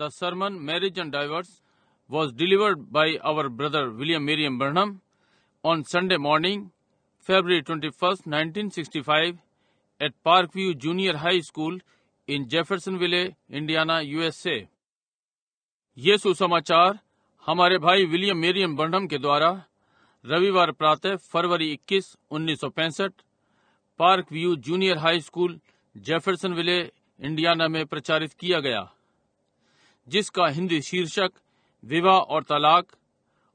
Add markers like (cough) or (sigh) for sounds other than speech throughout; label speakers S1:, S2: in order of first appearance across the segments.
S1: The sermon Marriage and Divorce was delivered by our brother William Miriam Burnham on Sunday morning, February 21, 1965, at Parkview Junior High School in Jeffersonville, Indiana, USA. ये सुसमाचार हमारे भाई William मेरियम Barnum के द्वारा रविवार प्रातः फरवरी 21, 1965 park view junior high school Jeffersonville Indiana में प्रचारित किया गया जिसका हिंदी शीर्षक विवाह और तलाक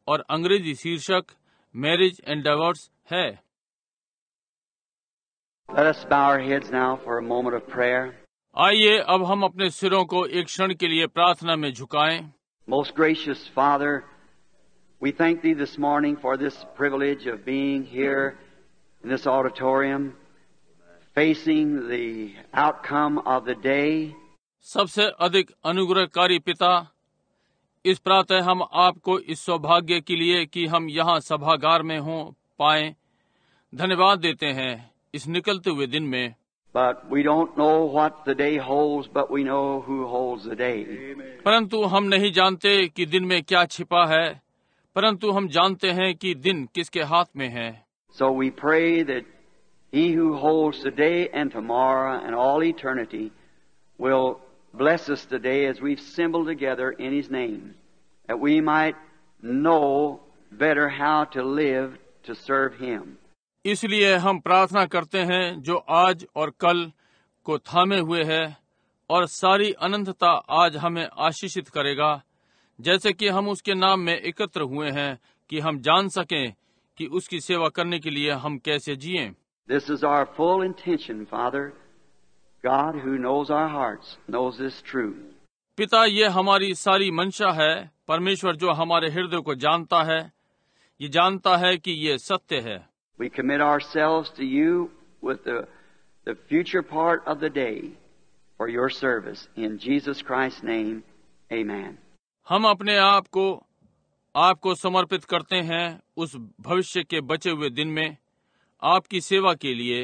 S1: और अंग्रेजी शीर्षक मैरिज एंड डिवोर्स है आइए अब हम अपने सिरों को एक क्षण के लिए प्रार्थना में झुकाएं।
S2: Most gracious father we thank thee this morning for this privilege of being here in this auditorium facing the of the day
S1: सबसे अधिक अनुग्रहकारी पिता इस प्रातः हम आपको इस सौभाग्य के लिए कि हम यहाँ सभागार में हों पाए धन्यवाद देते हैं इस
S2: निकलते हुए दिन में But we don't know what the day holds, but we know who holds the day.
S1: परंतु हम नहीं जानते कि दिन में क्या छिपा है परंतु हम जानते हैं कि दिन किसके हाथ में है
S2: So we pray that he who holds the day and tomorrow and all eternity will Bless us today as we've assembled together in His name, that we might know better how to live to serve Him.
S1: इसलिए हम प्रार्थना करते हैं जो आज और कल को थामे हुए है और सारी अनंतता आज हमें आशीषित करेगा जैसे कि हम उसके नाम में एकत्र हुए हैं कि हम जान सकें कि उसकी सेवा करने के लिए हम कैसे जिए
S2: this is our full intention father God who knows our hearts knows this truth.
S1: पिता ये हमारी सारी मंशा है परमेश्वर जो हमारे हृदय को जानता है ये जानता है कि ये सत्य है
S2: We commit ourselves to you with the, the future part of the day for your service. In Jesus Christ's name, amen.
S1: हम अपने आप को आपको समर्पित करते हैं उस भविष्य के बचे हुए दिन में आपकी सेवा के लिए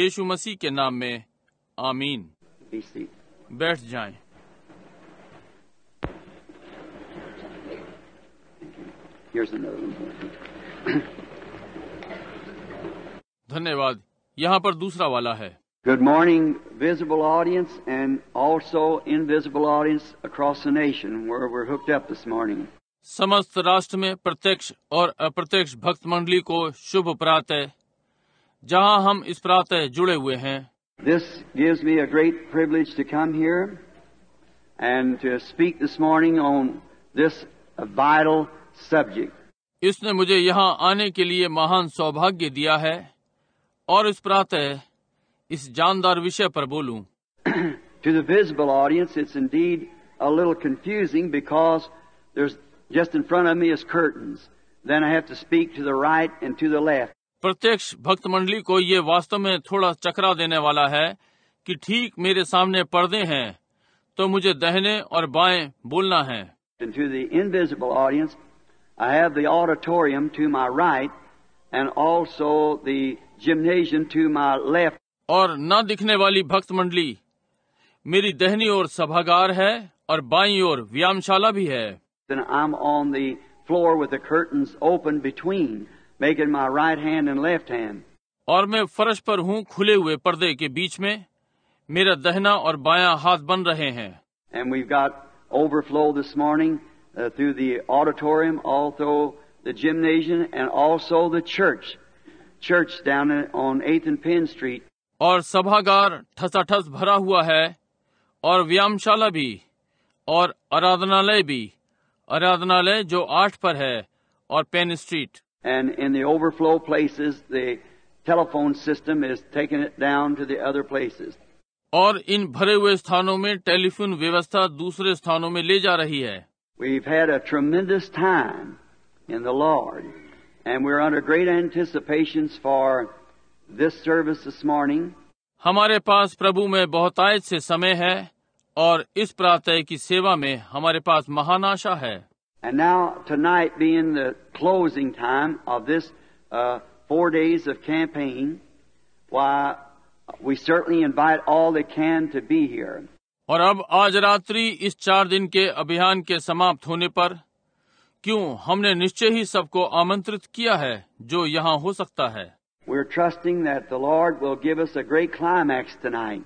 S1: यीशु मसीह के नाम में आमीन बैठ जाए धन्यवाद यहाँ पर दूसरा वाला है
S2: good morning visible audience and also invisible audience across nation this morning
S1: समस्त राष्ट्र में प्रत्यक्ष और अप्रत्यक्ष भक्त मंडली को शुभ प्रातः जहाँ हम इस प्रातः जुड़े हुए हैं
S2: This gives me a great privilege to come here and to speak this morning on this vital subject.
S1: इसने मुझे यहाँ आने के लिए महान सौभाग्य दिया है और इस प्रातः इस जानदार विषय पर बोलूं।
S2: (clears throat) to the visible audience, it's indeed a little confusing because there's just in front of me is curtains. Then I have to speak to the right and to the left.
S1: प्रत्यक्ष भक्त मंडली को ये वास्तव में थोड़ा चकरा देने वाला है कि ठीक मेरे सामने पर्दे हैं तो मुझे दहने और बाएं बोलना है और न दिखने वाली भक्त मंडली मेरी दहनी ओर सभागार है और बाई और व्यायामशाला भी है
S2: making my right hand and left hand. और मैं फर्श पर हूँ
S1: खुले हुए पर्दे के बीच में मेरा दहना और बायां हाथ बन रहे हैं
S2: And we've got overflow this morning uh, through the auditorium, also the gymnasium, and also the church, church down on 8th and Penn Street.
S1: और सभागार ठसाठस भरा हुआ है और व्यायामशाला भी और आराधनालय भी आराधनालय जो आठ पर है और
S2: Penn street and in the overflow places, the telephone system is taking it down to the other places.
S1: और इन भरे हुए स्थानों में टेलीफोन व्यवस्था दूसरे स्थानों में ले जा रही है
S2: We've had a tremendous time in the Lord, and we're under great anticipations for this service this morning.
S1: हमारे पास प्रभु में बहुतायत से समय है और इस प्रातः की सेवा में हमारे पास महान आशा है
S2: and now, tonight being the closing time of this uh, four days of campaign, why, we certainly invite all that can to be here.
S1: और अब आज रात्रि इस चार दिन के अभियान के समाप्त होने पर क्यों हमने निश्चय ही सबको आमंत्रित किया है जो यहाँ हो सकता है
S2: We're trusting that the Lord will give us a great climax tonight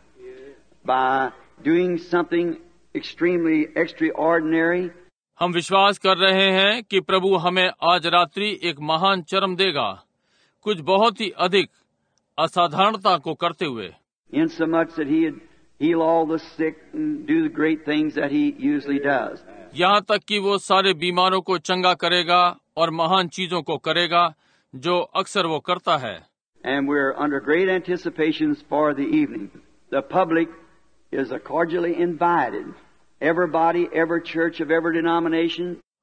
S2: by doing something extremely extraordinary
S1: हम विश्वास कर रहे हैं कि प्रभु हमें आज रात्रि एक महान चरम देगा कुछ बहुत ही अधिक असाधारणता
S2: को करते हुए
S1: यहाँ तक कि वो सारे बीमारों को चंगा करेगा और महान चीजों को करेगा जो अक्सर वो करता है एंड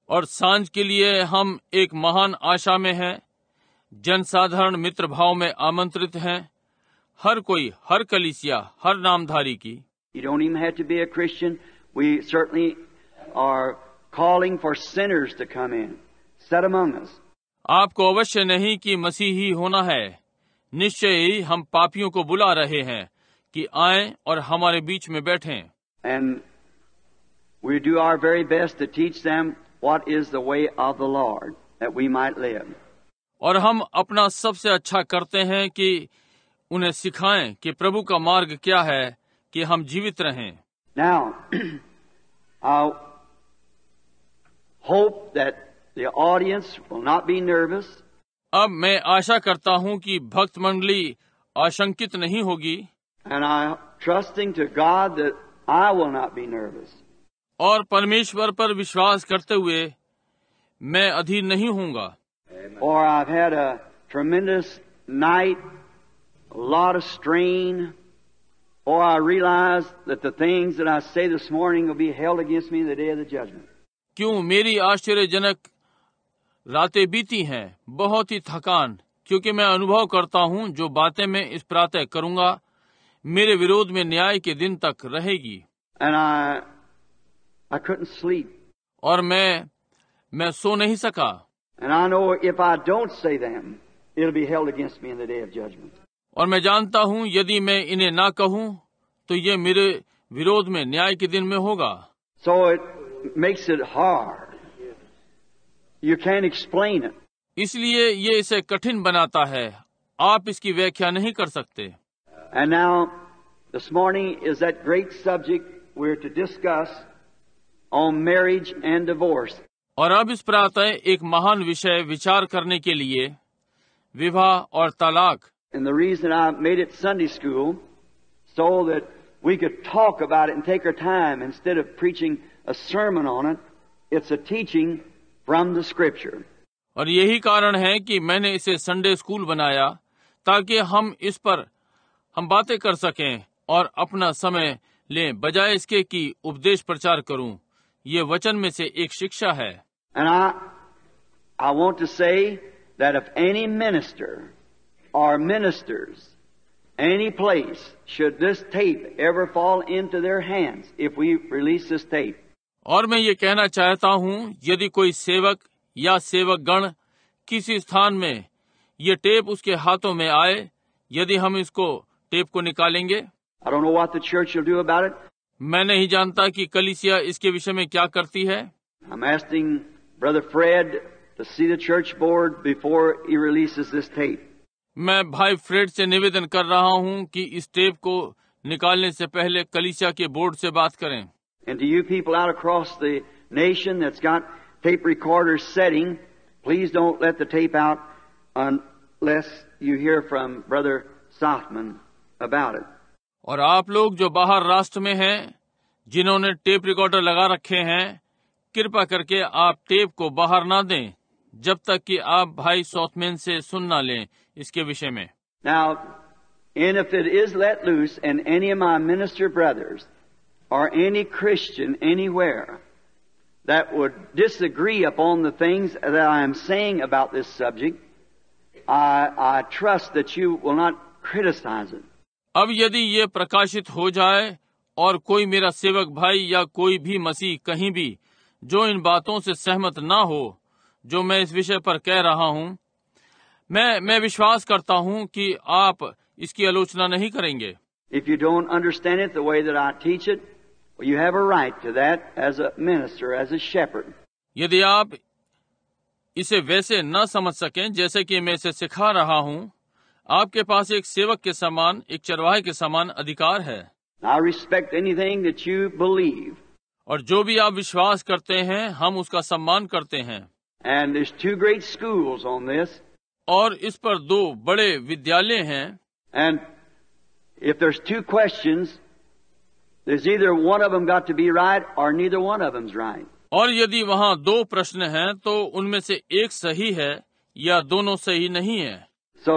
S1: और सांझ के लिए हम एक महान आशा में हैं, जनसाधारण मित्र भाव में आमंत्रित हैं, हर कोई हर कलिसिया हर नामधारी की आपको अवश्य नहीं कि मसीही होना है निश्चय ही हम पापियों को बुला रहे हैं कि आए और हमारे बीच में बैठें
S2: and We do our very best to teach them what is the way of the Lord that we might live.
S1: और हम अपना सबसे अच्छा करते हैं कि उन्हें सिखाएं कि प्रभु का मार्ग क्या है कि हम जीवित रहें
S2: Now, (clears throat) I hope that the audience will not be nervous.
S1: अब मैं आशा करता हूं कि भक्त मंडली आशंकित नहीं होगी
S2: And I'm trusting to God that I will not be nervous.
S1: और परमेश्वर पर विश्वास करते हुए मैं अधीर नहीं हूंगा और क्यों मेरी आश्चर्यजनक रातें बीती हैं बहुत ही थकान क्योंकि मैं अनुभव करता हूं जो बातें मैं इस प्रातः करूंगा मेरे विरोध में न्याय के दिन तक रहेगी
S2: I couldn't sleep.
S1: और मैं मैं सो नहीं सका
S2: And I know if I don't say them, it'll be held against me in the day of judgment.
S1: और मैं जानता हूँ यदि मैं इन्हें ना कहूँ तो ये मेरे विरोध में न्याय के दिन में होगा
S2: So it makes it hard. You can't explain it.
S1: इसलिए ये इसे कठिन बनाता है आप इसकी व्याख्या नहीं कर सकते
S2: And now, this morning is that great subject we're to discuss on marriage and divorce
S1: और अब इस प्रातः एक महान विषय विचार करने के लिए विवाह और तलाक
S2: in the reason I school so that we can talk about it and take our time of preaching a on it it's a teaching from the scripture
S1: और यही कारण है कि मैंने इसे संडे स्कूल बनाया ताकि हम इस पर हम बातें कर सकें और अपना समय लें बजाय इसके कि उपदेश प्रचार करूं ये
S2: वचन में से एक शिक्षा है And I, I want to say that if any minister or ministers, any place, should this tape ever fall into their hands if we release this tape.
S1: और मैं ये कहना चाहता हूँ यदि कोई सेवक या सेवक गण किसी स्थान में ये टेप उसके हाथों में आए यदि हम इसको टेप को निकालेंगे I
S2: don't know what the church will do about it,
S1: मैं नहीं जानता कि कलिसिया इसके विषय में क्या करती है मैं भाई फ्रेड से निवेदन कर रहा हूं कि इस टेप को निकालने से पहले कलिसिया के बोर्ड से बात करें
S2: and you people out nation tape recorder setting please don't let the tape out you hear from brother साफमन अबाउट
S1: और आप लोग जो बाहर राष्ट्र में हैं जिन्होंने टेप रिकॉर्डर लगा रखे हैं कृपा करके आप टेप को बाहर ना दें जब तक कि आप भाई सौथमेन से सुन ना लें इसके विषय में
S2: Now, and if it is let loose, and any of my minister brothers or any Christian anywhere that would disagree upon the things that I am saying about this subject, I, I trust that you will not criticize it.
S1: अब यदि ये प्रकाशित हो जाए और कोई मेरा सेवक भाई या कोई भी मसीह कहीं भी जो इन बातों से सहमत ना हो जो मैं इस विषय पर कह रहा हूं मैं मैं विश्वास करता हूं कि आप इसकी आलोचना
S2: नहीं करेंगे if you don't understand it the way that I teach it, you have a right to that as a minister, as
S1: यदि आप इसे वैसे न समझ सकें जैसे कि मैं इसे सिखा रहा हूं, आपके पास एक सेवक के समान एक चरवाहे के समान अधिकार है
S2: I respect anything that you believe.
S1: और जो भी आप विश्वास करते हैं हम उसका सम्मान करते हैं And there's two great
S2: schools on this. और इस पर दो बड़े विद्यालय हैं And if there's two questions, there's either one of them got to be right or neither one of them's right.
S1: और यदि वहाँ दो प्रश्न हैं तो उनमें से एक सही है
S2: या दोनों सही नहीं है So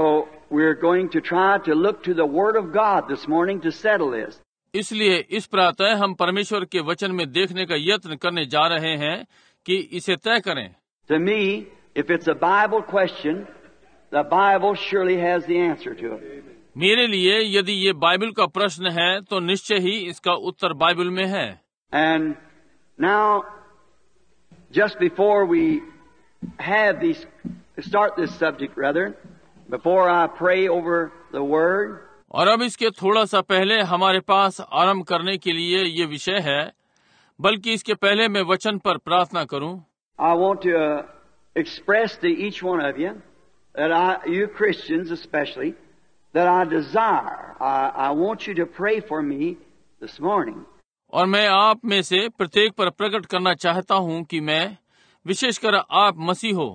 S2: We're going to try to look to the Word of God this morning to settle this.
S1: इसलिए इस प्रातः हम परमेश्वर के वचन में देखने का यत्न करने जा रहे हैं कि इसे तय करें
S2: To me, if it's a Bible question, the Bible surely has the answer to it. मेरे लिए
S1: यदि ये बाइबल का प्रश्न है तो निश्चय ही इसका उत्तर बाइबल में है
S2: and now just before we have this start this subject brother Before I pray over the word, और
S1: अब इसके थोड़ा सा पहले हमारे पास आरंभ करने के लिए ये विषय है बल्कि इसके पहले मैं वचन पर प्रार्थना करूं।
S2: I want to express each one of you that Christian specially that I desire I want you to pray for me this morning
S1: और मैं आप में से प्रत्येक पर प्रकट करना चाहता हूं कि मैं विशेषकर आप मसीह हो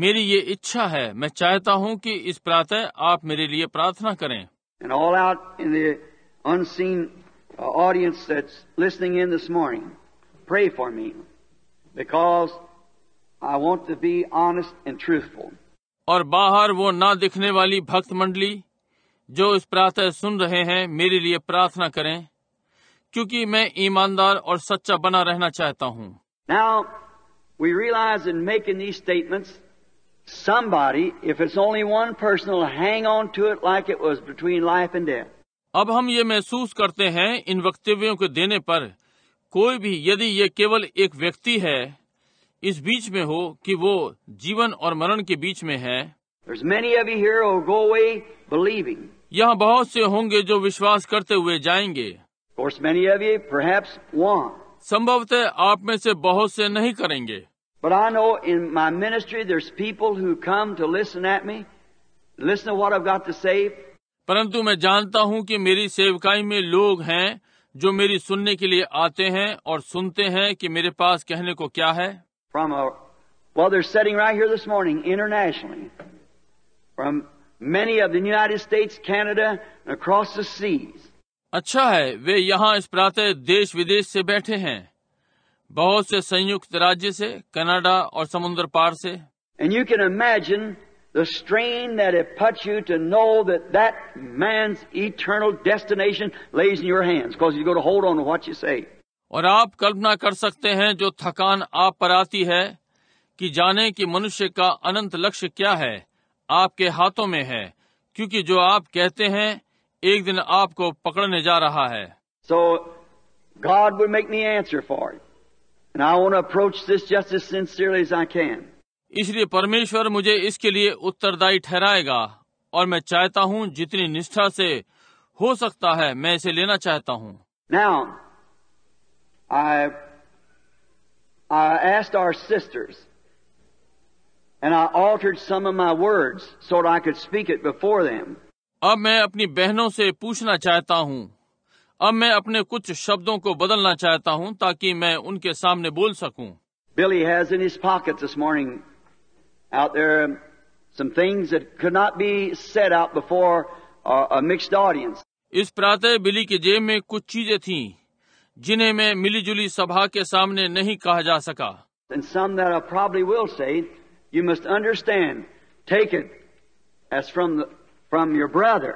S1: मेरी ये इच्छा है मैं चाहता हूँ कि इस प्रातः आप मेरे लिए प्रार्थना करें
S2: And all out in the unseen audience that's listening in this morning, pray for me because I want to be honest and truthful.
S1: और बाहर वो ना दिखने वाली भक्त मंडली जो इस प्रातः सुन रहे हैं मेरे लिए प्रार्थना करें क्योंकि मैं ईमानदार और सच्चा
S2: बना रहना चाहता हूँ Now, we realize in making these statements Somebody, if it's only one person, will hang on to it like it was between life and death.
S1: अब हम ये महसूस करते हैं इन वक्तव्यों के देने पर कोई भी यदि ये केवल एक व्यक्ति है इस बीच में हो कि वो जीवन और मरण के बीच में है
S2: यहाँ बहुत से
S1: होंगे जो विश्वास करते हुए जाएंगे संभवतः आप में से बहुत से नहीं करेंगे
S2: but I know in my ministry there's people who come to listen at me, listen to what I've got to say. परंतु मैं जानता
S1: हूं कि मेरी सेवकाई में लोग हैं जो मेरी सुनने के लिए आते हैं और सुनते हैं कि मेरे पास कहने को क्या है
S2: From a, well, they're sitting right here this morning internationally. From many of the United States, Canada, and across the seas.
S1: अच्छा है वे यहाँ इस प्रातः देश विदेश से बैठे हैं बहुत से संयुक्त राज्य से कनाडा और समुद्र पार से
S2: and you can imagine the strain that it puts you to know that that man's eternal destination lays in your hands because you go to hold on what you say
S1: और आप कल्पना कर सकते हैं जो थकान आप पर आती है कि जाने कि मनुष्य का अनंत लक्ष्य क्या है आपके हाथों में है क्योंकि जो आप कहते हैं एक दिन आपको पकड़ने जा रहा है
S2: so God will make me answer for it And I want to approach this just as sincerely as I can. इसलिए परमेश्वर
S1: मुझे इसके लिए उत्तरदायी ठहराएगा और मैं चाहता हूँ जितनी निष्ठा से हो सकता है मैं इसे लेना चाहता हूँ
S2: Now, I, I asked our sisters, and I altered some of my words so that I could speak it before them.
S1: अब मैं अपनी बहनों से पूछना चाहता हूँ अब मैं अपने कुछ शब्दों को बदलना चाहता हूं ताकि मैं उनके सामने बोल सकूं।
S2: Billy has in his pocket this morning out there some things that could not be said out before a mixed audience.
S1: इस प्रातः बिली की जेब में कुछ चीजें थीं जिन्हें मैं मिलीजुली सभा के सामने नहीं कहा जा सका
S2: And some that I probably will say, you must understand, take it as from, the, from your brother.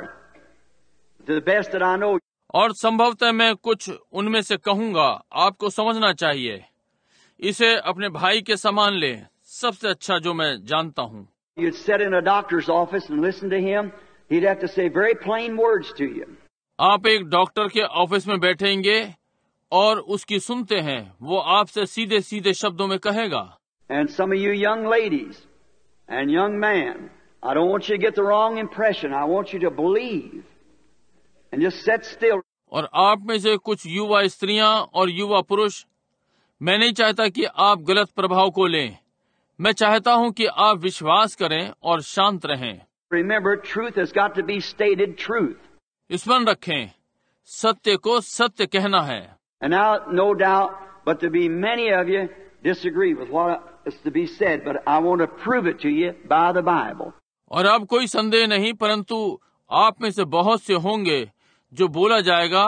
S2: To the best that I know,
S1: और संभवतः मैं कुछ उनमें से कहूंगा आपको समझना चाहिए इसे अपने भाई के समान ले सबसे अच्छा जो मैं जानता हूँ आप एक डॉक्टर के ऑफिस में बैठेंगे और उसकी सुनते हैं वो आपसे सीधे सीधे शब्दों में कहेगा
S2: and some you young ladies and young man I don't you get the wrong impression I want you to believe and just sat still.
S1: और आप में से कुछ युवा स्त्रियां और युवा पुरुष मैं नहीं चाहता कि आप गलत प्रभाव को लें मैं चाहता हूं कि आप विश्वास करें और शांत रहें
S2: Remember, truth has got to be stated truth.
S1: स्मरण रखें सत्य को सत्य कहना है
S2: And now, no doubt, but to be many of you disagree with what is to be said, but I want to prove it to you by the Bible.
S1: और अब कोई संदेह नहीं परंतु आप में से बहुत से होंगे जो बोला जाएगा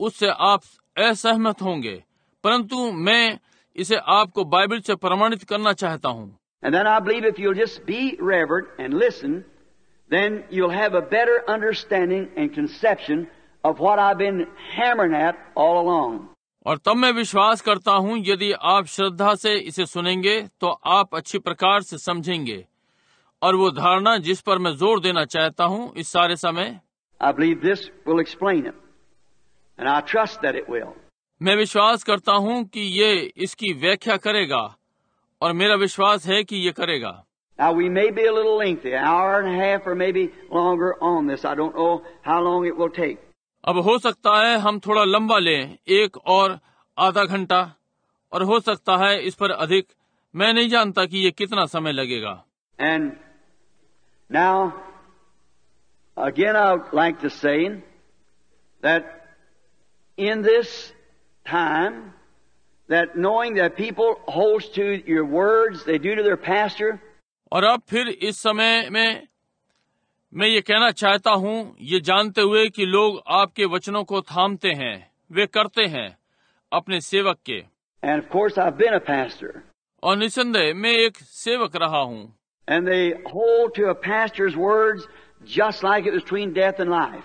S1: उससे आप असहमत होंगे परंतु मैं इसे आपको बाइबल से प्रमाणित करना चाहता हूँ
S2: And then I believe if you'll just be reverent and listen, then you'll have a better understanding and conception of what I've been hammering at all along.
S1: और तब मैं विश्वास करता हूँ यदि आप श्रद्धा से इसे सुनेंगे तो आप अच्छी प्रकार से समझेंगे और वो धारणा जिस पर मैं जोर देना चाहता हूँ इस सारे समय
S2: I believe this will explain it. And I trust that it will.
S1: मैं विश्वास करता हूं कि ये इसकी व्याख्या करेगा और मेरा विश्वास है कि ये करेगा
S2: Now we may be a little lengthy, an hour and a half or maybe longer on this. I don't know how long it will take.
S1: अब हो सकता है हम थोड़ा लंबा लें एक और आधा घंटा और हो सकता है इस पर अधिक मैं नहीं जानता कि ये कितना समय लगेगा
S2: and now Again, I would like to say that in this time, that knowing that people hold to your words, they do to their pastor. और अब
S1: फिर इस समय में मैं ये कहना चाहता हूँ ये जानते हुए कि लोग आपके वचनों को थामते हैं वे करते हैं अपने सेवक के
S2: And of course I've been a pastor. और निसंदेह मैं एक सेवक रहा हूँ And they hold to a pastor's words just like it was between death and life.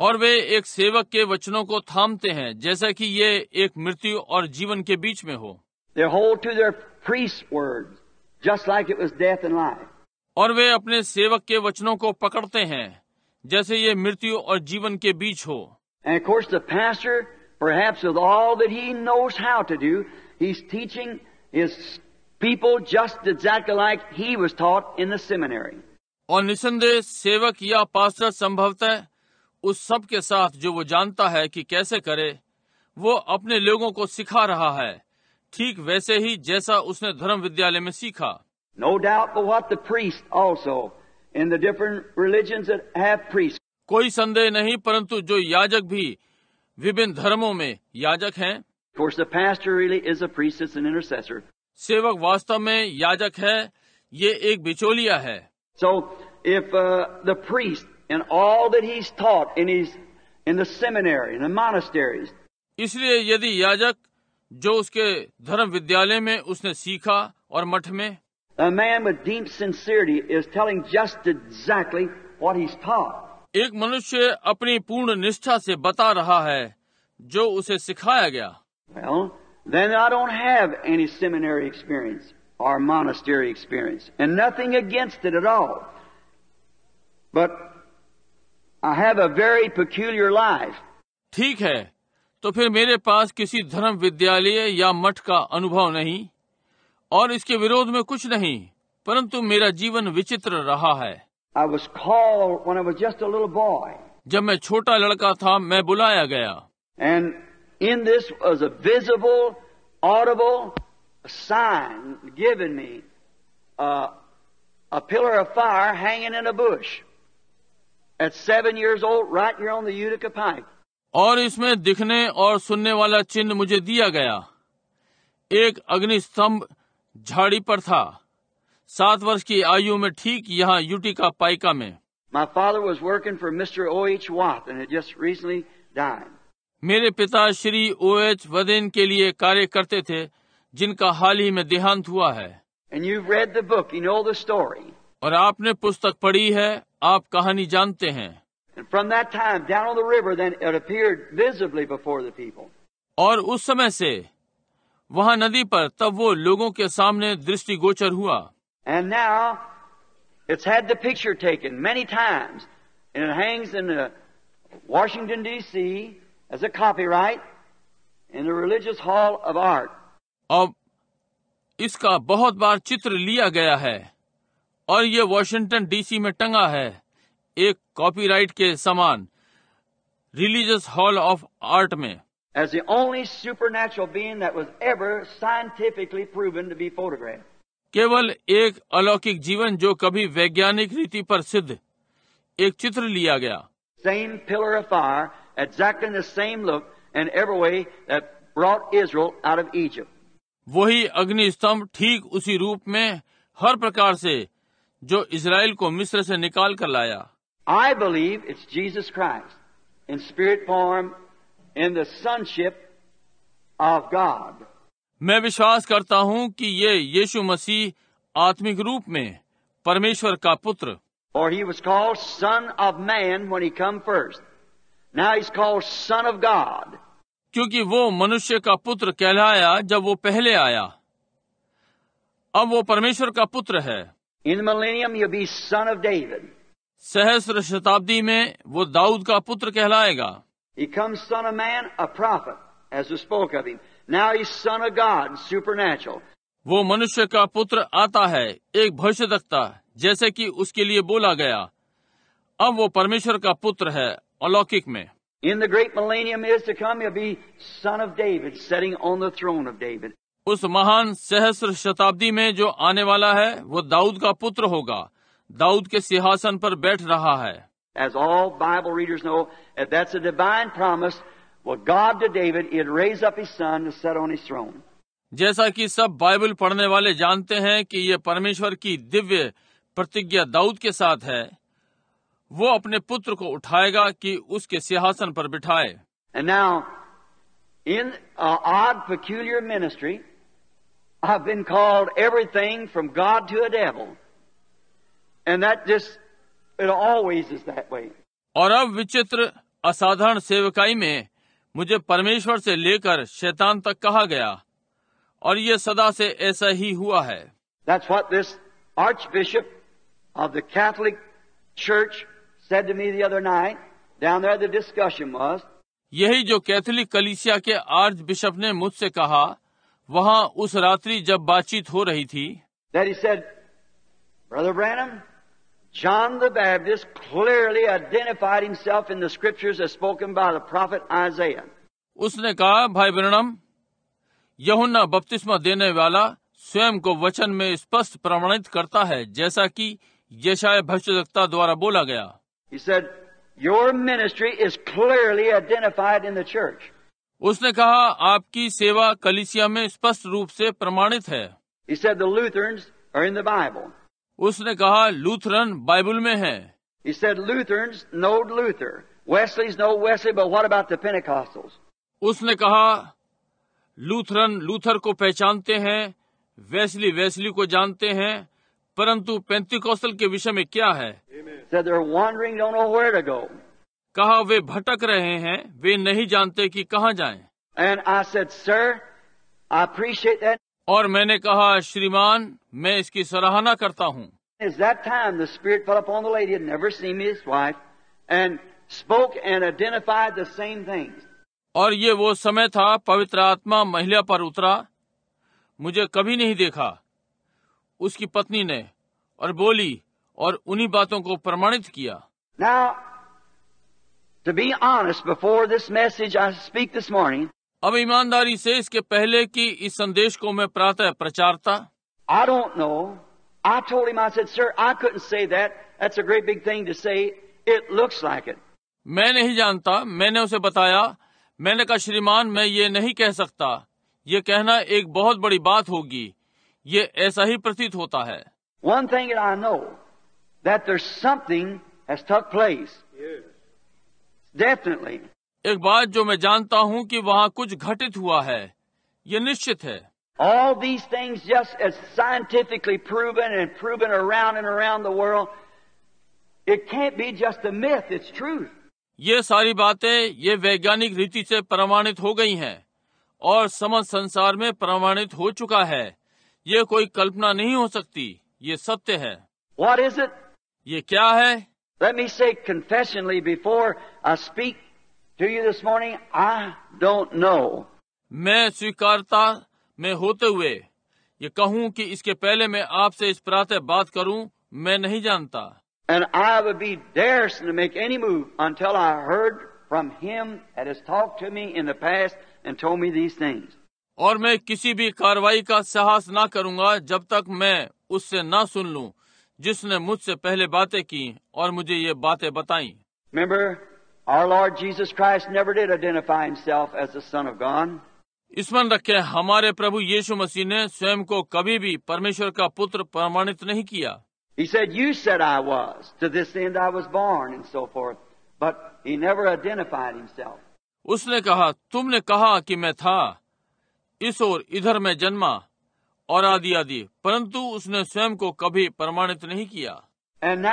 S2: और
S1: वे एक सेवक के वचनों को थामते हैं जैसा कि ये एक मृत्यु और जीवन के बीच
S2: में हो They hold to their priest's words, just like it was death and life.
S1: और वे अपने सेवक के वचनों को पकड़ते हैं जैसे ये मृत्यु और जीवन के
S2: बीच हो And of course the pastor, perhaps with all that he knows how to do, he's teaching his people just exactly like he was taught in the seminary.
S1: और निसंदेह सेवक या पास्टर संभवतः उस सब के साथ जो वो जानता है कि कैसे करे वो अपने लोगों को सिखा रहा है ठीक वैसे ही जैसा उसने धर्म विद्यालय में सीखा
S2: नो डाउट कोई संदेह नहीं परंतु
S1: जो याजक भी विभिन्न धर्मों में याजक हैं सेवक वास्तव में याजक है ये एक बिचौलिया
S2: है So if uh, the priest and all that he's taught in his in the seminary in the monasteries
S1: इसलिए यदि याजक जो उसके धर्म विद्यालय में उसने सीखा और मठ में
S2: A man with deep sincerity is telling just exactly what he's taught. एक मनुष्य अपनी पूर्ण
S1: निष्ठा से बता रहा है जो उसे सिखाया गया
S2: well, then I don't have any seminary experience our monastery experience. And nothing against it at all. But I have a very peculiar life.
S1: ठीक है तो फिर मेरे पास किसी धर्म विद्यालय या मठ का अनुभव नहीं और इसके विरोध में कुछ नहीं परंतु मेरा जीवन
S2: विचित्र रहा है I was called when I was just a little boy. जब मैं
S1: छोटा लड़का था मैं बुलाया गया
S2: And in this was a visible, audible a sign given me uh, a pillar of fire hanging in a bush. At seven years old, right here on the Utica Pike.
S1: और इसमें दिखने और सुनने वाला चिन्ह मुझे दिया गया एक अग्निस्तंभ झाड़ी पर था सात वर्ष की आयु में ठीक यहाँ यूटी का पाइका में
S2: My father was working for Mr. O.H. Watt and had just recently died.
S1: मेरे पिता श्री ओ एच वदेन के लिए कार्य करते थे जिनका हाल ही में देहांत हुआ है
S2: book, you know
S1: और आपने पुस्तक पढ़ी है आप कहानी जानते हैं river, और उस समय से वहाँ नदी पर तब वो लोगों के सामने दृष्टि गोचर हुआ
S2: Washington D C as a copyright in religious hall of art
S1: अब इसका बहुत बार चित्र लिया गया है और ये वॉशिंगटन डीसी में टंगा है एक कॉपीराइट के समान रिलीजियस हॉल ऑफ आर्ट में
S2: As the only supernatural being that was ever scientifically proven to be photographed.
S1: केवल एक अलौकिक जीवन जो कभी वैज्ञानिक रीति पर सिद्ध एक चित्र लिया गया
S2: same pillar of fire exactly the same look and every way that brought Israel out of Egypt
S1: वही अग्नि स्तंभ ठीक उसी रूप में हर प्रकार से जो इसराइल को मिस्र से निकाल कर लाया
S2: I believe it's Jesus Christ in spirit form in the sonship of God
S1: मैं विश्वास करता हूँ कि ये यीशु मसीह आत्मिक रूप में परमेश्वर का पुत्र
S2: और he was called son of man when he come first now is called son of God
S1: क्योंकि वो मनुष्य का पुत्र कहलाया जब वो पहले आया अब वो परमेश्वर का पुत्र है in millennium
S2: you be son of David सहस्र शताब्दी में वो दाऊद का पुत्र कहलाएगा
S1: वो मनुष्य का पुत्र आता है एक भविष्य भविष्यदक्ता जैसे कि उसके लिए बोला गया अब वो परमेश्वर का पुत्र है अलौकिक में
S2: In the great millennium is to come, he'll be son of David, sitting on the throne of David.
S1: उस महान सहस्र शताब्दी में जो आने वाला है वो दाऊद का पुत्र होगा
S2: दाऊद के सिंहासन पर बैठ रहा है As all Bible readers know, eh, that's a divine promise. What God to David, he'd raise up his son to sit on his throne.
S1: जैसा कि सब बाइबल पढ़ने वाले जानते हैं कि ये परमेश्वर की दिव्य प्रतिज्ञा दाऊद के साथ है वो अपने पुत्र को उठाएगा कि उसके सिंहासन
S2: पर बिठाए And now, in an odd, peculiar ministry, I've been called everything from God to a devil. And that just, it always is that way.
S1: और अब विचित्र असाधारण सेवकाई में मुझे परमेश्वर से लेकर शैतान तक कहा गया
S2: और ये सदा से ऐसा ही हुआ है That's what this Archbishop of the Catholic Church
S1: यही जो कैथोलिक कलीसिया के आर्ज बिशप ने मुझसे कहा वहाँ उस रात्रि जब बातचीत हो रही थी उसने कहा भाई ब्रणम यहुन्ना बपतिस्मा देने वाला स्वयं को वचन में स्पष्ट प्रमाणित करता है जैसा कि यशाय भविष्यवक्ता द्वारा बोला गया
S2: He said, Your ministry is clearly identified in the church.
S1: उसने कहा आपकी सेवा कलिसिया में स्पष्ट रूप से प्रमाणित है He said the Lutherans are in the Bible. उसने कहा लूथरन बाइबल में है
S2: He said Lutherans know Luther. Wesley's know Wesley, but what about the Pentecostals?
S1: उसने कहा लूथरन लूथर को पहचानते हैं वेस्ली वेस्ली को जानते हैं परंतु पेंतिकौसल के विषय में क्या है कहा वे भटक रहे हैं वे नहीं जानते कि कहाँ
S2: जाए
S1: और मैंने कहा श्रीमान मैं इसकी सराहना करता हूँ और ये वो समय था पवित्र आत्मा महिला पर उतरा मुझे कभी नहीं देखा उसकी पत्नी ने और बोली और उन्हीं बातों को प्रमाणित किया
S2: Now, to be honest, before this message I speak this morning,
S1: अब ईमानदारी से इसके पहले कि इस संदेश को मैं प्रातः प्रचार था
S2: I don't know. I told him, I said, sir, I couldn't say that. That's a great big thing to say. It looks like it. मैं नहीं जानता
S1: मैंने उसे बताया मैंने कहा श्रीमान मैं ये नहीं कह सकता ये कहना एक बहुत बड़ी बात होगी ये ऐसा ही प्रतीत होता है
S2: one thing I know that something place definitely
S1: एक बात जो मैं जानता हूँ कि वहाँ कुछ घटित हुआ है ये निश्चित है
S2: all these things just as scientifically proven and proven around and around world it can't be just a it's truth
S1: ये सारी बातें ये वैज्ञानिक रीति से प्रमाणित हो गई हैं और समझ संसार में प्रमाणित हो चुका है ये कोई कल्पना नहीं हो सकती ये सत्य है
S2: What is it? ये क्या है Let me say confessionally before I speak to you this morning, I don't know. मैं स्वीकारता में
S1: होते हुए ये कहूं कि इसके पहले मैं आपसे इस प्रातः बात करूं मैं नहीं जानता
S2: And I would be daresome to make any move until I heard from him that has talked to me in the past and told me these things. और मैं किसी भी
S1: कार्रवाई का साहस ना करूंगा जब तक मैं उससे ना सुन लूं जिसने मुझसे पहले बातें की और मुझे ये बातें बताई
S2: स्मरण रखे हमारे प्रभु
S1: यीशु मसीह ने स्वयं को कभी भी परमेश्वर का पुत्र प्रमाणित नहीं किया
S2: He said, You said I was. To this end I was born, and so forth. But he never identified himself.
S1: उसने कहा तुमने कहा कि मैं था इस और इधर में जन्मा और आदि आदि परंतु उसने स्वयं को कभी प्रमाणित नहीं किया एंड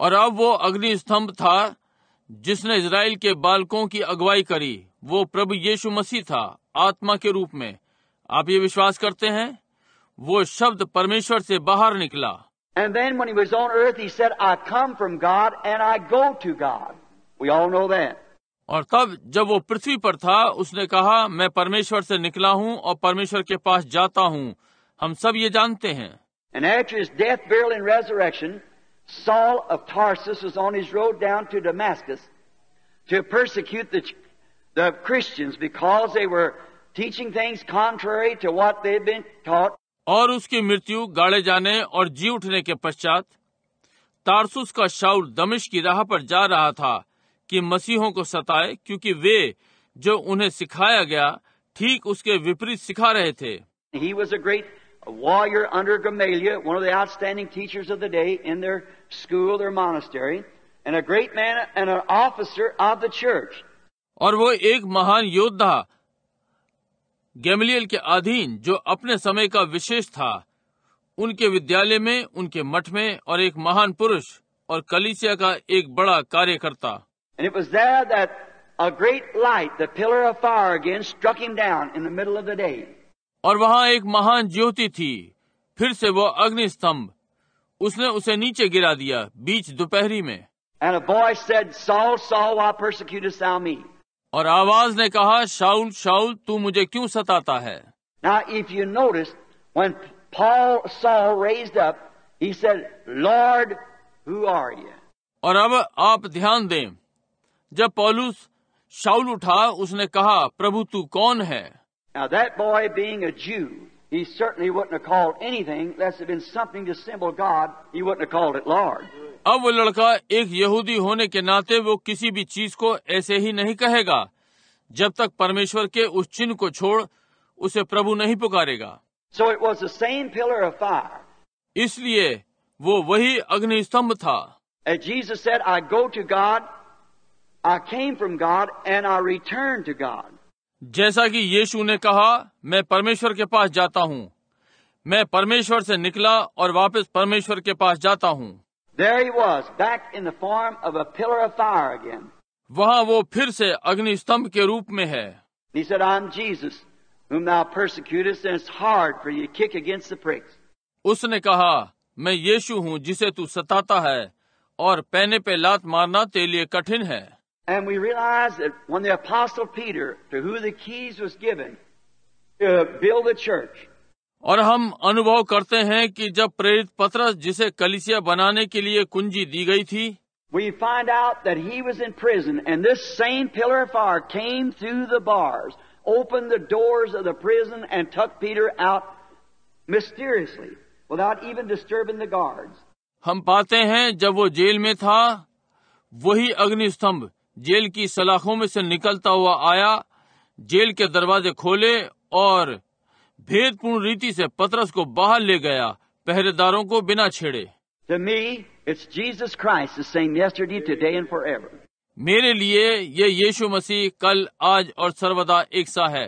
S1: और अब वो अग्नि स्तंभ था जिसने इसराइल के बालकों की अगुवाई करी वो प्रभु यीशु मसीह था आत्मा के रूप में आप ये विश्वास करते हैं वो शब्द परमेश्वर से बाहर निकला
S2: And then when he was on earth, he said, I come from God and I go to God. We all know that. और तब जब वो
S1: पृथ्वी पर था उसने कहा मैं परमेश्वर से निकला हूँ और परमेश्वर के पास जाता हूँ हम सब ये जानते हैं
S2: And after his death, burial, and resurrection, Saul of Tarsus was on his road down to Damascus to persecute the, the Christians because they were teaching things contrary to what they had been taught
S1: और उसकी मृत्यु गाड़े जाने और जी उठने के पश्चात तारसुस का शाउल दमिश की राह पर जा रहा था कि मसीहों को सताए क्योंकि वे जो उन्हें सिखाया गया ठीक उसके विपरीत सिखा रहे थे और वो एक महान योद्धा गैमलियल के अधीन जो अपने समय का विशेष था उनके विद्यालय में उनके मठ में और एक महान पुरुष और कलिसिया का एक बड़ा कार्यकर्ता
S2: और वहाँ एक महान
S1: ज्योति थी फिर से वो अग्नि स्तंभ उसने उसे नीचे गिरा दिया बीच दोपहरी में
S2: And a voice said, Saul, Saul, why persecutest thou me?
S1: और आवाज ने कहा शाउल शाउल तू मुझे क्यों सताता है
S2: Now if you notice when Paul saw raised up he said Lord who are you
S1: और अब आप ध्यान दें जब पौलुस शाउल उठा उसने कहा प्रभु तू कौन है
S2: Now that boy being a Jew he certainly wouldn't have called anything less than something to symbol God he wouldn't have called it Lord
S1: अब वो लड़का एक यहूदी होने के नाते वो किसी भी चीज को ऐसे ही नहीं कहेगा जब तक परमेश्वर के उस चिन्ह को छोड़ उसे प्रभु नहीं पुकारेगा
S2: so इसलिए वो वही अग्नि स्तंभ था said, God, God.
S1: जैसा कि यीशु ने कहा मैं परमेश्वर के पास जाता हूँ मैं परमेश्वर से निकला और वापस परमेश्वर के पास जाता हूँ
S2: There he was, back in the form of a pillar of fire again.
S1: वहां वो फिर से अग्नि स्तंभ के रूप में है
S2: He said, I'm Jesus, whom thou persecutest, and it's hard for you to kick against the pricks.
S1: उसने कहा मैं यीशु हूँ जिसे तू सताता है और पैने पे लात मारना तेरे लिए कठिन है
S2: And we realize that when the apostle Peter, to who the keys was given to build the church, और
S1: हम अनुभव करते हैं कि जब प्रेरित पत्र जिसे कलिसिया बनाने के लिए कुंजी दी
S2: गई थी We find out that he was in prison, and this same pillar of fire came through the bars, opened the doors of the prison, and took Peter out mysteriously, without even disturbing the guards.
S1: हम पाते हैं जब वो jail में था वही अग्निस्तंभ jail की सलाखों में से निकलता हुआ आया जेल के दरवाजे खोले और भेदपूर्ण रीति से पतरस को बाहर ले गया पहरेदारों को बिना छेड़े मेरे लिए ये यीशु मसीह कल आज और सर्वदा एक सा है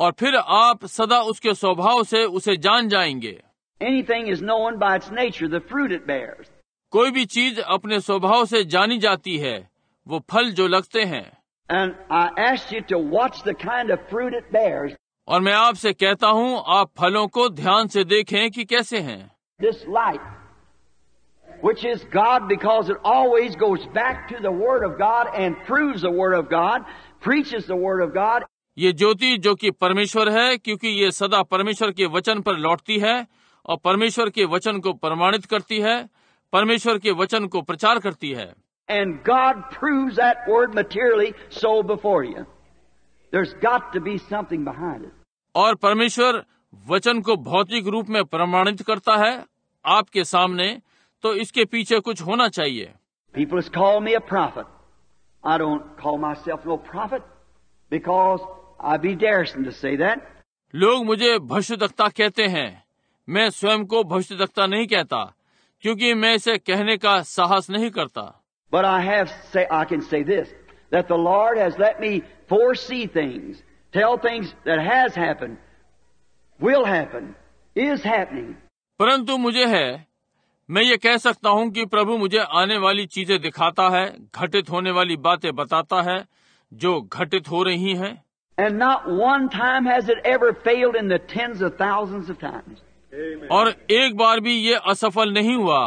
S1: और फिर आप सदा उसके स्वभाव से उसे जान जाएंगे
S2: Anything is known by its nature, the fruit it bears.
S1: कोई भी चीज अपने स्वभाव से जानी जाती है वो फल जो लगते हैं
S2: And I ask you to watch the kind of fruit it bears.
S1: और मैं आपसे कहता हूं आप फलों को ध्यान से देखें कि कैसे हैं this life
S2: which is God because it always goes back to the Word of God and proves the Word of God, preaches the Word of God.
S1: ये ज्योति जो कि परमेश्वर है क्योंकि ये सदा परमेश्वर के वचन पर लौटती है और परमेश्वर के वचन को प्रमाणित करती है परमेश्वर के वचन को प्रचार करती है
S2: and God proves that word materially so before you. There's got to be something behind it.
S1: और परमेश्वर वचन को भौतिक रूप में प्रमाणित करता है आपके सामने तो इसके पीछे कुछ होना चाहिए
S2: लोग मुझे भविष्यदक्ता कहते हैं मैं
S1: स्वयं को भविष्यदक्ता नहीं कहता क्योंकि मैं इसे कहने का साहस नहीं करता
S2: But I have say, I can say this, that the Lord has let me foresee things, tell things that has happened, will happen, is happening.
S1: परंतु मुझे है मैं ये कह सकता हूँ कि प्रभु मुझे आने वाली चीजें दिखाता है घटित होने वाली बातें बताता है जो घटित हो रही हैं
S2: And not one time has it ever failed in the tens of thousands of times.
S1: और एक बार भी ये असफल नहीं हुआ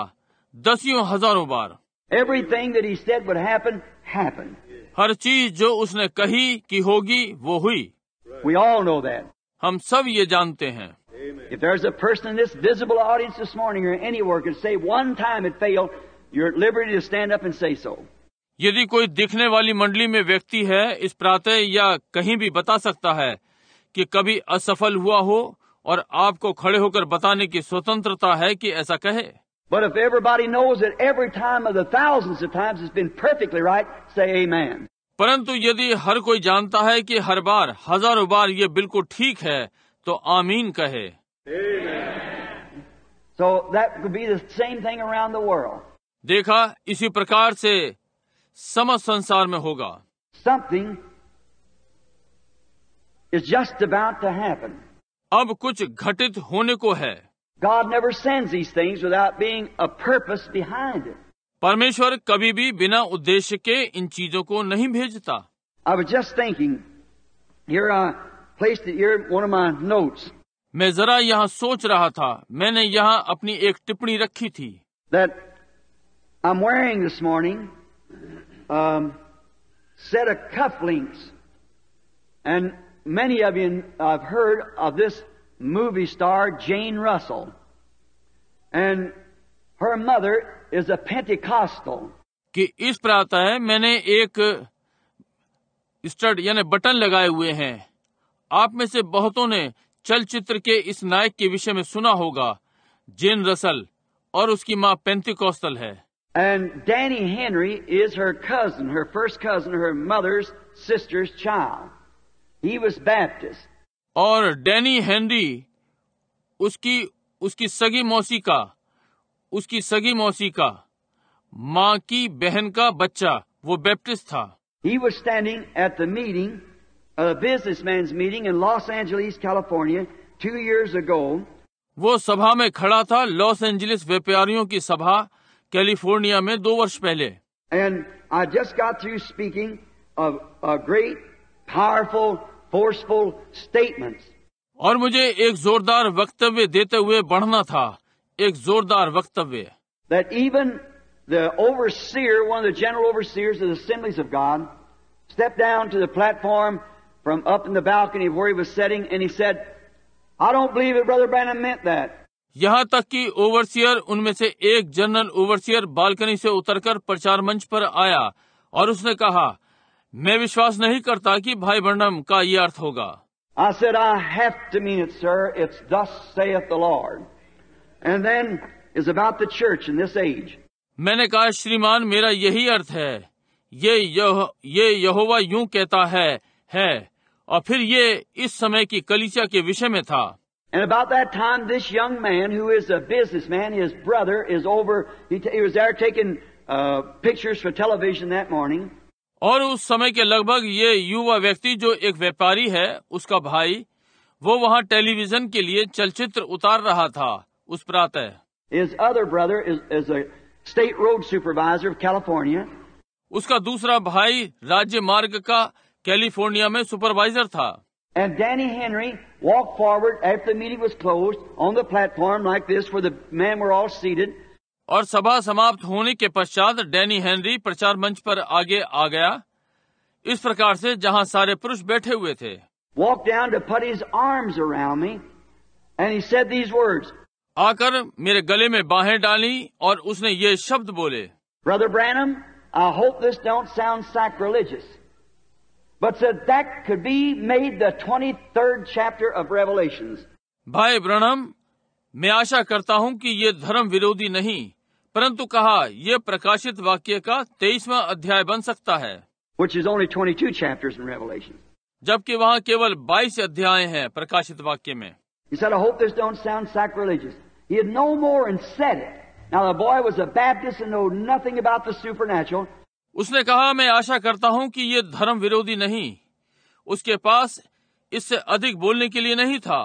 S1: दसियों हजारों बार
S2: Everything that he said would happen, happened.
S1: हर चीज जो उसने कही कि होगी वो हुई
S2: We all know that. हम सब ये जानते हैं If there's a person in this visible audience this morning or anywhere can say one time it failed, you're at liberty to stand up and say so.
S1: यदि कोई दिखने वाली मंडली में व्यक्ति है इस प्रातः या कहीं भी बता सकता है कि कभी असफल हुआ हो और आपको खड़े होकर बताने की स्वतंत्रता है कि ऐसा कहे
S2: But if everybody knows that every time of the thousands of times it's been perfectly right, say amen.
S1: परंतु यदि हर कोई जानता है कि हर बार हजारों बार ये बिल्कुल ठीक है तो आमीन कहे
S2: so that could be the same thing around the world.
S1: देखा इसी प्रकार से समस्त संसार में होगा Something
S2: is just about to happen.
S1: अब कुछ घटित होने को है
S2: God never sends these things without being a purpose behind it.
S1: परमेश्वर कभी भी बिना उद्देश्य के इन चीजों को नहीं भेजता
S2: I was just thinking, here I uh, placed it here, one of my notes. मैं जरा यहाँ सोच रहा था
S1: मैंने यहाँ अपनी एक टिप्पणी रखी थी
S2: That I'm wearing this morning um, set of cufflinks, and many of you uh, have heard of this movie star Jane Russell. And her mother is a Pentecostal. कि
S1: इस पर आता है मैंने एक स्टड यानी बटन लगाए हुए हैं आप में से बहुतों ने चलचित्र के इस नायक के विषय में सुना होगा जेन रसल और उसकी माँ पेंतिकोस्तल है
S2: And Danny Henry is her cousin, her first cousin, her mother's sister's child. He was Baptist.
S1: और डेनी हेनरी उसकी उसकी सगी मौसी का उसकी सगी मौसी का माँ की बहन
S2: का बच्चा वो बेप्टिस्ट था he was standing at the meeting business man meeting in Los Angeles California two years ago वो सभा में
S1: खड़ा था लॉस एंजलिस व्यापारियों की सभा कैलिफोर्निया में दो वर्ष पहले
S2: and I just got through speaking great powerful forceful statement
S1: और मुझे एक जोरदार वक्तव्य देते हुए बढ़ना था एक जोरदार वक्तव्य
S2: that even the overseer one the general overseers of the of God step down to the platform from up in the balcony setting and he I don't believe it brother Branham meant that
S1: यहाँ तक कि overseer उनमें से एक general overseer balcony से उतरकर प्रचार मंच पर आया और उसने कहा मैं विश्वास नहीं करता कि भाई बर्णम का ये अर्थ होगा मैंने कहा श्रीमान मेरा यही अर्थ है ये यह, ये यहोवा यूं कहता है है और फिर ये इस समय की कलीसिया के विषय में था
S2: And about that time, this young man, who is a businessman, his brother is over. He, he was there taking uh, pictures for television that morning.
S1: और उस समय के लगभग ये युवा व्यक्ति जो एक व्यापारी है उसका भाई वो वहाँ टेलीविजन के लिए चलचित्र उतार रहा था उस प्रातः उसका दूसरा भाई राज्य मार्ग का कैलिफोर्निया में सुपरवाइजर था
S2: and Danny Henry walk forward at the meeting was on the platform like this for the man were all
S1: और सभा समाप्त होने के पश्चात डैनी हेनरी प्रचार मंच पर आगे आ गया इस प्रकार से जहां सारे पुरुष बैठे हुए थे आकर मेरे गले में बाहें डाली और उसने ये शब्द बोले
S2: Brother Branham, I hope this don't sound sacrilegious, but said that could be made the 23rd chapter of Revelations.
S1: भाई ब्रणम मैं आशा करता हूं कि ये धर्म विरोधी नहीं परंतु कहा यह प्रकाशित वाक्य का तेईसवा अध्याय बन सकता है जबकि वहाँ केवल 22 अध्याय हैं प्रकाशित वाक्य में उसने कहा मैं आशा करता हूँ कि ये धर्म विरोधी नहीं उसके पास इससे अधिक बोलने के लिए नहीं था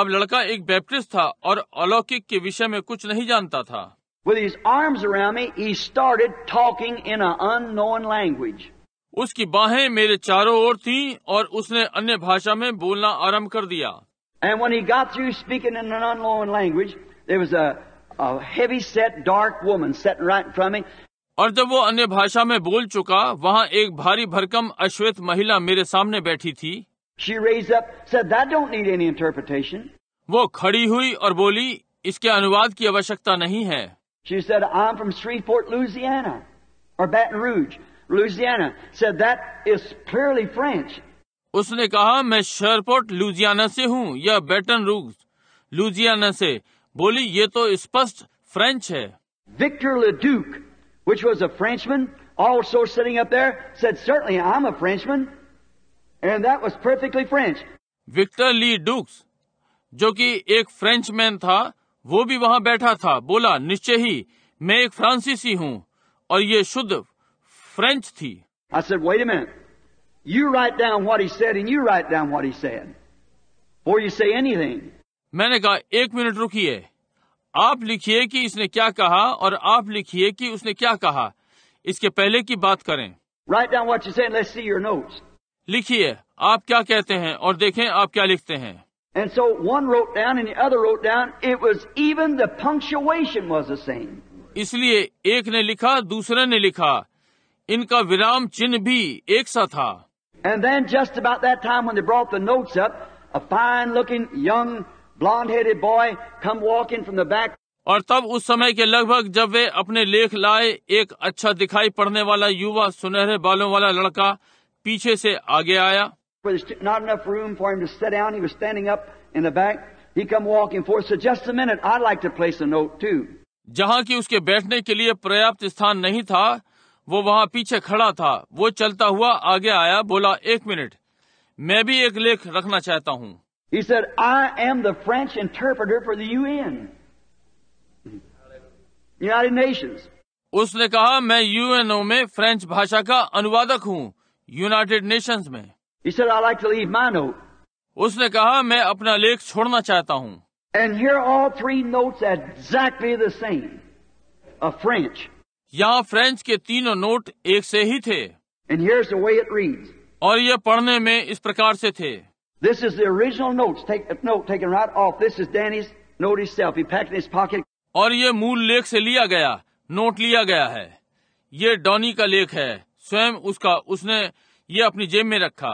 S1: अब लड़का एक बैप्टिस्ट था और अलौकिक के विषय में कुछ नहीं जानता था
S2: With his arms around me, he started talking in an unknown language.
S1: उसकी बाहें मेरे चारों ओर थीं और उसने अन्य भाषा में बोलना आरंभ कर दिया
S2: And when he got through speaking in an unknown language, there was a, a heavy set dark woman sitting right in front of me. और जब वो
S1: अन्य भाषा में बोल चुका वहाँ एक भारी भरकम अश्वेत महिला मेरे सामने बैठी थी
S2: She raised up, said, that don't need any interpretation.
S1: वो खड़ी हुई और बोली इसके अनुवाद की आवश्यकता नहीं है
S2: She said, I'm from Shreveport, Louisiana, or Baton Rouge, Louisiana. Said, that is clearly French. उसने
S1: कहा मैं शरपोर्ट लुजियाना से हूँ या बैटन रूज लुजियाना से बोली ये तो स्पष्ट फ्रेंच है
S2: Victor Leduc, which was a Frenchman, also sitting up there, said, certainly I'm a Frenchman. And that was perfectly French.
S1: Victor Le Doux जो कि एक फ्रेंच मैन था वो भी वहां बैठा था बोला निश्चय ही मैं एक फ्रांसीसी हूं और ये शुद्ध
S2: फ्रेंच थी I said, wait a minute. You write down what he said and you write down what he said. Before you say anything.
S1: मैंने कहा एक मिनट रुकिए आप लिखिए कि इसने क्या कहा और आप लिखिए कि उसने क्या कहा इसके पहले की बात करें
S2: Write down what you said and let's see your notes.
S1: लिखिए आप क्या कहते हैं और देखें आप क्या लिखते हैं
S2: And so one wrote down and the other wrote down. It was even the punctuation was the same.
S1: इसलिए एक ने लिखा दूसरे ने लिखा इनका विराम चिन्ह भी एक सा था
S2: And then just about that time when they brought the notes up, a fine-looking young blonde-headed boy come walking from the back.
S1: और तब उस समय के लगभग जब वे अपने लेख लाए एक अच्छा दिखाई पड़ने वाला युवा सुनहरे बालों वाला लड़का पीछे से आगे आया जहाँ की उसके बैठने के लिए पर्याप्त स्थान नहीं था वो वहाँ पीछे खड़ा था वो चलता हुआ आगे आया बोला एक मिनट मैं भी एक लेख रखना चाहता हूँ
S2: He said, I am the French interpreter for the UN. United
S1: उसने कहा मैं यूएनओ में फ्रेंच भाषा का अनुवादक हूँ यूनाइटेड नेशंस में
S2: He said, I like to leave my note.
S1: उसने कहा मैं अपना लेख छोड़ना चाहता हूँ
S2: And here all three notes exactly the same of French.
S1: यहाँ फ्रेंच के तीनों नोट एक से ही थे And here's the way it reads. और ये पढ़ने में इस प्रकार से
S2: थे This is the original notes take, note taken right off. This is Danny's note himself. He packed in his pocket.
S1: और ये मूल लेख से लिया गया नोट लिया गया है ये डॉनी का लेख है स्वयं उसका उसने ये अपनी जेब में रखा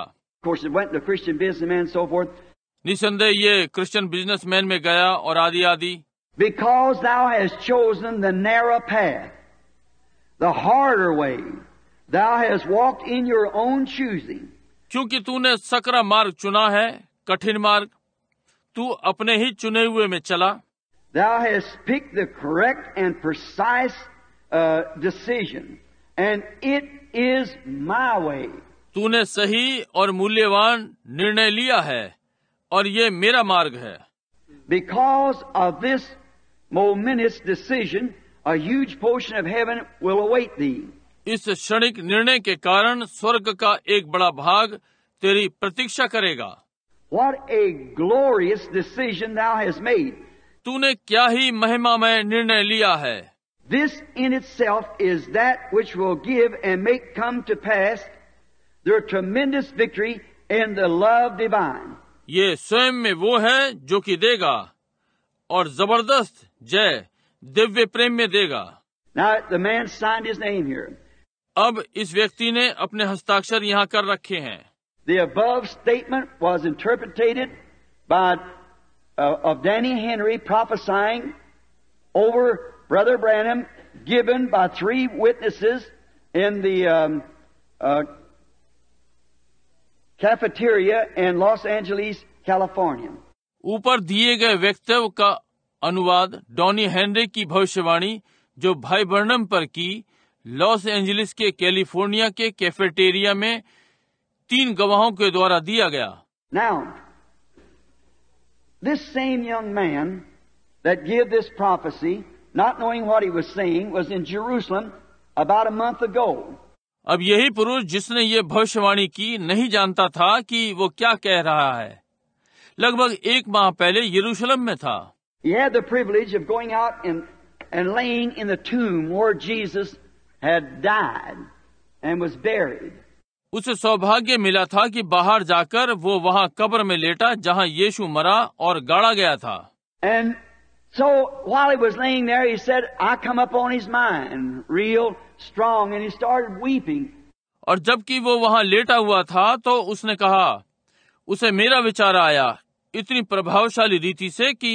S1: निसंदेह ये क्रिश्चियन बिजनेस मैन में गया और आदि आदि
S2: because thou has chosen the narrow path the harder way thou has walked in your own choosing
S1: क्योंकि तूने सकरा मार्ग चुना है कठिन मार्ग तू अपने ही चुने हुए में चला
S2: thou has pick the correct and precise decision and it is my way
S1: तूने सही और मूल्यवान निर्णय लिया है और ये मेरा मार्ग है
S2: because of this momentous decision a portion of heaven will
S1: इस क्षणिक निर्णय के कारण स्वर्ग का एक बड़ा भाग तेरी प्रतीक्षा करेगा
S2: what a glorious decision thou has क्या ही महिमा में निर्णय लिया है This in itself is that which will give and make come to pass their tremendous victory in the love divine.
S1: ये स्वयं में वो है जो कि देगा और जबरदस्त जय दिव्य प्रेम में देगा
S2: Now, the man signed his name here.
S1: अब इस व्यक्ति ने अपने हस्ताक्षर यहाँ कर रखे हैं
S2: The above statement was interpreted by uh, of Danny Henry prophesying over Brother Branham, given by three witnesses in the um, uh, cafeteria in Los Angeles, California.
S1: ऊपर दिए गए वक्तव्य का अनुवाद डॉनी हेनरी की भविष्यवाणी जो भाई बर्नम पर की लॉस एंजलिस के कैलिफोर्निया के कैफेटेरिया में तीन गवाहों के द्वारा दिया गया
S2: Now, this same young man that gave this prophecy not knowing what he was saying, was in Jerusalem about a month ago.
S1: अब यही पुरुष जिसने ये भविष्यवाणी की नहीं जानता था कि वो क्या कह रहा है लगभग एक माह पहले यरूशलेम में था
S2: He had the privilege of going out and, and laying in the tomb where Jesus had died and was buried.
S1: उसे सौभाग्य मिला था कि बाहर जाकर वो वहाँ कब्र में लेटा जहाँ यीशु मरा और गाड़ा गया था
S2: And so while he was laying there, he said, I come up on his mind real strong, and he started weeping.
S1: और जबकि वो वहां लेटा हुआ था तो उसने कहा उसे मेरा विचार आया इतनी प्रभावशाली रीति से कि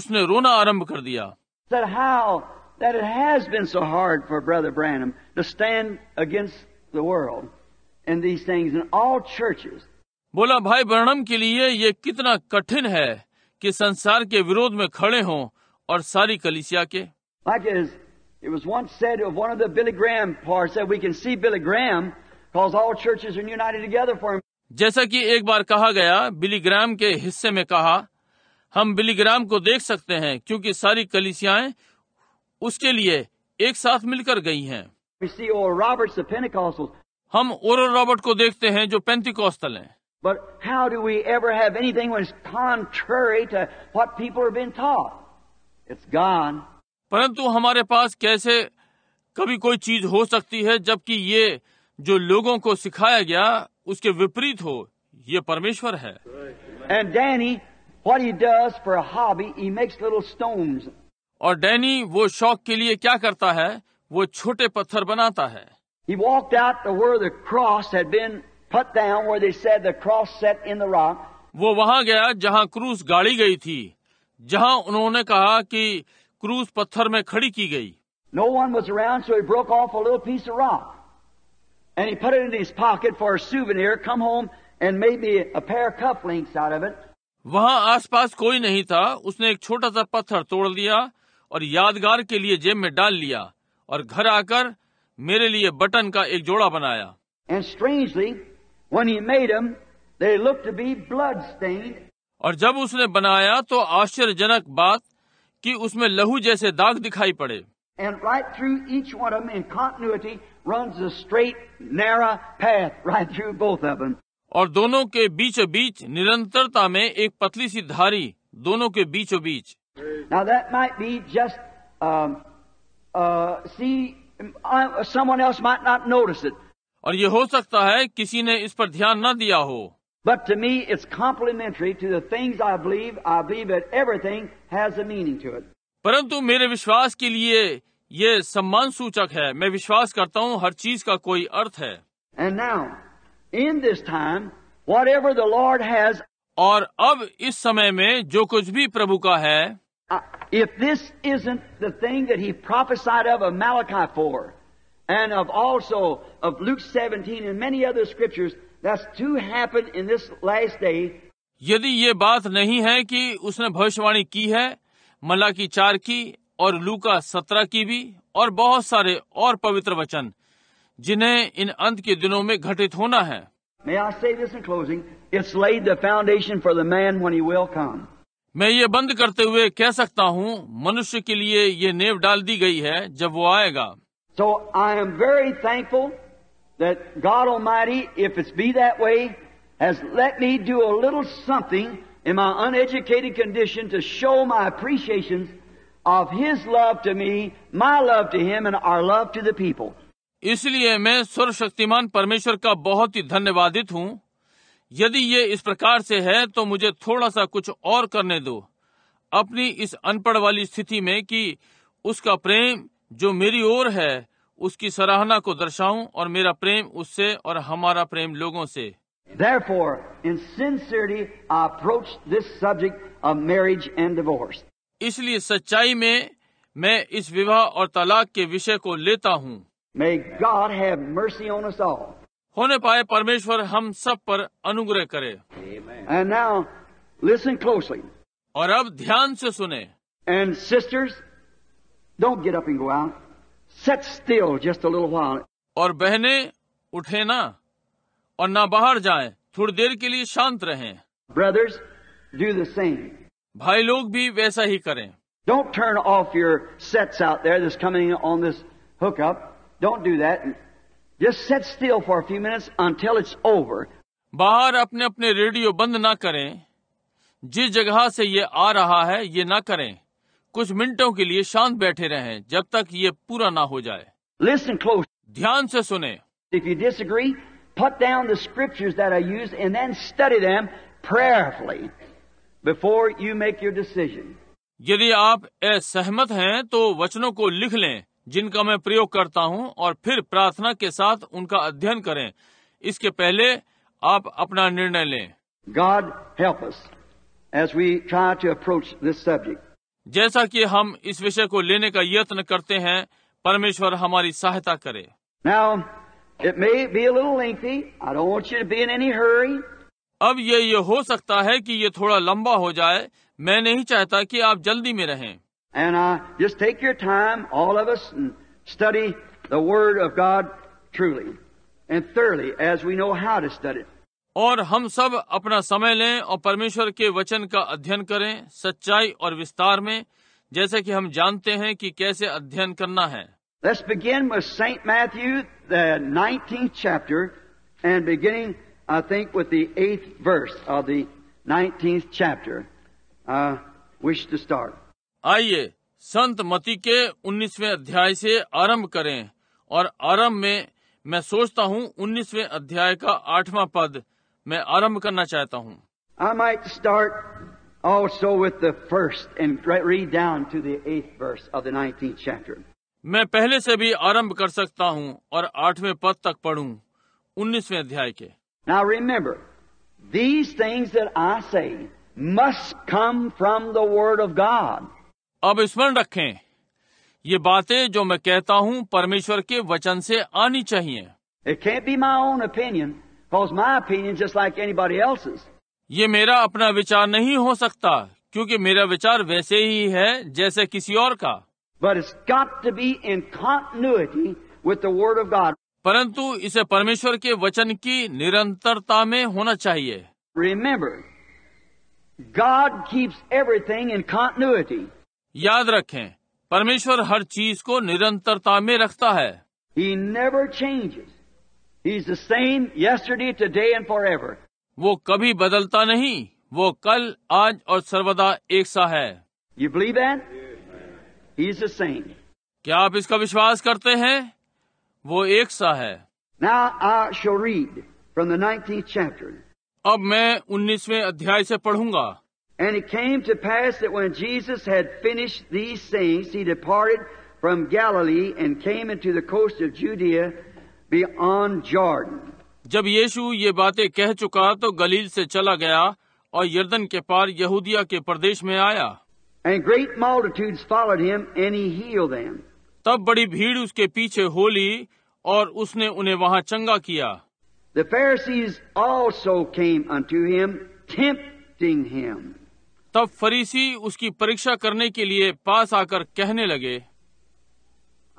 S1: उसने रोना आरंभ
S2: कर दिया that how that it has been so hard for brother Branham to stand against the world and these things in all churches बोला
S1: भाई ब्रणम के लिए ये कितना कठिन है कि संसार के विरोध में खड़े हों और सारी कलिसिया के जैसा कि एक बार कहा गया बिलीग्राम के हिस्से में कहा हम बिलीग्राम को देख सकते हैं क्योंकि सारी कलिसियाए उसके लिए एक साथ मिलकर गई हैं। हम ओरल रॉबर्ट को देखते हैं जो पेंटिकॉस्टल हैं।
S2: But how do we ever have anything which is contrary to what people are being taught? It's gone.
S1: परंतु हमारे पास कैसे कभी कोई चीज हो सकती है जबकि ये जो लोगों को सिखाया गया उसके विपरीत हो ये परमेश्वर
S2: है And Danny, what he does for a hobby, he makes little stones.
S1: और डैनी वो शौक के लिए क्या करता है वो छोटे पत्थर बनाता है
S2: He walked out to where the cross had been put down where they said the cross set in the rock.
S1: वो वहां गया जहां क्रूस गाड़ी गई थी जहां उन्होंने कहा कि क्रूस पत्थर में खड़ी की गई
S2: No one was around, so he broke off a little piece of rock. And he put it in his pocket for a souvenir, come home and maybe a pair of cufflinks out of it.
S1: वहां आसपास कोई नहीं था उसने एक छोटा सा पत्थर तोड़ लिया और यादगार के लिए जेब में डाल लिया और घर आकर मेरे लिए बटन का एक जोड़ा बनाया
S2: And strangely,
S1: और जब उसने बनाया तो आश्चर्यजनक बात कि
S2: उसमें लहू जैसे दाग दिखाई पड़े And right through each one of them in continuity runs a straight, narrow path right through both of them. और दोनों के बीच
S1: बीच निरंतरता में एक पतली सी धारी दोनों के बीच बीच
S2: Now that might be just um, uh, see, I, someone else might not notice it.
S1: और ये हो सकता है किसी ने इस पर ध्यान न दिया हो
S2: but to me it's complementary to the things I believe. I believe that everything has a meaning
S1: परंतु मेरे विश्वास के लिए ये सम्मान सूचक है मैं विश्वास करता हूँ हर चीज का कोई अर्थ है
S2: and now in this time whatever the Lord has
S1: और अब इस समय में जो कुछ भी प्रभु का है
S2: if this is the thing professor of a and of also of Luke 17 and many other scriptures that's to happen in this last day.
S1: यदि ये बात नहीं है कि उसने भविष्यवाणी की है मला की चार की और लूका सत्रह की भी और बहुत सारे और पवित्र वचन जिन्हें इन अंत के दिनों में घटित होना है मैं ये बंद करते हुए कह सकता हूँ मनुष्य के लिए ये नेव डाल दी गई है जब वो आएगा
S2: So I am very thankful that God Almighty, if it's be that way, has let me do a little something in my uneducated condition to show my appreciation of His love to me, my love to Him, and our love to the people.
S1: इसलिए मैं सर्वशक्तिमान परमेश्वर का बहुत ही धन्यवादित हूँ यदि ये इस प्रकार से है तो मुझे थोड़ा सा कुछ और करने दो अपनी इस अनपढ़ वाली स्थिति में कि उसका प्रेम जो मेरी ओर है उसकी सराहना को दर्शाऊं और मेरा प्रेम उससे और हमारा प्रेम लोगों से
S2: Therefore, in sincerity, I approach this subject of marriage and divorce.
S1: इसलिए सच्चाई में मैं इस विवाह और तलाक के विषय को लेता हूँ
S2: May God have mercy on us all.
S1: होने पाए परमेश्वर हम सब पर अनुग्रह करे
S2: And now, listen closely.
S1: और अब ध्यान से सुने
S2: And sisters, don't get up and go out. Sit still just a little
S1: और बहने उठे ना और ना बाहर जाए थोड़ी देर के लिए शांत रहे
S2: ब्रदर्स डू द सेम
S1: भाई लोग भी वैसा ही करें
S2: don't turn off your sets out there this coming on this hook up don't do that just sit still for a few minutes until it's over
S1: बाहर अपने अपने रेडियो बंद ना करें जिस जगह से ये आ रहा है ये ना करें कुछ मिनटों के लिए शांत बैठे रहें जब तक ये पूरा ना हो जाए Listen close. ध्यान से
S2: सुने If you disagree, put down the scriptures that are used and then study them prayerfully before you make your decision.
S1: यदि आप असहमत हैं तो वचनों को लिख लें जिनका मैं प्रयोग करता हूं और फिर प्रार्थना के साथ उनका अध्ययन करें इसके पहले आप अपना निर्णय लें
S2: God help us as we try to approach this subject.
S1: जैसा कि हम इस विषय को लेने का यत्न करते हैं परमेश्वर हमारी सहायता करे
S2: Now, it may be a little lengthy. I don't want you to be in any hurry.
S1: अब ये ये हो सकता है कि ये थोड़ा लंबा हो जाए मैं नहीं चाहता कि आप जल्दी में रहें
S2: And uh, just take your time, all of us, and study the Word of God truly and thoroughly as we know how to study it.
S1: और हम सब अपना समय लें और परमेश्वर के वचन का अध्ययन करें सच्चाई और विस्तार में जैसे कि हम जानते हैं कि कैसे अध्ययन करना है
S2: Let's begin with St. Matthew, the 19th chapter, and beginning, I think, with the 8th verse of the 19th chapter. I wish to start.
S1: आइए संत मती के 19वें अध्याय से आरंभ करें और आरंभ में मैं सोचता हूँ 19वें अध्याय का आठवां पद मैं आरंभ करना चाहता हूँ मैं पहले से भी आरंभ कर सकता हूँ और आठवें पद तक पढ़ू उन्नीसवें अध्याय के
S2: now remember these things that must come from the word of God अब
S1: स्मरण रखें ये बातें जो मैं कहता हूँ परमेश्वर के वचन से आनी
S2: चाहिए it can be my own opinion
S1: ये मेरा अपना विचार नहीं हो सकता क्योंकि मेरा विचार वैसे ही है जैसे किसी और का परंतु इसे परमेश्वर के वचन की निरंतरता में होना चाहिए
S2: remember God keeps everything in continuity याद रखें
S1: परमेश्वर हर चीज को निरंतरता में रखता है
S2: ही नेवर चेंजेस वो कभी बदलता
S1: नहीं वो कल आज और सर्वदा एक सा है you believe that he is the same क्या आप इसका विश्वास करते हैं वो एक सा
S2: है Now I shall read from the 19th chapter. अब मैं 19वें अध्याय से पढ़ूंगा And it came to pass that when Jesus had finished these things, he departed from Galilee and came into the coast of Judea beyond Jordan.
S1: जब यीशु ये बातें कह चुका तो गलील से चला गया और यर्दन के पार यहूदिया के प्रदेश में आया
S2: And great multitudes followed him, and he healed them.
S1: तब बड़ी भीड़ उसके पीछे होली और उसने उन्हें वहाँ चंगा किया
S2: The Pharisees also came unto him, tempting him.
S1: तब फरीसी उसकी परीक्षा करने के लिए पास आकर कहने लगे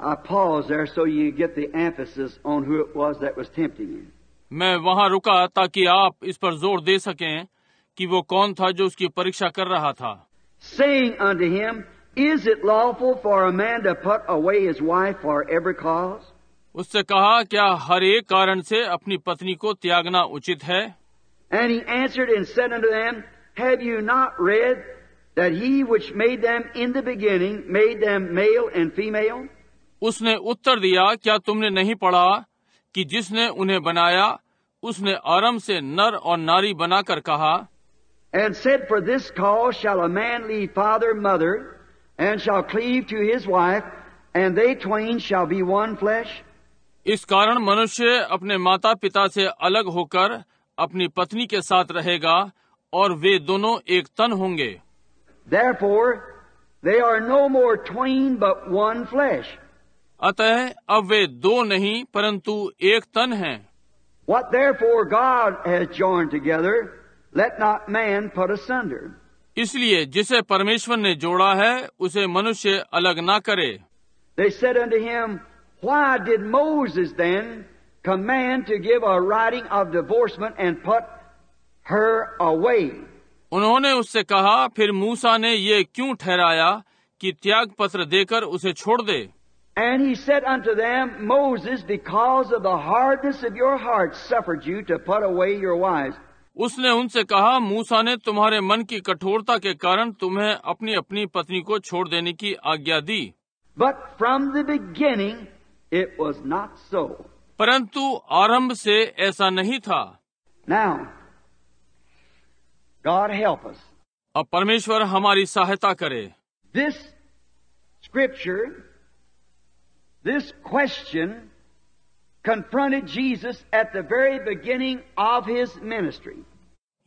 S2: मैं
S1: वहाँ रुका ताकि आप इस पर जोर दे सकें कि वो कौन था जो उसकी परीक्षा कर रहा था
S2: him, Is it lawful for a
S1: उससे कहा क्या हर एक कारण से अपनी पत्नी को त्यागना उचित है
S2: any answered in said them have you not read he which made them the beginning made them and female
S1: उसने उत्तर दिया क्या तुमने नहीं पढ़ा कि जिसने उन्हें बनाया उसने आरम से नर और नारी बनाकर कहा
S2: And said, For this cause shall a man leave father and mother, and shall cleave to his wife, and they twain shall be one flesh.
S1: इस कारण मनुष्य अपने माता पिता से अलग होकर अपनी पत्नी के साथ रहेगा और वे दोनों एक तन होंगे
S2: Therefore, they are no more twain but one flesh.
S1: अतः अब वे दो नहीं परंतु
S2: एक तन हैं What therefore God has joined together, let not man put asunder.
S1: इसलिए जिसे परमेश्वर ने जोड़ा है उसे मनुष्य अलग ना करे
S2: They said unto him, Why did Moses then command to give a writing of divorcement and put her away?
S1: उन्होंने उससे कहा फिर मूसा ने ये क्यों ठहराया कि त्याग पत्र देकर उसे छोड़ दे
S2: And he said unto them, Moses, because of the hardness of your heart, suffered you to put away your wives. उसने उनसे कहा
S1: मूसा ने तुम्हारे मन की कठोरता के कारण तुम्हें अपनी अपनी पत्नी को छोड़ देने की आज्ञा दी
S2: but from the beginning it was not so
S1: परंतु आरंभ से ऐसा नहीं था
S2: नाउ गॉड हेल्प
S1: अस अब परमेश्वर हमारी सहायता करे this
S2: scripture this question confronted Jesus at the very beginning of his ministry.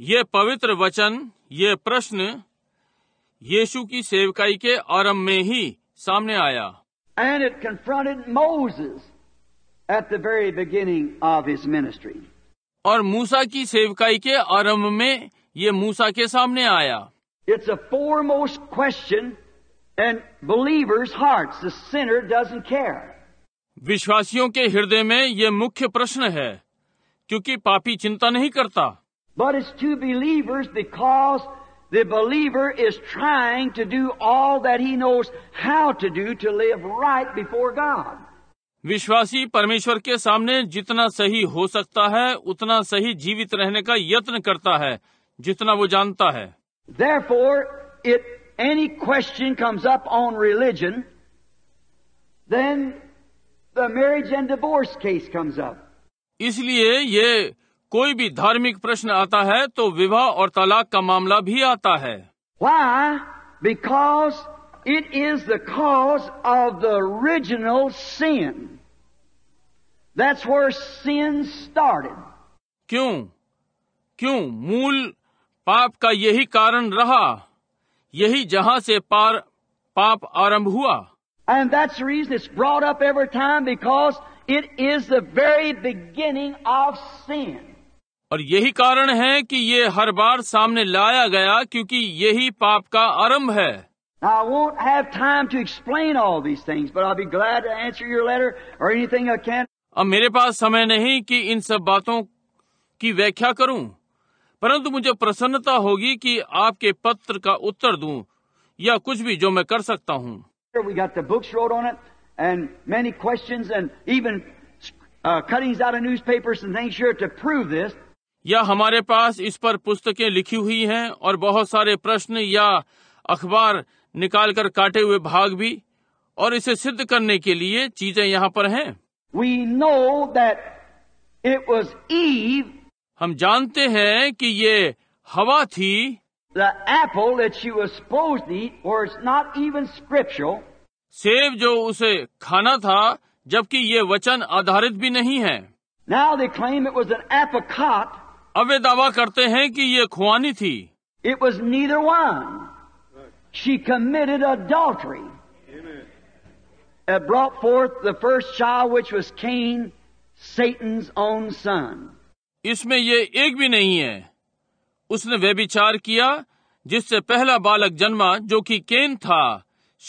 S2: ये
S1: पवित्र वचन ये प्रश्न यीशु की सेवकाई के आरंभ में ही सामने आया
S2: And it confronted Moses at the very beginning of his ministry.
S1: और मूसा की सेवकाई के आरंभ में ये मूसा के सामने आया
S2: It's a foremost question And believers' hearts, the विश्वासियों के हृदय में ये
S1: मुख्य प्रश्न है क्योंकि पापी चिंता नहीं करता
S2: but is to believers because the believer is trying to do all that he knows how to do to live right before God
S1: विश्वासी परमेश्वर के सामने जितना सही हो सकता है उतना सही जीवित रहने का यत्न करता है जितना वो जानता है
S2: for it any question comes up on religion, then the marriage and divorce case comes up.
S1: इसलिए ये कोई भी धार्मिक प्रश्न आता है तो विवाह और तलाक का मामला भी आता है
S2: Why? Because it is the cause of the original sin. That's where sin started. क्यों? क्यों मूल
S1: पाप का यही कारण रहा यही जहाँ से पार पाप आरंभ
S2: हुआ and that's reason is brought up every time because it is the very beginning of sin
S1: और यही कारण है कि ये हर बार सामने लाया गया क्योंकि यही पाप का आरंभ है
S2: things, letter अब मेरे पास
S1: समय नहीं कि इन सब बातों की व्याख्या करूं। परंतु मुझे प्रसन्नता होगी कि आपके पत्र का उत्तर दूं या कुछ भी जो मैं कर सकता हूँ
S2: uh,
S1: या हमारे पास इस पर पुस्तकें लिखी हुई हैं और बहुत सारे प्रश्न या अखबार निकालकर काटे हुए भाग भी और इसे सिद्ध करने के लिए चीजें यहाँ पर हैं
S2: we know that it was Eve हम जानते हैं कि ये हवा थी The apple that she was supposed to eat, or it's not even scriptural.
S1: सेब जो उसे खाना था जबकि ये वचन आधारित भी नहीं है
S2: Now they claim it was an apricot.
S1: अब वे दावा करते हैं कि ये खुआनी
S2: थी It was neither one. She committed adultery. It brought forth the first child, which was Cain, Satan's own son.
S1: इसमें ये एक भी नहीं है उसने वे विचार किया जिससे पहला बालक जन्मा जो कि केन था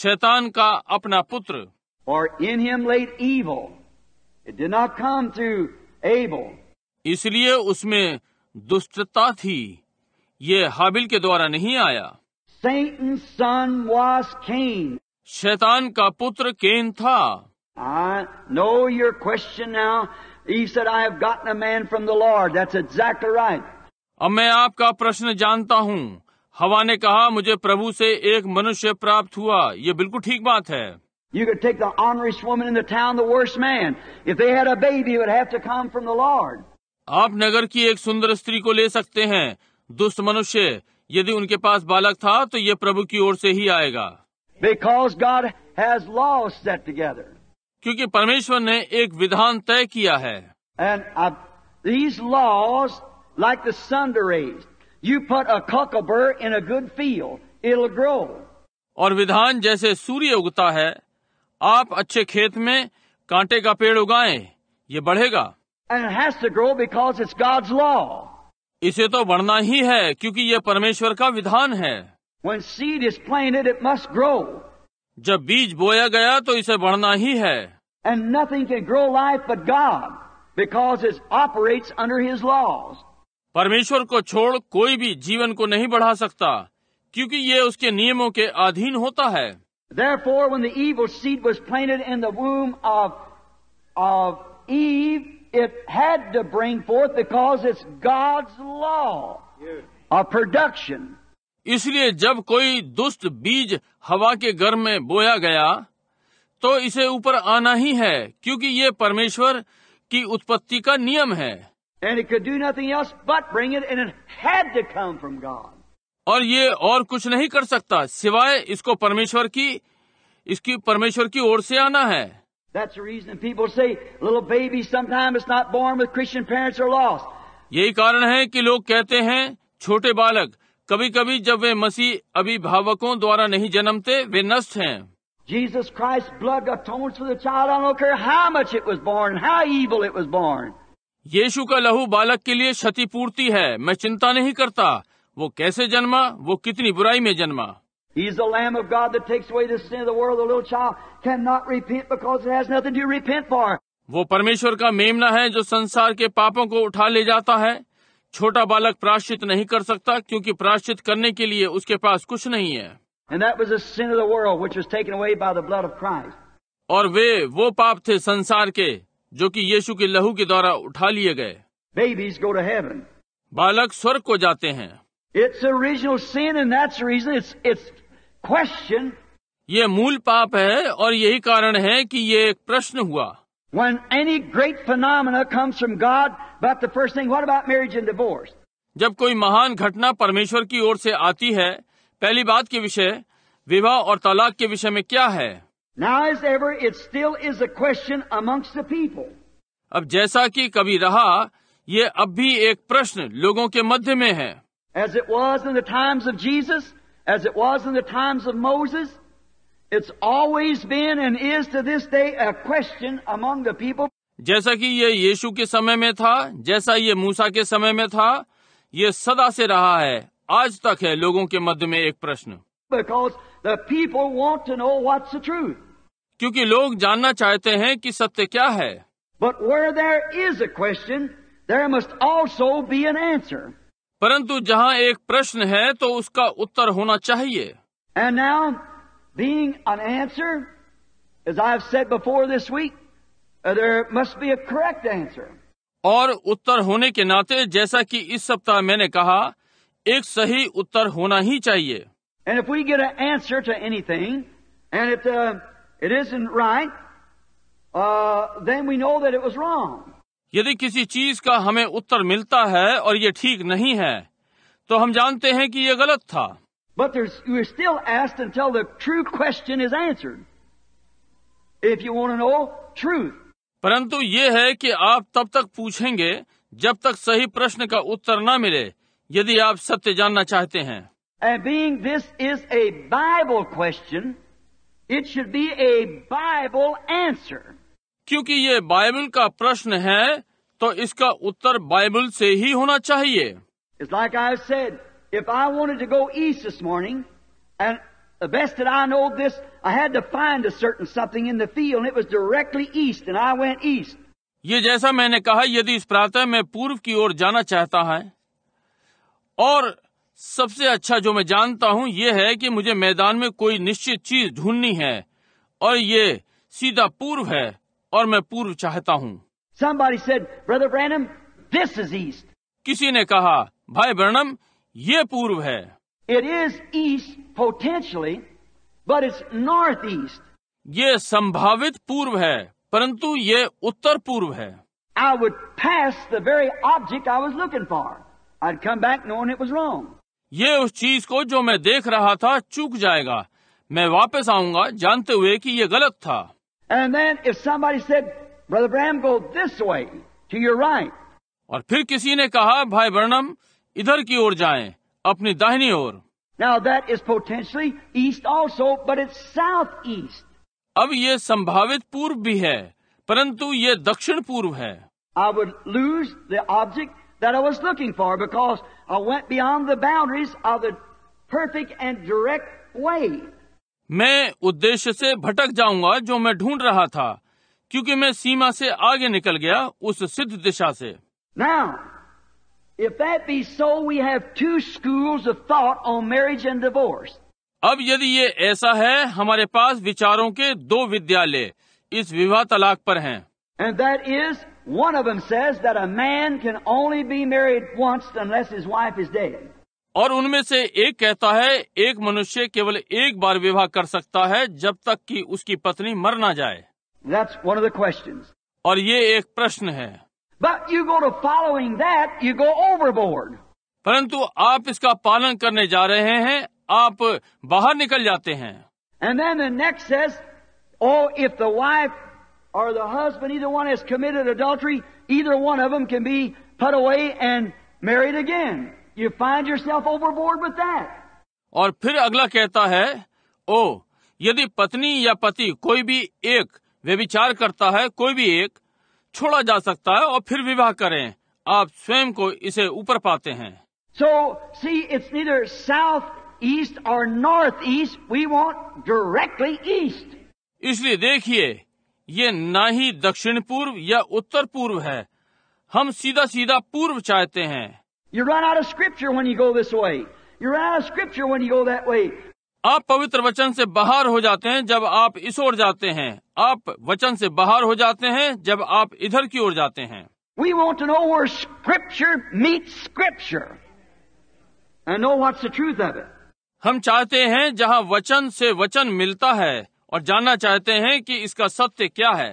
S1: शैतान का अपना पुत्र
S2: और in him let evil. It
S1: इसलिए उसमें दुष्टता थी ये हाबिल के द्वारा नहीं आया
S2: Satan's son was Cain. शैतान का पुत्र केन था no know question He said, I have gotten a man from the Lord. That's exactly right. अब मैं आपका प्रश्न
S1: जानता हूँ हवा ने कहा मुझे प्रभु से एक मनुष्य प्राप्त हुआ ये बिल्कुल ठीक
S2: बात है You could take the honoriest woman in the town, the worst man. If they had a baby, it would have to come from the Lord.
S1: आप नगर की एक सुंदर स्त्री को ले सकते हैं दुष्ट मनुष्य यदि उनके पास बालक था तो ये प्रभु की ओर से ही आएगा
S2: Because God has laws set together.
S1: क्योंकि परमेश्वर ने एक विधान तय किया है और विधान जैसे सूर्य उगता है आप अच्छे खेत में कांटे का पेड़ उगाएं, ये बढ़ेगा
S2: And it has to grow because it's God's law.
S1: इसे तो बढ़ना ही है क्योंकि ये परमेश्वर का विधान है
S2: When seed is planted, it must grow.
S1: जब बीज बोया गया तो इसे बढ़ना ही है
S2: And nothing can grow life but God because it operates under His laws.
S1: परमेश्वर को छोड़ कोई भी जीवन को नहीं बढ़ा सकता क्योंकि ये उसके नियमों के अधीन होता है
S2: Therefore, when the evil seed was planted in the womb of, of Eve, it had to bring forth because it's God's law of
S1: production. इसलिए जब कोई दुष्ट बीज हवा के घर में बोया गया तो इसे ऊपर आना ही है क्योंकि ये परमेश्वर की उत्पत्ति का नियम है और ये और कुछ नहीं कर सकता सिवाय इसको परमेश्वर की इसकी परमेश्वर की ओर से आना है यही कारण है कि लोग कहते हैं छोटे बालक कभी कभी जब वे मसीह अभिभावकों द्वारा नहीं जन्मते वे नष्ट हैं
S2: Jesus Christ's blood atones for the child. I don't care how much it was born, how evil it was born.
S1: यीशु का लहू बालक के लिए क्षतिपूर्ति है मैं चिंता नहीं करता वो कैसे जन्मा वो कितनी बुराई में जन्मा
S2: वो परमेश्वर का मेमना
S1: है जो संसार के पापों को उठा ले जाता है छोटा बालक प्राश्चित नहीं कर सकता क्योंकि प्राश्चित करने के लिए उसके पास कुछ नहीं है
S2: And that was the sin of the world which was taken away by the blood of Christ.
S1: और वे वो पाप थे संसार के जो कि यीशु के लहू के द्वारा उठा लिए गए Babies go to heaven. बालक स्वर्ग को जाते हैं
S2: It's original sin and that's the reason it's it's question. ये मूल पाप है
S1: और यही कारण है कि
S2: ये एक प्रश्न हुआ When any great phenomena comes from God, but the first thing, what about marriage and divorce? जब कोई महान घटना
S1: परमेश्वर की ओर से आती है पहली बात के विषय विवाह और तलाक के विषय में क्या है क्वेश्चन अब जैसा कि कभी रहा ये अब भी एक प्रश्न लोगों के मध्य में है
S2: as it was in times of Jesus as it was in times of Moses it's always been and is this question among the people
S1: जैसा कि ये यीशु के समय में था जैसा ये मूसा के समय में था ये सदा से रहा है आज तक है लोगों के मध्य में एक प्रश्न
S2: वॉन्ट नो
S1: क्योंकि लोग जानना चाहते हैं कि सत्य क्या है
S2: but where there is a question there must also be an answer परंतु जहाँ एक
S1: प्रश्न है तो उसका उत्तर होना चाहिए
S2: and now being an answer is I set before this week there must be a correct answer
S1: और उत्तर होने के नाते जैसा कि इस सप्ताह मैंने कहा एक सही उत्तर होना ही चाहिए यदि किसी चीज का हमें उत्तर मिलता है और ये ठीक नहीं है तो हम जानते हैं कि ये गलत था
S2: बट देयर इज नो
S1: परंतु ये है कि आप तब तक पूछेंगे जब तक सही प्रश्न का उत्तर न मिले यदि आप सत्य जानना
S2: चाहते हैं being this is a Bible question it should be a Bible answer
S1: क्योंकि ये बाइबल का प्रश्न है तो इसका उत्तर बाइबल से ही होना चाहिए ये जैसा मैंने कहा यदि इस प्रातः मैं पूर्व की ओर जाना चाहता है और सबसे अच्छा जो मैं जानता हूं ये है कि मुझे मैदान में कोई निश्चित चीज ढूंढनी है और ये सीधा पूर्व है और मैं पूर्व चाहता हूं
S2: said,
S1: Branham, किसी ने कहा भाई ब्रनम ये पूर्व है is east east but but north east ये संभावित पूर्व है परंतु ये उत्तर पूर्व है
S2: I would pass the very object I was looking for I'd come back knowing it was wrong.
S1: ये उस चीज को जो मैं देख रहा था चूक जाएगा मैं वापस आऊंगा जानते हुए कि ये गलत था
S2: And then if somebody said, Brother Branham, go this way, to your right.
S1: और फिर किसी ने कहा भाई बर्नम इधर की ओर जाएं, अपनी दाहिनी ओर
S2: Now that is potentially east also, but it's southeast.
S1: अब ये संभावित पूर्व भी है परंतु ये दक्षिण पूर्व है
S2: I would lose the object that I was looking for because I went beyond the boundaries of the perfect and direct way.
S1: मैं उद्देश्य से भटक जाऊंगा जो मैं ढूंढ रहा था क्योंकि मैं सीमा से आगे निकल गया उस सिद्ध
S2: दिशा से Now, if that be so, we have two schools of thought on marriage and divorce.
S1: अब यदि ये ऐसा है हमारे पास विचारों के दो विद्यालय इस विवाह तलाक पर हैं।
S2: And that is One of them says that a man can only be married once unless his wife is dead. और
S1: उनमें से एक कहता है एक मनुष्य केवल एक बार विवाह कर सकता है जब तक कि उसकी पत्नी मर ना जाए That's one of the questions. और ये एक प्रश्न है
S2: But you go to following that, you go overboard.
S1: परंतु आप इसका पालन करने जा रहे हैं आप बाहर निकल जाते हैं
S2: And then the next says, oh, if the wife or the husband, either one has committed adultery, either one of them can be put away and married again. You find yourself overboard with that.
S1: और फिर अगला कहता है ओ यदि पत्नी या पति कोई भी एक व्यभिचार करता है कोई भी एक छोड़ा जा सकता है और फिर विवाह करें आप स्वयं को इसे ऊपर पाते हैं
S2: so see it's neither south east और north east we want directly east
S1: इसलिए देखिए ये न ही दक्षिण पूर्व या उत्तर पूर्व है हम सीधा सीधा पूर्व चाहते हैं आप पवित्र वचन से बाहर हो जाते हैं जब आप इस ओर जाते हैं आप वचन से बाहर हो जाते हैं जब आप इधर की ओर जाते हैं
S2: We want to know where Scripture meets Scripture and know what's the truth of it. हम चाहते हैं जहाँ
S1: वचन से वचन मिलता है और जानना चाहते हैं कि इसका सत्य क्या है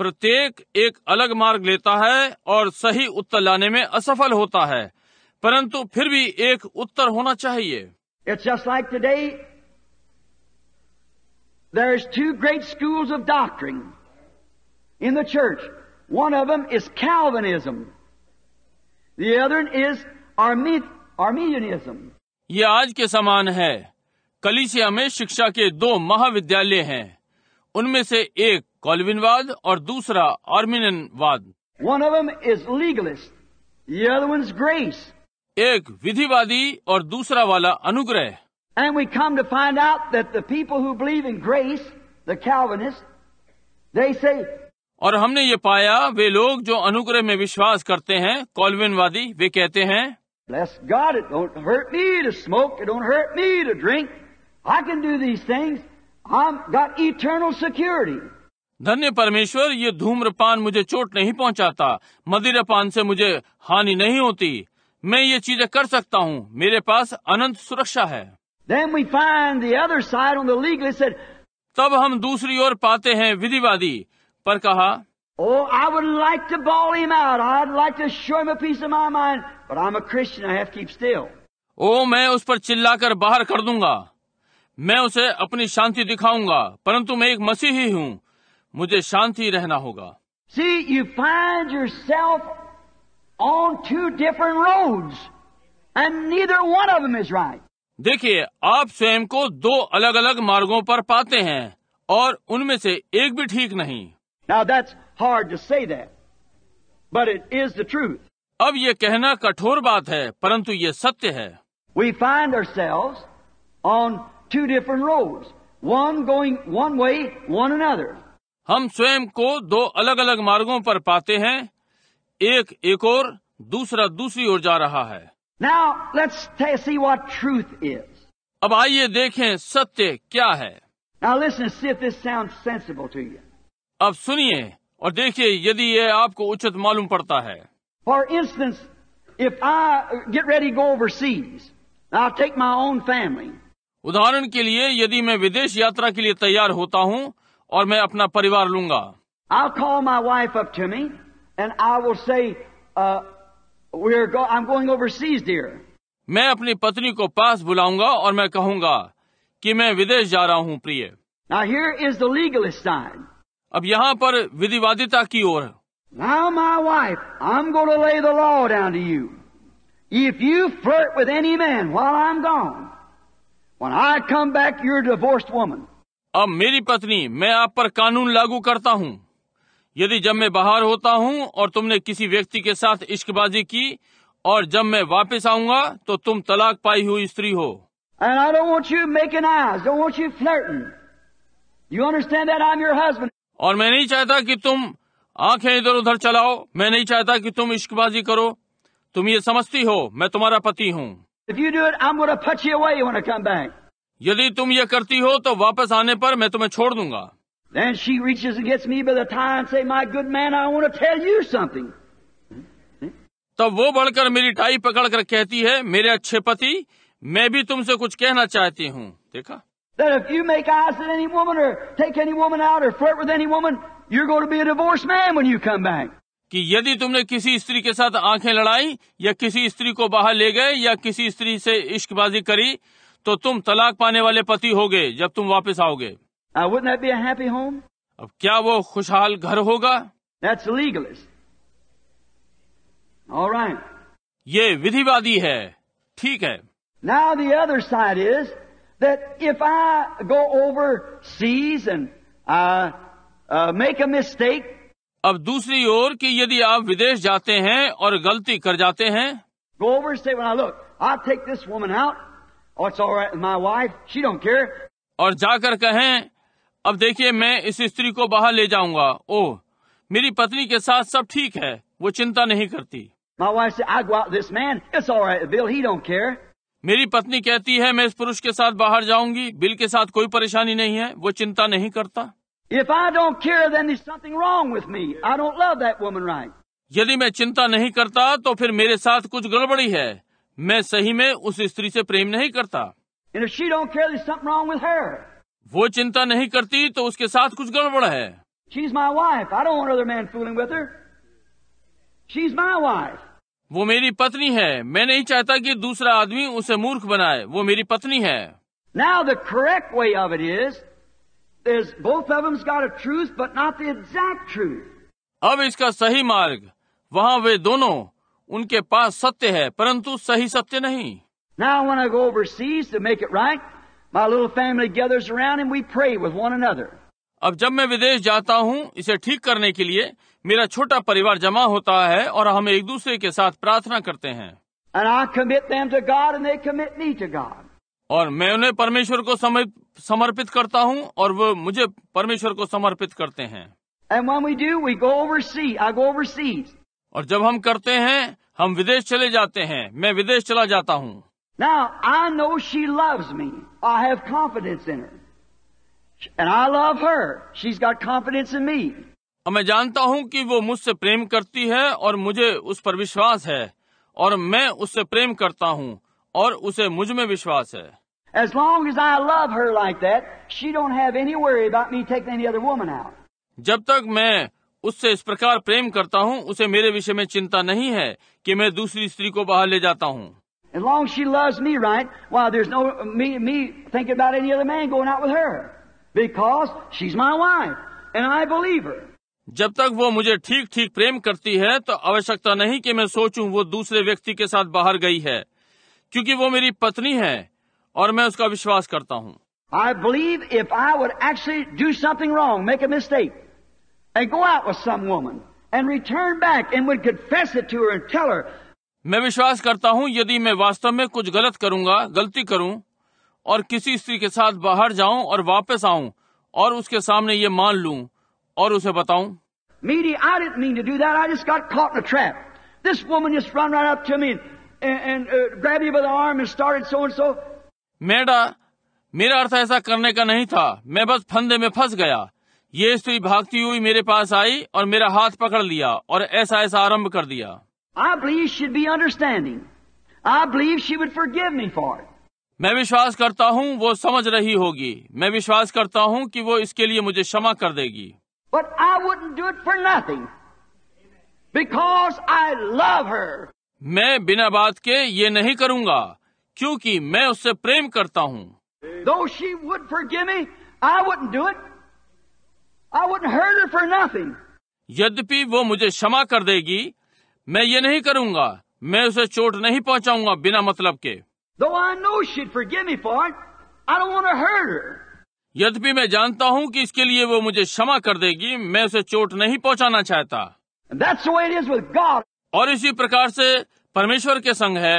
S1: प्रत्येक एक अलग मार्ग लेता है और सही उत्तर लाने में असफल होता है परंतु फिर भी एक उत्तर होना चाहिए
S2: it's just of doctoring in the church one of them The other is Armenianism.
S1: ये आज के समान है कलिसिया में शिक्षा के दो महाविद्यालय हैं उनमें से एक कॉलविनवाद और दूसरा आर्मिनवाद
S2: One of them is legalist. The other one's
S1: grace. एक विधिवादी और दूसरा वाला अनुग्रह
S2: And we come to find out that the people who believe in grace, the Calvinists, they say
S1: और हमने ये पाया वे लोग जो अनुग्रह में विश्वास करते हैं कॉलविनवादी वे कहते
S2: हैं Bless God, it don't hurt me to smoke, it don't hurt me to drink. I can do these things. I've got eternal security. धन्य परमेश्वर
S1: ये धूम्रपान मुझे चोट नहीं पहुंचाता मदिरापान से मुझे हानि नहीं होती मैं ये चीजें कर सकता हूँ मेरे पास अनंत सुरक्षा है
S2: Then we find the other side on the legalist said,
S1: तब हम दूसरी ओर पाते हैं विधिवादी पर
S2: कहा Oh, I would like to bawl him out. I'd like to show him a piece of my mind, but I'm a Christian. I have to keep still.
S1: ओ मैं उस पर चिल्लाकर बाहर कर दूंगा मैं उसे अपनी शांति दिखाऊंगा परंतु मैं एक मसीही हूँ मुझे शांति रहना होगा
S2: See, you find yourself on two different roads, and neither one of them is right.
S1: देखिए आप स्वयं को दो अलग अलग मार्गों पर पाते हैं और उनमें से एक भी ठीक नहीं
S2: Now that's hard to say that, but it is the truth.
S1: अब ये कहना कठोर बात है परंतु ये सत्य है
S2: We find ourselves on two different roads, one going one way, one another. हम स्वयं को
S1: दो अलग-अलग मार्गों पर पाते हैं एक एक ओर दूसरा दूसरी ओर जा रहा है
S2: Now let's see what truth is. अब आइए देखें सत्य क्या है Now listen see if this sounds sensible to you. अब सुनिए
S1: और देखिए यदि ये आपको उचित मालूम पड़ता है
S2: for instance if I get ready go sees I take my own family उदाहरण के
S1: लिए यदि मैं विदेश यात्रा के लिए तैयार होता हूँ और मैं अपना परिवार लूंगा
S2: I call my wife up to me and I will say we are I am going sees dear
S1: मैं अपनी पत्नी को पास बुलाऊंगा और मैं कहूंगा कि मैं विदेश जा रहा हूँ प्रिय
S2: Now here is the legal side.
S1: अब यहाँ पर विधिवादिता की ओर है अब मेरी पत्नी मैं आप पर कानून लागू करता हूँ यदि जब मैं बाहर होता हूँ और तुमने किसी व्यक्ति के साथ इश्कबाजी की और जब मैं वापस आऊंगा तो तुम तलाक पाई हुई स्त्री हो
S2: And I don't want you you You
S1: और मैं नहीं चाहता कि तुम आंखें इधर उधर चलाओ मैं नहीं चाहता कि तुम इश्कबाजी करो तुम ये समझती हो मैं तुम्हारा पति हूँ यदि तुम ये करती हो तो वापस आने पर मैं तुम्हें छोड़ दूंगा
S2: तब वो बढ़कर मेरी
S1: टाई पकड़कर कहती है मेरे अच्छे पति मैं भी तुमसे कुछ कहना चाहती हूँ देखा
S2: That if you make eyes at any woman or take any woman out or flirt with any woman, you're going to be a divorced man when you come back.
S1: कि यदि तुमने किसी स्त्री के साथ आंखें लड़ाई या किसी स्त्री को बाहर ले गए या किसी स्त्री से इश्कबाजी करी तो तुम तलाक पाने वाले पति होगे जब तुम वापस आओगे अब क्या वो खुशहाल घर होगा right. ये विधिवादी है ठीक है
S2: Now the other side is that if I go overseas and I uh, make a mistake,
S1: अब दूसरी ओर कि यदि आप विदेश जाते हैं और गलती कर जाते हैं
S2: go over say when I look, I take this woman out. Oh, it's all right, my wife, she don't care.
S1: और जाकर कहें अब देखिए मैं इस स्त्री को बाहर ले जाऊंगा ओह मेरी पत्नी के साथ सब ठीक है वो चिंता नहीं करती
S2: My wife said, I go out this man. It's all right, Bill. He don't care.
S1: मेरी पत्नी कहती है मैं इस पुरुष के साथ बाहर जाऊंगी बिल के साथ कोई परेशानी नहीं है वो चिंता नहीं करता right. यदि मैं चिंता नहीं करता तो फिर मेरे साथ कुछ गड़बड़ी है मैं सही में उस स्त्री से प्रेम नहीं करता
S2: care,
S1: वो चिंता नहीं करती तो उसके साथ कुछ गड़बड़ है
S2: She's my wife. I don't want another man fooling with her. She's my wife.
S1: वो मेरी पत्नी है मैं नहीं चाहता कि दूसरा आदमी उसे मूर्ख बनाए वो मेरी पत्नी है
S2: Now the correct way of it is, is both of them's got a truth, but not the exact
S1: truth. अब इसका सही मार्ग वहाँ वे दोनों उनके पास सत्य है
S2: परंतु सही सत्य नहीं Now when I go overseas to make it right, my little family gathers around and we pray with one another.
S1: अब जब मैं विदेश जाता हूँ इसे ठीक करने के लिए मेरा छोटा परिवार जमा होता है और हम एक दूसरे के साथ प्रार्थना करते हैं और मैं उन्हें परमेश्वर को समर्पित करता हूँ और वो मुझे परमेश्वर को समर्पित करते हैं और जब हम करते हैं हम विदेश चले जाते हैं मैं विदेश चला जाता हूँ
S2: Now I know she loves me. I have confidence in her. And I love her. She's got confidence in me. और मैं
S1: जानता हूं कि वो मुझसे प्रेम करती है और मुझे उस पर विश्वास है और मैं उससे प्रेम करता हूं और उसे मुझ में विश्वास है
S2: As long as I love her like that, she don't have any worry about me taking any other woman out.
S1: जब तक मैं उससे इस प्रकार प्रेम करता हूं, उसे मेरे विषय में चिंता नहीं है कि मैं दूसरी स्त्री को बाहर ले जाता हूं।
S2: As long as she loves me right, well, there's no me me thinking about any other man going out with her, because she's my wife and I believe her. जब
S1: तक वो मुझे ठीक ठीक प्रेम करती है तो आवश्यकता नहीं कि मैं सोचूं वो दूसरे व्यक्ति के साथ बाहर गई है क्योंकि वो मेरी पत्नी है और मैं उसका विश्वास करता हूं
S2: I believe if I would actually do something wrong make a mistake and go out with some woman and return back and would confess it to her and tell her मैं विश्वास
S1: करता हूँ यदि मैं वास्तव में कुछ गलत करूंगा गलती करूं और किसी स्त्री के साथ बाहर जाऊं और वापस आऊं और उसके सामने ये मान लूं और उसे बताऊं
S2: मेरी आदत नहीं to do that I just got trap this woman just run right up to me and grab you by the arm and started so and so मेडा मेरा अर्थ ऐसा
S1: करने का नहीं था मैं बस फंदे में फंस गया ये स्त्री भागती हुई मेरे पास आई और मेरा हाथ पकड़ लिया और ऐसा ऐसा आरंभ कर दिया
S2: आई बिलीव फॉर
S1: मैं विश्वास करता हूँ वो समझ रही होगी मैं विश्वास करता हूँ कि वो इसके लिए मुझे क्षमा कर देगी
S2: But I wouldn't do it for nothing. Because I love her.
S1: मैं बिना बात के ये नहीं करूंगा क्योंकि मैं उससे प्रेम करता हूँ
S2: though she would for give me I would do it I would hurt for nothing
S1: यद्यपि वो मुझे क्षमा कर देगी मैं ये नहीं करूंगा मैं उसे चोट नहीं पहुंचाऊंगा बिना मतलब के
S2: though I know she'd for give me for I don't want to
S1: hurt यद्यपि मैं जानता हूँ कि इसके लिए वो मुझे क्षमा कर देगी मैं उसे चोट नहीं पहुँचाना चाहता और इसी प्रकार से परमेश्वर के संग है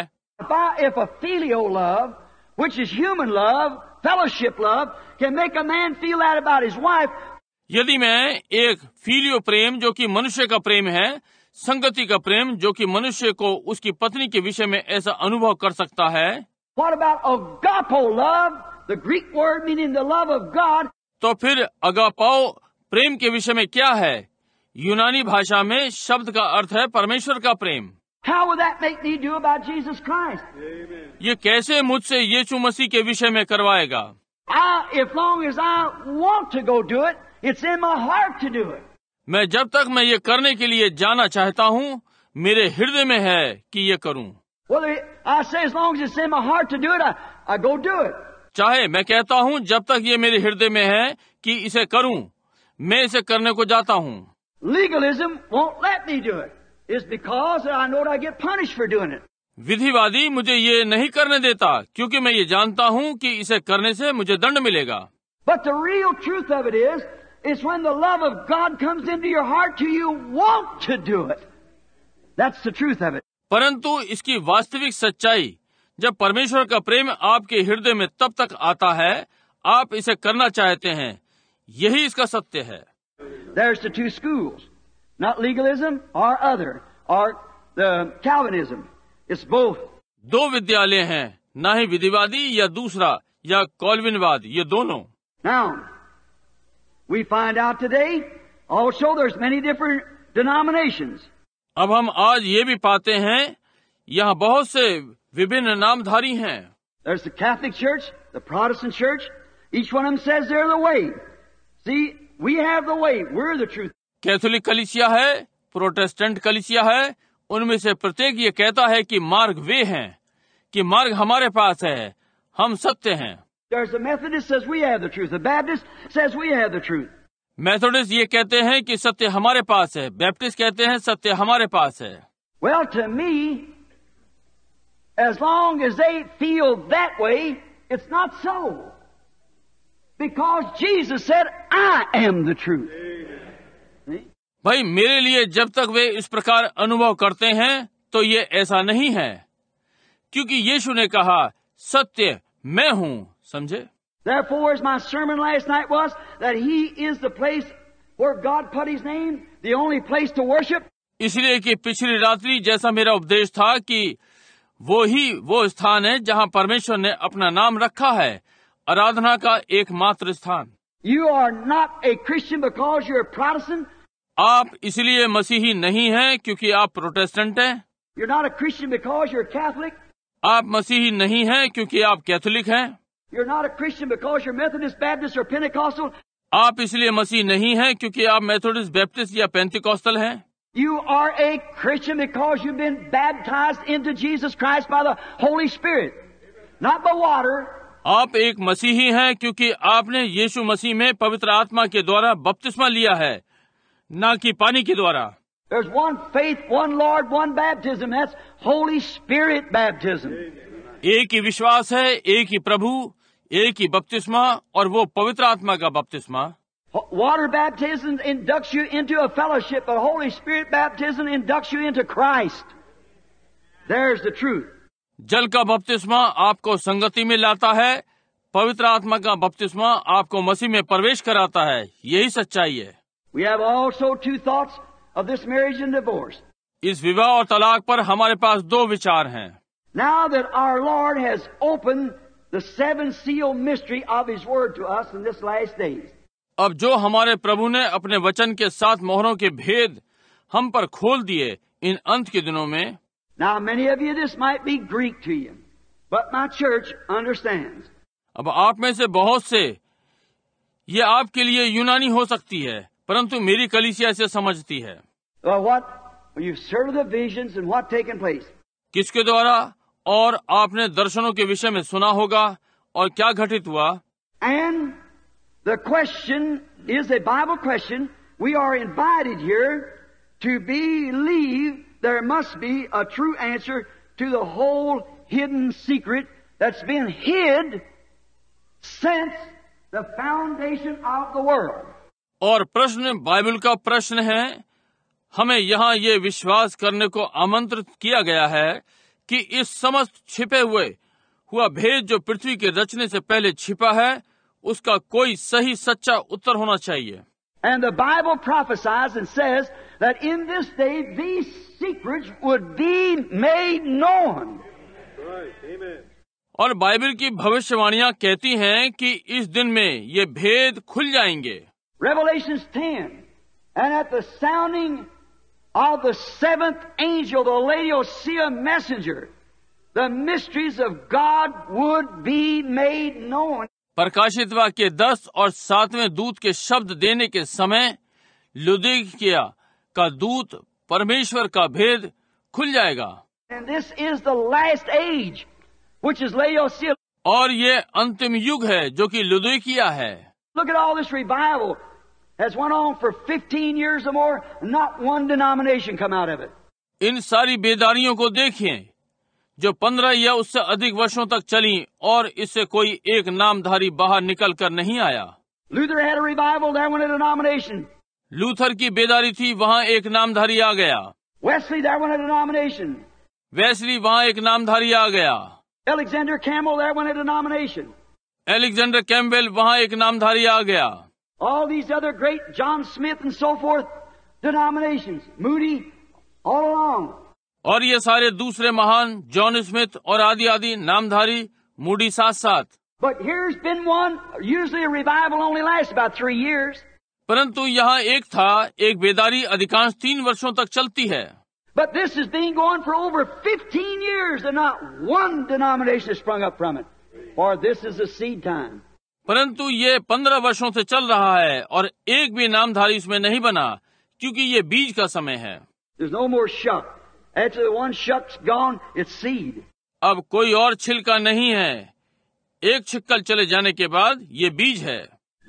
S1: यदि मैं एक फीलियो प्रेम जो कि मनुष्य का प्रेम है संगति का प्रेम जो कि मनुष्य को उसकी पत्नी के विषय में ऐसा अनुभव कर सकता है
S2: What about agapo love? The Greek word meaning the love of God.
S1: तो फिर अगापाओ प्रेम के विषय में क्या है यूनानी भाषा में शब्द का अर्थ है परमेश्वर का प्रेम ये कैसे मुझसे यीशु मसीह के विषय में करवाएगा मैं जब तक मैं ये करने के लिए जाना चाहता हूँ मेरे हृदय में है कि ये करूँ
S2: Well, I say as long as it's in my heart to do it, I, I go do it.
S1: चाहे मैं कहता हूँ जब तक ये मेरे हृदय में है कि इसे करूं मैं इसे करने को जाता हूँ
S2: Legalism won't let me do it. It's because I know I get punished for doing it.
S1: विधिवादी मुझे ये नहीं करने देता क्योंकि मैं ये जानता हूँ कि इसे करने से मुझे दंड मिलेगा
S2: But the real truth of it is, it's when the love of God comes into your heart to you want to do it. That's the truth of it.
S1: परंतु इसकी वास्तविक सच्चाई जब परमेश्वर का प्रेम आपके हृदय में तब तक आता है आप इसे करना चाहते हैं यही इसका सत्य है दो विद्यालय हैं न ही विधिवादी या दूसरा या कॉलविनवाद ये
S2: दोनों now we find out today also there is many different
S1: अब हम आज ये भी पाते हैं यहाँ बहुत
S2: से विभिन्न नामधारी हैं There's the Catholic Church, the Protestant Church. Each one of them says they're the way. See, we have the way. We're the truth. Catholic
S1: कलिसिया है प्रोटेस्टेंट कलिसिया है उनमें से प्रत्येक ये कहता है कि मार्ग वे हैं कि मार्ग हमारे पास है हम सत्य हैं
S2: There's the Methodist says we have the truth. The Baptist says we have the truth.
S1: मैथोडिस ये कहते हैं कि सत्य हमारे पास है बैप्टिस्ट कहते हैं सत्य हमारे पास है
S2: Well, to me, as long as they feel that way, it's not so. Because Jesus said, I am the truth.
S1: भाई मेरे लिए जब तक वे इस प्रकार अनुभव करते हैं तो ये ऐसा नहीं है क्योंकि यीशु ने कहा सत्य मैं हूं समझे
S2: Therefore, as my sermon last night was, that He is the place where God put His name, the only place to worship.
S1: इसलिए कि पिछली रात्रि जैसा मेरा उपदेश था कि वो ही वो स्थान है जहां परमेश्वर ने अपना नाम रखा है आराधना का एकमात्र स्थान
S2: you are not a Christian because you are Protestant
S1: आप इसलिए मसीही नहीं हैं क्योंकि आप प्रोटेस्टेंट हैं
S2: you are not a Christian because you are Catholic
S1: आप मसीही नहीं हैं क्योंकि आप कैथोलिक हैं
S2: you're not a Christian because you're Methodist, Baptist or Pentecostal.
S1: आप इसलिए मसीह नहीं हैं क्योंकि आप मेथोडिस्ट बैप्टिस्ट या पेंटिकॉस्टल
S2: हैं You are a Christian because you've been baptized into Jesus Christ by the Holy Spirit, not by water.
S1: आप एक मसीही हैं क्योंकि आपने यीशु मसीह में पवित्र आत्मा के द्वारा बपतिस्मा लिया है कि पानी
S2: के द्वारा There's one faith, one Lord, one baptism. That's Holy Spirit baptism.
S1: एक ही विश्वास है एक ही प्रभु एक ही बपतिस्मा और वो पवित्र आत्मा का बपतिस्मा
S2: Water baptism inducts you into a fellowship, but Holy Spirit baptism inducts you into Christ. There's the truth.
S1: जल का बपतिस्मा आपको संगति में लाता है पवित्र आत्मा का बपतिस्मा आपको मसीह में प्रवेश कराता है यही सच्चाई है
S2: We have also two thoughts of this marriage and divorce.
S1: इस विवाह और तलाक पर हमारे पास दो विचार हैं
S2: Now that our Lord has opened the seven seal mystery of his word to us in this last days.
S1: अब जो हमारे प्रभु ने अपने वचन के साथ मोहरों के भेद हम पर खोल दिए इन अंत के दिनों में
S2: Now many of you this might be Greek to you, but my church understands.
S1: अब आप में से बहुत से ये आपके लिए यूनानी हो सकती है परंतु मेरी कलिसिया इसे समझती है
S2: well, what, you've the visions and what taken place.
S1: किसके द्वारा और आपने दर्शनों के विषय में सुना होगा और क्या घटित हुआ
S2: and the question is a Bible question we are invited here to believe there must be a true answer to the whole hidden secret that's been hid since the foundation of the world
S1: और प्रश्न Bible का प्रश्न है हमें यहाँ ये विश्वास करने को आमंत्रित किया गया है कि इस समस्त छिपे हुए हुआ भेद जो पृथ्वी के रचने से पहले छिपा है उसका कोई सही सच्चा उत्तर होना चाहिए
S2: एंड दिस
S1: और बाइबल की भविष्यवाणियां कहती हैं कि इस दिन में ये भेद खुल जाएंगे
S2: revelation and at the sounding of the seventh angel, the lady Laodicea messenger, the mysteries of God would be made known.
S1: प्रकाशित वाक्य दस और सातवें दूत के शब्द देने के समय लुदिग किया का दूत परमेश्वर का भेद खुल जाएगा age, और ये अंतिम युग है जो कि लुदिकिया
S2: है has went on for 15 years or more, not one denomination come out of it.
S1: इन सारी बेदारियों को देखिए जो पंद्रह या उससे अधिक वर्षों तक चली और इससे कोई एक नामधारी बाहर निकल कर नहीं आया
S2: Luther had a revival there went a denomination.
S1: Luther की बेदारी थी वहाँ एक नामधारी आ गया
S2: Wesley there went a denomination.
S1: वैसली वहाँ एक नामधारी आ गया
S2: Alexander Campbell there went a denomination.
S1: Campbell वहाँ एक नामधारी आ गया
S2: all these other great John Smith and so forth denominations, Moody, all along.
S1: और ये सारे दूसरे महान जॉन स्मिथ और आदि आदि नामधारी मूडी साथ साथ But here's been one, usually
S2: a revival only lasts about three years.
S1: परंतु यहाँ एक था एक बेदारी अधिकांश तीन वर्षों तक चलती है
S2: But this has been going for over 15 years and not one denomination has sprung up from it. For this is a seed time. परंतु
S1: ये पंद्रह वर्षों से चल रहा है और एक भी नामधारी इसमें नहीं बना क्योंकि ये
S2: बीज का समय है
S1: अब कोई और छिलका नहीं है एक छिक्कल चले जाने के बाद ये बीज है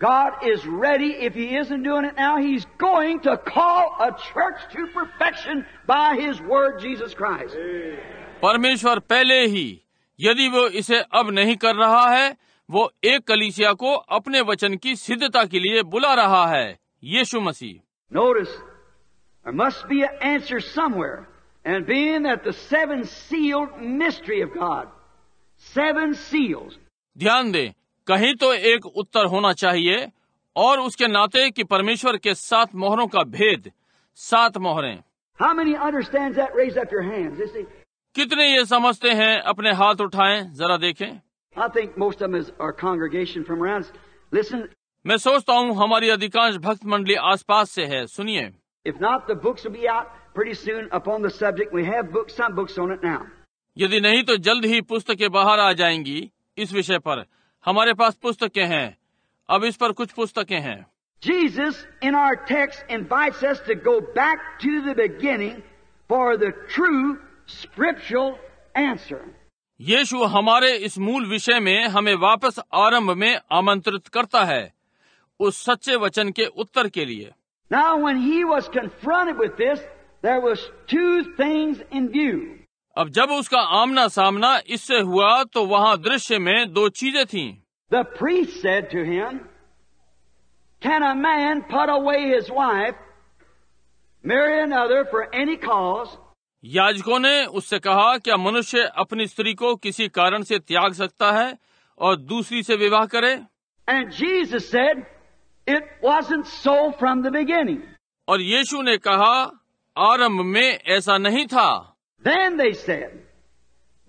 S2: God is ready. If He isn't doing it now, He's going to call a church to perfection by His Word, Jesus Christ.
S1: परमेश्वर पहले ही यदि वो इसे अब नहीं कर रहा है वो एक कलीसिया को अपने वचन की सिद्धता के लिए बुला रहा है यीशु मसीह
S2: नोरिस ध्यान दे कहीं तो एक उत्तर
S1: होना चाहिए और उसके नाते कि परमेश्वर के सात मोहरों का भेद सात मोहरें
S2: हाउ मेनी अंडरस्टैंड
S1: कितने ये समझते हैं अपने हाथ उठाएं जरा देखें
S2: I think most of them is our congregation from around.
S1: Listen. मैं सोचता हूँ हमारी अधिकांश भक्त मंडली आसपास से है सुनिए
S2: If not, the books will be out pretty soon upon the subject. We have books, some books on it now. यदि नहीं
S1: तो जल्द ही पुस्तकें बाहर आ जाएंगी इस विषय पर हमारे पास पुस्तकें हैं अब इस पर कुछ पुस्तकें हैं
S2: Jesus in our text invites us to go back to the beginning for the true scriptural answer.
S1: यीशु हमारे इस मूल विषय में हमें वापस आरंभ में आमंत्रित करता है उस सच्चे वचन के उत्तर के लिए
S2: Now when he was confronted with this, there was two things in view.
S1: अब जब उसका आमना सामना इससे हुआ तो वहाँ दृश्य में दो चीजें थीं।
S2: The priest said to him, Can a man put away his wife, marry another for any cause,
S1: याजकों ने उससे कहा क्या मनुष्य अपनी स्त्री को किसी कारण से त्याग सकता है और दूसरी से विवाह करे
S2: said, so
S1: और यीशु ने कहा आरंभ में ऐसा नहीं था
S2: Then they said,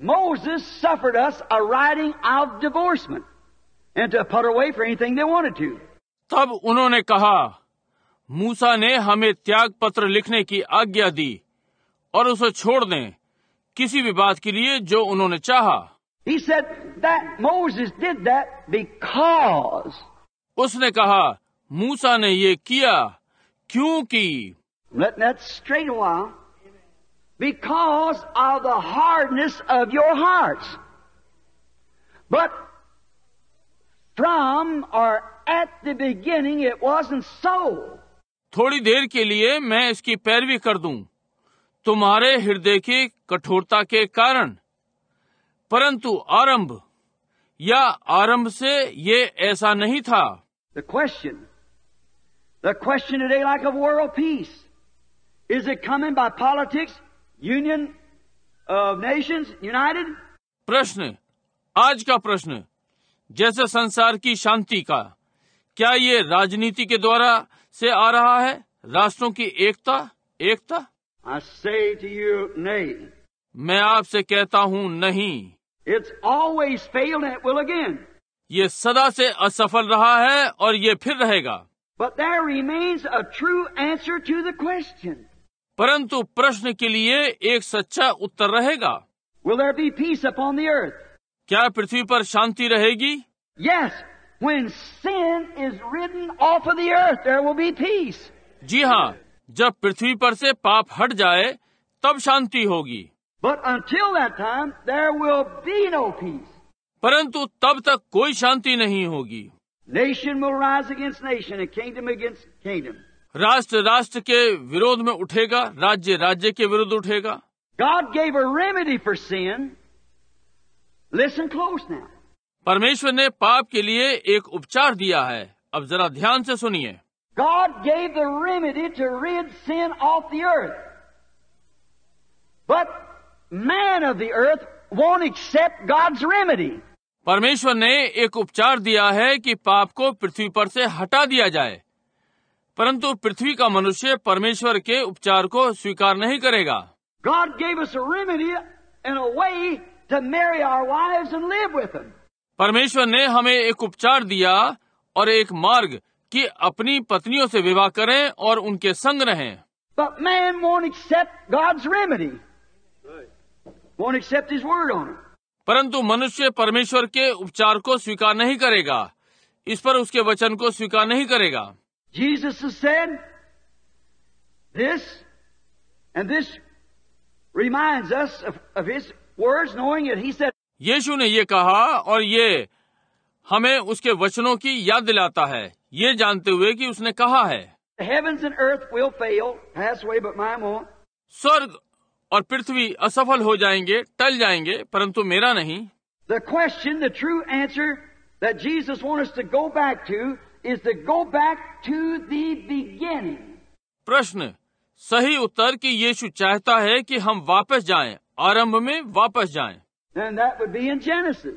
S2: Moses suffered us a writing of divorcement and to put away for anything they wanted to. तब उन्होंने कहा मूसा ने हमें त्याग पत्र
S1: लिखने की आज्ञा दी और उसे छोड़ दें किसी भी बात के लिए जो उन्होंने चाहा। उसने कहा मूसा ने ये किया क्योंकि
S2: hardness of your heart but from और at the beginning it was so
S1: थोड़ी देर के लिए मैं इसकी पैरवी कर दूं तुम्हारे हृदय की कठोरता के कारण परंतु आरंभ या आरंभ से ये ऐसा नहीं था
S2: the question the question like a war of peace is it coming by politics union of nations united
S1: प्रश्न आज का प्रश्न जैसे संसार की शांति का क्या ये राजनीति के द्वारा से आ रहा है राष्ट्रों की एकता एकता I say to you, nay. मैं आपसे कहता हूँ
S2: नहीं It's always failed and it will again.
S1: ये सदा से असफल रहा है
S2: और ये फिर रहेगा But there remains a true answer to the question.
S1: परंतु प्रश्न के लिए एक सच्चा उत्तर रहेगा Will there be peace upon the earth? क्या पृथ्वी पर शांति रहेगी Yes. When
S2: sin is ridden off of the earth, there will be peace.
S1: जी हाँ जब पृथ्वी पर से पाप हट जाए तब शांति होगी no परंतु तब तक कोई शांति नहीं होगी
S2: nation will rise against nation and kingdom against kingdom.
S1: राष्ट्र राष्ट्र के विरोध में उठेगा राज्य राज्य के विरुद्ध उठेगा God gave a remedy for sin. Listen close now. परमेश्वर ने पाप के लिए एक उपचार दिया है अब जरा ध्यान से सुनिए
S2: God gave the remedy to rid sin off the earth. But man of the earth won't accept God's remedy.
S1: परमेश्वर ने एक उपचार दिया है कि पाप को पृथ्वी पर से हटा दिया जाए परंतु पृथ्वी का मनुष्य परमेश्वर के उपचार को स्वीकार नहीं करेगा परमेश्वर ने हमें एक उपचार दिया और एक मार्ग कि अपनी पत्नियों से विवाह करें और उनके संग रहें
S2: But man won't accept God's remedy. Won't accept his word on it.
S1: परंतु मनुष्य परमेश्वर के उपचार को स्वीकार नहीं करेगा इस पर उसके वचन को स्वीकार नहीं करेगा
S2: Jesus has said this and this reminds us of, of his words knowing that He said यीशु ने ये कहा
S1: और ये हमें उसके वचनों की याद दिलाता है ये जानते हुए कि उसने कहा है स्वर्ग और पृथ्वी असफल हो जाएंगे टल जाएंगे परंतु मेरा नहीं
S2: the question the true answer that Jesus to go back to is the go back to the beginning प्रश्न
S1: सही उत्तर कि यीशु चाहता है कि हम वापस जाएं आरंभ में वापस जाएं
S2: Then that would be in Genesis.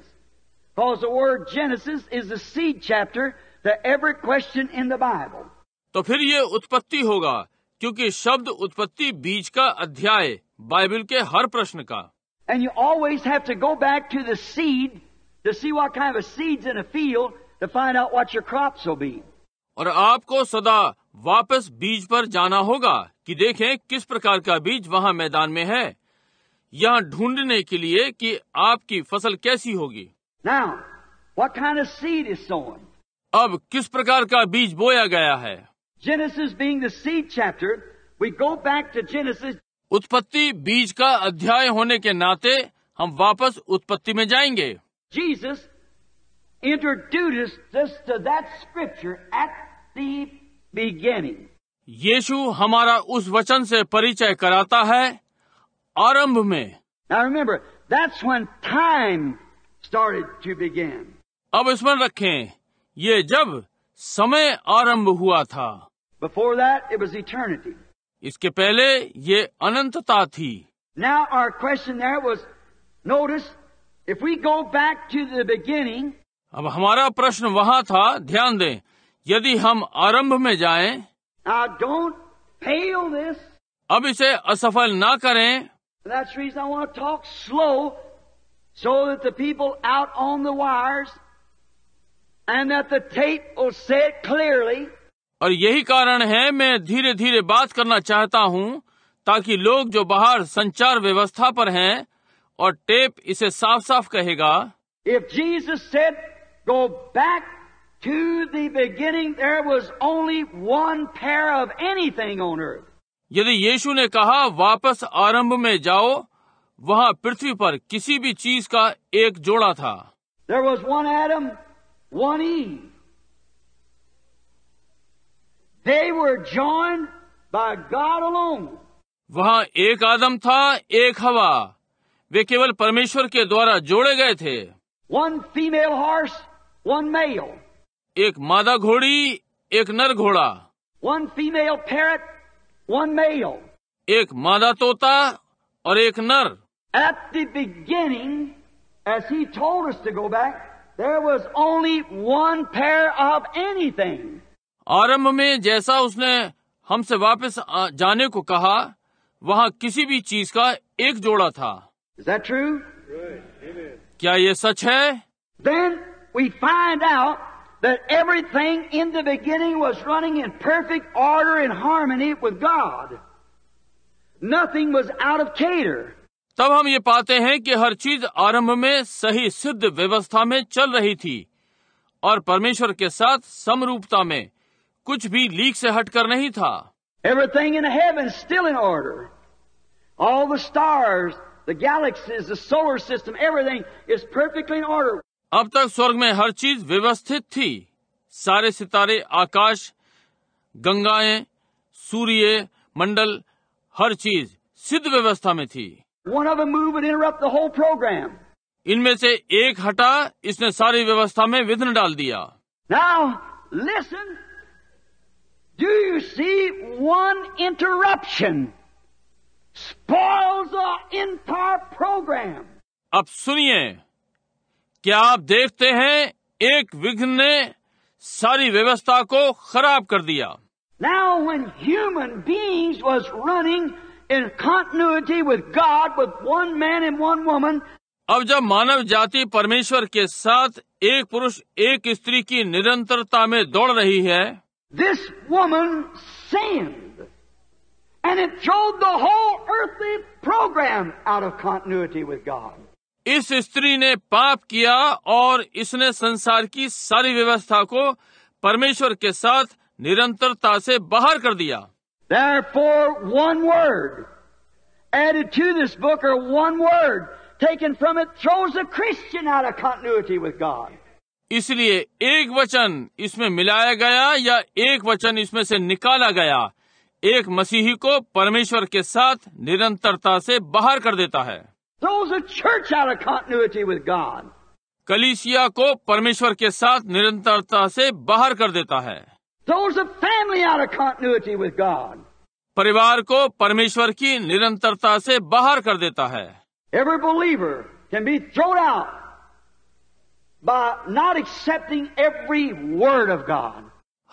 S2: Because the word Genesis is the seed chapter to every question in the Bible.
S1: तो फिर ये उत्पत्ति होगा क्योंकि शब्द उत्पत्ति बीज का अध्याय बाइबल के हर प्रश्न का
S2: And you always have to go back to the seed to see what kind of seeds in a field to find out what your crops will be.
S1: और आपको सदा वापस बीज पर जाना होगा कि देखें किस प्रकार का बीज वहाँ मैदान में है यहाँ ढूंढने के लिए कि आपकी फसल कैसी होगी
S2: Now, what kind of seed is sown? अब किस प्रकार का बीज बोया गया है Genesis being the seed chapter, we go back to Genesis.
S1: उत्पत्ति बीज का अध्याय होने के नाते हम वापस उत्पत्ति में जाएंगे Jesus introduced us to that scripture at the beginning. यीशु हमारा उस वचन से परिचय कराता है आरंभ में Now remember, that's when time started to begin. अब स्मरण रखें ये जब समय आरंभ हुआ था बिफोर दैटर्निटी इसके पहले ये अनंतता थी
S2: now our question notice if we go back to the beginning अब हमारा प्रश्न वहाँ था ध्यान
S1: दें यदि हम आरंभ में जाए नाउ
S2: डोंट फेल दिस
S1: अब इसे असफल ना करें
S2: that's slow so people the on the wires
S1: और यही कारण है मैं धीरे धीरे बात करना चाहता हूँ ताकि लोग जो बाहर संचार व्यवस्था पर हैं और टेप इसे साफ साफ कहेगा
S2: if Jesus go back to beginning only one of anything owner यदि
S1: यीशु ने कहा वापस आरंभ में जाओ वहाँ पृथ्वी पर किसी भी चीज का एक जोड़ा था
S2: There was one Adam, one Eve. They were joined by God alone.
S1: वहाँ एक आदम था एक हवा वे केवल परमेश्वर के द्वारा जोड़े गए थे
S2: one female horse one male एक
S1: मादा घोड़ी एक नर घोड़ा
S2: one female parrot one male
S1: एक मादा तोता और एक नर
S2: at the as he he told us There was only one pair of anything.
S1: आरंभ में जैसा उसने हमसे वापस जाने को कहा वहाँ किसी भी चीज का एक जोड़ा था
S2: Is that true? क्या ये सच है Then we find out that everything in the beginning was running in perfect order and harmony with God. Nothing was out of cater.
S1: तब हम ये पाते हैं कि हर चीज आरंभ में सही सिद्ध व्यवस्था में चल रही थी और परमेश्वर के साथ समरूपता में कुछ भी लीक से हटकर नहीं था
S2: everything in heaven still in order all the stars the galaxies the solar system everything is perfectly in order
S1: अब तक स्वर्ग में हर चीज व्यवस्थित थी सारे सितारे आकाश गंगाएं सूर्य मंडल हर चीज सिद्ध व्यवस्था में थी
S2: One of them move would interrupt the whole program.
S1: इनमें से एक हटा इसने सारी व्यवस्था में विघ्न डाल दिया
S2: Now listen. Do you see one interruption spoils the entire program? अब
S1: सुनिए क्या आप देखते हैं एक विघ्न ने सारी व्यवस्था को खराब कर दिया
S2: Now when human beings was running in continuity with God, with one man and one woman. अब
S1: जब मानव जाति परमेश्वर के साथ एक पुरुष एक स्त्री की निरंतरता में दौड़ रही है
S2: this woman send and it showed the whole earthly program out of continuity with God इस
S1: स्त्री ने पाप किया और इसने संसार की सारी व्यवस्था को परमेश्वर के साथ निरंतरता से बाहर कर दिया
S2: Therefore, one word added to this book or one word taken from it throws a Christian out of continuity with God.
S1: इसलिए एक वचन इसमें मिलाया गया या एक वचन इसमें से निकाला गया एक मसीही को परमेश्वर के साथ निरंतरता से बाहर कर देता है कलिसिया को परमेश्वर के साथ निरंतरता से बाहर कर देता है परिवार को परमेश्वर की निरंतरता से बाहर कर देता है
S2: every believer can be throwed out by not accepting every word of God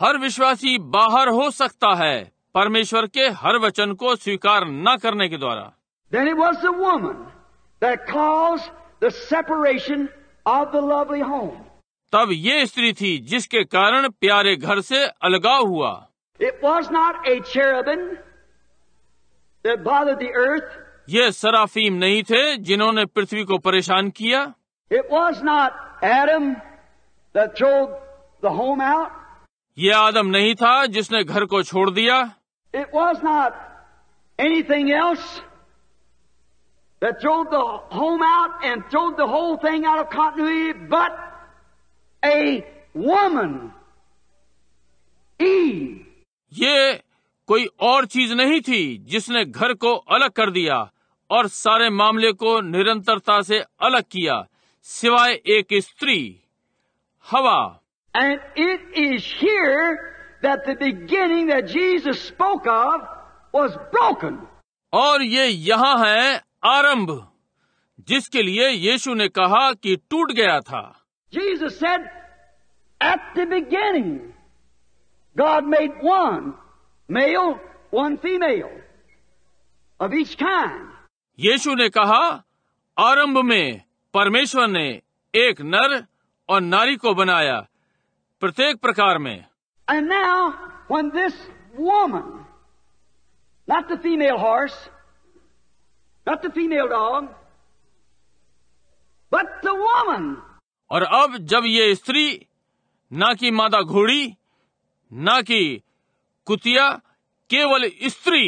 S1: हर विश्वासी बाहर हो सकता है परमेश्वर के हर वचन को स्वीकार न करने के द्वारा
S2: then it was the woman does the separation of the lovely home
S1: तब ये स्त्री थी जिसके कारण प्यारे घर से अलगाव हुआ
S2: it was not a cherubim earth
S1: ये सराफीम नहीं थे जिन्होंने पृथ्वी को परेशान
S2: किया it was not Adam the home out
S1: ये आदम नहीं था जिसने घर को छोड़ दिया
S2: it was not anything else the home out and the whole thing out of but a woman. Eve.
S1: ये कोई और चीज नहीं थी जिसने घर को अलग कर दिया और सारे मामले को निरंतरता से अलग किया सिवाय एक स्त्री हवा
S2: and it is here that the beginning that Jesus spoke of was broken
S1: और ये यहाँ है आरंभ जिसके लिए यीशु ने कहा कि टूट गया था
S2: Jesus said At the beginning, God made one male, one female of each kind.
S1: यीशु ने कहा आरंभ में परमेश्वर ने एक नर और नारी को बनाया प्रत्येक प्रकार में
S2: And now, when this woman, not the female horse, not the female dog,
S1: but the woman, और अब जब ये स्त्री ना कि मादा घोड़ी ना कि कुतिया केवल स्त्री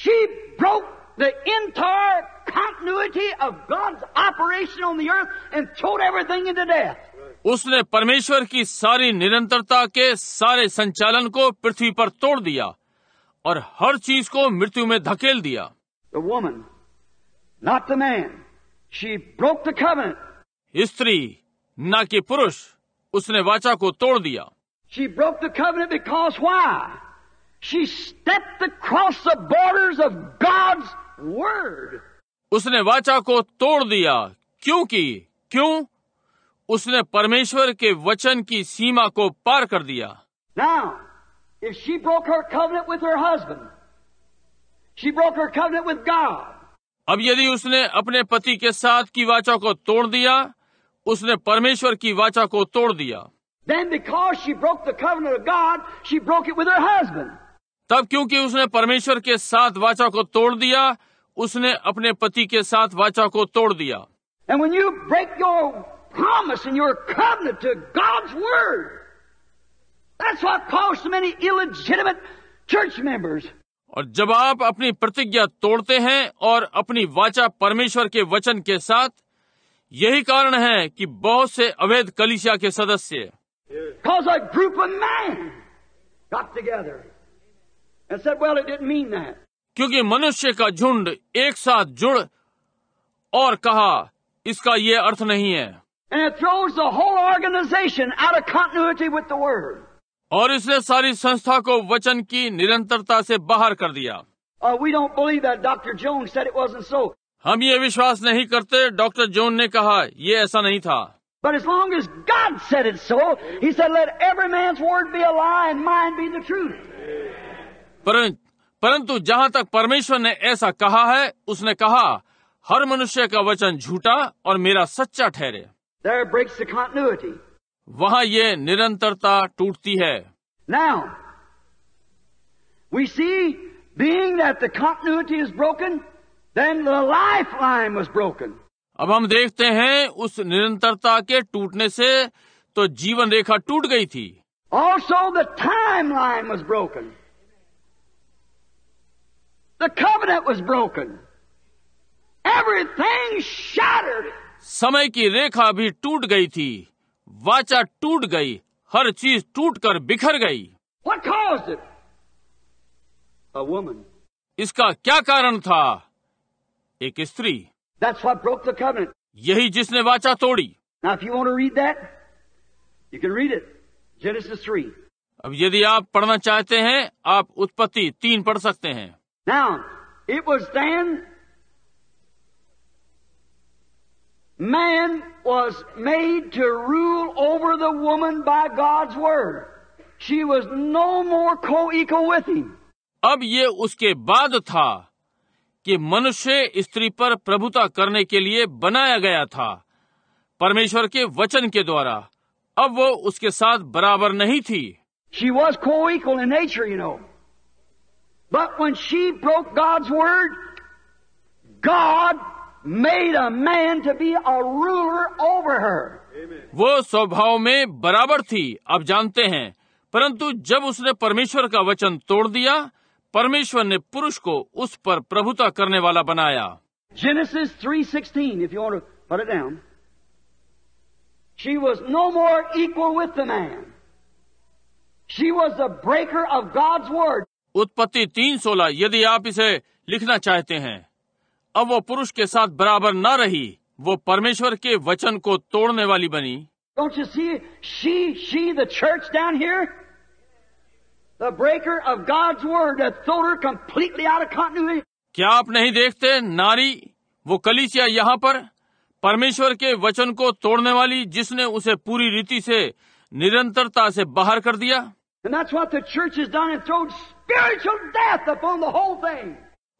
S2: she broke the entire continuity of God's operation on the end throwed everything in death
S1: उसने परमेश्वर की सारी निरंतरता के सारे संचालन को पृथ्वी पर तोड़ दिया और हर चीज को मृत्यु में धकेल दिया woman
S2: not the man she broke the खबर
S1: स्त्री न कि पुरुष उसने वाचा को तोड़ दिया उसने वाचा को तोड़ दिया क्योंकि क्यों उसने परमेश्वर के वचन की सीमा को पार कर दिया अब यदि उसने अपने पति के साथ की वाचा को तोड़ दिया उसने परमेश्वर की वाचा को तोड़ दिया
S2: Then because she broke the covenant of God, she broke it with her husband.
S1: तब क्योंकि उसने परमेश्वर के साथ वाचा को तोड़ दिया उसने अपने पति के साथ वाचा को तोड़ दिया
S2: And when you break your promise and your covenant to God's word, that's what caused so many illegitimate church members. और जब आप अपनी
S1: प्रतिज्ञा तोड़ते हैं और अपनी वाचा परमेश्वर के वचन के साथ यही कारण है कि बहुत से अवैध कलिशिया के सदस्य क्योंकि मनुष्य का झुंड एक साथ जुड़ और कहा इसका ये अर्थ नहीं है और इसने सारी संस्था को वचन की निरंतरता से बाहर कर दिया
S2: Uh, we don't believe that Dr. Jones said it wasn't so.
S1: हम ये विश्वास नहीं करते डॉक्टर जोन ने कहा ये ऐसा नहीं था
S2: But as long as God said it so, he said, let every man's word be a lie and mine be the truth.
S1: परंतु जहां तक परमेश्वर ने ऐसा कहा है उसने कहा हर मनुष्य का वचन झूठा और मेरा सच्चा ठहरे
S2: There breaks the continuity.
S1: वहां ये निरंतरता टूटती है
S2: Now, we see, being that the continuity is broken, Then the lifeline was broken. अब हम देखते हैं
S1: उस निरंतरता के टूटने से तो जीवन रेखा टूट गई थी
S2: Also the timeline was broken. The covenant was broken. Everything shattered. समय
S1: की रेखा भी टूट गई थी वाचा टूट गई हर चीज टूटकर बिखर गई
S2: What caused it? A woman. इसका
S1: क्या कारण था एक स्त्री यही जिसने
S2: वाचा तोड़ी Now, if you want to read that, you can read it. Genesis 3.
S1: अब यदि आप पढ़ना चाहते हैं आप उत्पत्ति तीन पढ़ सकते हैं
S2: Now, it was then man was made to rule over the woman by God's word. She was no more co-equal with him.
S1: अब ये उसके बाद था कि मनुष्य स्त्री पर प्रभुता करने के लिए बनाया गया था परमेश्वर के वचन के द्वारा अब वो उसके साथ बराबर नहीं थी
S2: शी वॉज को equal in
S1: वो स्वभाव में बराबर थी आप जानते हैं परंतु जब उसने परमेश्वर का वचन तोड़ दिया परमेश्वर ने पुरुष को उस पर प्रभुता करने वाला बनाया
S2: Genesis 3:16 if you want to put it down She was no more equal with the man She was the breaker of God's word
S1: उत्पत्ति 3:16 यदि आप इसे लिखना चाहते हैं अब वो पुरुष के साथ बराबर ना रही वो परमेश्वर के वचन को तोड़ने वाली बनी
S2: Don't you see she she the church down here The breaker of God's word that thrown her completely out of continuity.
S1: क्या आप नहीं देखते नारी वो कलिसिया यहाँ पर परमेश्वर के वचन को तोड़ने वाली जिसने उसे पूरी रीति से निरंतरता से बाहर कर दिया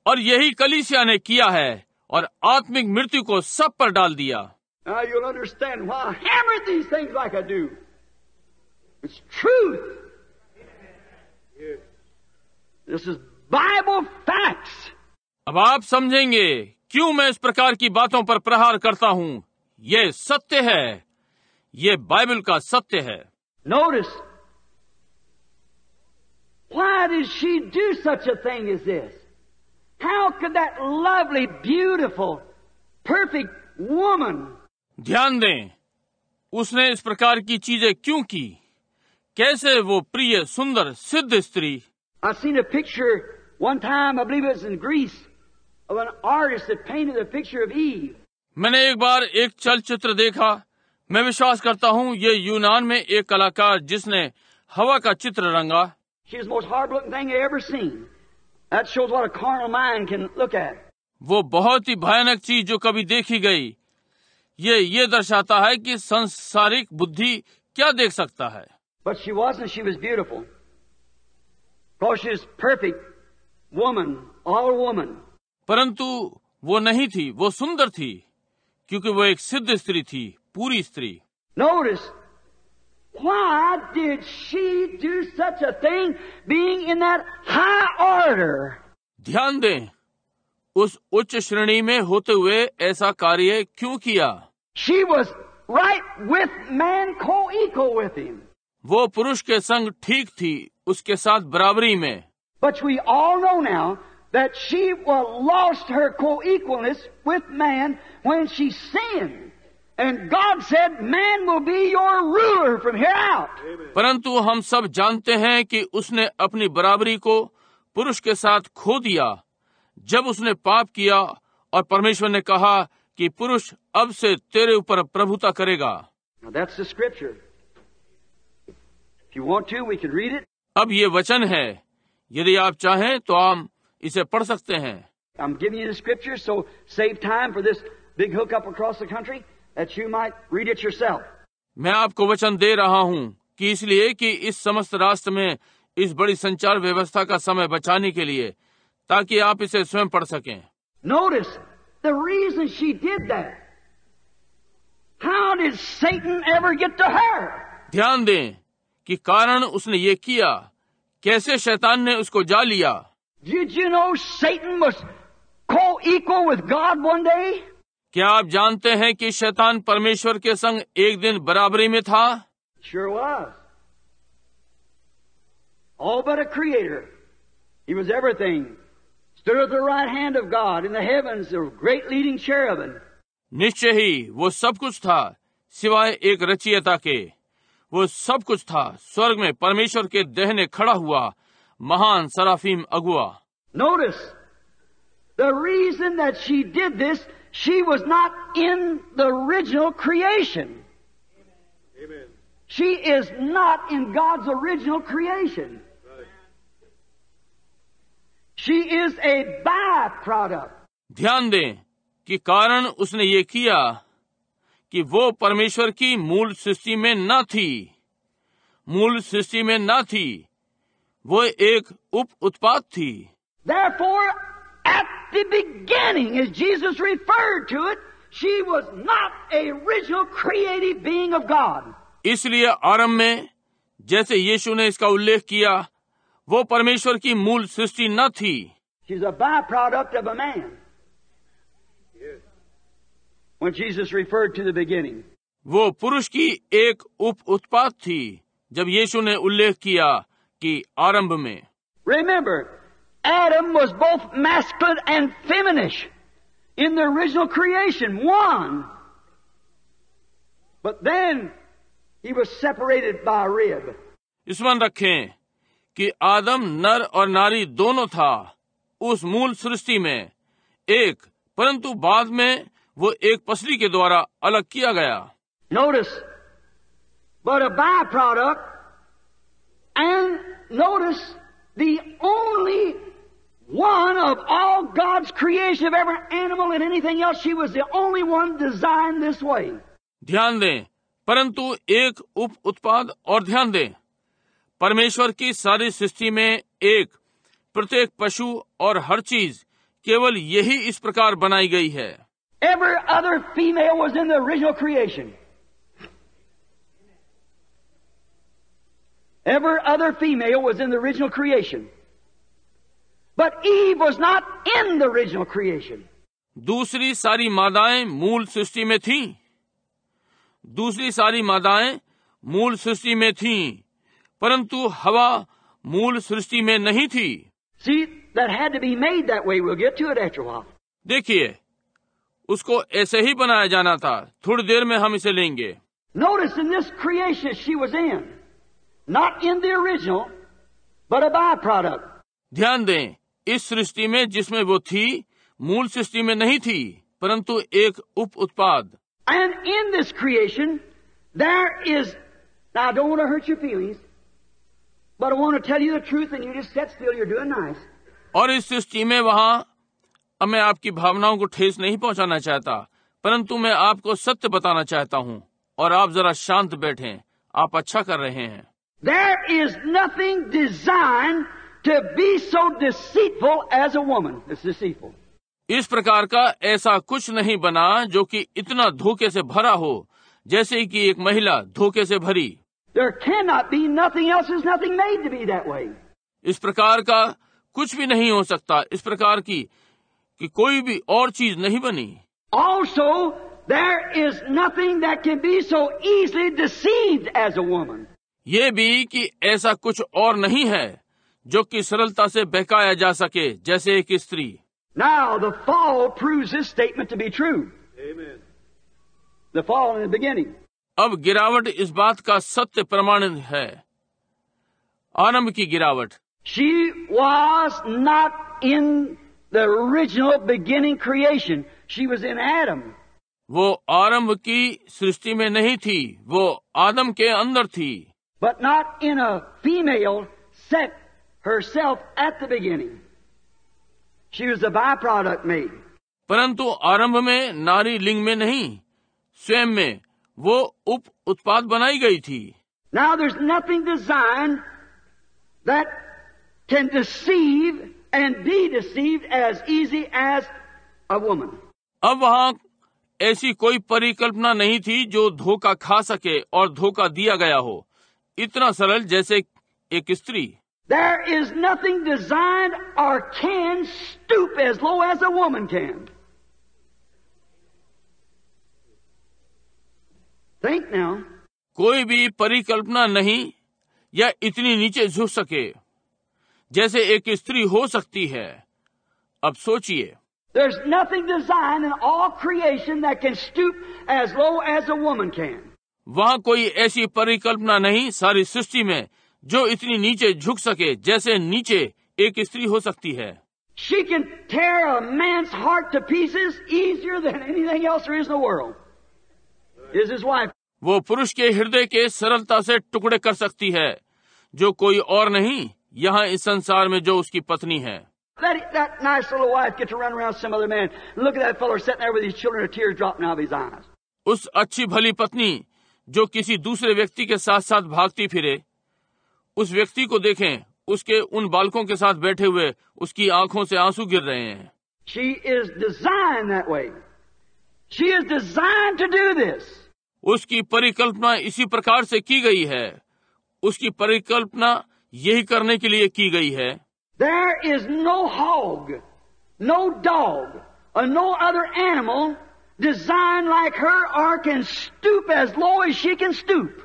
S1: और यही कलिसिया ने किया है और आत्मिक मृत्यु को सब पर डाल दिया
S2: Now you'll understand why I hammered these things like I do. It's truth. This is Bible facts
S1: अब आप समझेंगे क्यों मैं इस प्रकार की बातों पर प्रहार करता हूं ये सत्य है ये बाइबल का सत्य है notice
S2: Why did she do such a thing as this? How could that lovely, beautiful, perfect woman? ध्यान दें
S1: उसने इस प्रकार की चीजें क्यों की कैसे वो
S2: प्रिय सुंदर सिद्ध स्त्री I seen a picture one time, I believe it was in Greece, of an artist that painted a picture of Eve.
S1: मैंने एक बार एक चलचित्र देखा मैं विश्वास करता हूँ ये यूनान में एक कलाकार जिसने हवा का चित्र रंगा वो बहुत ही भयानक चीज जो कभी देखी गई ये ये दर्शाता है कि संसारिक बुद्धि क्या देख सकता है
S2: But she wasn't, she was beautiful.
S1: परंतु वो नहीं थी वो सुंदर थी क्योंकि वो एक सिद्ध स्त्री थी पूरी स्त्री
S2: notice did she in that high ध्यान दें
S1: उस उच्च श्रेणी में होते हुए ऐसा कार्य क्यों किया she was right with man को इको विथ हिम वो पुरुष के संग ठीक थी उसके साथ बराबरी में
S2: But we all know now that she lost her co-equalness with man when she sinned. And God said, man will be your ruler from here out.
S1: परंतु हम सब जानते हैं कि उसने अपनी बराबरी को पुरुष के साथ खो दिया जब उसने पाप किया और परमेश्वर ने कहा कि पुरुष अब से तेरे ऊपर प्रभुता करेगा
S2: Now that's the scripture. If you want to, we can
S1: read it. अब ये वचन है यदि आप चाहें तो आप इसे पढ़ सकते हैं
S2: I'm giving you the scripture, so save time for this big hookup across the country that you might read it yourself.
S1: मैं आपको वचन दे रहा हूँ कि इसलिए कि इस समस्त राष्ट्र में इस बड़ी संचार व्यवस्था का समय बचाने के लिए ताकि आप इसे स्वयं पढ़ सकें
S2: Notice the reason she did that. How did Satan ever get to her?
S1: ध्यान दें कि कारण उसने ये किया कैसे शैतान ने उसको जा लिया
S2: Did you know Satan was co-equal with God one day?
S1: क्या आप जानते हैं कि शैतान परमेश्वर के संग एक दिन बराबरी में था
S2: Sure was. All but a creator. He was everything. Stood at the right hand of God in the heavens, the great leading cherubim.
S1: निश्चय ही वो सब कुछ था सिवाय एक रचयिता के वो सब कुछ था स्वर्ग में परमेश्वर के दहने खड़ा हुआ महान सराफीम अगुआ notice
S2: the reason that she did this she was not in the original creation she is not in God's original creation she is a bad product
S1: ध्यान दें कि कारण उसने ये किया कि वो परमेश्वर की मूल सृष्टि में न थी मूल सृष्टि में न थी वो एक उप उत्पाद थी
S2: बींग ऑफ गॉड
S1: इसलिए आरंभ में जैसे यीशु ने इसका उल्लेख किया वो परमेश्वर की मूल सृष्टि न थी when Jesus referred to the beginning. वो पुरुष की एक उप उत्पाद थी जब यीशु ने उल्लेख किया कि आरंभ में
S2: Remember, Adam was both masculine and feminine in the original creation, one. But then he was separated by a rib.
S1: स्मरण रखें कि आदम नर और नारी दोनों था उस मूल सृष्टि में एक परंतु बाद में वो एक पसली के द्वारा अलग किया गया
S2: notice and notice the one of all God's creation of animal and anything else she was the one design this way
S1: ध्यान दें परंतु एक उप उत्पाद और ध्यान दें परमेश्वर की सारी सृष्टि में एक प्रत्येक पशु और हर चीज केवल यही इस प्रकार बनाई गई है
S2: Every other female was in the original creation. Every other female was in the original creation. But Eve was not in the original creation.
S1: दूसरी सारी मादाएं मूल सृष्टि में थीं। दूसरी सारी मादाएं मूल सृष्टि में थीं, परंतु हवा मूल सृष्टि में नहीं थी।
S2: See, that had to be made that way. We'll get to it after a while.
S1: देखिए, उसको ऐसे ही बनाया जाना था थोड़ी देर में हम इसे लेंगे
S2: नोटिस इन
S1: ध्यान दें इस सृष्टि में जिसमें वो थी मूल सृष्टि में नहीं थी परंतु एक उप उत्पाद
S2: and in this creation there is I don't hurt your feelings but I want you the truth and nice
S1: और इस सृष्टि में वहाँ अब मैं आपकी भावनाओं को ठेस नहीं पहुंचाना चाहता परंतु मैं आपको सत्य बताना चाहता हूं और आप जरा शांत बैठे आप अच्छा कर रहे हैं
S2: there is nothing design to be so deceitful as a woman It's
S1: इस प्रकार का ऐसा कुछ नहीं बना जो कि इतना धोखे से भरा हो जैसे कि एक महिला धोखे से भरी
S2: There cannot be nothing else is nothing made
S1: इस प्रकार का कुछ भी नहीं हो सकता इस प्रकार की कि कोई भी और चीज नहीं बनी
S2: also there is nothing that can be so easily deceive as a woman
S1: ये भी कि ऐसा कुछ और नहीं है जो कि सरलता से बहकाया जा सके जैसे एक स्त्री
S2: now the fall proves this statement to be true. Amen. The fall
S1: अब गिरावट इस बात का सत्य प्रमाणन है आरंभ की गिरावट
S2: she was not in the original beginning creation. She was in Adam.
S1: वो आरंभ की सृष्टि में नहीं थी वो आदम के अंदर थी
S2: But not in a female set herself at the beginning. She was a byproduct made.
S1: परंतु आरंभ में नारी लिंग में नहीं स्वयं में वो उप उत्पाद बनाई गई थी
S2: Now there's nothing designed that can deceive and be deceived as easy as a woman.
S1: अब वहां ऐसी कोई परिकल्पना नहीं थी जो धोखा खा सके और धोखा दिया गया हो इतना सरल जैसे एक
S2: स्त्री There is nothing designed or can stoop as low as a woman can.
S1: Think now. कोई भी परिकल्पना नहीं या इतनी नीचे झुक सके जैसे एक स्त्री हो सकती है अब सोचिए
S2: There's nothing designed in all creation that can stoop as low as a woman can.
S1: वहाँ कोई ऐसी परिकल्पना नहीं सारी सृष्टि में जो इतनी नीचे झुक सके जैसे नीचे एक स्त्री हो सकती है
S2: She can tear a man's heart to pieces easier than anything else there is in the world. Is
S1: his wife. वो पुरुष के हृदय के सरलता से टुकड़े कर सकती है जो कोई और नहीं यहाँ इस संसार में जो उसकी पत्नी है उस अच्छी भली पत्नी जो किसी दूसरे व्यक्ति के साथ साथ भागती फिरे उस व्यक्ति को देखें, उसके उन बालकों के साथ बैठे हुए उसकी आंखों से आंसू गिर रहे हैं
S2: she is design she is design to do this
S1: उसकी परिकल्पना इसी प्रकार से की गई है उसकी परिकल्पना यही करने के लिए की गई है
S2: there is no hog no dog or no other animal design like her और can stoop as low she can stoop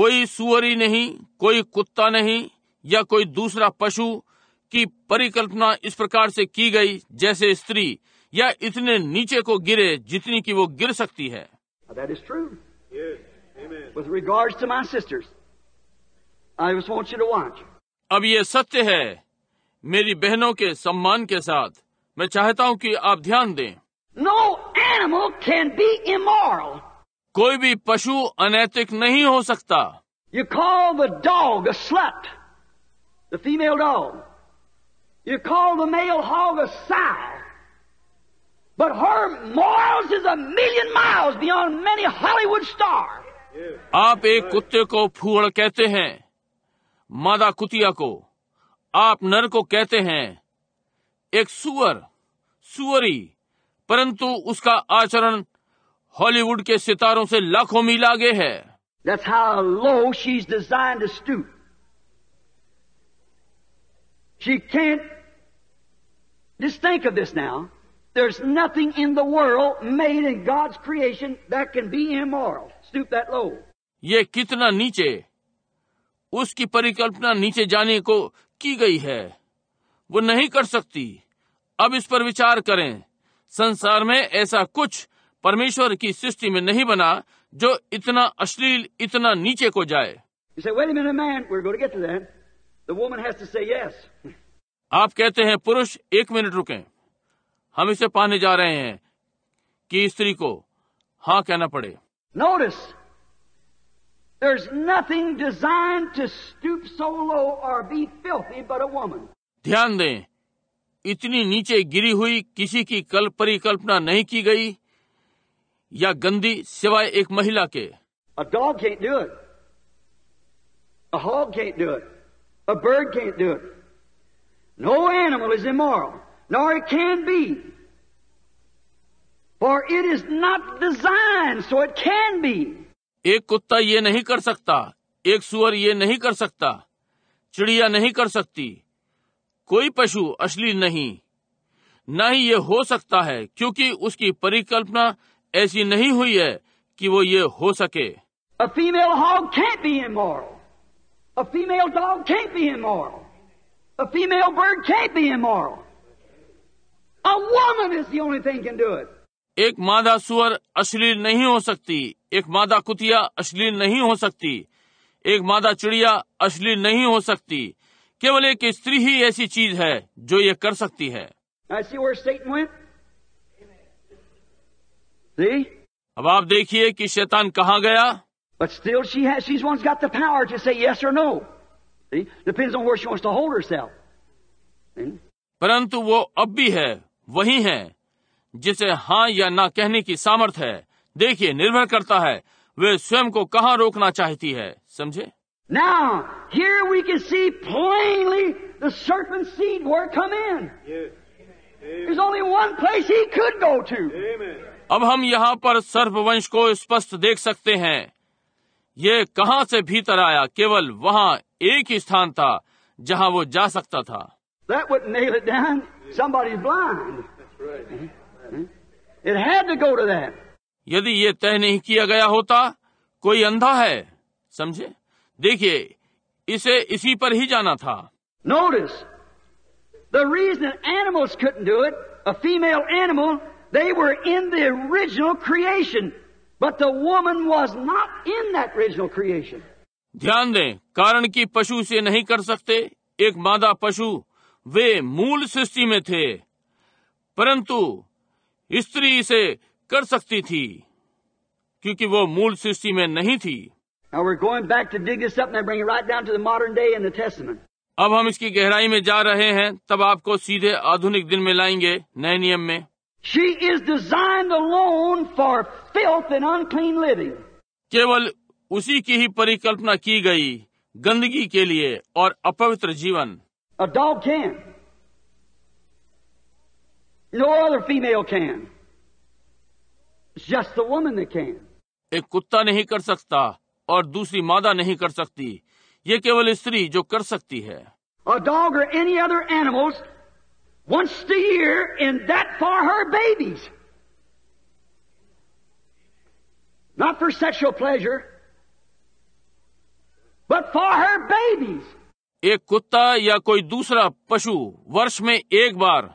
S2: कोई सुअरी नहीं कोई कुत्ता नहीं
S1: या कोई दूसरा पशु की परिकल्पना इस प्रकार से की गई जैसे स्त्री या इतने नीचे को गिरे जितनी की वो गिर सकती है
S2: Yes. Amen. With regards to my sisters, I just want you to watch.
S1: अब ये सत्य है मेरी बहनों के सम्मान के साथ मैं चाहता हूँ कि आप ध्यान दें
S2: no M can be immoral कोई भी पशु अनैतिक नहीं हो सकता you call the dog a slut the female dog you call the male but her morals is a million miles Hollywood star
S1: आप एक कुत्ते को फूड़ कहते हैं मादा कुतिया को आप नर को कहते हैं एक सुअर सुअरी परंतु उसका आचरण हॉलीवुड के सितारों से लाखों
S2: मील आगे है That's how low she's designed to stoop. She can't. Just think of this now. There's nothing in the world made in God's creation that can be immoral. Stoop that low.
S1: ये कितना नीचे उसकी परिकल्पना नीचे जाने को की गई है वो नहीं कर सकती अब इस पर विचार करें संसार में ऐसा कुछ परमेश्वर की सृष्टि में नहीं बना जो इतना अश्लील इतना नीचे को जाए आप कहते हैं पुरुष एक मिनट रुकें हम इसे पाने जा रहे हैं कि स्त्री को हाँ कहना पड़े
S2: notice There's nothing designed to stoop so low or be filthy but a woman.
S1: ध्यान दें इतनी नीचे गिरी हुई किसी की कल परिकल्पना नहीं की गई या गंदी सिवाय एक महिला के
S2: A dog can't do it. A hog can't do it. A bird can't do it. No animal is immoral, nor it can be. For it is not designed so it can be.
S1: एक कुत्ता ये नहीं कर सकता एक सुअर ये नहीं कर सकता चिड़िया नहीं कर सकती कोई पशु अश्लील नहीं न ही ये हो सकता है क्योंकि उसकी परिकल्पना ऐसी नहीं हुई है कि वो ये हो सके
S2: A female hog can't be immoral. A female dog can't be immoral. A female bird can't be immoral. A woman is the only thing can do it.
S1: एक मादा सुअर अश्लील नहीं हो सकती एक मादा कुतिया अश्लील नहीं हो सकती एक मादा चिड़िया अश्लील नहीं हो सकती केवल एक स्त्री ही ऐसी चीज है जो ये कर सकती है अब आप देखिए कि शैतान कहाँ
S2: गया But still she has, she's got the power to say yes or no. See? Depends on where she wants to hold herself.
S1: परंतु वो अब भी है वही है जिसे हाँ या ना कहने की सामर्थ है देखिए निर्भर करता है वे स्वयं को कहाँ रोकना चाहती है समझे
S2: Now, here we can see plainly the serpent seed where it come in. There's only one place he could go to.
S1: अब हम यहाँ पर सर्प वंश को स्पष्ट देख सकते हैं ये कहाँ से भीतर आया केवल वहाँ एक ही स्थान था जहाँ वो जा सकता था
S2: That would nail it down. Somebody's blind. That's right.
S1: यदि ये तय नहीं किया गया होता कोई अंधा है समझे देखिए इसे इसी पर ही जाना
S2: था notice the reason animals female animal they were in the original creation but the woman was not in that original creation
S1: ध्यान दें कारण कि पशु से नहीं कर सकते एक मादा पशु वे मूल सृष्टि में थे परंतु स्त्री इसे कर सकती थी क्योंकि वो मूल सृष्टि
S2: में नहीं थी
S1: अब हम इसकी गहराई में जा रहे हैं तब आपको सीधे आधुनिक दिन में लाएंगे नए नियम में
S2: she is design loan for living
S1: केवल उसी की ही परिकल्पना की गई गंदगी के लिए और अपवित्र
S2: जीवन A No other female can. It's just the woman that can. एक कुत्ता नहीं
S1: कर सकता और दूसरी मादा नहीं कर सकती ये केवल स्त्री जो कर सकती है
S2: A dog or any other animals once a year in that for her babies. Not for sexual pleasure, but for her babies. एक
S1: कुत्ता या कोई दूसरा पशु वर्ष में एक बार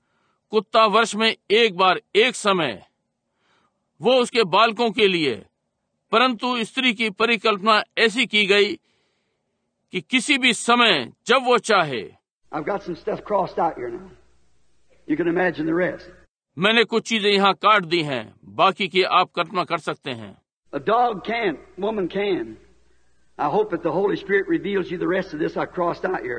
S1: कुत्ता वर्ष में एक बार एक समय वो उसके बालकों के लिए परंतु स्त्री की परिकल्पना ऐसी की गई कि किसी भी समय जब वो चाहे मैंने कुछ चीजें यहाँ काट दी हैं बाकी की आप कल्पना कर सकते हैं
S2: A dog can, woman can. I hope that the Holy Spirit reveals you the rest of this I crossed out here.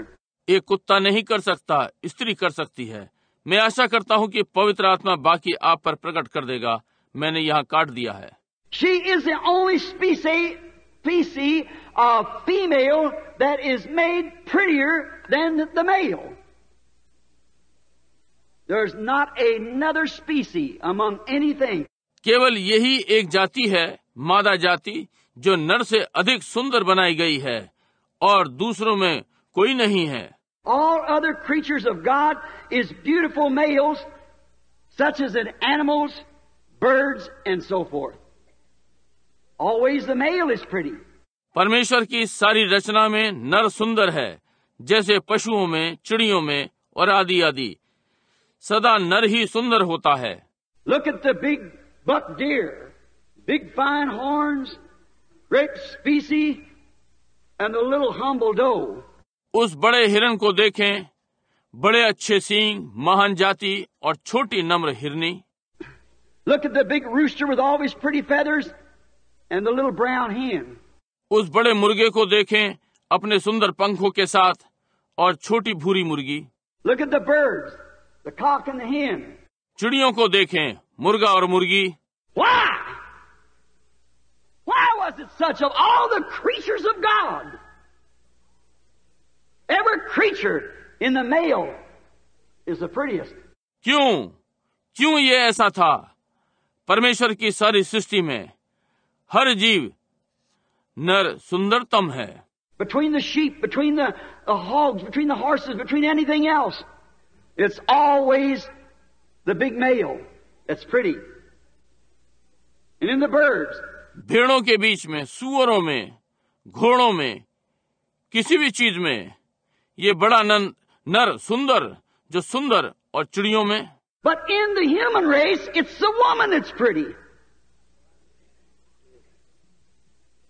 S1: एक कुत्ता नहीं कर सकता स्त्री कर सकती है मैं आशा करता हूं कि पवित्र आत्मा बाकी आप पर प्रकट कर देगा मैंने यहां काट दिया है
S2: she is female that is made prior than the male is not species among केवल
S1: यही एक जाति है मादा जाति जो नर से अधिक सुंदर बनाई गई है और दूसरों में कोई नहीं है
S2: All other creatures of God is beautiful males, such as in animals, birds, and so forth. Always the male is pretty.
S1: परमेश्वर की सारी रचना में नर सुंदर है जैसे पशुओं में चिड़ियों में और आदि आदि सदा नर ही सुंदर होता है
S2: Look at the big buck deer, big fine horns, great species,
S1: and the little humble doe. उस बड़े हिरण को देखें बड़े अच्छे सींग महान जाति और छोटी नम्र हिरनी
S2: Look at the big rooster with all his pretty feathers and the little brown hen. उस बड़े मुर्गे को
S1: देखें अपने सुंदर पंखों के साथ और छोटी भूरी मुर्गी
S2: Look at the birds, the cock and the hen.
S1: चिड़ियों को देखें मुर्गा और मुर्गी
S2: Why? Why was it such of all the creatures of God? Every creature in the male is the prettiest.
S1: क्यों क्यों ये ऐसा था परमेश्वर की सारी सृष्टि में हर जीव नर सुंदरतम है
S2: Between the sheep, between the, the hogs, between the horses, between anything else, it's always the big male that's pretty.
S1: And in the birds. भेड़ों के बीच में सुअरों में घोड़ों में किसी भी चीज में ये बड़ा नन नर सुंदर जो
S2: सुंदर और चिड़ियों में but in human race it's woman it's pretty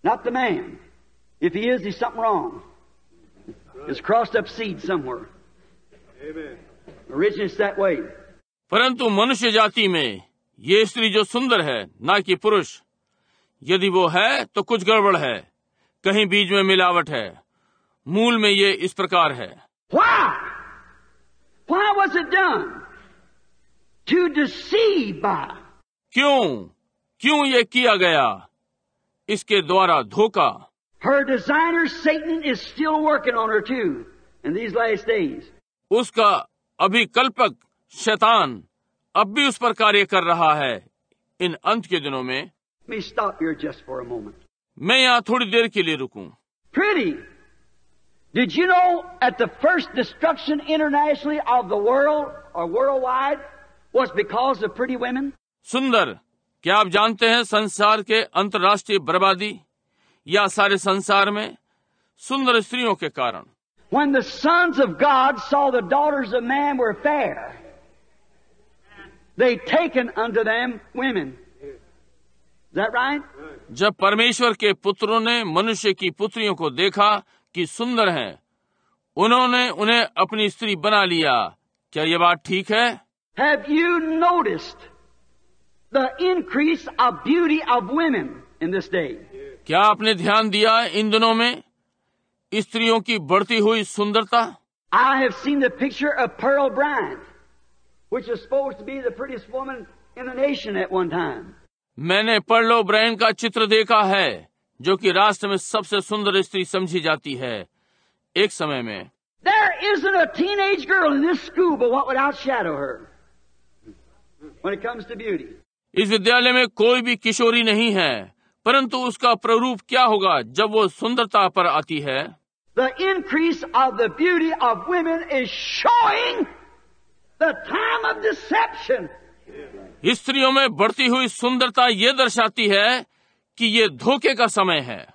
S2: not the man if he is is wrong is crossed up seed somewhere originates that way
S1: परंतु मनुष्य जाति में ये स्त्री जो सुंदर है ना कि पुरुष यदि वो है तो कुछ गड़बड़ है कहीं बीज में मिलावट है मूल में ये इस प्रकार है क्यों क्यों ये किया गया इसके द्वारा धोखा
S2: her designer Satan is still उसका
S1: अभिकल्पक शैतान अब भी उस पर कार्य कर रहा है इन अंत के दिनों में मैं यहाँ थोड़ी देर के लिए रुकू
S2: फिर Did you know at the first destruction internationally of the world or worldwide was because of pretty women? सुंदर क्या आप
S1: जानते हैं संसार के अंतर्राष्ट्रीय बर्बादी या सारे संसार में सुंदर स्त्रियों के कारण
S2: When the sons of God saw the daughters of man were fair, they taken unto them women. Is that right?
S1: जब परमेश्वर के पुत्रों ने मनुष्य की पुत्रियों को देखा कि सुंदर हैं उन्होंने उन्हें अपनी स्त्री बना लिया क्या ये बात ठीक है
S2: increase of beauty of women in this day क्या आपने ध्यान दिया इन दिनों में
S1: स्त्रियों की बढ़ती हुई सुंदरता I have seen the picture of Pearl Brand
S2: which is supposed be the prettiest woman in the nation at one time
S1: मैंने पर्लो ब्रांड का चित्र देखा है जो कि राष्ट्र में सबसे सुंदर स्त्री समझी जाती है एक समय में इस विद्यालय में कोई भी किशोरी नहीं है परंतु उसका प्ररूप क्या होगा जब वो सुंदरता पर आती है
S2: the increase of the beauty of women is showing time
S1: स्त्रियों में बढ़ती हुई सुंदरता ये दर्शाती है कि ये धोखे का समय है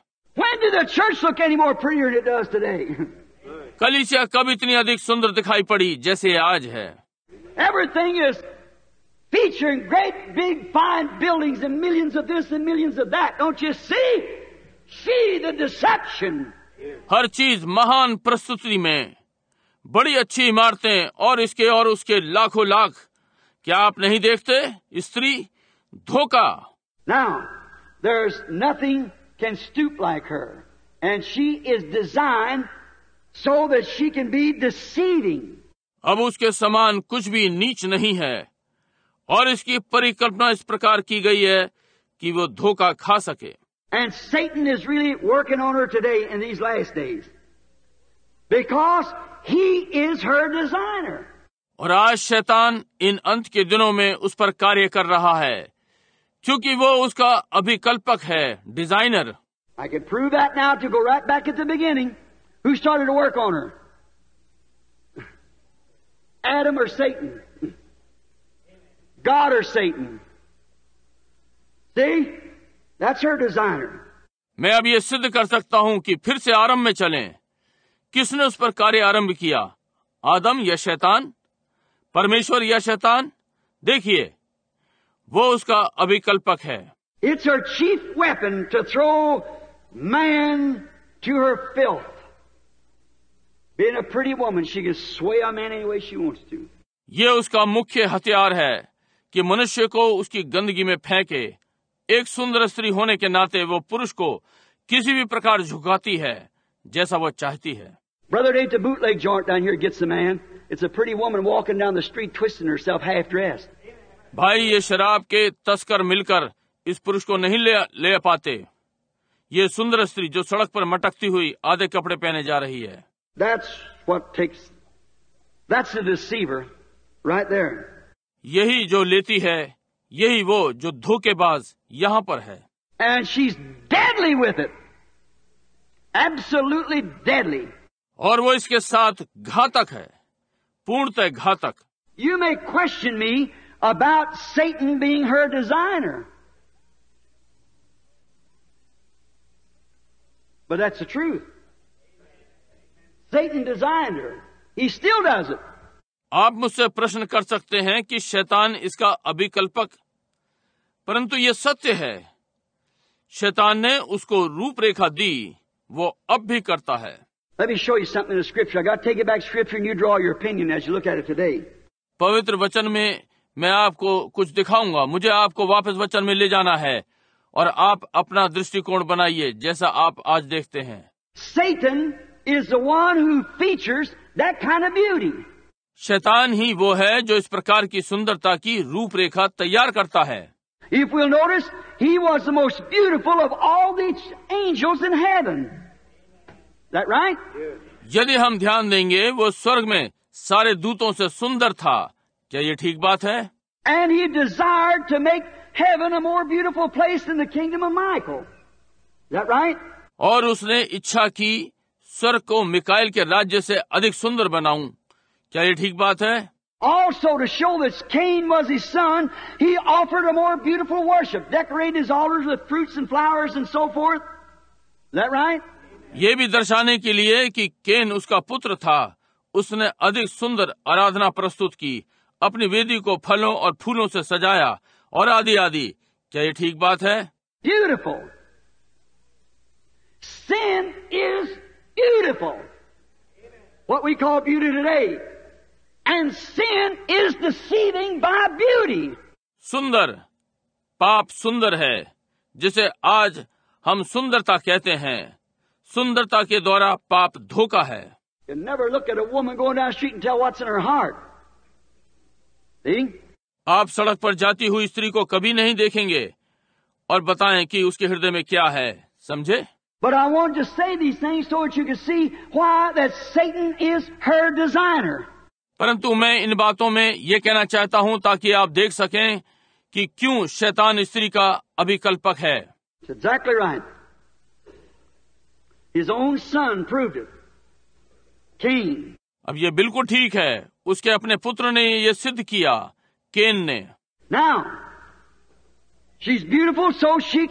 S1: कलिसिया कब इतनी अधिक सुंदर दिखाई पड़ी जैसे आज है
S2: everything is featuring great big fine buildings and millions of this and millions of that don't you see see the deception
S1: हर चीज महान प्रस्तुति में बड़ी अच्छी इमारतें और इसके और उसके लाखों लाख क्या आप नहीं देखते स्त्री धोखा
S2: There's nothing can stoop like her. And she is designed so that she can be deceiving. अब उसके समान
S1: कुछ भी नीच नहीं है और इसकी परिकल्पना इस प्रकार की गई है
S2: कि वो धोखा खा सके And Satan is really working on her today in these last days. Because he is her designer.
S1: और आज शैतान इन अंत के दिनों में उस पर कार्य कर रहा है क्योंकि वो उसका अभिकल्पक है designer
S2: I can prove that now to go right back at the beginning who started work on her Adam और सैटन गॉड और Satan see that's her designer
S1: मैं अब ये सिद्ध कर सकता हूं कि फिर से आरंभ में चले किसने उस पर कार्य आरंभ किया आदम या शैतान परमेश्वर या शैतान देखिए वो उसका अभिकल्पक है
S2: it's her chief weapon to throw man to her filth been a pretty woman she can sway man any way she
S1: ये उसका मुख्य हथियार है कि मनुष्य को उसकी गंदगी में फेंके एक सुंदर स्त्री होने के नाते वो पुरुष को किसी भी प्रकार झुकाती है जैसा वो चाहती है
S2: Brother Dave, the bootleg joint down here gets the man. It's a pretty woman walking down the street twisting herself half dressed.
S1: भाई ये शराब के तस्कर मिलकर इस पुरुष को नहीं ले ले पाते ये सुंदर स्त्री जो सड़क पर मटकती हुई आधे कपड़े पहने जा रही है
S2: That's what takes, that's deceiver
S1: right there. यही जो लेती है यही वो जो धोखेबाज यहाँ पर है And she's deadly with it. Absolutely
S2: deadly. और वो इसके साथ घातक है पूर्णतः घातक you may question me about Satan being her designer. But that's the truth. Satan designed her. He still does it. आप मुझसे
S1: प्रश्न कर सकते हैं कि शैतान इसका अभिकल्पक परंतु यह सत्य है शैतान ने उसको रूपरेखा दी वो अब भी करता है
S2: Let me show you something in the scripture. I got to take it back scripture and you draw your opinion as you look at it today.
S1: पवित्र वचन में मैं आपको कुछ दिखाऊंगा मुझे आपको वापस वचन में ले जाना है और आप अपना दृष्टिकोण बनाइए जैसा आप आज देखते हैं
S2: Satan is the one who features that kind of beauty. शैतान ही
S1: वो है जो इस प्रकार की सुंदरता की रूपरेखा तैयार करता है
S2: If we'll notice, he was the most beautiful of all the angels in heaven. That right?
S1: यदि हम ध्यान देंगे वो स्वर्ग में सारे दूतों से सुंदर था क्या ये ठीक बात है
S2: and he desire to make heaven a more beautiful place in the kingdom of Michael that right
S1: और उसने इच्छा की स्वर को मिकाइल के राज्य से अधिक सुंदर बनाऊं क्या ये ठीक बात है
S2: Also, to show that Cain was his son, he offered a more beautiful worship, decorated his altars with fruits and flowers and so forth. Is that right? ये भी दर्शाने
S1: के लिए कि केन उसका पुत्र था उसने अधिक सुंदर आराधना प्रस्तुत की अपनी वेदी को फलों और फूलों से सजाया और आदि आदि क्या ये ठीक
S2: बात है Beautiful. Sin is beautiful. What we call beauty today. And sin is deceiving by beauty. सुंदर पाप सुंदर
S1: है जिसे आज हम सुंदरता कहते हैं सुंदरता के द्वारा पाप धोखा है
S2: You never look at a woman going down the street and tell what's in her heart.
S1: ठीक आप सड़क पर जाती हुई स्त्री को कभी नहीं देखेंगे और बताएं कि उसके हृदय में क्या है समझे
S2: But I want to say these things so that you can see why that Satan is her designer.
S1: परंतु मैं इन बातों में ये कहना चाहता हूँ ताकि आप देख सकें कि क्यों शैतान स्त्री का अभिकल्पक है
S2: exactly right. His own son
S1: proved it. Cain. अब ये बिल्कुल ठीक है उसके अपने पुत्र ने ये सिद्ध किया केन ने Now, she's beautiful so she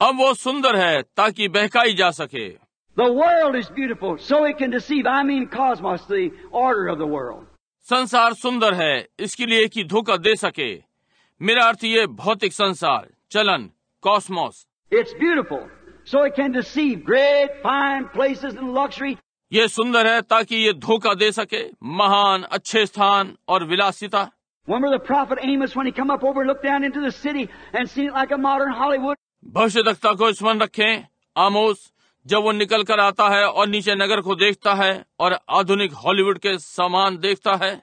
S1: अब वो सुंदर है ताकि बहकाई जा सके
S2: The world is beautiful so it can deceive. I mean cosmos, the order of the world.
S1: संसार सुंदर है इसके लिए कि धोखा दे सके मेरा अर्थ ये भौतिक संसार
S2: चलन cosmos it's beautiful so it can see great fine places in Lakshmi
S1: ये सुंदर है ताकि ये धोखा दे सके महान अच्छे स्थान और विलासिता भविष्य दक्षता को स्मरण रखें आमोस जब वो निकल कर आता है और नीचे नगर को देखता है और आधुनिक हॉलीवुड के सामान देखता है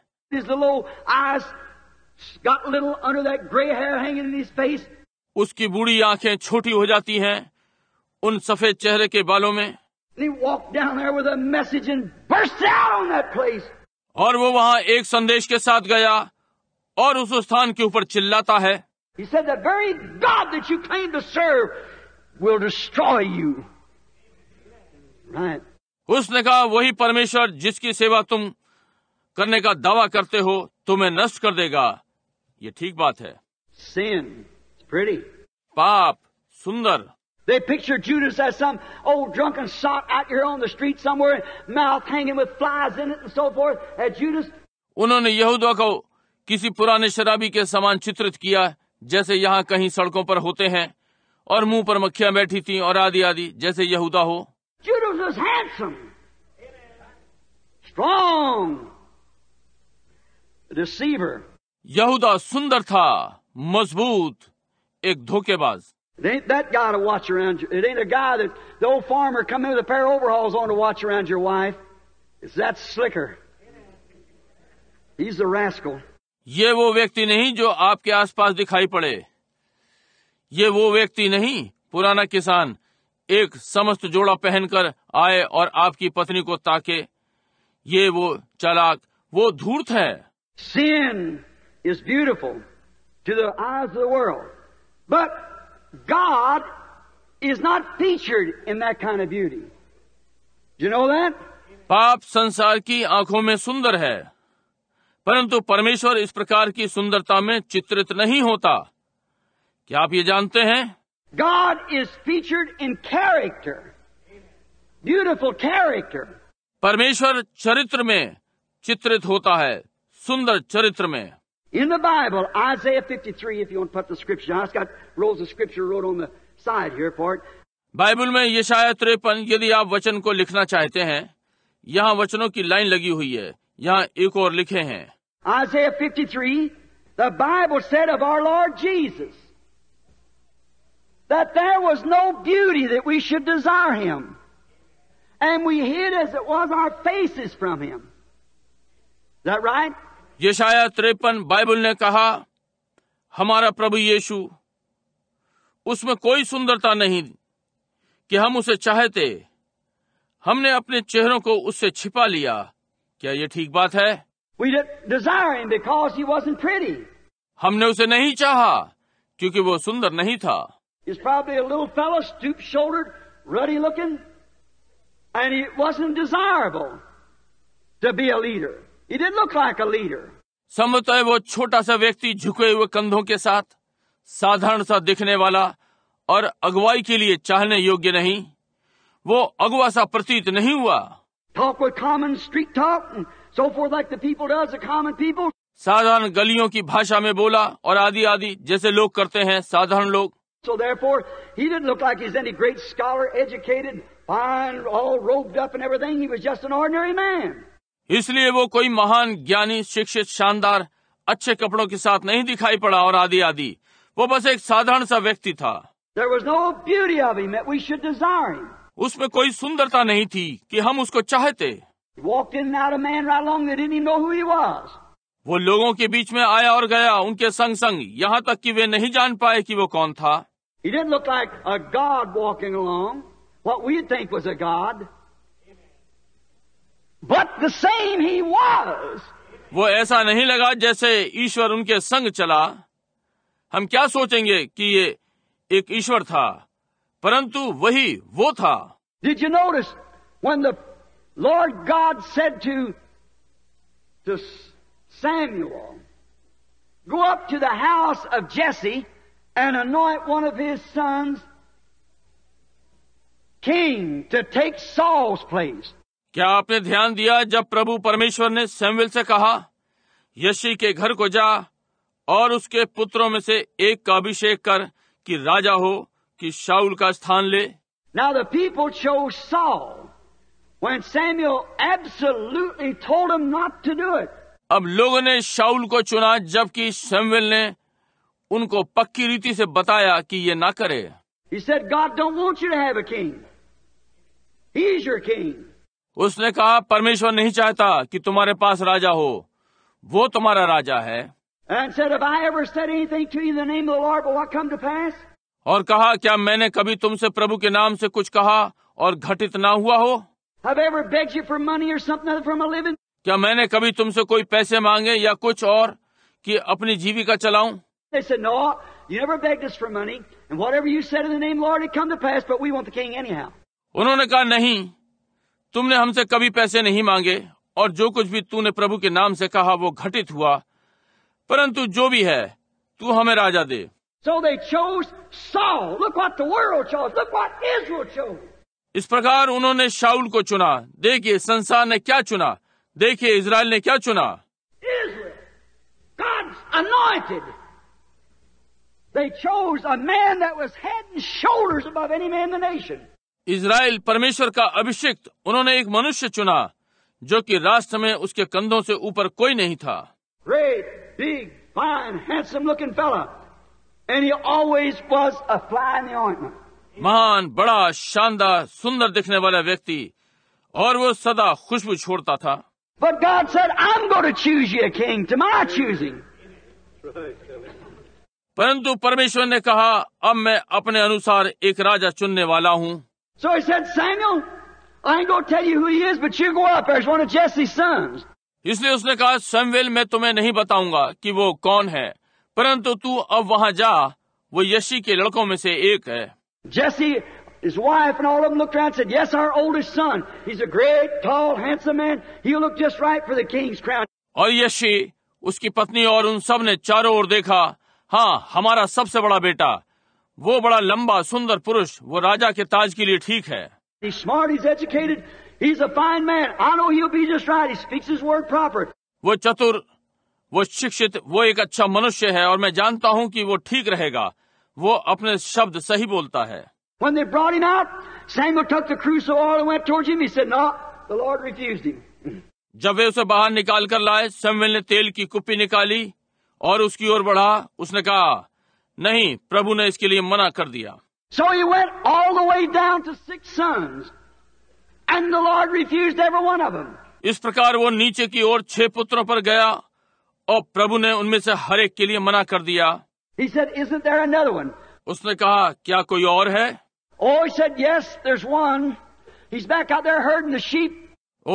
S1: उसकी बूढ़ी आंखें छोटी हो जाती हैं उन सफेद चेहरे के बालों में
S2: And he walked down there with a message and burst out on that place.
S1: और वो वहां एक संदेश के साथ गया और उस स्थान के ऊपर चिल्लाता है
S2: He said the very God that you claim to serve will destroy you.
S1: Right. उसने कहा वही परमेश्वर जिसकी सेवा तुम करने का दावा करते हो तुम्हें नष्ट कर देगा ये ठीक बात है Sin, pretty.
S2: पाप सुंदर They picture Judas as some old drunken sot out here on the street somewhere, mouth hanging with flies in it and so forth. And Judas.
S1: उन्होंने यहूदा को किसी पुराने शराबी के समान चित्रित किया जैसे यहाँ कहीं सड़कों पर होते हैं और मुंह पर मक्खियां बैठी थी और आदि आदि जैसे यहूदा हो
S2: Judas was handsome, strong,
S1: deceiver. यहूदा सुंदर था मजबूत
S2: एक धोखेबाज It ain't that guy to watch around you. It ain't a guy that the old farmer come in with a pair of overalls on to watch around your wife. It's that slicker. He's the rascal.
S1: ये वो व्यक्ति नहीं जो आपके आसपास दिखाई पड़े ये वो व्यक्ति नहीं पुराना किसान एक समस्त जोड़ा पहनकर आए और आपकी पत्नी को ताके ये वो चालाक वो धूर्त है
S2: Sin is beautiful to the eyes of the world, but God is not featured in that kind of beauty.
S1: Do you know that? पाप संसार की आंखों में सुंदर है परंतु परमेश्वर इस प्रकार की सुंदरता में चित्रित नहीं होता क्या आप ये जानते हैं
S2: God is featured in character beautiful character
S1: परमेश्वर चरित्र में चित्रित होता है सुंदर चरित्र में
S2: In the Bible, Isaiah 53, if you want to put the scripture I've got rolls of scripture wrote on the side here for it.
S1: Bible में यशाया त्रेपन यदि आप वचन को लिखना चाहते हैं यहाँ वचनों की लाइन लगी हुई है यहाँ एक और लिखे हैं
S2: Isaiah 53, the Bible said of our Lord Jesus that there was no beauty that we should desire Him, and we hid as it was our faces from Him. Is that right?
S1: यशाया त्रेपन Bible ने कहा हमारा प्रभु यीशु उसमें कोई सुंदरता नहीं कि हम उसे चाहते हमने अपने चेहरों को उससे छिपा लिया क्या ये ठीक बात है हमने उसे नहीं चाहा क्योंकि वो सुंदर नहीं था
S2: to be a leader. He didn't look like a leader.
S1: समझता वो छोटा सा व्यक्ति झुके हुए कंधों के साथ साधारण सा दिखने वाला और अगुवाई के लिए चाहने योग्य नहीं वो अगुवा सा प्रतीत नहीं हुआ
S2: talk with common street talk and so forth like the people does, the common people.
S1: साधारण गलियों की भाषा में बोला और आदि आदि जैसे लोग करते हैं साधारण
S2: लोग So therefore, he didn't look like he's any great scholar, educated, fine, all robed up and everything. He was just an ordinary man.
S1: इसलिए वो कोई महान ज्ञानी शिक्षित शानदार अच्छे कपड़ों के साथ नहीं दिखाई पड़ा और आदि आदि वो बस एक साधारण सा व्यक्ति था no उसमें कोई सुंदरता नहीं थी कि
S2: हम उसको चाहते
S1: वो लोगों के बीच में आया और गया उनके संग संग यहाँ तक कि वे नहीं जान पाए कि वो कौन
S2: था He didn't look like a God walking along, what we think was a God. But the same he was. वो ऐसा
S1: नहीं लगा जैसे ईश्वर उनके संग चला हम क्या सोचेंगे कि ये एक ईश्वर था परंतु वही वो था Did you notice
S2: when the Lord God said to, to Samuel, Go up to the house of Jesse and anoint one of his sons king to take Saul's place?
S1: क्या आपने ध्यान दिया जब प्रभु परमेश्वर ने सैमुअल से कहा यशी के घर को जा और उसके पुत्रों में से एक का अभिषेक कर कि राजा हो कि शाउल का स्थान ले
S2: Now the people chose Saul when Samuel absolutely told him not to do it. अब
S1: लोगों ने शाउल को चुना जबकि सैमुएल ने उनको पक्की रीति से बताया कि ये ना करे
S2: He said God don't want you to have a king. He's
S1: your king. उसने कहा परमेश्वर नहीं चाहता कि तुम्हारे पास राजा हो वो तुम्हारा राजा है और कहा क्या मैंने कभी तुमसे प्रभु के नाम से कुछ कहा और घटित ना हुआ हो क्या मैंने कभी तुमसे कोई पैसे मांगे या कुछ और कि अपनी जीविका चलाऊं?
S2: उन्होंने कहा नहीं
S1: तुमने हमसे कभी पैसे नहीं मांगे और जो कुछ भी तूने प्रभु के नाम से कहा वो घटित हुआ परंतु जो भी है तू हमें राजा दे so इस प्रकार उन्होंने शाउल को चुना देखिए संसार ने क्या चुना देखिए इसराइल ने क्या चुना
S2: They chose a man that was head and shoulders above any man in the nation.
S1: Israel परमेश्वर का अभिषिक्त उन्होंने एक मनुष्य चुना जो कि राष्ट्र में उसके कंधों से ऊपर कोई नहीं था
S2: Great, big, fine, And he always was a fly in the ointment.
S1: महान बड़ा शानदार सुंदर दिखने वाला व्यक्ति और वो सदा खुशबू छोड़ता था
S2: But God said, I'm going to choose you a king to my choosing.
S1: परंतु परमेश्वर ने कहा अब मैं अपने अनुसार एक राजा चुनने वाला हूँ
S2: So he said, Samuel, I ain't going to tell you who he is, but you go up there. He's one of Jesse's sons.
S1: इसलिए उसने कहा सैमुएल मैं तुम्हें नहीं बताऊंगा कि वो कौन है परंतु तू अब वहां जा वो यशी के लड़कों में से एक है
S2: Jesse, his wife and all of them looked around and said, yes, our oldest son. He's a great, tall, handsome man. He'll look just right for the king's crown. और यशी
S1: उसकी पत्नी और उन सब ने चारों ओर देखा हाँ हमारा सबसे बड़ा बेटा वो बड़ा लंबा सुंदर पुरुष वो राजा के ताज के लिए ठीक है वो चतुर वो शिक्षित वो एक अच्छा मनुष्य है और मैं जानता हूँ कि वो ठीक रहेगा वो अपने शब्द सही बोलता है जब वे उसे बाहर निकाल कर लाए सैमुअल ने तेल की कुप्पी निकाली और उसकी ओर बढ़ा उसने कहा नहीं प्रभु ने इसके लिए मना कर दिया
S2: so you wait all the way down to six sons and the Lord refuse every one of them
S1: इस प्रकार वो नीचे की ओर छह पुत्रों पर गया और प्रभु ने उनमें से हर एक के लिए मना कर दिया उसने कहा क्या कोई और है
S2: ओ सेड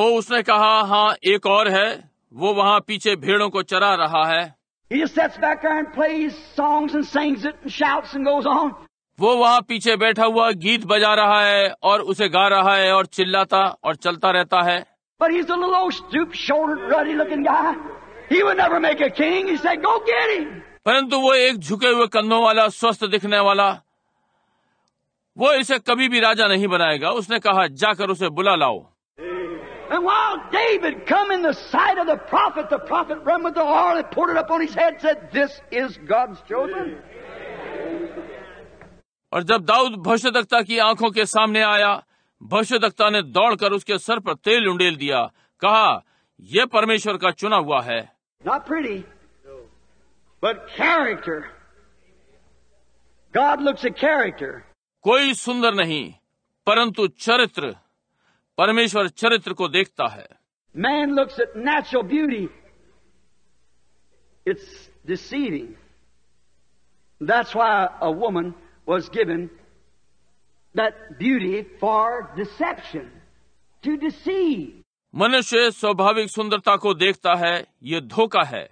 S1: ओ उसने कहा हाँ एक और है वो वहाँ पीछे भेड़ों को चरा रहा है
S2: He just sits back there and plays songs and sings it and shouts and goes on.
S1: वो वहाँ पीछे बैठा हुआ गीत बजा रहा है और उसे गा रहा है और चिल्लाता और चलता रहता है
S2: But he's a little old stoop shouldered ruddy looking guy. He would never make a king. He said, Go get him.
S1: परंतु वो एक झुके हुए कंधों वाला स्वस्थ दिखने वाला वो इसे कभी भी राजा नहीं बनाएगा उसने कहा जाकर उसे बुला लाओ
S2: And while David come in the sight of the prophet, the prophet ran with the oil and poured it up on his head and said, This is God's chosen.
S1: और जब दाऊद भविष्यदक्ता की आंखों के सामने आया भविष्यदक्ता ने दौड़कर उसके सर पर तेल उंडेल दिया कहा यह परमेश्वर का चुना हुआ है
S2: Not pretty, but character. God looks at character.
S1: कोई सुंदर नहीं परंतु चरित्र परमेश्वर चरित्र को देखता है
S2: man looks at natural beauty it's deceiving. That's why a woman was given that beauty for deception, to
S1: deceive. मनुष्य स्वाभाविक सुंदरता को देखता है ये धोखा है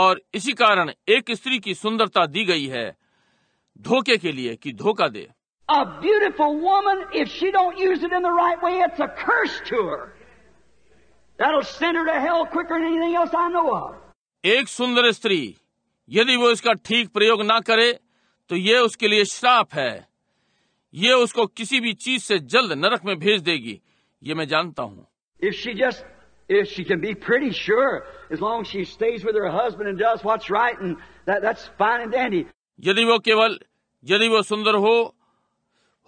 S1: और इसी कारण एक स्त्री की सुंदरता दी गई है धोखे के लिए कि धोखा दे
S2: A beautiful woman, if she don't use it in the right way, it's a curse to her. That'll send her to hell quicker than anything else I know of.
S1: एक सुंदर स्त्री यदि वो इसका ठीक प्रयोग ना करे तो ये उसके लिए श्राप है ये उसको किसी भी चीज से जल्द नरक में भेज देगी ये मैं जानता हूँ
S2: If she just, if she can be pretty sure, as long as she stays with her husband and does what's right, and that, that's fine and dandy. यदि वो केवल
S1: यदि वो सुंदर हो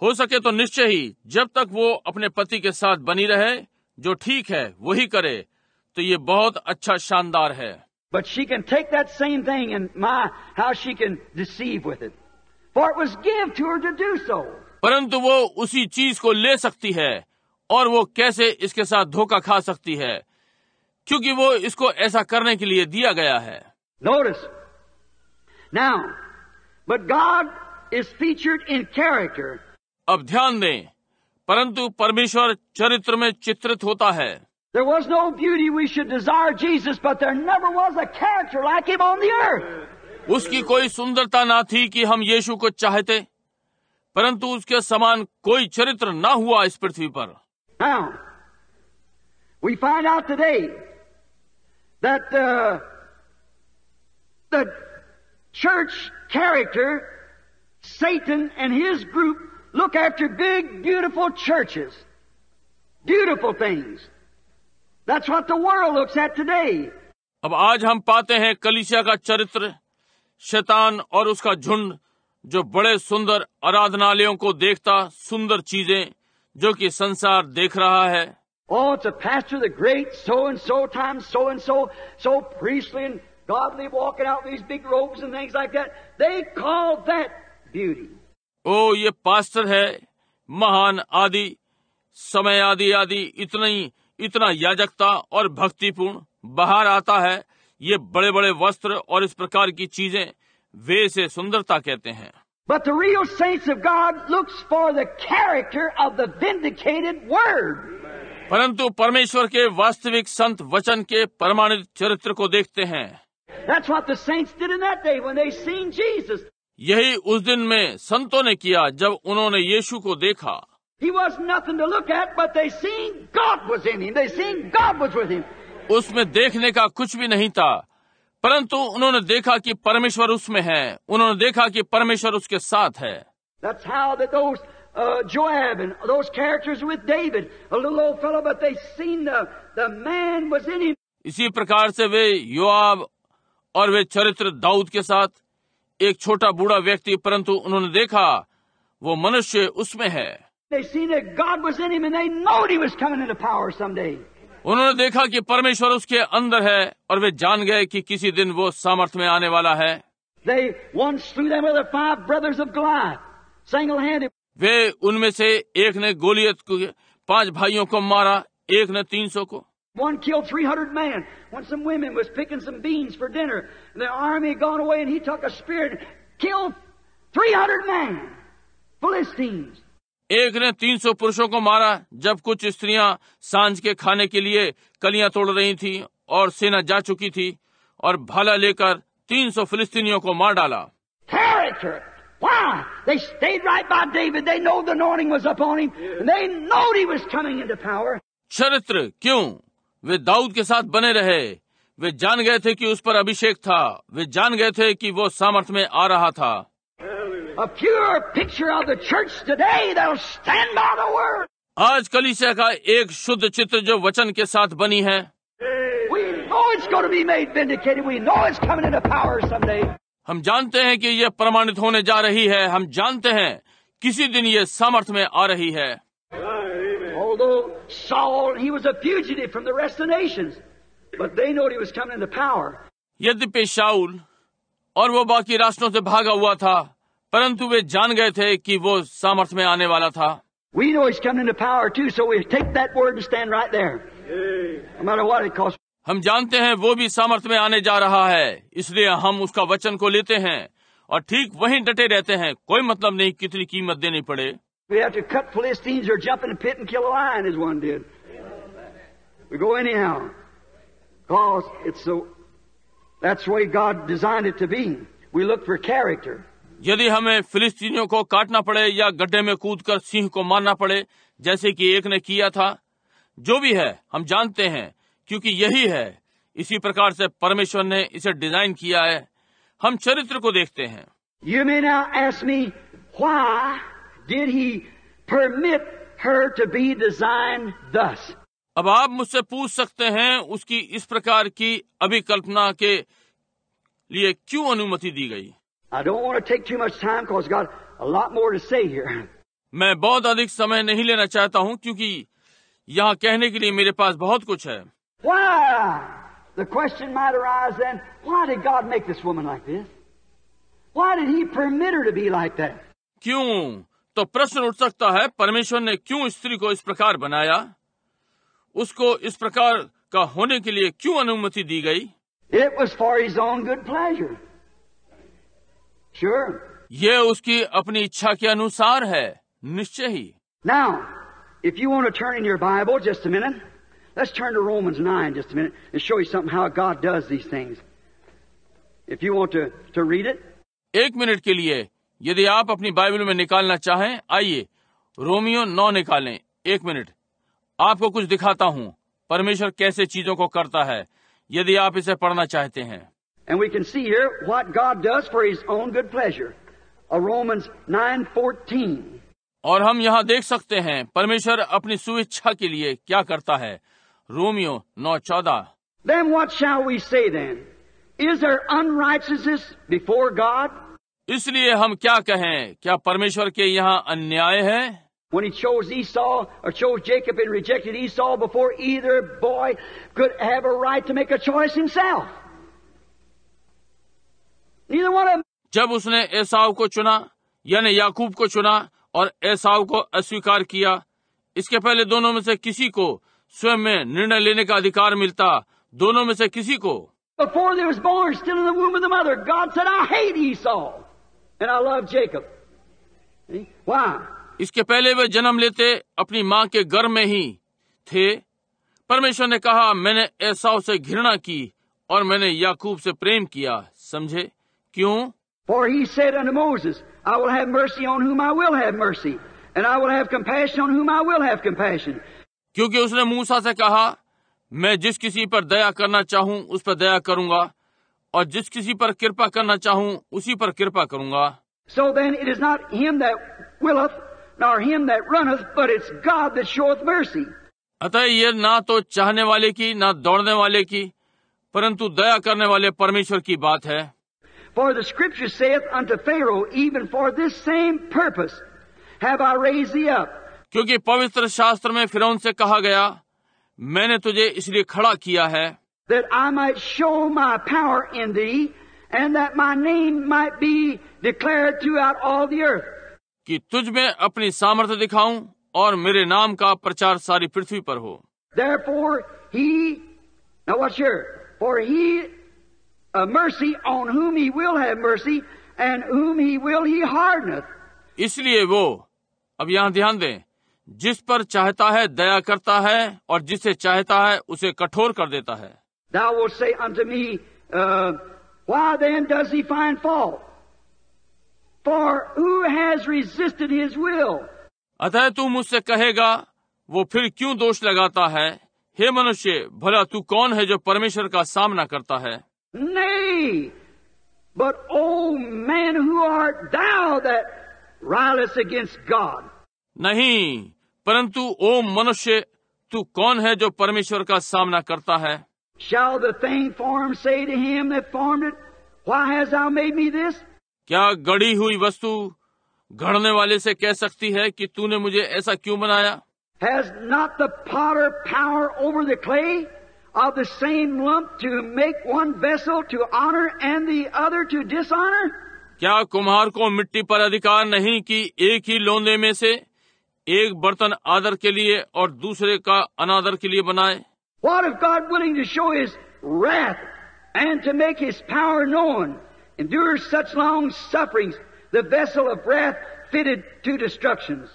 S1: हो सके तो निश्चय ही जब तक वो अपने पति के साथ बनी रहे जो ठीक है वही करे तो ये बहुत अच्छा शानदार है
S2: But she can take that same thing and my, how she can deceive with it. For it was given to her to do so.
S1: परंतु वो उसी चीज को ले सकती है और वो कैसे इसके साथ धोखा खा सकती है क्योंकि वो इसको ऐसा करने के लिए दिया गया है Notice. Now, but
S2: God is featured in character
S1: अब ध्यान दें परंतु परमेश्वर चरित्र में चित्रित होता है
S2: There was no beauty we should desire Jesus, but there never was a character like him on the earth.
S1: उसकी कोई सुंदरता ना थी कि हम यीशु को चाहते परंतु उसके समान कोई चरित्र ना हुआ इस पृथ्वी पर
S2: Now, we find out today that uh, the church character, Satan and his group Look after big, beautiful churches. Beautiful things. That's what the world looks at today. Of आज हम
S1: पाते हैं कलिसिया का चरित्र शैतान और उसका झुंड जो बड़े सुंदर आराधनालयों को देखता सुंदर चीजें जो कि संसार देख रहा
S2: है Oh, it's a pastor, the great so-and-so times so-and-so, so priestly and godly, walking out these big robes and things like that. They called that beauty.
S1: ओ ये पास्टर है महान आदि समय आदि आदि इतना ही इतना याजकता और भक्तिपूर्ण बाहर आता है ये बड़े बड़े वस्त्र और इस प्रकार की चीजें वे से सुंदरता कहते हैं
S2: But the real saints of God looks for the character of the vindicated word.
S1: परंतु परमेश्वर के वास्तविक संत वचन के प्रमाणित चरित्र को देखते हैं
S2: That's what the saints did in that day when they seen Jesus.
S1: यही उस दिन में संतों ने किया जब उन्होंने यीशु को देखा उसमें देखने का कुछ भी नहीं था परंतु उन्होंने देखा कि परमेश्वर उसमें है उन्होंने देखा कि परमेश्वर उसके साथ है इसी प्रकार से वे युवा और वे चरित्र दाऊद के साथ एक छोटा बूढ़ा व्यक्ति परंतु उन्होंने देखा वो मनुष्य उसमें है उन्होंने देखा कि परमेश्वर उसके अंदर है और वे जान गए कि किसी दिन वो सामर्थ्य में आने वाला है वे उनमें से एक ने गोलियत को पांच भाइयों को मारा एक ने तीन सौ को
S2: One killed 300 men when some women was picking some beans for dinner. And the army had gone away and he took a spear and killed 300 men. Philistines.
S1: एक ने 300 पुरुषों को मारा जब कुछ स्त्रियां सांझ के खाने के लिए कलियां तोड़ रही थीं और सेना जा चुकी थी और भाला लेकर 300 फिलिस्तीनियों को मार डाला
S2: Character. Why? They stayed right by David. They know the anointing was upon him. And they knowed he was coming into power.
S1: चरित्र क्यों वे दाऊद के साथ बने रहे वे जान गए थे कि उस पर अभिषेक था वे जान गए थे कि वो सामर्थ्य में आ रहा था आज कलीसिया का एक शुद्ध चित्र जो वचन के साथ बनी है हम जानते हैं कि यह प्रमाणित होने जा रही है हम जानते हैं किसी दिन ये सामर्थ्य में आ रही है
S2: Saul, he was a fugitive from the rest of the nations. But they knew he was coming into power.
S1: यद्यपि शाऊल और वो बाकी राष्ट्रों से भागा हुआ था परंतु वे जान गए थे कि वो सामर्थ्य में आने वाला था
S2: We know he's coming into power too, so we take that word and stand right there. No matter what it costs.
S1: हम जानते हैं वो भी सामर्थ्य में आने जा रहा है इसलिए हम उसका वचन को लेते हैं और ठीक वहीं डटे रहते हैं कोई मतलब नहीं कितनी कीमत देनी पड़े
S2: We have to cut Philistines or jump in a pit and kill a lion, as one did. We go anyhow. Because it's so. That's the way God designed it to be. We look for character.
S1: यदि हमें फिलिस्तीनियों को काटना पड़े या गड्ढे में कूदकर सिंह को मारना पड़े जैसे कि एक ने किया था जो भी है हम जानते हैं क्योंकि यही है इसी प्रकार से परमेश्वर ने इसे डिजाइन किया है हम चरित्र को देखते
S2: You may now ask me why did he permit her to be designed thus?
S1: अब आप मुझसे पूछ सकते हैं उसकी इस प्रकार की अभिकल्पना के लिए क्यों अनुमति दी गई
S2: I don't want to take too much time because got a lot more to say here.
S1: मैं बहुत अधिक समय नहीं लेना चाहता हूं क्योंकि यहाँ कहने के लिए मेरे पास बहुत कुछ है
S2: Why? The question might arise then, why did God make this woman like this? Why did he permit her to be like that?
S1: क्यों तो प्रश्न उठ सकता है परमेश्वर ने क्यों स्त्री को इस प्रकार बनाया उसको इस प्रकार का होने के लिए क्यों अनुमति दी गई
S2: it was for his own good pleasure sure
S1: ये उसकी अपनी इच्छा के अनुसार है निश्चय ही
S2: now if you want to turn in your Bible just a minute let's turn to Romans 9 just minute and show you something God does things if you want to read it
S1: एक मिनट के लिए यदि आप अपनी Bible में निकालना चाहें आइए रोमियो नौ निकालें एक मिनट आपको कुछ दिखाता हूँ परमेश्वर कैसे चीजों को करता है यदि आप इसे पढ़ना चाहते हैं
S2: and we can see here what God does for his own good pleasure A Romans 9:14.
S1: और हम यहाँ देख सकते हैं परमेश्वर अपनी सुइच्छा के लिए क्या करता है रोमियो 9:14.
S2: Then what shall we say then is there unrighteousness before God
S1: इसलिए हम क्या कहें क्या
S2: परमेश्वर के यहाँ अन्याय है When he chose Esau or chose Jacob and rejected Esau before either boy could have a right to make a choice himself.
S1: Neither one of them. जब उसने एसाव को चुना यानी याकूब को चुना और एसाव को अस्वीकार किया इसके पहले दोनों में से किसी को स्वयं में निर्णय लेने का अधिकार मिलता दोनों में से किसी को
S2: Before they was born, still in the womb of the mother, God said, I hate Esau. And I love Jacob. Why?
S1: इसके पहले वे जन्म लेते अपनी मां के घर में ही थे परमेश्वर ने कहा मैंने ऐसाव से घृणा की और मैंने याकूब से प्रेम किया समझे
S2: क्यों For he said unto Moses, I will have mercy on whom I will have mercy, and I will have compassion on whom I will have compassion. क्योंकि
S1: उसने मूसा से कहा मैं जिस किसी पर दया करना चाहूं उस पर दया करूंगा और जिस किसी पर कृपा करना चाहूं उसी पर कृपा करूंगा
S2: so then it is not him that willeth him that runneth but it's God that showeth mercy
S1: अतः ये ना तो चाहने वाले की ना दौड़ने वाले की परंतु दया करने वाले परमेश्वर की बात है
S2: for the scripture saith unto Pharaoh even for this same purpose have I raised thee up
S1: क्योंकि पवित्र शास्त्र में फिरौन से कहा गया मैंने तुझे इसलिए खड़ा किया है
S2: that I might show my power in thee, and that my name might be declared throughout all the earth.
S1: कि तुझ में अपनी सामर्थ्य दिखाऊं और मेरे नाम का प्रचार सारी पृथ्वी पर हो
S2: Therefore he now what's here for he a mercy on whom he will have mercy and whom he will he hardeneth
S1: इसलिए वो अब यहाँ ध्यान दें जिस पर चाहता है दया करता है और जिसे चाहता है उसे कठोर कर देता है
S2: Thou wilt say unto me, uh, Why then does he find fault? For who has resisted his will?
S1: अतः तू मुझसे कहेगा वो फिर क्यों दोष लगाता है हे मनुष्य भला तू कौन है जो परमेश्वर का सामना करता है
S2: नहीं but O man who
S1: against God नहीं परंतु ओ मनुष्य तू कौन है जो परमेश्वर का सामना करता है
S2: Shall the thing formed say to him that formed it, Why hast thou made me this?
S1: क्या गढ़ी हुई वस्तु घड़ने वाले से कह सकती है कि तूने मुझे ऐसा क्यों बनाया
S2: Has not the potter power over the clay of the same lump to make one vessel to honor and the other to dishonor?
S1: क्या कुम्हार को मिट्टी पर अधिकार नहीं कि एक ही लोंदे में से एक बर्तन आदर के लिए और दूसरे का अनादर के लिए बनाए
S2: What if God willing to show His wrath and to make His power known, endures such long sufferings, the vessel of wrath fitted to destructions?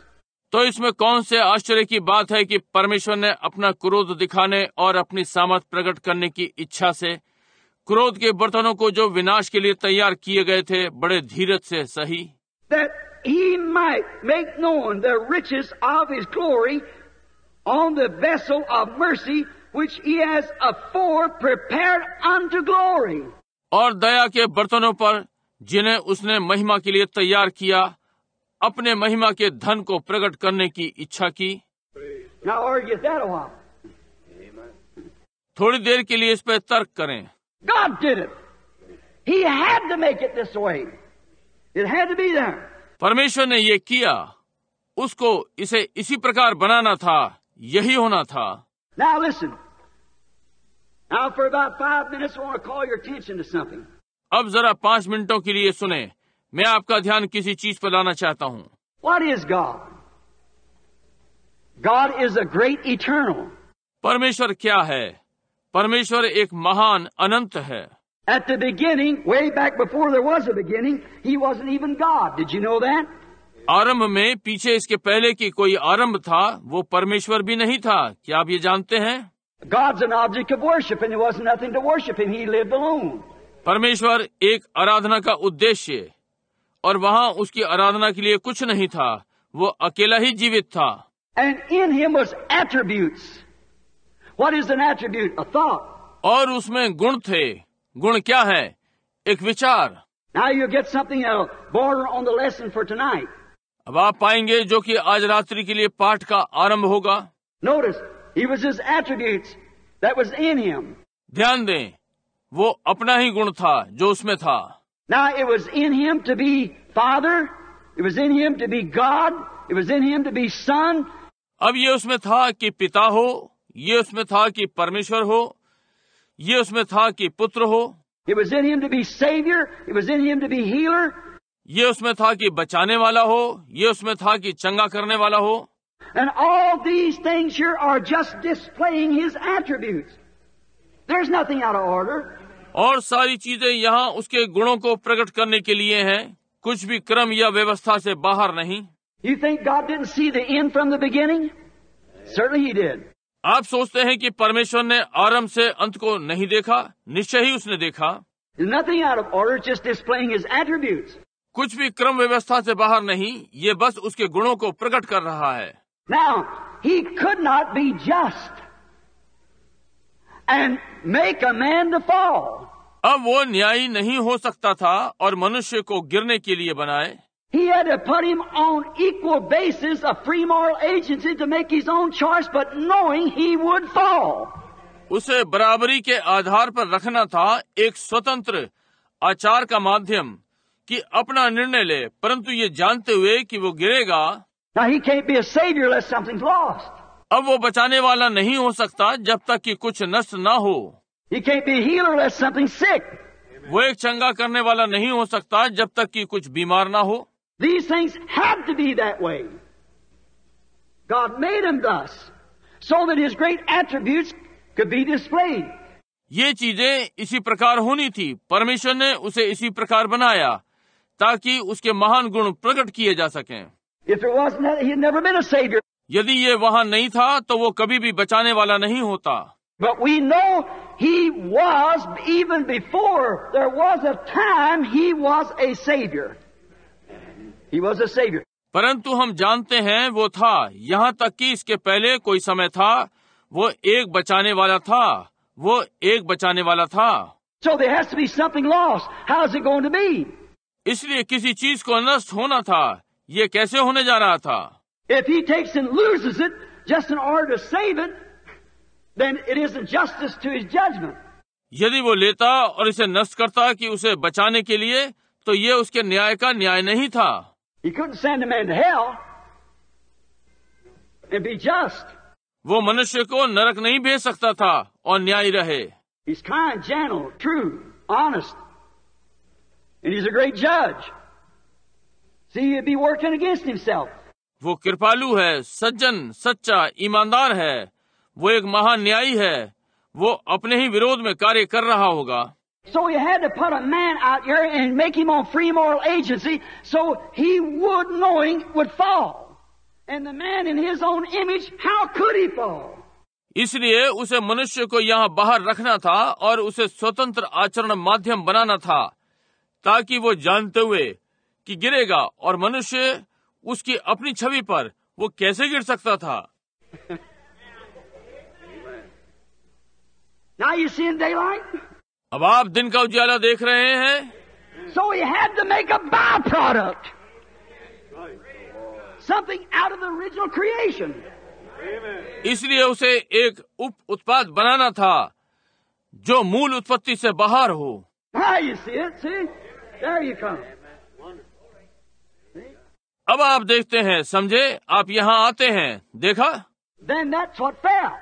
S1: तो इसमें कौन से आश्चर्य की बात है कि परमेश्वर ने अपना क्रोध दिखाने और अपनी सामर्थ प्रकट करने की इच्छा से क्रोध के बर्तनों को जो विनाश के लिए तैयार किए गए थे बड़े धीरज से सही
S2: That he might make known the riches of his glory on the vessel of mercy और
S1: दया के बर्तनों पर जिन्हें उसने महिमा के लिए तैयार किया अपने महिमा के धन को प्रकट करने की इच्छा की थोड़ी देर के लिए इस पर तर्क करें परमेश्वर ने ये किया उसको इसे इसी प्रकार बनाना था यही होना था
S2: Now, listen. अब
S1: जरा पांच मिनटों के लिए सुने मैं आपका ध्यान किसी चीज पर लाना चाहता
S2: हूँ what is God God is a great eternal
S1: परमेश्वर क्या है परमेश्वर एक महान अनंत है
S2: at the beginning way back before there was a he was an even God did you know that
S1: आरंभ में पीछे इसके पहले की कोई आरंभ था वो परमेश्वर भी नहीं था क्या आप ये जानते
S2: हैं God's an object of worship, and there was nothing to worship him. He lived alone.
S1: परमेश्वर एक आराधना का उद्देश्य और वहाँ उसकी आराधना के लिए कुछ नहीं था वो अकेला ही जीवित था
S2: And in him was attributes.
S1: What is an attribute? A thought. और उसमें गुण थे गुण क्या है एक विचार Now you get something that'll border on the lesson for tonight. अब आप पाएंगे जो कि आज रात्रि के लिए पाठ का आरंभ होगा
S2: Notice He was his attributes that was in him. ध्यान दें वो अपना ही गुण
S1: था जो उसमें था
S2: Now it was in him to be father, it was in him to be God, it was in him to be son. अब ये उसमें था कि पिता हो
S1: ये उसमें था कि परमेश्वर हो ये उसमें था कि पुत्र हो It
S2: was in him to be savior, it was in him to be healer. ये उसमें था
S1: कि बचाने वाला हो ये उसमें था कि चंगा करने वाला हो
S2: And all these things here are just displaying his attributes. There's nothing out of order. और
S1: सारी चीजें यहाँ उसके गुणों को प्रकट करने के लिए हैं कुछ भी क्रम या व्यवस्था से बाहर नहीं
S2: You think God didn't see the end from the beginning? Certainly he did.
S1: आप सोचते हैं कि परमेश्वर ने आरंभ से अंत को नहीं देखा निश्चय ही उसने देखा
S2: Nothing out of order, just displaying his attributes.
S1: कुछ भी क्रम व्यवस्था से बाहर नहीं ये बस उसके गुणों को प्रकट कर रहा है
S2: Now, he could not be just and make a man to fall. अब वो
S1: न्याय नहीं हो सकता था और मनुष्य को गिरने के लिए बनाए उसे बराबरी के आधार पर रखना था एक स्वतंत्र आचार का माध्यम कि अपना निर्णय ले परंतु ये जानते हुए कि वो गिरेगा
S2: Now he can't be a savior unless something's lost.
S1: अब वो बचाने वाला नहीं हो सकता जब तक कि कुछ नष्ट ना हो
S2: He can't be a healer unless something's sick.
S1: वो एक चंगा करने वाला नहीं हो सकता जब तक कि कुछ बीमार ना हो
S2: These things had to be that way. God made them thus, so that his great attributes could be displayed.
S1: ये चीजें इसी प्रकार होनी थी परमेश्वर ने उसे इसी प्रकार बनाया ताकि उसके महान गुण प्रकट किए जा सकें
S2: यदि
S1: ये वहाँ नहीं था तो वो कभी भी बचाने
S2: वाला नहीं होता But we know he was, even before there was a time, he was a savior. He was a savior.
S1: परंतु हम जानते हैं वो था यहाँ तक कि इसके पहले कोई समय था वो एक बचाने वाला था वो एक बचाने वाला था
S2: so there has to be something lost. How is it going to be?
S1: इसलिए किसी चीज को नष्ट होना था ये कैसे होने जा रहा था
S2: if he takes and lose is it just in order to save it then it is justice too is judgement
S1: यदि वो लेता और इसे नष्ट करता कि उसे बचाने के लिए तो ये उसके न्याय का न्याय नहीं था जस्ट वो मनुष्य को नरक नहीं भेज सकता था और न्याय रहे
S2: true honest is a great जज See,
S1: वो कृपालु है सज्जन सच्चा ईमानदार है वो एक महान्यायी है वो अपने ही विरोध में कार्य कर रहा होगा
S2: So you had to put a man out here and make him on free moral agency so he would knowing would fall. And the man in his own image, how could he fall?
S1: इसलिए उसे मनुष्य को यहाँ बाहर रखना था और उसे स्वतंत्र आचरण माध्यम बनाना था ताकि वो जानते हुए कि गिरेगा और मनुष्य उसकी अपनी छवि पर वो कैसे गिर सकता था (laughs) अब आप दिन का उजाला देख
S2: रहे हैं सो ओरिजिनल
S1: इसलिए उसे एक उप उत्पाद बनाना था जो मूल उत्पत्ति से बाहर हो अब आप देखते हैं समझे आप यहाँ आते हैं देखा
S2: Then that's what fell.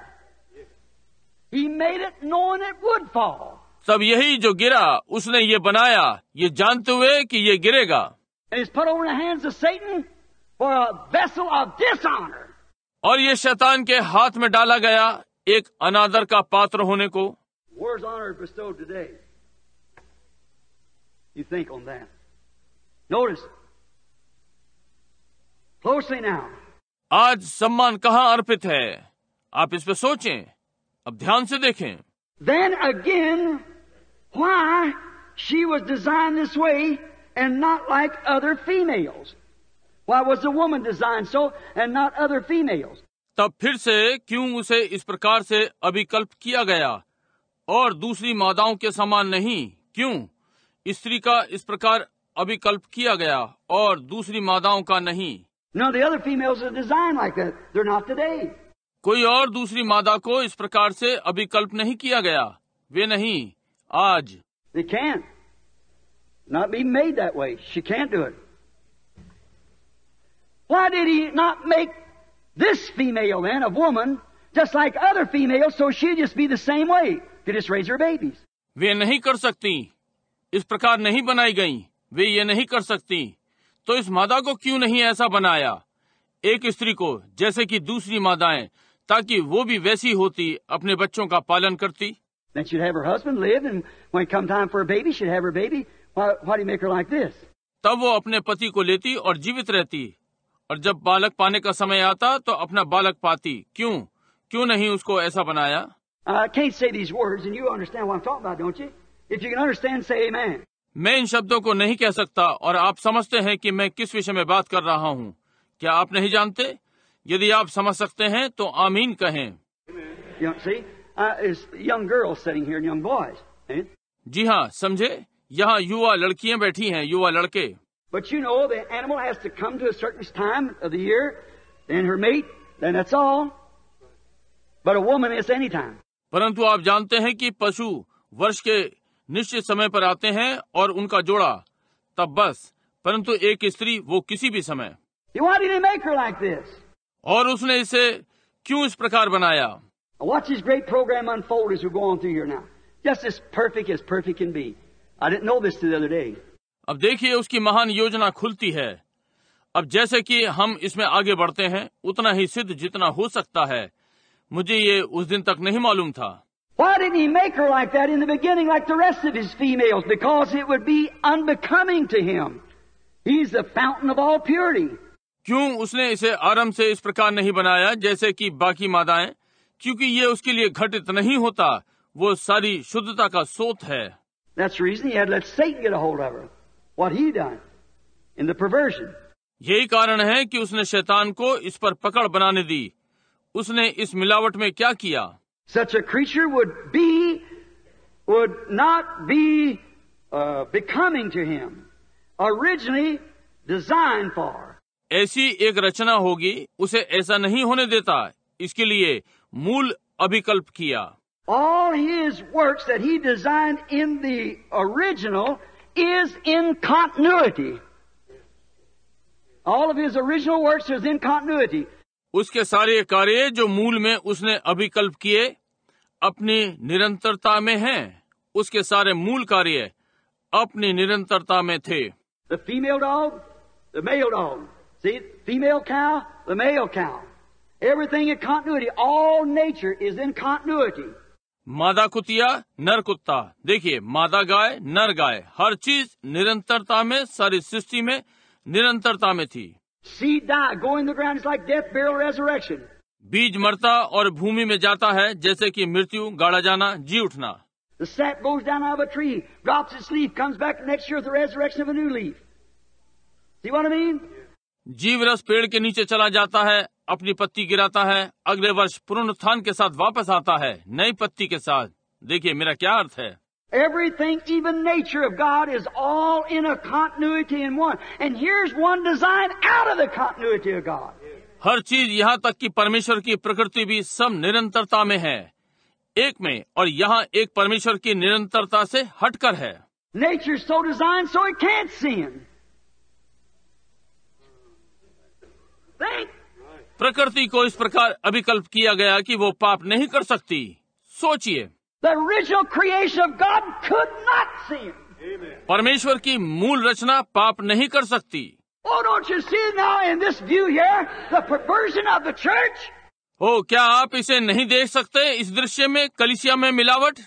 S2: He made it knowing it would fall.
S1: सब यही जो गिरा उसने ये बनाया ये जानते हुए कि ये गिरेगा और ये शैतान के हाथ में डाला गया एक अनादर का पात्र होने को
S2: Where's honor bestowed today? You think on that.
S1: Notice आज सम्मान कहाँ अर्पित है आप इस पर सोचें अब ध्यान से देखें
S2: then again why she was designed this way and not like other females? Why was the woman designed so and not other females?
S1: तब फिर से क्यों उसे इस प्रकार से अभिकल्प किया गया और दूसरी मादाओं के समान नहीं क्यों स्त्री का इस प्रकार अभिकल्प किया गया और दूसरी मादाओं का नहीं
S2: No, the other females are designed like that. They're not today.
S1: कोई और दूसरी मादा को इस प्रकार से अभिकल्प नहीं किया गया वे नहीं आज They can't.
S2: Not be made that way. She can't do it. Why did he not make this female then, a woman, just like other females, so she'd just be the same way? To just raise her babies.
S1: वे नहीं कर सकती इस प्रकार नहीं बनाई गई वे ये नहीं कर सकती तो इस मादा को क्यों नहीं ऐसा बनाया एक स्त्री को जैसे कि दूसरी मादाएं ताकि वो भी वैसी होती अपने बच्चों का पालन करती तब वो अपने पति को लेती और जीवित रहती और जब बालक पाने का समय आता तो अपना बालक पाती क्यों क्यों नहीं उसको ऐसा बनाया मैं इन शब्दों को नहीं कह सकता और आप समझते हैं कि मैं किस विषय में बात कर रहा हूँ क्या आप नहीं जानते यदि आप समझ सकते हैं तो आमीन कहें
S2: uh, जी हाँ समझे
S1: यहाँ युवा लड़कियाँ बैठी हैं युवा लड़के
S2: बट यू नो एनिमल
S1: परंतु आप जानते हैं कि पशु वर्ष के निश्चित समय पर आते हैं और उनका जोड़ा तब बस परंतु एक स्त्री वो किसी भी समय
S2: like और उसने इसे क्यों
S1: इस प्रकार बनाया अब देखिए उसकी महान योजना खुलती है अब जैसे कि हम इसमें आगे बढ़ते हैं उतना ही सिद्ध जितना हो सकता है मुझे ये उस दिन तक नहीं मालूम था
S2: Why didn't he make her like that in the beginning, like the rest of his females? Because it would be unbecoming to him. He's the fountain of all purity.
S1: क्यों उसने इसे आराम से इस प्रकार नहीं बनाया जैसे कि बाकी मादाएं क्योंकि ये उसके लिए घटित नहीं होता वो सारी शुद्धता का सोत है
S2: That's the reason he had let Satan get a hold of her. What he done in the perversion.
S1: यही कारण है कि उसने शैतान को इस पर पकड़ बनाने दी उसने इस मिलावट में क्या किया
S2: such a creature would be, would not be uh, becoming to him, originally designed for.
S1: ऐसी एक रचना होगी उसे ऐसा नहीं होने देता इसके लिए मूल अभिकल्प किया
S2: All his works that he designed in the original is in continuity. All of his original works is in continuity.
S1: उसके सारे कार्य जो मूल में उसने अभिकल्प किए अपनी निरंतरता में हैं। उसके सारे मूल कार्य अपनी निरंतरता में थे मादा कुतिया नर कुत्ता देखिए मादा गाय नर गाय हर चीज निरंतरता में सारी सृष्टि में निरंतरता में थी बीज मरता और भूमि में जाता है जैसे कि मृत्यु गाड़ा जाना जी उठना जीव रस पेड़ के नीचे चला जाता है अपनी पत्ती गिराता है अगले वर्ष पुनरुत्थान के साथ वापस आता है नई पत्ती के साथ देखिए मेरा क्या अर्थ है
S2: Everything, even nature of God, is all in a continuity in one. And here's one design out of the continuity of God.
S1: हर चीज यहाँ तक कि परमेश्वर की प्रकृति भी सब निरंतरता में है एक में और यहाँ एक परमेश्वर की निरंतरता से हटकर है
S2: nature so design so it can't sin
S1: प्रकृति को इस प्रकार अभिकल्प किया गया कि वो पाप नहीं कर सकती सोचिए परमेश्वर की मूल रचना पाप नहीं कर सकती
S2: चर्च oh,
S1: ओ क्या आप इसे
S2: नहीं देख सकते
S1: इस दृश्य में कलिसिया में मिलावट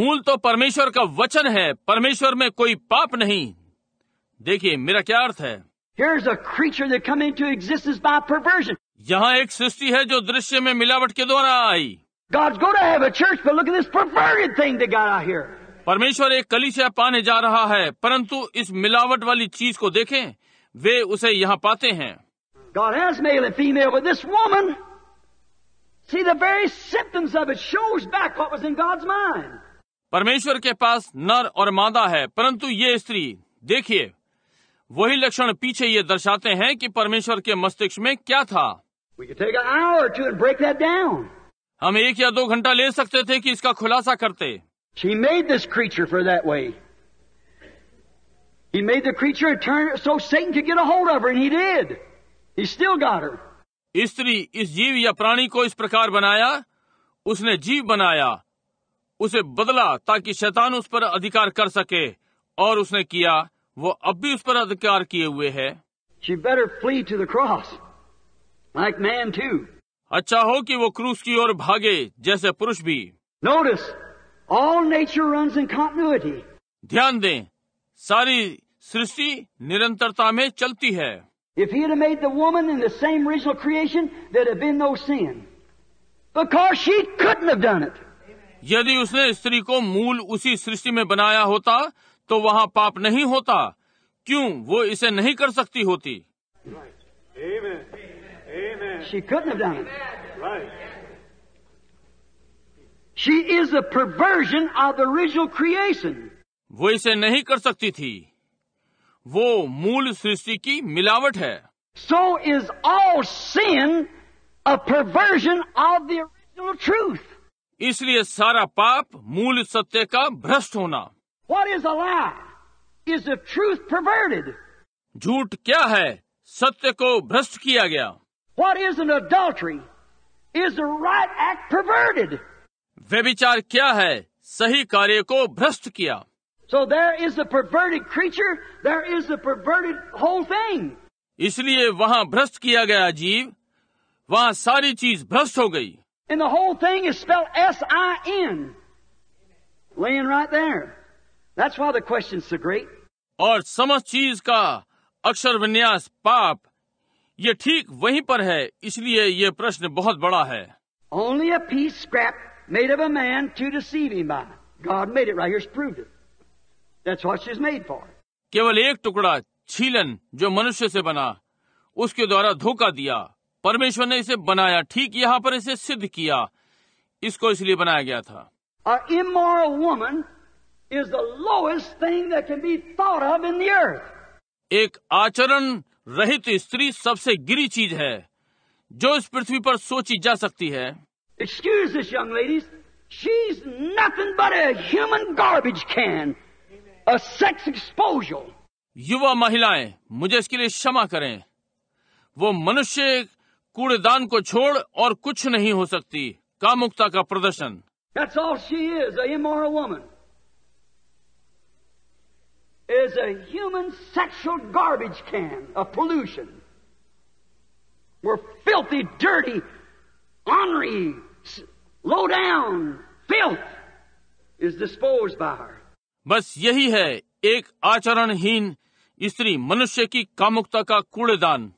S1: मूल तो परमेश्वर का वचन है परमेश्वर में कोई पाप नहीं देखिए मेरा क्या अर्थ है
S2: Here's a creature that come into existence by perversion.
S1: यहाँ एक सृष्टि है जो दृश्य में मिलावट के द्वारा आई
S2: God's going to have a church, but look at this perverted thing that got out here.
S1: परमेश्वर एक कलिसिया पाने जा रहा है परंतु इस मिलावट वाली चीज को देखें वे उसे यहाँ पाते हैं
S2: God has male and female, but this woman, see the very symptoms of it shows back what was in God's mind.
S1: परमेश्वर के पास नर और मादा है परंतु ये स्त्री देखिए वही लक्षण पीछे ये दर्शाते हैं कि परमेश्वर के मस्तिष्क में क्या था हम एक या दो घंटा ले सकते थे कि इसका खुलासा करते स्त्री इस जीव या प्राणी को इस प्रकार बनाया उसने जीव बनाया उसे बदला ताकि शैतान उस पर अधिकार कर सके और उसने किया वो अब भी उस पर अधिकार किए हुए है अच्छा हो कि वो क्रूस की ओर भागे जैसे पुरुष भी
S2: notice all nature run in continuity
S1: ध्यान दें सारी सृष्टि निरंतरता में चलती है
S2: if you made the woman in the same original creation no sin
S1: यदि उसने स्त्री को मूल उसी सृष्टि में बनाया होता तो वहाँ पाप नहीं होता क्यों वो इसे नहीं कर सकती होती
S2: she is a version of original creation वो इसे
S1: नहीं कर सकती थी वो मूल सृष्टि की मिलावट है
S2: so is all sin a perversion of original truth
S1: इसलिए सारा पाप मूल सत्य का भ्रष्ट होना
S2: What is a lie? Is the truth perverted? झूठ क्या है सत्य
S1: को भ्रष्ट किया गया
S2: What is an adultery? Is the right act perverted?
S1: व्यभिचार क्या है सही कार्य को भ्रष्ट किया
S2: So there is the perverted creature, there is the perverted whole thing. इसलिए
S1: वहाँ भ्रष्ट किया गया जीव वहाँ सारी
S2: चीज भ्रष्ट हो गई And the whole thing is spelled S-I-N. Laying right there. That's
S1: और समस्त चीज का अक्षर विन्यास पाप ये ठीक वहीं पर है इसलिए ये प्रश्न बहुत बड़ा है
S2: only a piece scrap made of a man to deceive him
S1: केवल एक टुकड़ा छीलन जो मनुष्य से बना उसके द्वारा धोखा दिया परमेश्वर ने इसे बनाया ठीक यहाँ पर इसे सिद्ध किया इसको इसलिए बनाया गया था
S2: अमोरल वुमन एक
S1: आचरण रहित स्त्री सबसे गिरी चीज है जो इस पृथ्वी पर सोची जा सकती है युवा महिलाएं मुझे इसके लिए क्षमा करें वो मनुष्य कूड़ेदान को छोड़ और कुछ नहीं हो सकती कामुकता का प्रदर्शन
S2: that's all she is a immoral woman is a human sexual garbage can of pollution. We're filthy, dirty, ornery, low down, filth is disposed by her. बस यही है
S1: एक आचरणहीन स्त्री मनुष्य की कामुकता का कूड़ेदान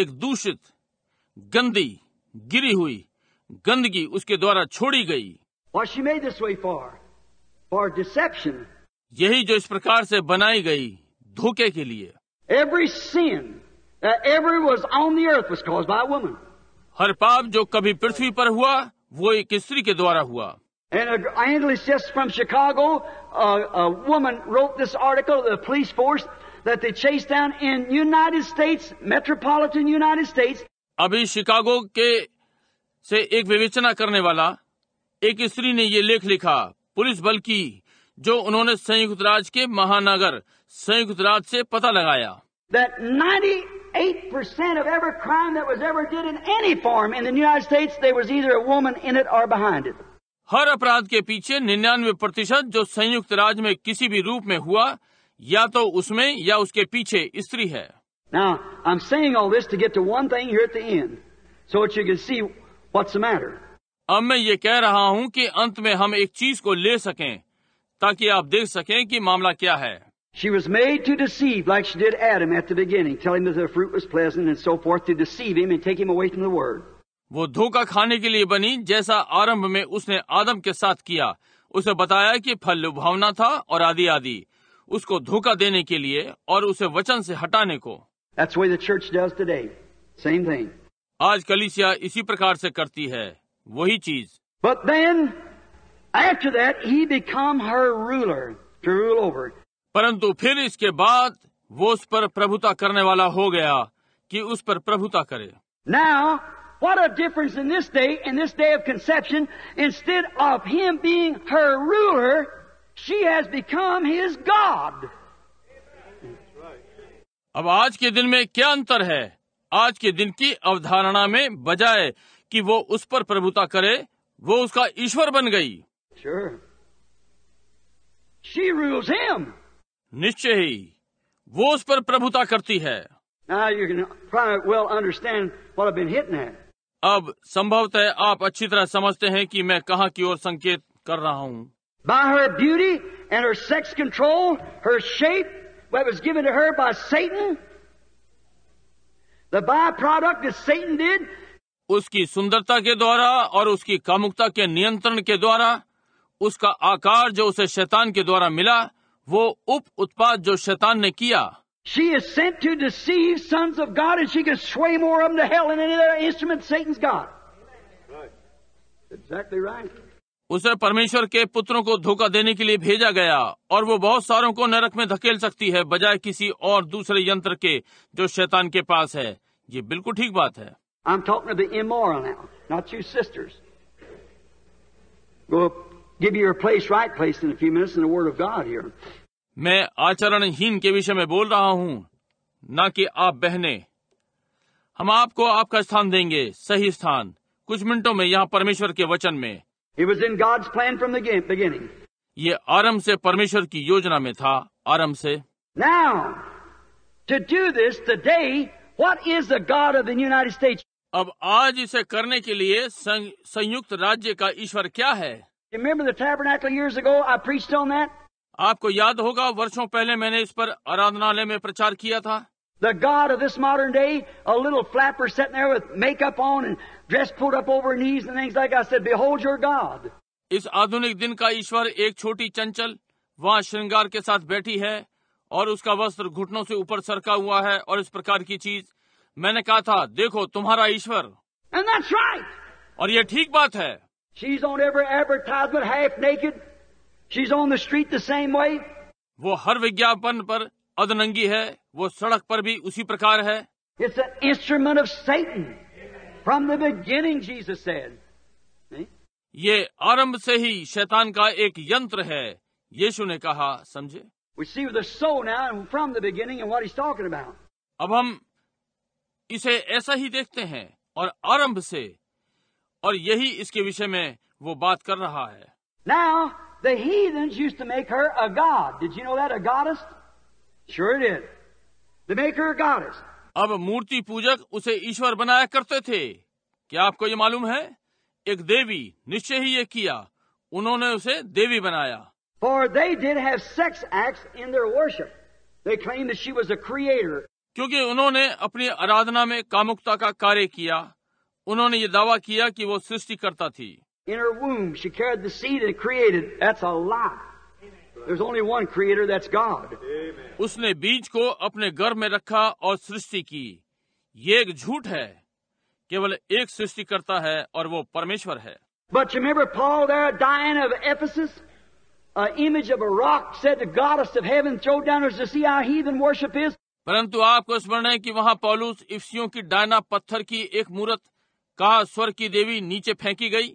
S1: एक दूषित गंदी गिरी हुई गंदगी उसके द्वारा छोड़ी गई
S2: What she made this way for, for deception, यही
S1: जो इस प्रकार से बनाई गई धोखे के लिए
S2: every sin every was on the by woman हर पाप जो कभी पृथ्वी पर हुआ वो एक
S1: स्त्री के द्वारा हुआ
S2: Chicago woman wrote this article police force that in United States metropolitan United State
S1: अभी शिकागो के से एक विवेचना करने वाला एक स्त्री ने ये लेख लिखा पुलिस बल की जो उन्होंने संयुक्त राज्य के महानगर संयुक्त राज्य से पता लगाया हर अपराध के पीछे निन्यानवे प्रतिशत जो संयुक्त राज्य में किसी भी रूप में हुआ या तो उसमें या उसके पीछे स्त्री है अब मैं ये कह रहा हूँ कि अंत में हम एक चीज को ले सकें, ताकि आप देख सकें कि मामला क्या है
S2: She was made to deceive like she did Adam at the beginning, telling him that the fruit was pleasant and so forth to deceive him and take him away from the word. वो
S1: धोखा खाने के लिए बनी जैसा आरंभ में उसने आदम के साथ किया उसे बताया कि फल लुभावना था और आदि आदि उसको धोखा देने के लिए और उसे वचन से हटाने को
S2: That's the the church does today. Same thing.
S1: आज कलिसिया इसी प्रकार से करती है वही चीज
S2: But then After that, he become her ruler to rule over.
S1: परंतु फिर इसके बाद वो उस पर प्रभुता करने वाला हो गया कि उस पर प्रभुता करे
S2: Now, what a difference in this day, in this day of conception. Instead of him being her ruler, she has become his God.
S1: अब आज के दिन में क्या अंतर है आज के दिन की अवधारणा में बजाय कि वो उस पर प्रभुता करे वो उसका ईश्वर बन गई
S2: Sure. She rules him.
S1: निश्चय ही वो उस पर प्रभुता करती है
S2: Now you can probably well understand what I've been hitting at.
S1: अब संभवतः आप अच्छी तरह समझते हैं कि मैं कहाँ की ओर संकेत कर रहा हूँ
S2: By her beauty and her sex control, her shape, what was given to her by Satan, the byproduct that Satan did,
S1: उसकी सुंदरता के द्वारा और उसकी कामुकता के नियंत्रण के द्वारा उसका आकार जो उसे शैतान के द्वारा मिला वो उप उत्पाद जो शैतान ने किया उसे परमेश्वर के पुत्रों को धोखा देने के लिए भेजा गया और वो बहुत सारों को नरक में धकेल सकती है बजाय किसी और दूसरे यंत्र के जो शैतान के पास है ये बिल्कुल ठीक बात है
S2: I'm talking to the immoral now, not you sisters. Go up give you your place, right place in a few minutes in the Word of God here.
S1: मैं आचरणहीन के विषय में बोल रहा हूँ न कि आप बहने हम आपको आपका स्थान देंगे सही स्थान कुछ मिनटों में यहाँ परमेश्वर के वचन
S2: में It was in God's plan from the beginning.
S1: ये आरंभ से परमेश्वर की योजना में था
S2: आरंभ से Now, to do this today, what is the God of the United States? अब
S1: आज इसे करने के लिए संयुक्त राज्य का ईश्वर क्या है
S2: Remember the tabernacle years ago? I preached on that.
S1: आपको याद होगा वर्षों पहले मैंने इस पर आराधनालय में प्रचार किया था
S2: The God of this modern day, a little flapper sitting there with makeup on and dress pulled up over knees and things like I said, behold your God.
S1: इस आधुनिक दिन का ईश्वर एक छोटी चंचल वहाँ श्रृंगार के साथ बैठी है और उसका वस्त्र घुटनों से ऊपर सरका हुआ है और इस प्रकार की चीज मैंने कहा था देखो तुम्हारा ईश्वर
S2: right.
S1: और ये ठीक बात है
S2: वो
S1: हर विज्ञापन पर अदनंगी है वो सड़क पर भी उसी प्रकार है
S2: it's instrument of Satan from the beginning
S1: ये आरंभ से ही शैतान का एक यंत्र है यीशु ने कहा समझे अब हम इसे ऐसा ही देखते हैं और आरंभ से और यही इसके विषय में वो बात कर रहा है
S2: Now, the heathens used to make her a god. Did you know that? A goddess? Sure it is. They make her a goddess. अब मूर्ति
S1: पूजक उसे ईश्वर बनाया करते थे क्या आपको ये मालूम है एक देवी निश्चय ही ये किया उन्होंने उसे देवी बनाया
S2: For they did have sex acts in their worship. They claimed that she was a creator.
S1: क्योंकि उन्होंने अपनी आराधना में कामुकता का कार्य किया उन्होंने ये दावा किया कि वो सृष्टिकर्ता थी
S2: In her womb, she carried the seed and created. That's a lie. There's only one creator, that's God.
S1: उसने बीज को अपने घर में रखा और सृष्टि की ये एक झूठ है केवल एक सृष्टिकर्ता है और वो परमेश्वर है
S2: But you remember Paul there, Diana of Ephesus, an image of a rock, said the goddess of heaven, throw down her to see how heathen worship is.
S1: परंतु आपको स्मरण है कि वहाँ पौलुस इफ्सियों की डायना पत्थर की एक मूर्त का स्वर की देवी नीचे फेंकी गई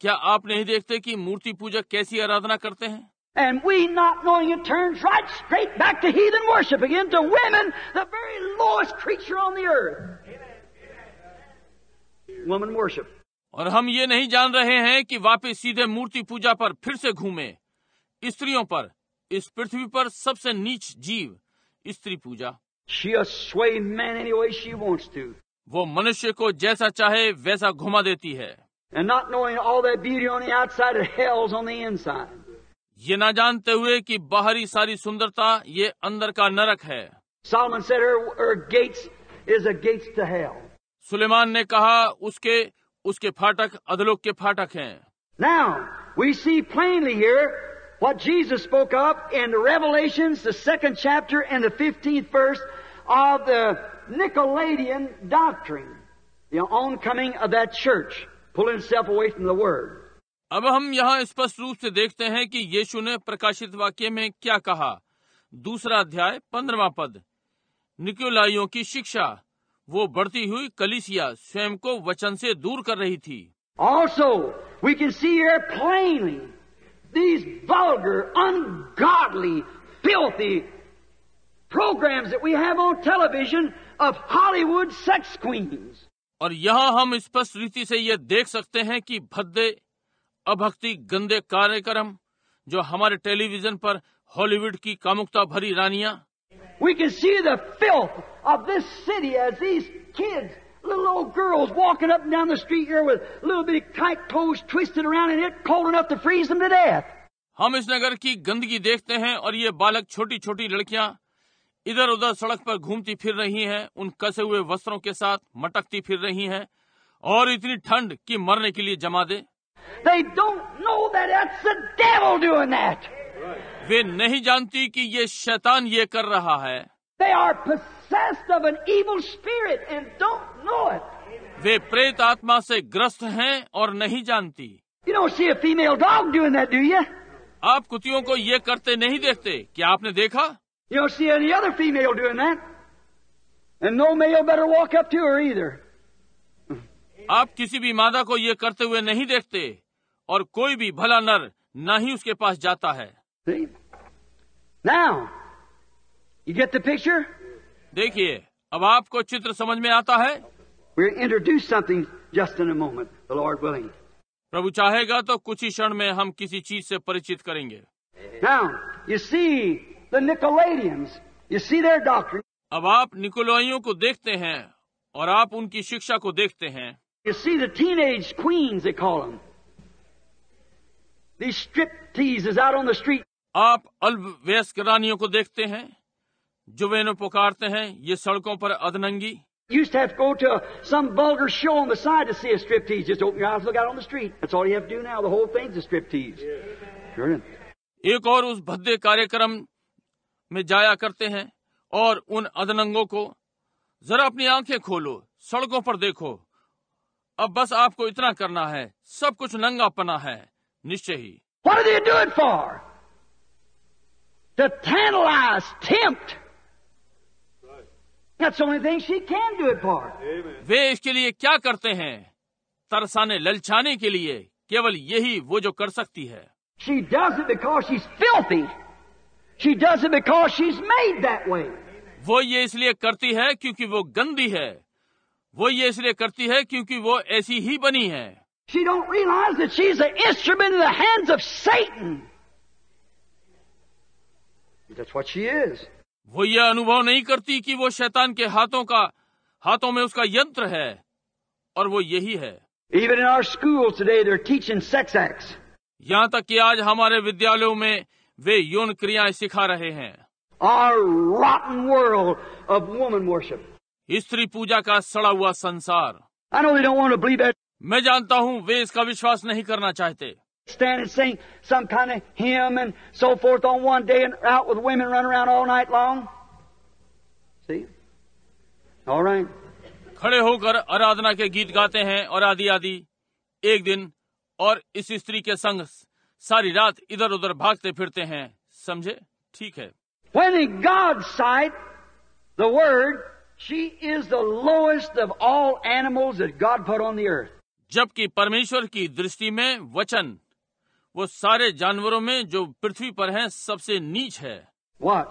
S1: क्या आप नहीं देखते कि मूर्ति पूजक कैसी आराधना करते हैं
S2: And we not knowing it turns right straight back to heathen worship again to women, the very lowest creature on the earth.
S1: Woman worship. और हम ये नहीं जान रहे हैं कि वापस सीधे मूर्ति पूजा पर फिर से घूमे स्त्रियों पर इस पृथ्वी पर सबसे नीच जीव स्त्री पूजा She'll sway man any way she wants to. वो मनुष्य को जैसा चाहे वैसा घुमा देती है ये ना जानते हुए कि बाहरी सारी सुंदरता ये अंदर का नरक है सुलेमान ने कहा उसके उसके फाटक अधलोक के फाटक हैं।
S2: Now we see plainly here what Jesus spoke of in the Revelations, the second chapter and the 15th verse of the Nicolaitan doctrine, the oncoming of that church, pulling itself away from the word.
S1: अब हम यहाँ स्पष्ट रूप से देखते हैं कि यीशु ने प्रकाशित वाक्य में क्या कहा दूसरा अध्याय पंद्रवा पद निकोलाइयों की शिक्षा वो बढ़ती हुई कलिसिया स्वयं को वचन से दूर कर रही थी
S2: also we can see here plainly these bawdier ungodly filthy programs we have on television of Hollywood sex queens.
S1: और यहाँ हम स्पष्ट रीति देख सकते हैं कि भद्दे अभक्ति गंदे कार्यक्रम जो हमारे टेलीविजन पर हॉलीवुड की
S2: कामुकता भरी रानियां We can see the filth of this city as these kids, little old girls walking up and down the street here with little bitty tight toes twisted around and it cold enough to freeze them to death.
S1: हम इस नगर की गंदगी देखते हैं और ये बालक छोटी छोटी लड़कियां इधर उधर सड़क पर घूमती फिर रही हैं, उन कसे हुए वस्त्रों के साथ मटकती फिर रही हैं, और इतनी ठंड कि मरने के लिए जमा दे वे नहीं जानती कि ये शैतान ये कर रहा है वे प्रेत आत्मा से ग्रस्त हैं और नहीं जानती
S2: you don't see a female dog doing that, do you?
S1: आप कुतियों को ये करते नहीं देखते क्या आपने
S2: देखा You don't see any other female doing that. And no male better walk up to her either.
S1: आप किसी भी मादा को ये करते हुए नहीं देखते और कोई भी भला नर न ही उसके पास जाता है देखिए अब आपको चित्र समझ में आता
S2: है moment,
S1: प्रभु चाहेगा तो कुछ ही क्षण में हम किसी चीज से परिचित करेंगे
S2: the Nicolaitans. You see their doctrine.
S1: अब आप निकोलाइयों को देखते हैं और आप उनकी शिक्षा को देखते हैं
S2: You see the teenage queens, they call them. These strip teases out on the street. आप अल्पवयस्क रानियों
S1: को देखते हैं जो वे पुकारते हैं ये सड़कों पर अधनंगी
S2: used to have to go to some vulgar show on the side to see a striptease. Just open your eyes, look out on the street. That's all you have to do now. The whole thing's a striptease. Sure. एक और
S1: उस भद्दे कार्यक्रम में जाया करते हैं और उन अधनंगों को जरा अपनी आंखें खोलो सड़कों पर देखो अब बस आपको इतना करना है सब कुछ नंगा पना है निश्चय ही वे इसके लिए क्या करते हैं तरसाने ललचाने के लिए केवल यही वो जो कर सकती है
S2: She does it because she's filthy. She does it because she's made that way.
S1: वो ये इसलिए करती है क्योंकि वो गंदी है वो ये इसलिए करती है क्योंकि वो ऐसी ही बनी है
S2: She don't realize that she's an instrument in the hands of Satan.
S1: That's what she is. वो ये अनुभव नहीं करती कि वो शैतान के हाथों का हाथों में उसका यंत्र है और वो यही है
S2: Even in our schools today, they're teaching sex acts.
S1: यहाँ तक कि आज हमारे विद्यालयों में वे यौन क्रियाएं सिखा रहे हैं
S2: world
S1: स्त्री पूजा का सड़ा हुआ संसार मैं जानता हूँ वे इसका विश्वास नहीं करना चाहते खड़े होकर आराधना के गीत गाते हैं और आदि आदि एक दिन और इस स्त्री के संघ सारी रात इधर उधर भागते फिरते हैं समझे ठीक है
S2: When in God's sight, the word, she is the lowest of all animals that God put on the earth.
S1: जबकि परमेश्वर की दृष्टि में वचन वो सारे जानवरों में जो पृथ्वी पर हैं सबसे नीच है
S2: What?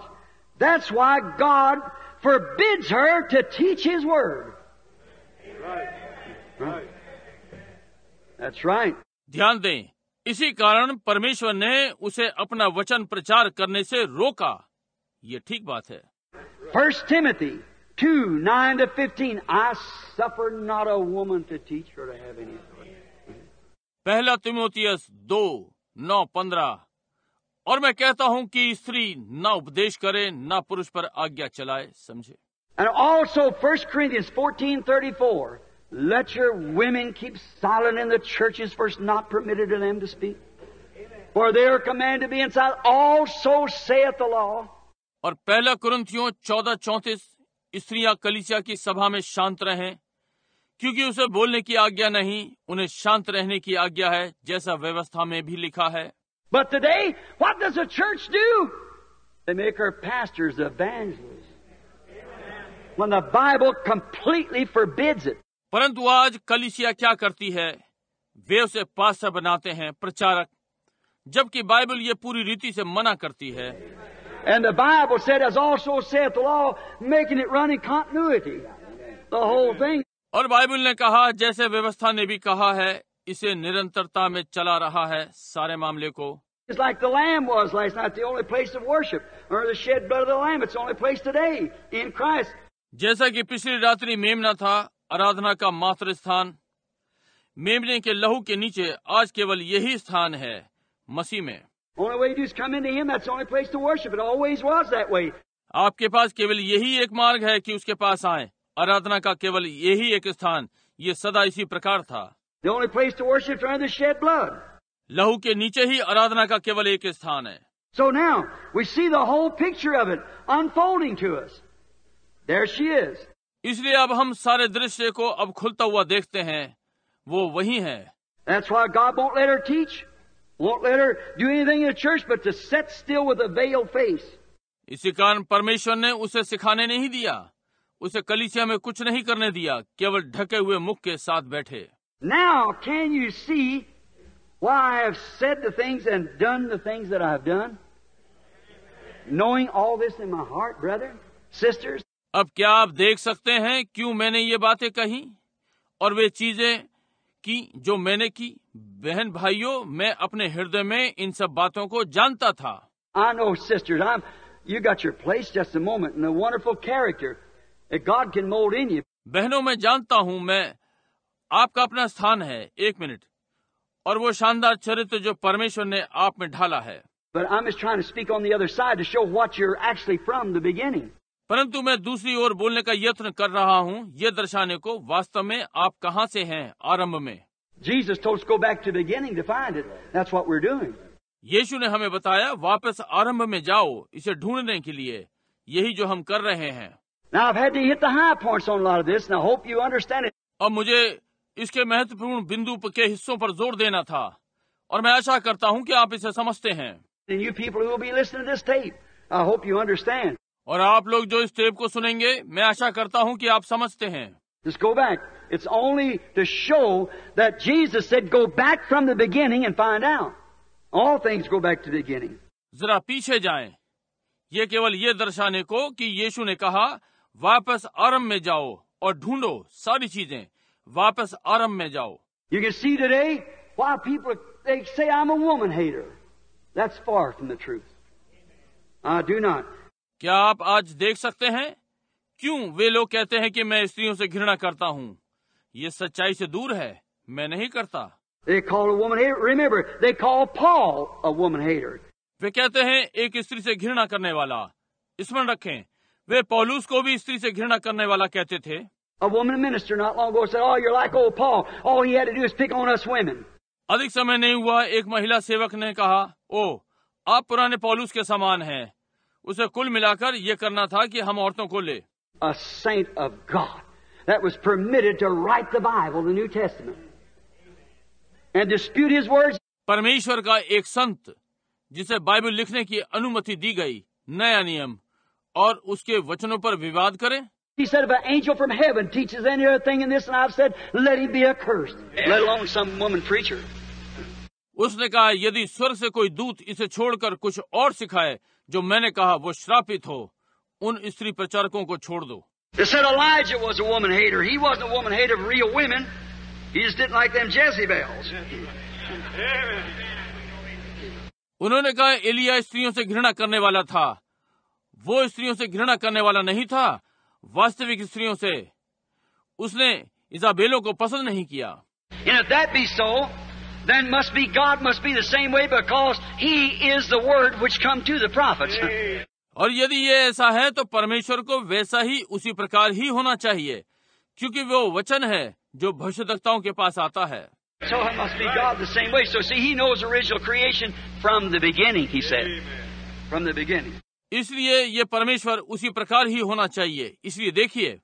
S2: That's why God forbids her to teach His word. Right. Right. That's right.
S1: ध्यान दें इसी कारण परमेश्वर ने उसे अपना वचन प्रचार करने से रोका ये ठीक बात है
S2: first Timothy 2 9 to 15 I suffer not a woman to teach her
S1: पहला तिमोतियस दो नौ पंद्रह और मैं कहता हूं कि स्त्री न उपदेश करे न पुरुष पर आज्ञा चलाए समझे
S2: and also And also fourteen thirty four Let your women keep silent in the churches for it's not permitted to them to speak. For they are commanded to be in Also saith the law.
S1: और पहला कुरंथियों चौदह चौतीस स्त्रियां कलिसिया की सभा में शांत रहें क्योंकि उसे बोलने की आज्ञा नहीं उन्हें शांत रहने की आज्ञा है जैसा व्यवस्था में भी लिखा है
S2: But today, what does a church do? They make her pastors evangelists. When the Bible completely forbids it.
S1: परंतु आज कलिसिया क्या करती है वे उसे पास से बनाते हैं प्रचारक जबकि बाइबल ये पूरी रीति से मना करती है और बाइबल ने कहा जैसे व्यवस्था ने भी कहा है इसे निरंतरता में चला रहा है सारे मामले को जैसा कि पिछली रात्रि मेमना था आराधना का मात्र स्थान मेमने के लहू के नीचे आज केवल यही स्थान है मसीह में आपके पास केवल यही एक मार्ग है कि उसके पास आए आराधना का केवल यही एक स्थान ये सदा इसी प्रकार था लहू के नीचे ही आराधना का केवल एक स्थान है
S2: सो now we see the whole picture of
S1: इसलिए अब हम सारे दृश्य को अब खुलता हुआ देखते हैं वो वही है
S2: That's why God won't let her teach, won't let her do anything in the church but to sit still with a veiled face.
S1: इसी कारण परमेश्वर ने उसे सिखाने नहीं दिया उसे कलीसिया में कुछ नहीं करने दिया केवल ढके हुए मुख के साथ बैठे
S2: Now can you see why I have said the things and done the things that I have done? Knowing all this in my heart, brother, sisters.
S1: अब क्या आप देख सकते हैं क्यों मैंने ये बातें कही और वे चीजें की जो मैंने की बहन भाइयों मैं अपने हृदय में इन सब बातों को जानता था बहनों में जानता हूँ मैं आपका अपना स्थान है एक मिनट और वो शानदार चरित्र जो परमेश्वर ने आप में ढाला है परंतु मैं दूसरी ओर बोलने का यत्न कर रहा हूं यह दर्शाने को वास्तव में आप कहां से हैं आरंभ में
S2: Jesus told us go back to the beginning to find it. That's what we're doing.
S1: यीशु ने हमें बताया वापस आरंभ में जाओ इसे ढूंढने के लिए यही जो हम कर रहे हैं
S2: Now I've had to hit the high points on a lot of this and I hope
S1: you understand it. अब मुझे इसके महत्वपूर्ण बिंदु के हिस्सों पर जोर देना था और मैं आशा करता हूं कि आप इसे समझते हैं
S2: And you people who will be listening to this tape, I hope you understand.
S1: और आप लोग जो इस टेप को सुनेंगे मैं आशा करता हूँ कि आप समझते हैं
S2: Just go back. It's only to show that Jesus said, go back from the beginning and find out. All things go back to जरा
S1: पीछे जाए ये केवल ये दर्शाने को कि यीशु ने कहा वापस आरंभ में जाओ और ढूंढो सारी चीजें वापस आरंभ में जाओ
S2: you can see they say I am a I do not
S1: क्या आप आज देख सकते हैं क्यों वे लोग कहते हैं कि मैं स्त्रियों से घृणा करता हूँ ये सच्चाई से दूर है मैं नहीं करता वे कहते हैं एक स्त्री से घृणा करने वाला स्मरण रखें वे पॉलूस को भी स्त्री से घृणा करने वाला कहते थे oh, अधिक समय नहीं हुआ एक महिला सेवक ने कहा ओ आप पुराने पॉलूस के समान हैं उसे कुल मिलाकर ये करना था कि हम औरतों को ले
S2: A saint of God that was permitted to write the Bible, the New Testament, and dispute his words.
S1: परमेश्वर का एक संत जिसे बाइबल लिखने की अनुमति दी गई नया नियम और उसके वचनों पर विवाद करें
S2: He said, if an angel from heaven teaches any other thing in this, and I've said, let him be accursed, let alone some woman
S1: preacher. उसने कहा यदि स्वर से कोई दूत इसे छोड़कर कुछ और सिखाए जो मैंने कहा वो श्रापित
S2: हो उन स्त्री प्रचारकों को छोड़ दो
S1: उन्होंने कहा एलिया स्त्रियों से घृणा करने वाला था वो स्त्रियों से घृणा करने वाला नहीं था वास्तविक स्त्रियों से उसने
S2: इजाबेलों को पसंद नहीं किया then must be God must be the same way because He is the Word which come to the prophets. (laughs) और
S1: यदि ये ऐसा है तो परमेश्वर को वैसा ही उसी प्रकार ही होना चाहिए क्योंकि वो वचन है जो भविष्यताओं के पास आता है इसलिए ये परमेश्वर उसी प्रकार ही होना चाहिए इसलिए देखिए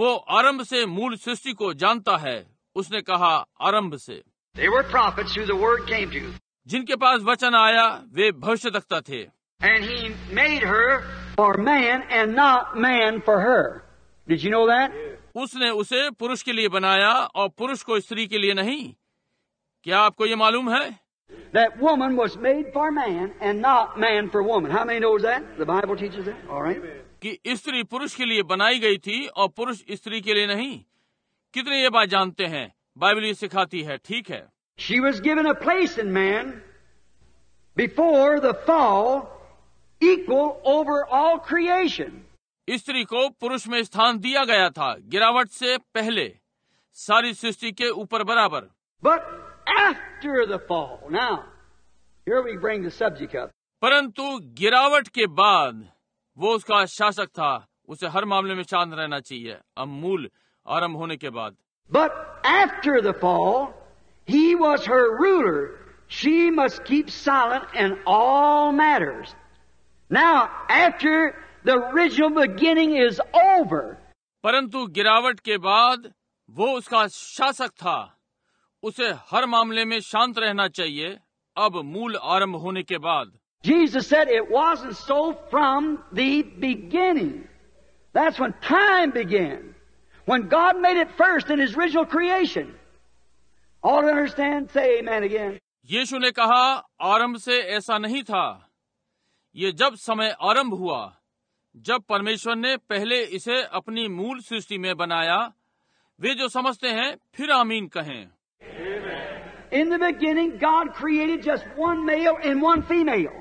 S1: वो आरंभ से मूल सृष्टि को जानता है उसने कहा आरंभ से They were prophets who the word came to. जिनके पास वचन आया वे भविष्यद्वक्ता थे.
S2: And he made her for man and not man for her. Did you know that?
S1: उसने उसे पुरुष के लिए बनाया और पुरुष को स्त्री के लिए नहीं. क्या आपको ये मालूम
S2: है? That woman was made for man and not man for woman. How many knows that? The Bible teaches that. All right.
S1: कि स्त्री पुरुष के लिए बनाई गई थी और पुरुष स्त्री के लिए नहीं कितने ये बात जानते हैं बाइबल ये सिखाती है ठीक है
S2: she was given a place in man before the fall equal over all creation
S1: स्त्री को पुरुष में स्थान दिया गया था गिरावट से पहले सारी सृष्टि के ऊपर बराबर but after the fall now here we bring the subject up परंतु गिरावट के बाद वो उसका शासक था उसे हर मामले में चांद रहना चाहिए अमूल आरंभ होने के बाद
S2: But after the fall, he was her ruler. She must keep silent in all matters. Now, after the original beginning is over.
S1: परंतु गिरावट के बाद वो उसका शासक था उसे हर मामले में शांत रहना चाहिए अब मूल आरंभ होने के बाद
S2: Jesus said it wasn't so from the beginning. That's when time began. When God made it first in His original creation. All understand? Say amen again.
S1: यीशु ने कहा आरंभ से ऐसा नहीं था ये जब समय आरंभ हुआ जब परमेश्वर ने पहले इसे अपनी मूल सृष्टि में बनाया वे जो समझते हैं फिर आमीन कहें
S2: In the beginning, God created just one male and one female.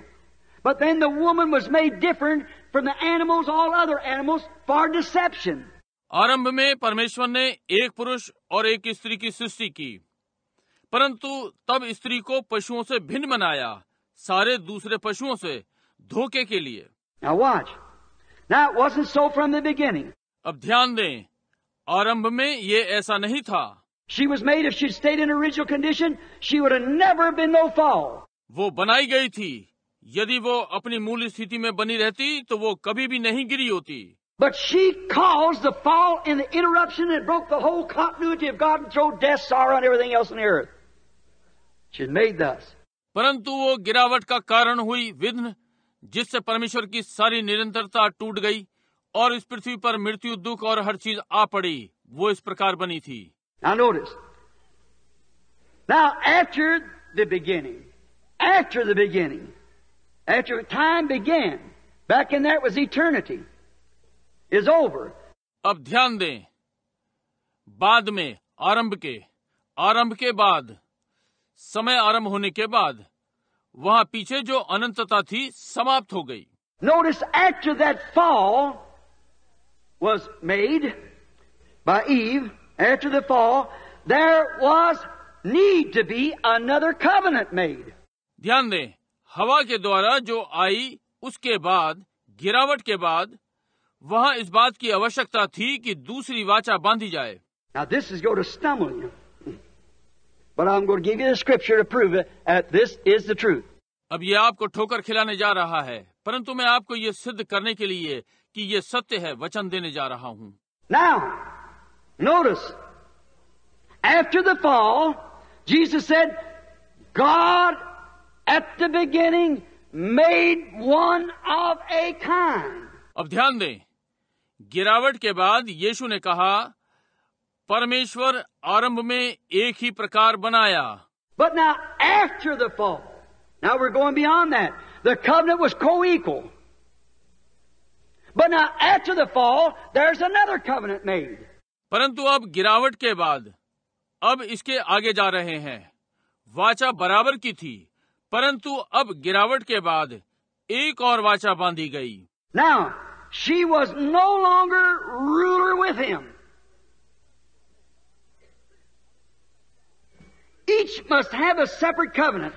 S2: But then the woman was made different from the animals, all other animals, for deception.
S1: आरंभ में परमेश्वर ने एक पुरुष और एक स्त्री की सृष्टि की परंतु तब स्त्री को पशुओं से भिन्न बनाया सारे दूसरे पशुओं से धोखे के लिए
S2: so
S1: अब ध्यान दें आरंभ में ये ऐसा नहीं था
S2: she was made if she'd stayed in her original condition,
S1: वो बनाई गई थी यदि वो अपनी मूल स्थिति में बनी रहती तो वो कभी भी नहीं गिरी होती
S2: But she caused the fall and the interruption that broke the whole continuity of God and showed death, sorrow, and everything else on the earth. She made thus.
S1: परंतु वो गिरावट का कारण हुई विघ्न जिससे परमेश्वर की सारी निरंतरता टूट गई और इस पृथ्वी पर मृत्यु दुख और हर चीज आ पड़ी वो इस प्रकार बनी थी
S2: Now notice. Now after the beginning, after the beginning, after time began, back in there was eternity. is over.
S1: अब ध्यान दें बाद में आरंभ के आरंभ के बाद समय आरंभ होने के बाद वहां पीछे जो अनंतता थी समाप्त हो गई
S2: Notice after that fall was made by Eve, after the fall, there was need to be another covenant made.
S1: ध्यान दें हवा के द्वारा जो आई उसके बाद गिरावट के बाद वहाँ इस बात की आवश्यकता थी कि दूसरी वाचा बांधी जाए अब ये आपको ठोकर खिलाने जा रहा है परंतु मैं आपको ये सिद्ध करने के लिए कि ये सत्य है वचन देने जा रहा हूँ
S2: ना notice, after the fall, Jesus said, God at the beginning made one of a kind.
S1: अब ध्यान दें गिरावट के बाद यीशु ने कहा परमेश्वर आरंभ में एक ही प्रकार बनाया
S2: but now after the fall now we going beyond that the covenant was coequal but now after the fall there is another covenant made परंतु
S1: अब गिरावट के बाद अब इसके आगे जा रहे हैं वाचा बराबर की थी परंतु अब गिरावट के बाद एक और वाचा बांधी गई
S2: now She was no longer ruler with him. Each must have a separate
S1: covenant.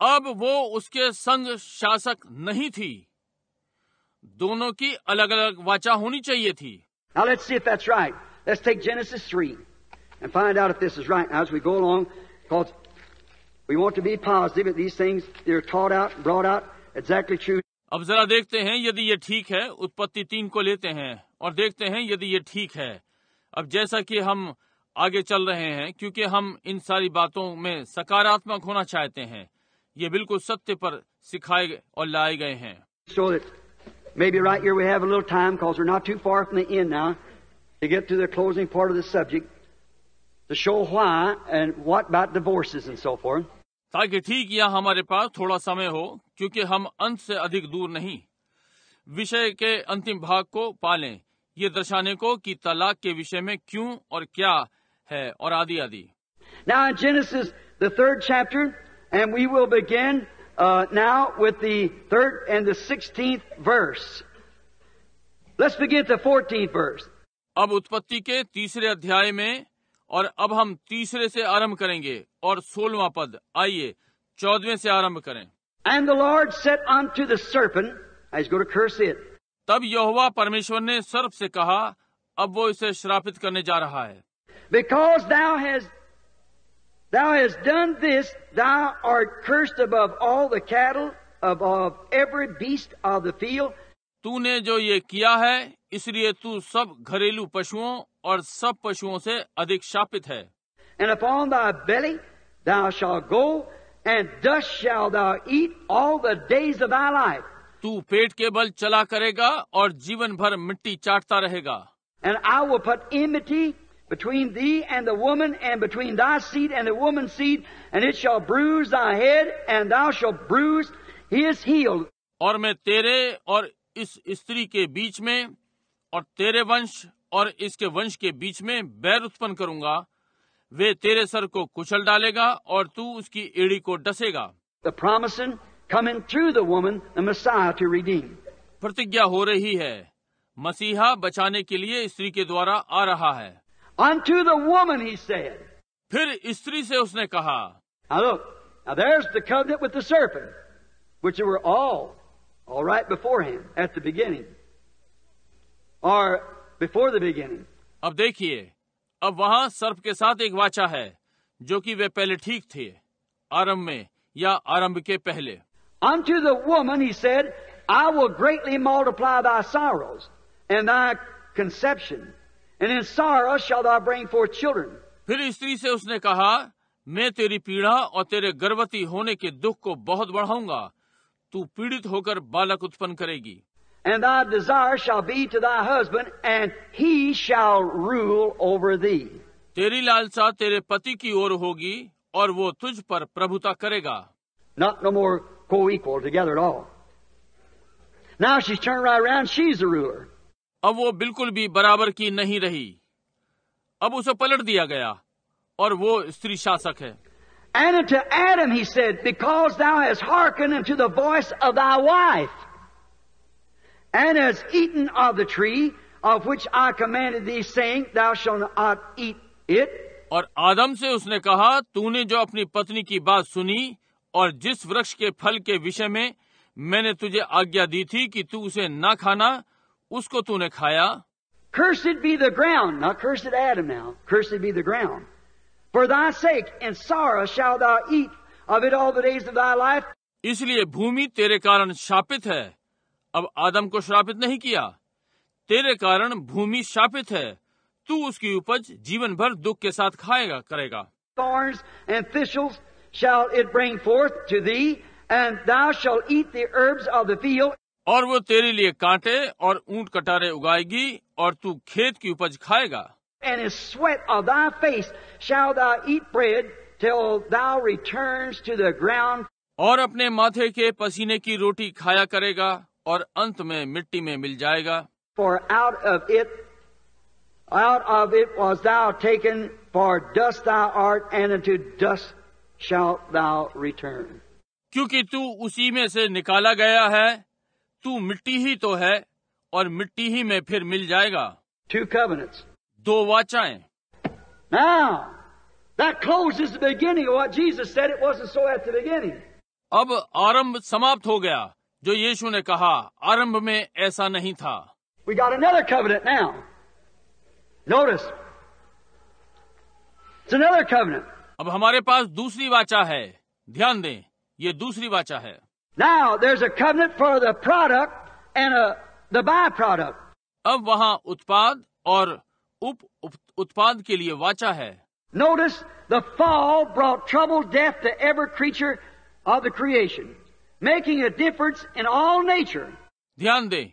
S1: अब वो उसके संग शासक नहीं थी दोनों की अलग अलग वाचा होनी चाहिए थी
S2: Now let's see if that's right. Let's take Genesis 3 and find out if this is right as we go along because we want to be positive that these things that are taught out, brought out, exactly true.
S1: अब जरा देखते हैं यदि ये ठीक है उत्पत्ति तीन को लेते हैं और देखते हैं यदि ये ठीक है अब जैसा कि हम आगे चल रहे हैं क्योंकि हम इन सारी बातों में सकारात्मक होना चाहते हैं ये बिल्कुल सत्य पर सिखाए और लाए गए हैं
S2: so that maybe right here we have a little time because we're not too far from the end now to get to the closing part of the subject to show why and what about divorces and so forth. ताकि
S1: ठीक यहाँ हमारे पास थोड़ा समय हो क्योंकि हम अंत से अधिक दूर नहीं विषय के अंतिम भाग को पालें ये दर्शाने को कि तलाक के विषय में क्यों और क्या है और आदि आदि
S2: नाउ जेनेसिस uh,
S1: अब उत्पत्ति के तीसरे अध्याय में और अब हम तीसरे से आरंभ करेंगे और सोलवा पद आइए चौदवे से आरंभ करें
S2: and the Lord said unto the serpent I go to curse it
S1: तब यहोवा परमेश्वर ने सर्प से कहा अब वो इसे श्रापित करने जा रहा है
S2: because thou hast Thou hast done this, thou art cursed above all the cattle, above every beast of the field,
S1: तूने जो ये किया है इसलिए तू सब घरेलू पशुओं और सब पशुओं से अधिक शापित है
S2: And upon thy belly thou shalt go, and dust shalt thou eat all the days of thy life. तू पेट के बल चला
S1: करेगा और जीवन भर मिट्टी चाटता रहेगा
S2: And I will put enmity between thee and the woman, and between thy seed and the woman's seed, and it shall bruise thy head, and thou shalt bruise his heel.
S1: और मैं तेरे और इस स्त्री के बीच में और तेरे वंश और इसके वंश के बीच में बैर उत्पन्न करूंगा वे तेरे सर को कुचल डालेगा और तू उसकी एड़ी को
S2: डसेगा प्रतिज्ञा
S1: हो रही है मसीहा बचाने के लिए स्त्री के द्वारा आ रहा है
S2: Unto the woman, he said.
S1: फिर स्त्री से उसने कहा
S2: now look, now there's the covenant with the serpent, which were all All right beforehand, at the beginning. Or before the beginning.
S1: अब देखिए अब वहां सर्प के साथ एक वाचा है जो कि वे पहले ठीक थे आरंभ में या आरंभ के पहले
S2: Unto the woman he said, I will greatly multiply thy sorrows and thy conception, and in sorrow shall thou bring forth children.
S1: फिर स्त्री से उसने कहा मैं तेरी पीड़ा और तेरे गर्भवती होने के दुख को बहुत बढ़ाऊंगा तू पीड़ित होकर बालक उत्पन्न करेगी
S2: And thy desire shall be to thy husband, and he shall rule over thee.
S1: तेरी लालसा तेरे पति की ओर होगी और वो तुझ पर प्रभुता करेगा
S2: Not no more co-equal together at all. Now she's turned right around, she's the ruler.
S1: अब वो बिल्कुल भी बराबर की नहीं रही अब उसे पलट दिया गया और वो स्त्री शासक है
S2: And unto Adam he said, Because thou hast hearkened unto the voice of thy wife, and hast eaten of the tree of which I commanded thee, saying, Thou shalt not eat it.
S1: और आदम से उसने कहा तूने जो अपनी पत्नी की बात सुनी और जिस वृक्ष के फल के विषय में मैंने तुझे आज्ञा दी थी कि तू उसे ना खाना उसको तूने खाया
S2: Cursed be the ground. Now, cursed Adam now. Cursed be the ground. For thy sake and sorrow shalt thou eat of it all the days of thy life.
S1: इसलिए भूमि तेरे कारण शापित है अब आदम को श्रापित नहीं किया तेरे कारण भूमि शापित है तू उसकी उपज जीवन भर दुख के साथ खाएगा करेगा
S2: Thorns and thistles shall it bring forth to thee, and thou shalt eat the herbs of the field. और वो तेरे लिए
S1: कांटे और ऊंट कटारे उगाएगी और तू खेत की उपज खाएगा
S2: and his sweat of thy face shall thou eat bread till thou returns to the ground.
S1: और अपने माथे के पसीने की रोटी खाया करेगा और अंत में मिट्टी में मिल जाएगा
S2: for out of it out of it was thou taken for dust thou art and to dust शाउ दाउ रिटर्न
S1: क्योंकि तू उसी में से निकाला गया है तू मिट्टी ही तो है और मिट्टी ही में फिर मिल जाएगा two covenants то овачај.
S2: Now, that closes the beginning of what Jesus said it wasn't so at the beginning.
S1: अब आरंभ समाप्त हो गया जो यीशु ने कहा आरंभ में ऐसा नहीं था
S2: We got another covenant now. Notice.
S1: It's another covenant. अब हमारे पास दूसरी वाचा है ध्यान दें ये दूसरी वाचा है
S2: Now there's a covenant for the product and a, the byproduct.
S1: अब वहाँ उत्पाद और उप उत्पाद के लिए वाचा है
S2: notice the fall brought trouble death to ever creature of the creation making a difference in all nature ध्यान दें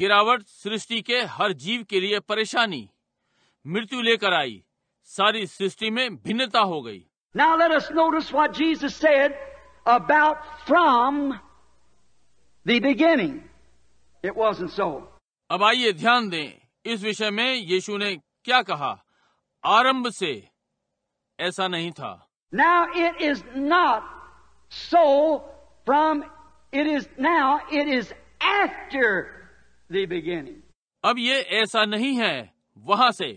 S1: गिरावट सृष्टि के हर जीव के लिए परेशानी मृत्यु लेकर आई सारी सृष्टि में भिन्नता हो गई
S2: नाउ लेट नोटिस व्हाट
S1: अब आइए ध्यान दें इस विषय में यीशु ने क्या कहा आरंभ से ऐसा नहीं था
S2: now it is not so from it is now it is after the
S1: beginning अब ये ऐसा नहीं है वहां से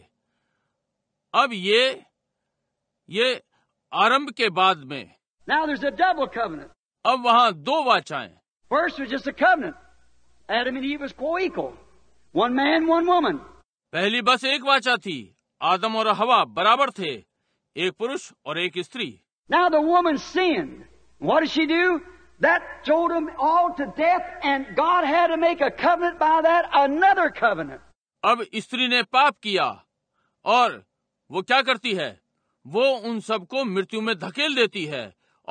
S1: अब ये ये आरंभ के बाद में नाउ इज अ अब वहां दो वाचाएं first is just a covenant
S2: को वन मैन वन वोमन
S1: पहली बस एक वाचा थी आदम और हवा बराबर थे एक पुरुष और एक स्त्री
S2: Now the woman sinned. What did she do? That choked them all to death, and God had to make a covenant by that, another covenant.
S1: अब स्त्री ने पाप किया और वो क्या करती है वो उन सबको मृत्यु में धकेल देती है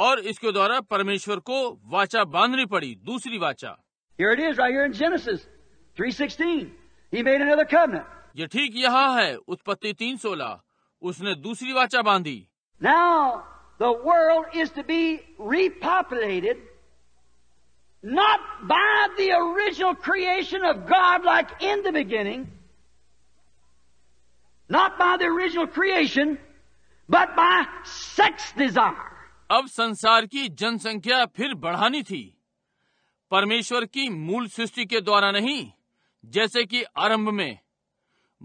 S1: और इसके द्वारा परमेश्वर को वाचा बांधनी पड़ी दूसरी वाचा
S2: Here it is right here in Genesis 3:16. He made another covenant.
S1: ये ठीक यहाँ है उत्पत्ति तीन सोलह उसने दूसरी वाचा बांधी
S2: now the world is to be repopulated not by the original creation of God like in the beginning not by the original creation but by sex desire अब संसार की
S1: जनसंख्या फिर बढ़ानी थी परमेश्वर की मूल सृष्टि के द्वारा नहीं जैसे कि आरंभ में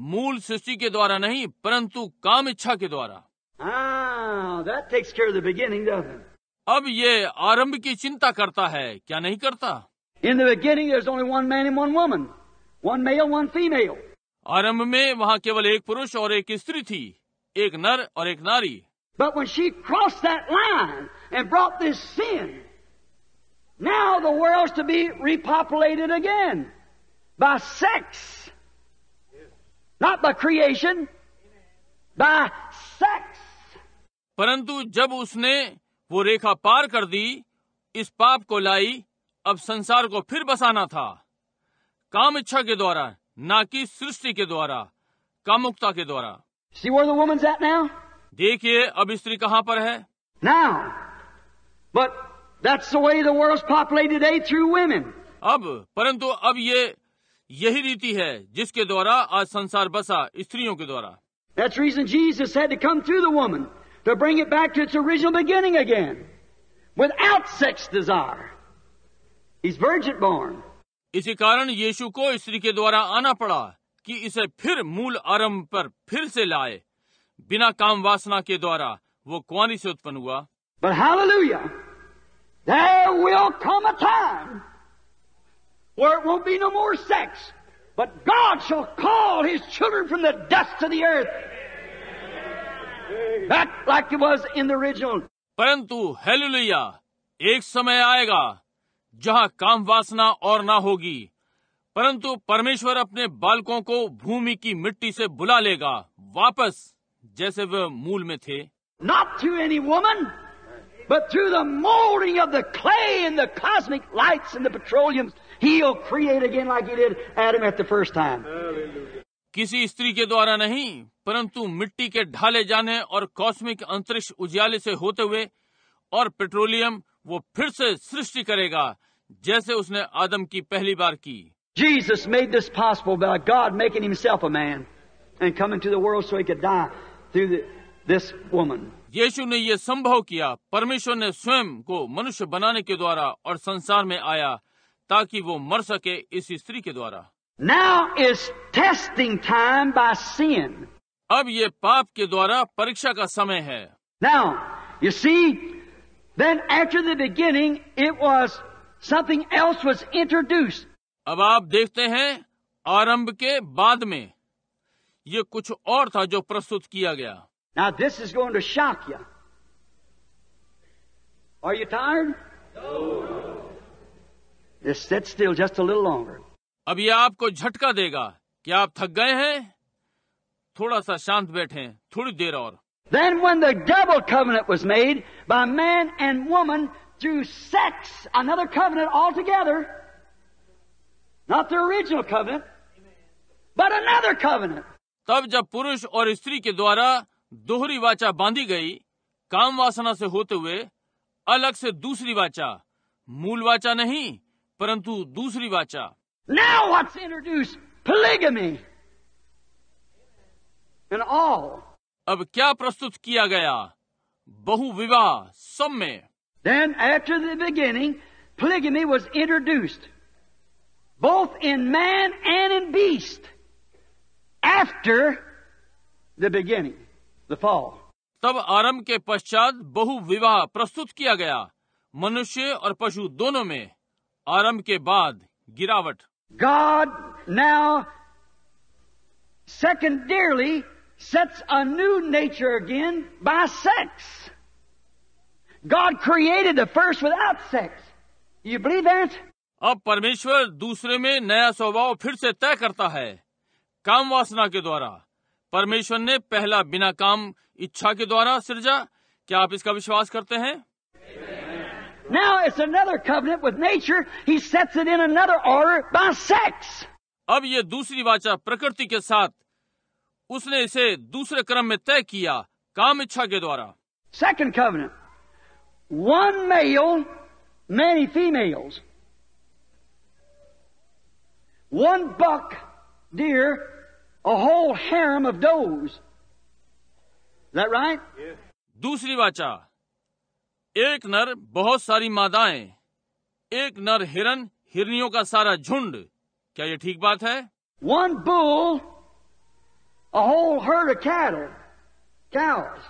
S1: मूल सृष्टि के द्वारा नहीं परंतु काम
S2: इच्छा के द्वारा ah,
S1: अब ये आरंभ की चिंता करता है क्या नहीं करता
S2: इन द
S1: आरंभ में वहाँ केवल एक पुरुष और एक स्त्री थी एक नर और एक नारी
S2: But when she crossed that line and brought this sin, now the world's to be repopulated again by sex. not by creation, by sex.
S1: परंतु जब उसने वो रेखा पार कर दी इस पाप को लाई अब संसार को फिर बसाना था काम इच्छा के द्वारा न कि सृष्टि के द्वारा कामुकता के द्वारा देखिए अब स्त्री कहाँ पर है
S2: Now, but that's अब
S1: परंतु अब ये यही रीति है जिसके द्वारा आज संसार बसा स्त्रियों के द्वारा
S2: That's reason Jesus had to come through the woman to bring it back to its original beginning again without sex desire. He's virgin born. इसी कारण यीशु को
S1: स्त्री के द्वारा आना पड़ा कि इसे फिर मूल आरंभ पर फिर से लाए बिना काम वासना के द्वारा वो कुंवारी से उत्पन्न हुआ
S2: But hallelujah, there will come a time where it won't be no more sex. But God shall call His children from the dust of the earth. That like it was in the original. परंतु हेलुलिया
S1: एक समय आएगा जहां काम वासना और ना होगी परंतु परमेश्वर अपने बालकों को भूमि की मिट्टी से बुला लेगा वापस जैसे वे मूल में थे
S2: Not through any woman, but through the molding of the clay and the cosmic lights and the petroleums He'll create again like he did Adam at the first time.
S1: किसी स्त्री के द्वारा नहीं परंतु मिट्टी के ढाले जाने और कॉस्मिक अंतरिक्ष उजियाले से होते हुए और पेट्रोलियम वो फिर से सृष्टि करेगा जैसे उसने आदम की पहली बार की
S2: Jesus made this possible by God making himself a man and coming to the world so he could die through the, this woman.
S1: यीशु ने यह संभव किया परमेश्वर ने स्वयं को मनुष्य बनाने के द्वारा और संसार में आया ताकि वो मर सके इस स्त्री के द्वारा
S2: Now is testing time by sin.
S1: अब ये पाप के द्वारा परीक्षा का समय है
S2: Now, you see, then after the beginning it was something else was introduced.
S1: अब आप देखते हैं आरंभ के बाद में ये कुछ और था जो प्रस्तुत किया गया
S2: Now this is going to shock you. Are you tired? No. अब आपको
S1: झटका देगा कि आप थक गए हैं थोड़ा सा शांत बैठे थोड़ी देर
S2: और Then when the double covenant was made by man and woman through sex, another covenant altogether, not the original
S1: covenant, but another covenant. तब जब पुरुष और स्त्री के द्वारा दोहरी वाचा बांधी गई काम वासना से होते हुए अलग से दूसरी वाचा मूल वाचा नहीं परंतु दूसरी वाचा नाउ व्हाट्स इंट्रोड्यूस
S2: पॉलीगमी
S1: अब क्या प्रस्तुत किया गया बहुविवाह सब में
S2: then at the beginning polygamy was introduced both in man and in beast after the beginning the fall
S1: तब आरंभ के पश्चात बहुविवाह प्रस्तुत किया गया मनुष्य और पशु दोनों में आरंभ के बाद गिरावट
S2: God now secondarily sets a new nature again by sex. God created the first without sex you believe that
S1: अब परमेश्वर दूसरे में नया स्वभाव फिर से तय करता है काम वासना के द्वारा परमेश्वर ने पहला बिना काम इच्छा के द्वारा सृजा क्या आप इसका विश्वास करते हैं
S2: Now it's another covenant with nature. He sets it in another order by sex.
S1: अब ये दूसरी वाचा प्रकृति के साथ उसने इसे दूसरे क्रम में तय किया काम इच्छा के द्वारा
S2: Second covenant. One male, many females. One buck, deer, a whole harem of does. Is that right?
S1: Yeah. दूसरी वाचा एक नर बहुत सारी मादाएं एक नर हिरन हिरनियों का सारा झुंड क्या ये ठीक बात है
S2: one bull a whole herd of cattle cows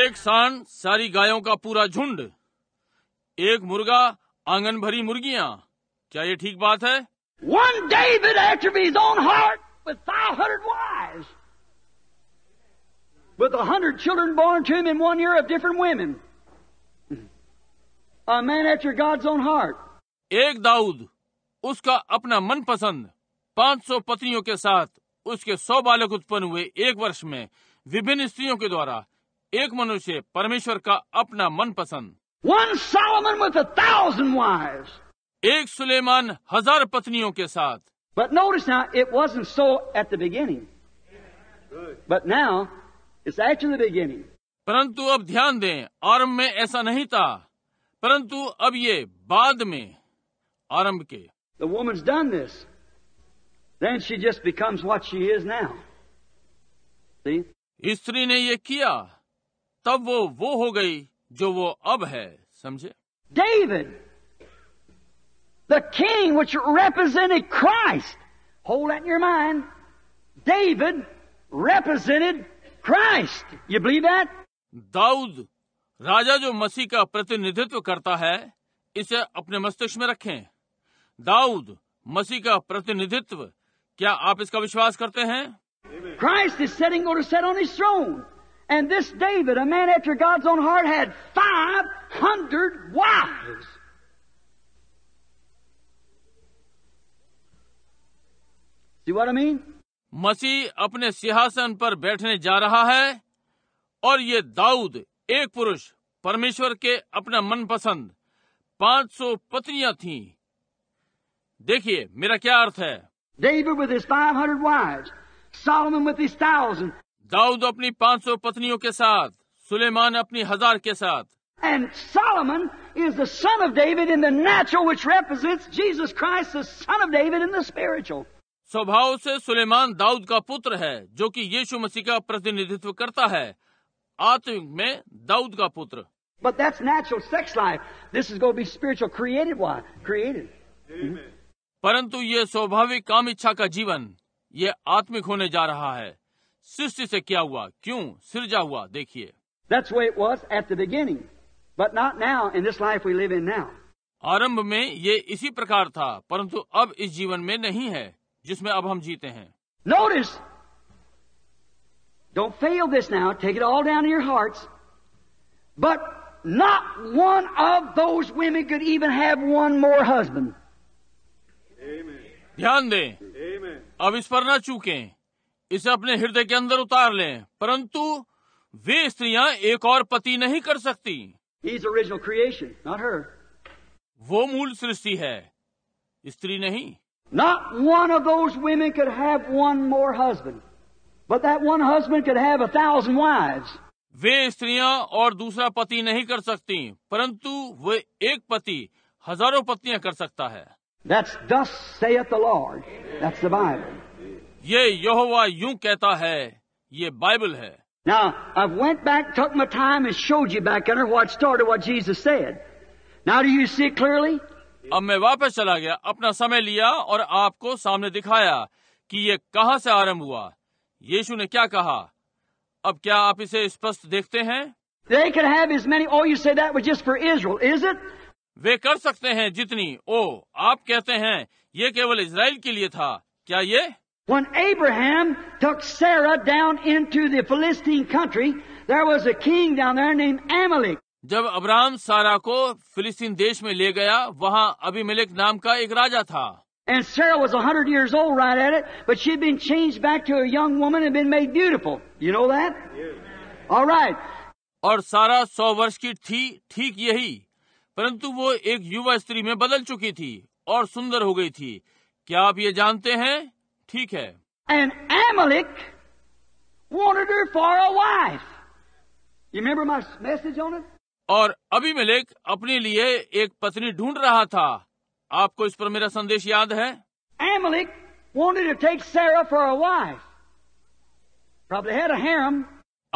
S1: एक सांड सारी गायों का पूरा झुंड एक मुर्गा आंगन भरी मुर्गिया क्या ये ठीक बात है one David
S2: after be is own heart with 500 wives with a hundred children born to him in one year of different women. A man after God's own heart. एक दाऊद उसका अपना मनपसंद
S1: 500 पत्नियों के साथ उसके सौ बालक उत्पन्न हुए एक वर्ष में विभिन्न स्त्रियों के द्वारा एक मनुष्य परमेश्वर का अपना मनपसंद
S2: One Solomon with a thousand wives.
S1: एक सुलेमान हजार पत्नियों के साथ
S2: But notice now, it wasn't so at the beginning. But now, परंतु
S1: अब ध्यान दें आरंभ में ऐसा नहीं था परंतु अब ये बाद में आरंभ के वुमन स्त्री ने ये किया तब वो वो हो गई जो वो अब है समझे
S2: David the king which represented Christ hold it your mind David represented Christ. You believe that? दाऊद
S1: राजा जो मसीह का प्रतिनिधित्व करता है इसे अपने मस्तिष्क में रखें दाऊद मसीह का प्रतिनिधित्व क्या आप इसका विश्वास करते हैं
S2: Christ is sitting going to sit on his throne. And this David, a man after God's own heart, had 500 wives.
S1: See what I mean? मसीह अपने सिंहासन पर बैठने जा रहा है और ये दाऊद एक पुरुष परमेश्वर के अपना मनपसंद पांच सौ पत्नियां थी देखिए मेरा क्या अर्थ है दाऊद अपनी पांच सौ पत्नियों के साथ सुलेमान अपनी हजार के साथ
S2: and Solomon is the son of David in the natural which represents Jesus Christ son of David in the spiritual
S1: स्वभाव से सुलेमान दाऊद का पुत्र है जो कि यीशु मसीह का प्रतिनिधित्व करता है आत्मिक में दाऊद का पुत्र परंतु ये स्वाभाविक काम इच्छा का जीवन ये आत्मिक होने जा रहा है सृष्टि से क्या हुआ क्यों सृजा हुआ देखिए That's आरंभ में ये इसी प्रकार था परंतु अब इस जीवन में नहीं है
S2: जिसमें अब हम जीते हैं notice don't fail this now take it all down your hearts but not one of those women could even have one more husband
S1: ध्यान
S3: दें
S1: अब इस पर ना चूके इसे अपने हृदय के अंदर उतार लें परंतु वे स्त्रियां एक और पति नहीं कर सकती creation, वो मूल सृष्टि है स्त्री नहीं
S2: Not one of those women could have one more husband. But that one husband could have a thousand wives.
S1: वे स्त्रियां और दूसरा पति नहीं कर सकती परंतु वे एक पति हजारों पत्नियां कर सकता है
S2: That's thus saith the Lord. That's the Bible.
S1: ये यहोवा यूं कहता है ये बाइबल है
S2: Now, I went back, took my time, and showed you back under what started what Jesus said. Now, do you see clearly?
S1: अब मैं वापस चला गया अपना समय लिया और आपको सामने दिखाया कि ये कहां से आरंभ हुआ यीशु ने क्या कहा अब क्या आप इसे स्पष्ट इस देखते हैं वे कर सकते हैं जितनी ओ आप कहते हैं ये केवल इसराइल के लिए था क्या ये
S2: When Abraham took Sarah down into the Philistine country, there was a king down there named Amalek.
S1: जब अब्राम सारा को फिलिस्तीन देश में ले गया वहाँ अभी अभिमलिक नाम का एक राजा था और सारा सौ वर्ष की थी ठीक यही परंतु वो एक युवा स्त्री में बदल चुकी थी और सुंदर हो गई थी क्या आप ये जानते
S2: हैं ठीक है एंड एमलिक
S1: और अभी मलिक अपने लिए एक पत्नी ढूंढ रहा था आपको इस पर मेरा संदेश याद है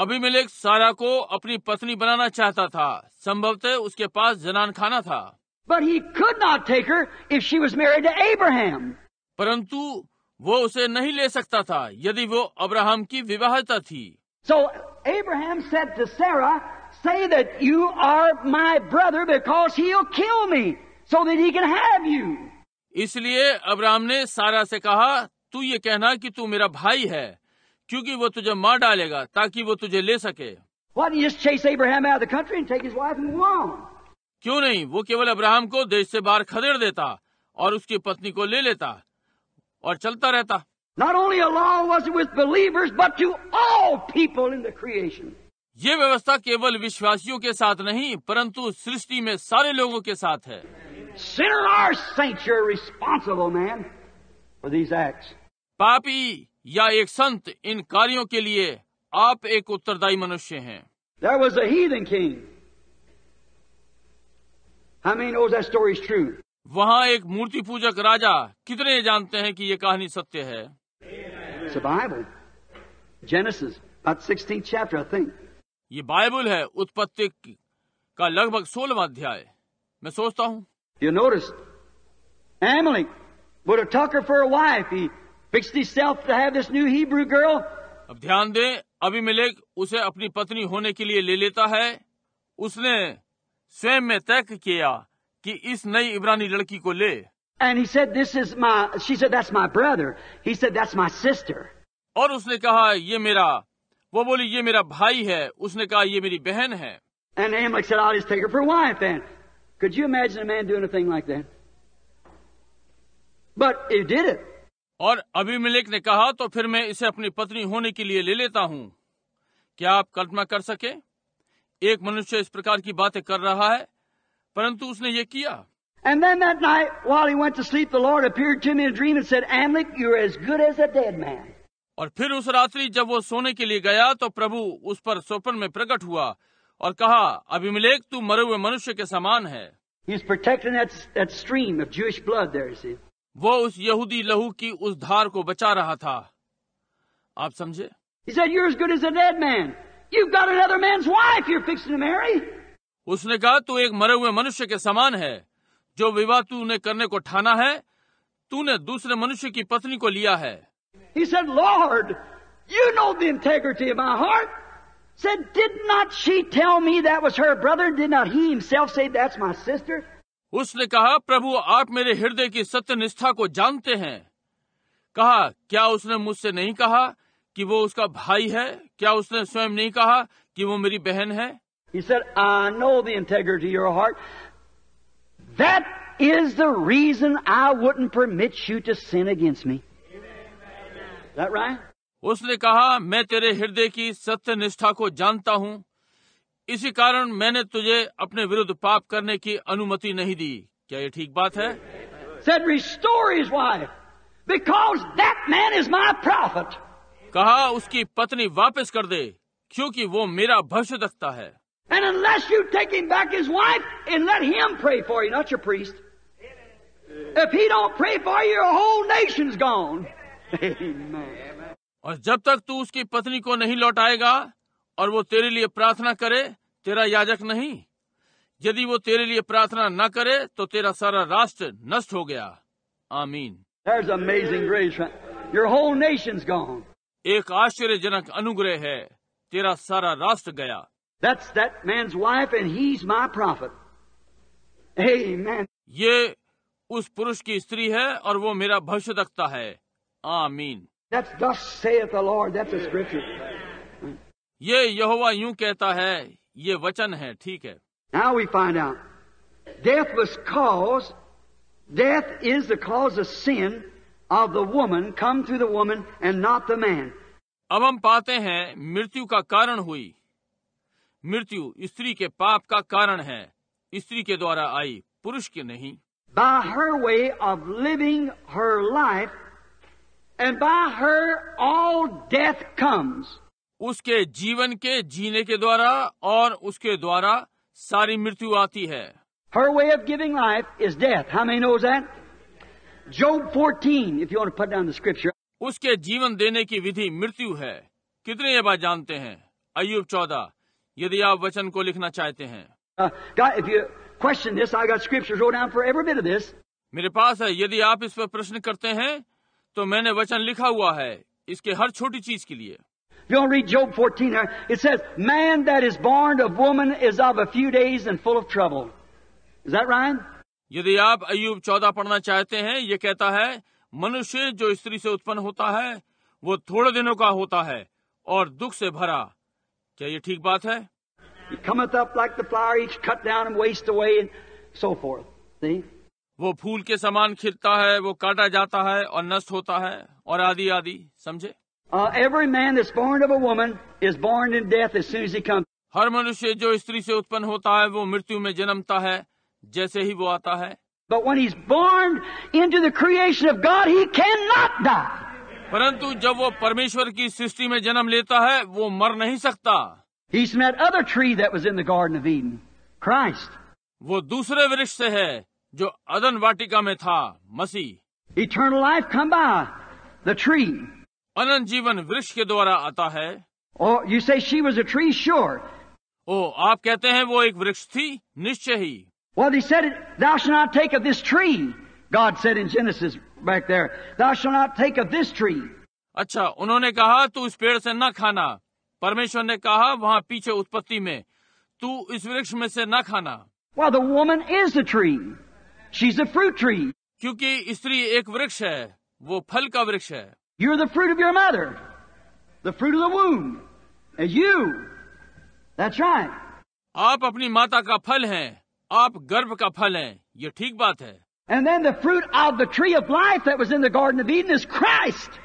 S1: अभी मलिक सारा को अपनी पत्नी बनाना चाहता था संभवतः उसके पास जनान खाना
S2: था But he could not take her if she was married to Abraham. परंतु
S1: वो उसे नहीं ले सकता था यदि वो अब्राहम की विवाहिता थी
S2: So Abraham said to Sarah, say that you are my brother because he'll kill me so that he can have you.
S1: इसलिए अब्राहम ने सारा से कहा तू ये कहना कि तू मेरा भाई है क्योंकि वो तुझे मार डालेगा ताकि वो तुझे ले सके क्यों नहीं वो केवल अब्राहम को देश से बाहर खदेड़ देता और उसकी पत्नी को ले लेता और चलता रहता ये व्यवस्था केवल विश्वासियों के साथ नहीं परंतु सृष्टि में सारे लोगों के साथ है पापी या एक संत इन कार्यों के लिए आप एक उत्तरदायी मनुष्य हैं
S2: There was a heathen king. How many knows that story is true?
S1: वहाँ एक मूर्ति पूजक राजा कितने जानते हैं कि ये कहानी सत्य है
S2: It's a Bible. Genesis, about 16th chapter, I think.
S1: ये बाइबल है उत्पत्ति का लगभग सोलह अध्याय
S2: मैं सोचता हूँ you notice Amalek would have अब ध्यान दे अभी मिले उसे
S1: अपनी पत्नी होने के लिए ले लेता है उसने स्वयं में तय किया कि इस नई इब्रानी लड़की को ले
S2: एंड ही ब्रदर ही
S1: और उसने कहा ये मेरा वो बोली ये मेरा भाई है उसने कहा ये मेरी बहन है
S2: And Amalek said, I'll just take her for a wife then. Could you imagine a man doing a thing like that? But he did it.
S1: और अभिमलेक ने कहा तो फिर मैं इसे अपनी पत्नी होने के लिए ले लेता हूं क्या आप कल्पना कर सके एक मनुष्य इस प्रकार की बातें कर रहा है परंतु उसने ये किया
S2: And then that night, while he went to sleep, the Lord appeared to me in a dream and said, Amalek, you're as good as a dead man.
S1: और फिर उस रात्रि जब वो सोने के लिए गया तो प्रभु उस पर स्वप्न में प्रकट हुआ और कहा अभिमलेख तू मरे हुए मनुष्य के समान है
S2: वो उस यहूदी लहू की उस
S1: धार को बचा रहा
S2: था आप समझे
S1: उसने कहा तू एक मरे हुए मनुष्य के समान है जो विवाह तूने करने को ठाना है तूने दूसरे मनुष्य की पत्नी को लिया है
S2: He said, Lord, you know the integrity of my heart. Said, did not she tell me that was her brother? Did not he himself say that's my sister?
S1: उसने कहा प्रभु आप मेरे हृदय की सत्य निष्ठा को जानते हैं कहा क्या उसने मुझसे नहीं कहा कि वो उसका भाई है क्या उसने स्वयं नहीं कहा कि वो मेरी बहन है
S2: He said, I know the integrity of your heart. That is the reason I wouldn't permit you to sin against me.
S1: उसने कहा मैं तेरे हृदय की सत्य निष्ठा को जानता हूँ इसी कारण मैंने तुझे अपने विरुद्ध पाप करने की अनुमति नहीं दी क्या ये ठीक बात है कहा उसकी पत्नी वापस कर दे क्योंकि वो मेरा भविष्य रखता है
S2: If he don't pray for you, your whole nation's gone. और जब तक तू उसकी पत्नी को नहीं लौटाएगा
S1: और वो तेरे लिए प्रार्थना करे तेरा याजक नहीं यदि वो तेरे लिए प्रार्थना न करे तो तेरा सारा राष्ट्र नष्ट हो गया आमीन एक आश्चर्यजनक अनुग्रह है तेरा सारा राष्ट्र गया
S2: That's that man's wife and he's my prophet. Amen.
S1: ये उस पुरुष की स्त्री है और वो मेरा भविष्य रखता है आमीन ये यहोवा यूं कहता है ये वचन है ठीक है
S2: Now we find out. Death was cause, Death is the cause of sin of the woman, come through the woman and not the man.
S1: अब हम पाते हैं मृत्यु का कारण हुई मृत्यु स्त्री के पाप का कारण है स्त्री के द्वारा आई पुरुष के नहीं
S2: By her way of living her life,
S1: उसके जीवन के जीने के द्वारा और उसके द्वारा सारी मृत्यु आती है
S2: her way of giving life is death हमें Job fourteen if you put down the
S1: उसके जीवन देने की विधि मृत्यु है कितने ये बात जानते हैं अयुब चौदह यदि आप वचन को लिखना चाहते हैं
S2: क्वेश्चन uh, दिस
S1: मेरे पास है यदि आप इस पर प्रश्न करते हैं तो मैंने वचन लिखा हुआ है इसके हर छोटी चीज के लिए यदि आप अयुब चौदह पढ़ना चाहते हैं ये कहता है मनुष्य जो स्त्री से उत्पन्न होता है वो थोड़े दिनों का होता है और दुख से भरा क्या ये ठीक बात है
S2: like flower, so
S1: वो फूल के समान खिलता है वो काटा जाता है और नष्ट होता है और आदि आदि समझे
S2: every man is born of a woman is born in death is soon as he
S1: हर मनुष्य जो स्त्री से उत्पन्न होता है वो मृत्यु में जन्मता है जैसे
S2: ही वो आता है but one is when into the creation of God he can not die
S1: परंतु जब वो परमेश्वर की सृष्टि में जन्म लेता है वो मर नहीं सकता
S2: He's from that other tree that
S1: वो दूसरे वृक्ष से है जो अदन वाटिका में था मसीह
S2: eternal life come the tree
S1: अनंत जीवन वृक्ष के द्वारा आता है
S2: और you say she was a tree sure
S1: ओ आप कहते हैं वो एक वृक्ष थी निश्चय ही
S2: Well, he said, Thou shalt not take of this tree. God said in Genesis back there, Thou shalt not take of this tree. अच्छा
S1: उन्होंने कहा तू इस पेड़ से न खाना परमेश्वर ने कहा वहाँ पीछे उत्पत्ति में तू इस वृक्ष में से न खाना
S2: Well, the woman is the tree. She's a fruit tree.
S1: क्योंकि स्त्री एक वृक्ष है वो फल का वृक्ष है
S2: You're the fruit of your mother, the fruit of the womb. And you, that's right.
S1: आप अपनी माता का फल हैं आप गर्भ का फल हैं ये ठीक बात है
S2: And then the fruit of the tree of life that was in the Garden of Eden is Christ.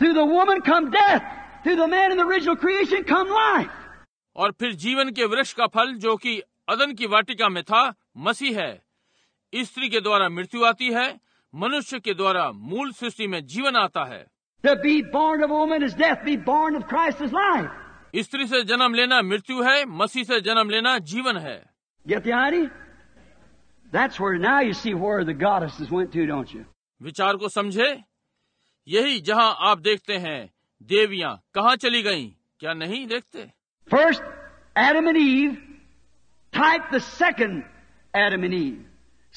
S2: Through the woman come death. Through the man in the original creation come life.
S1: और फिर जीवन के वृक्ष का फल जो कि अदन की वाटिका में था मसीह है स्त्री के द्वारा मृत्यु आती है मनुष्य के द्वारा मूल सृष्टि में जीवन आता है स्त्री से जन्म लेना मृत्यु है मसीह से जन्म लेना जीवन है विचार को समझे यही जहाँ आप देखते हैं देवियाँ कहाँ चली गई क्या नहीं देखते
S2: फर्स्ट एडमनी टाइप द सेकंड एडमनी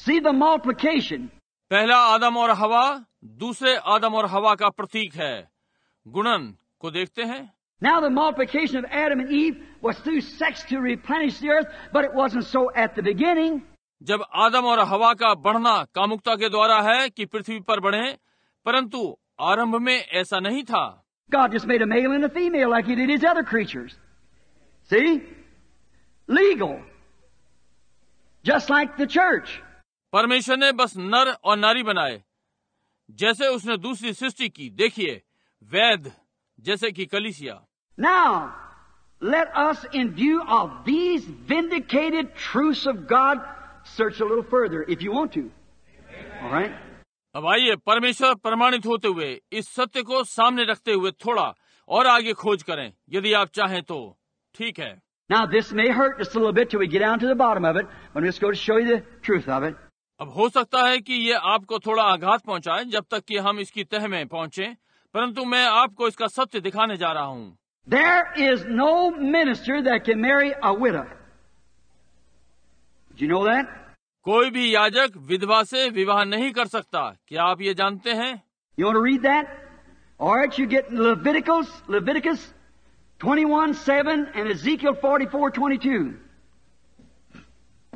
S2: See the multiplication.
S1: पहला आदम और हवा दूसरे आदम और हवा का प्रतीक है गुणन को देखते हैं
S2: Now the multiplication of Adam and Eve was through sex to replenish the earth, but it wasn't so at the beginning. जब
S1: आदम और हवा का बढ़ना कामुकता के द्वारा है कि पृथ्वी पर बढ़े परंतु आरंभ में ऐसा नहीं था
S2: God just made a male and a female like he did his other creatures. See? Legal. Just like the church.
S1: परमेश्वर ने बस नर और नारी बनाए जैसे उसने दूसरी सृष्टि की देखिए वैद जैसे कि कलिसिया
S2: now let us in view of these vindicated truths of God search a further if you want to
S1: अब आइए परमेश्वर प्रमाणित होते हुए इस सत्य को सामने रखते हुए थोड़ा और आगे खोज करें यदि आप चाहें तो ठीक है
S2: Now this may hurt just a little bit till we get down to the bottom
S1: अब हो सकता है कि ये आपको थोड़ा आघात पहुंचाए जब तक कि हम इसकी तह में पहुंचे परंतु मैं आपको इसका सत्य दिखाने जा रहा हूं
S2: there is no minister that can marry a widow you know that कोई
S1: भी याजक विधवा से विवाह नहीं कर सकता क्या आप ये जानते हैं
S2: you want to read that और it you get Leviticus Leviticus 21:7 and Ezekiel 44:22.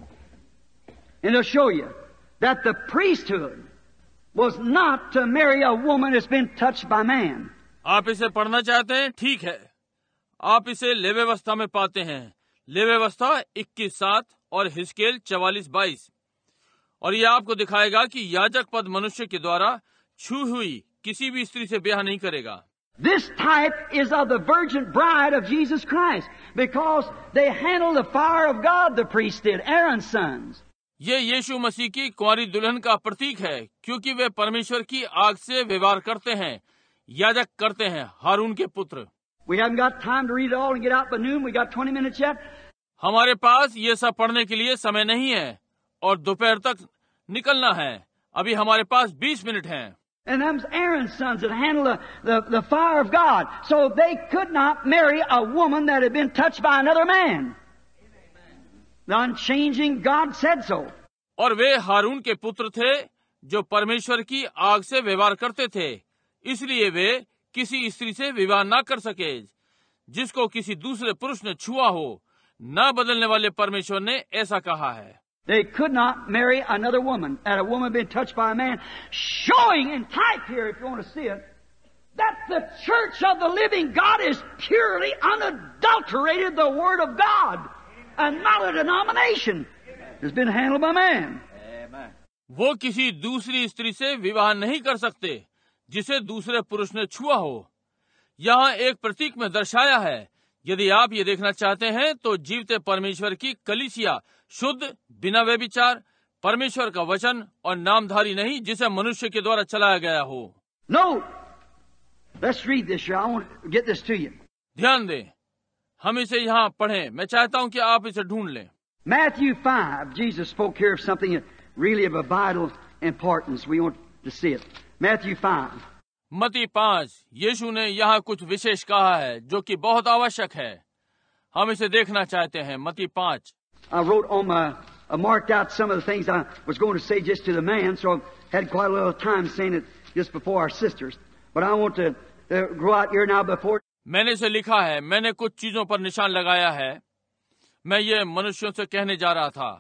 S2: And it'll show you that the priesthood was not to marry a woman that's been touched by man.
S1: आप इसे पढ़ना चाहते हैं ठीक है आप इसे लेव्यवस्था में पाते हैं लेव्यवस्था 21 सात और हिस्केल 44 बाईस और यह आपको दिखाएगा कि याजक पद मनुष्य के द्वारा छू हुई किसी भी स्त्री से ब्याह नहीं करेगा
S2: This type is of the virgin bride of Jesus Christ because they handled the fire of God, the priest did, Aaron's sons.
S1: ये यीशु मसीह की कुंवारी दुल्हन का प्रतीक है क्योंकि वे परमेश्वर की आग से व्यवहार करते हैं
S2: याजक करते हैं हारून के पुत्र
S1: हमारे पास ये सब पढ़ने के लिए समय नहीं है और दोपहर तक निकलना है अभी हमारे पास 20 मिनट है
S2: The unchanging God said so. और
S1: वे हारून के पुत्र थे जो परमेश्वर की आग से व्यवहार करते थे इसलिए वे किसी स्त्री से विवाह कर सके जिसको किसी दूसरे पुरुष ने छुआ हो न बदलने वाले परमेश्वर ने ऐसा कहा है
S2: They could not marry another woman, and a woman being touched by a man, showing in type here, if you want to see it, that the church of the living God is purely unadulterated the Word of God. and denomination has been handled by man.
S1: वो किसी दूसरी स्त्री से विवाह नहीं कर सकते जिसे दूसरे पुरुष ने छुआ हो यहाँ एक प्रतीक में दर्शाया है यदि आप ये देखना चाहते हैं तो जीवते परमेश्वर की कलिसिया शुद्ध बिना वे विचार परमेश्वर का वचन और नामधारी नहीं जिसे मनुष्य के द्वारा चलाया गया हो नो no. ध्यान दें हम इसे यहाँ पढ़ें मैं चाहता हूँ कि आप इसे ढूंढ लें
S2: Matthew 5, Jesus spoke here of something really of a vital importance. We want to see it. Matthew 5.
S1: मती पांच यीशु ने यहाँ कुछ विशेष कहा है जो कि बहुत आवश्यक है हम इसे देखना चाहते हैं मती पांच
S2: I wrote on my, I marked out some of the things I was going to say just to the man, so I had quite a little time saying it just before our sisters. But I want to uh, go out here now before
S1: मैंने इसे लिखा है मैंने कुछ चीजों पर निशान लगाया है मैं ये मनुष्यों से कहने जा रहा था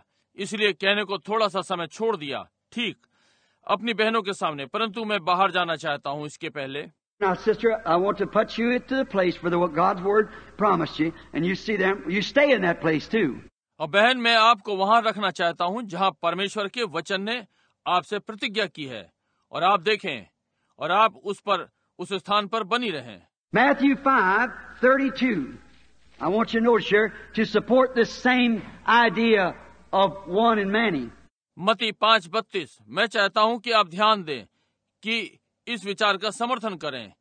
S1: इसलिए कहने को थोड़ा सा समय छोड़ दिया ठीक अपनी बहनों के सामने परंतु मैं बाहर जाना चाहता हूँ इसके पहले
S2: Now, sister, I want to put you into the place where the, what God's word promised you, and you see them, you stay in that place too.
S1: और बहन मैं आपको वहाँ रखना चाहता हूँ जहाँ परमेश्वर के वचन ने आपसे प्रतिज्ञा की है और आप देखें और आप उस पर उस स्थान पर बनी रहें
S2: Matthew 5, 32. I want you to notice here to support this same idea of one and many.
S1: मती पांच बत्तीस मैं चाहता हूं कि आप ध्यान दें कि इस विचार का समर्थन करें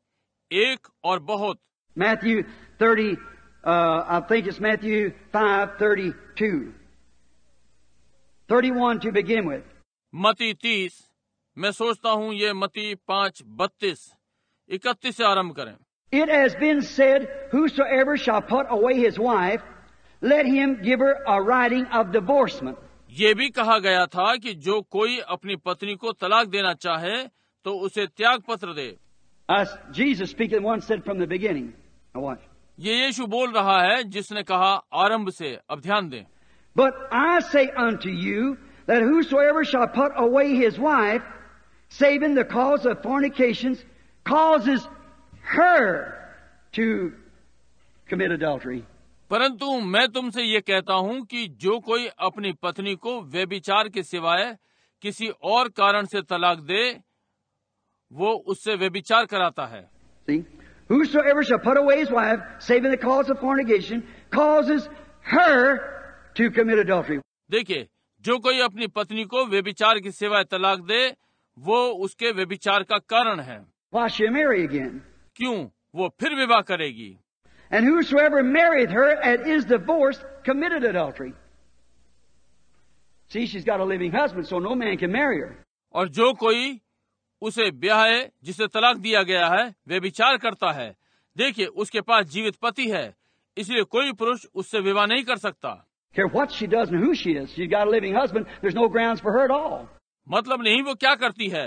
S1: एक और बहुत
S2: Matthew 30 I think it's Matthew 5:32 31 to begin with
S1: मती 30 मैं सोचता हूं ये मती 5 32 इकतीस से आरंभ करें
S2: it has been said, Whosoever shall put away his wife, let him give her a writing of divorcement.
S1: ये भी कहा गया था कि जो कोई अपनी पत्नी को तलाक देना चाहे तो उसे त्याग पत्र दे
S2: As Jesus speaking once said from the beginning. Now watch.
S1: ये यीशु बोल रहा है जिसने कहा आरंभ से अब ध्यान दें
S2: But I say unto you that whosoever shall put away his wife, saving the cause of fornications, causes her to commit adultery. परंतु
S1: मैं तुमसे ये कहता हूँ कि जो कोई अपनी पत्नी को व्यभिचार के सिवाय किसी और कारण से तलाक दे वो उससे व्यभिचार कराता है देखिए, जो कोई अपनी पत्नी को व्यभिचार के सिवाय तलाक दे वो उसके व्यभिचार का कारण है क्यों वो फिर विवाह करेगी
S2: And whosoever married her and is divorced committed adultery. See, she's got a living husband, so no man can marry her.
S1: और जो कोई उसे ब्याहे जिसे तलाक दिया गया है वे विचार करता है देखिए उसके पास जीवित पति है इसलिए कोई पुरुष उससे विवाह नहीं कर सकता
S2: Care what she does and who she is. She's got a living husband. There's no grounds for her at all.
S1: मतलब नहीं वो क्या करती है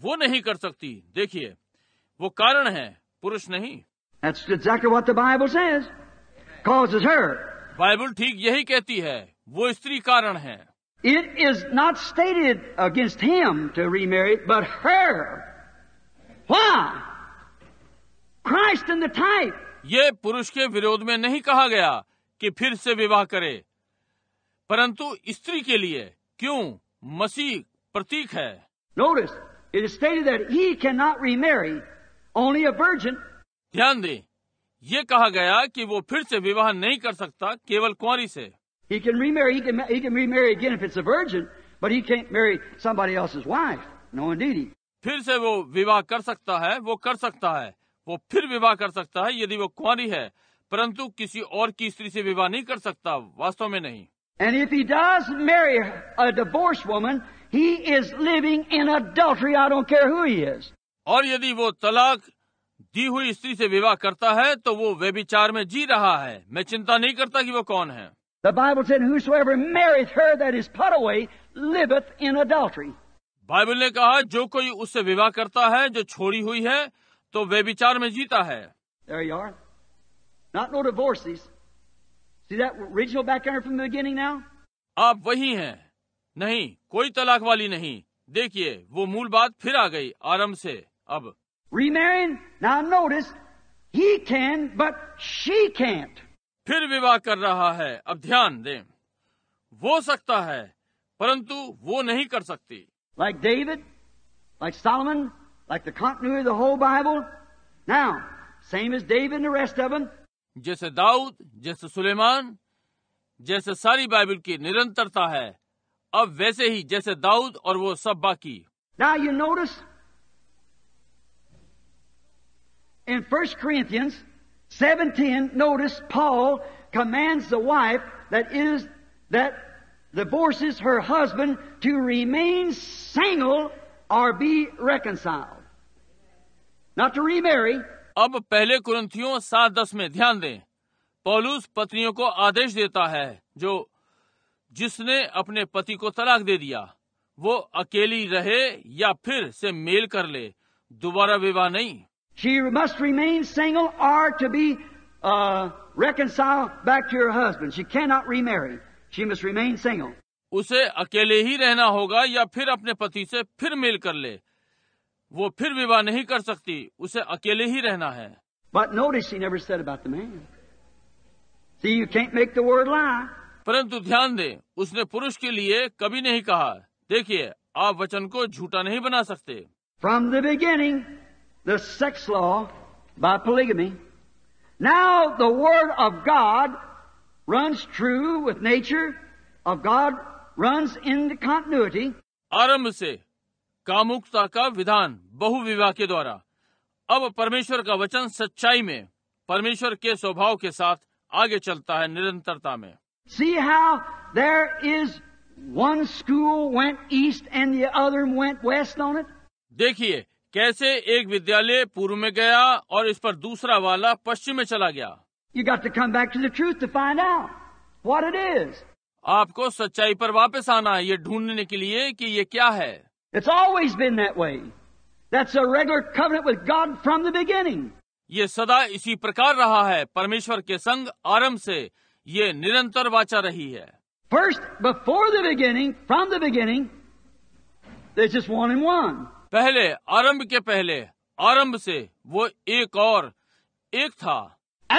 S1: वो नहीं कर सकती देखिए वो कारण है पुरुष नहीं बाइबल ठीक यही कहती है वो स्त्री कारण है
S2: it is not stated against him to remarried but her
S1: Christ in the ये पुरुष के विरोध में नहीं कहा गया कि फिर से विवाह करे परंतु स्त्री के लिए क्यों मसीह प्रतीक है
S2: notice It is stated that he cannot remarry, only a virgin.
S1: ध्यान दें, ये कहा गया कि वो फिर से विवाह नहीं कर सकता केवल कुंवारी से.
S2: He can remarry. He can, he can remarry again if it's a virgin, but he can't marry somebody else's wife. No, indeed. He...
S1: फिर से वो विवाह कर सकता है वो कर सकता है वो फिर विवाह कर सकता है यदि वो कुंवारी है परंतु किसी और की स्त्री से विवाह नहीं कर सकता वास्तव में नहीं
S2: And if he does marry a divorced woman, He is living in adultery. I don't care who he is.
S1: और यदि वो तलाक दी हुई स्त्री से विवाह करता है तो वो व्यभिचार में जी रहा है मैं चिंता नहीं करता कि वो कौन
S2: है The Bible said, Whosoever marrieth her that is put away liveth in adultery.
S1: Bible ने कहा जो कोई उससे विवाह करता है जो छोड़ी हुई है तो वे विचार में जीता है
S2: There you are. Not no divorces. See that original back there from the beginning now?
S1: आप वही हैं नहीं कोई तलाक वाली नहीं देखिए वो मूल बात फिर आ गई आरंभ से अब
S2: कैन बट शी
S1: फिर विवाह कर रहा है अब ध्यान दें वो सकता है परंतु वो नहीं कर सकती
S2: like David like Solomon like the continue the whole Bible David rest of जैसे दाऊद जैसे सुलेमान
S1: जैसे सारी बाइबल की निरंतरता है अब वैसे ही जैसे दाऊद और वो सब
S2: बाकी ना you notice in first Corinthians seventeen notice Paul commands the wife that is that the force is her husband to remain single or be reconciled not to remarry
S1: अब पहले कुरंथियों सात दस में ध्यान दें पौलुस पत्नियों को आदेश देता है जो जिसने अपने पति को तलाक दे दिया वो अकेली रहे या फिर से मेल कर ले दोबारा विवाह नहीं
S2: she must remain single or to be reconciled back to your husband she can not remarry she must remain single
S1: उसे अकेले ही रहना होगा या फिर अपने पति से फिर मेल कर ले वो फिर विवाह नहीं कर सकती उसे अकेले ही
S2: रहना है but note is see never said about you can't make the word life
S1: परंतु ध्यान दें उसने पुरुष के लिए कभी नहीं कहा देखिए आप वचन को झूठा नहीं बना सकते
S2: from the beginning the sex law by polygamy now the word of God runs true with nature of God runs in the continuity. आरंभ
S1: से कामुकता का विधान बहुविवाह के द्वारा अब परमेश्वर का वचन सच्चाई में परमेश्वर के स्वभाव के साथ आगे चलता है निरंतरता में
S2: See how there is one school went east and the other went west on it?
S1: देखिए कैसे एक विद्यालय पूर्व में गया और इस पर दूसरा वाला पश्चिम में चला गया
S2: You got to come back to the truth to find out what it is.
S1: आपको सच्चाई पर वापस आना ये ये ढूंढने के लिए कि ये क्या
S2: है It's always been that way. That's a regular covenant with God from the beginning.
S1: ये सदा इसी प्रकार रहा है परमेश्वर के संग आरंभ से ये निरंतर वाचा रही है
S2: first before the beginning from the beginning one in one
S1: पहले आरंभ के पहले आरंभ से वो
S2: एक और एक था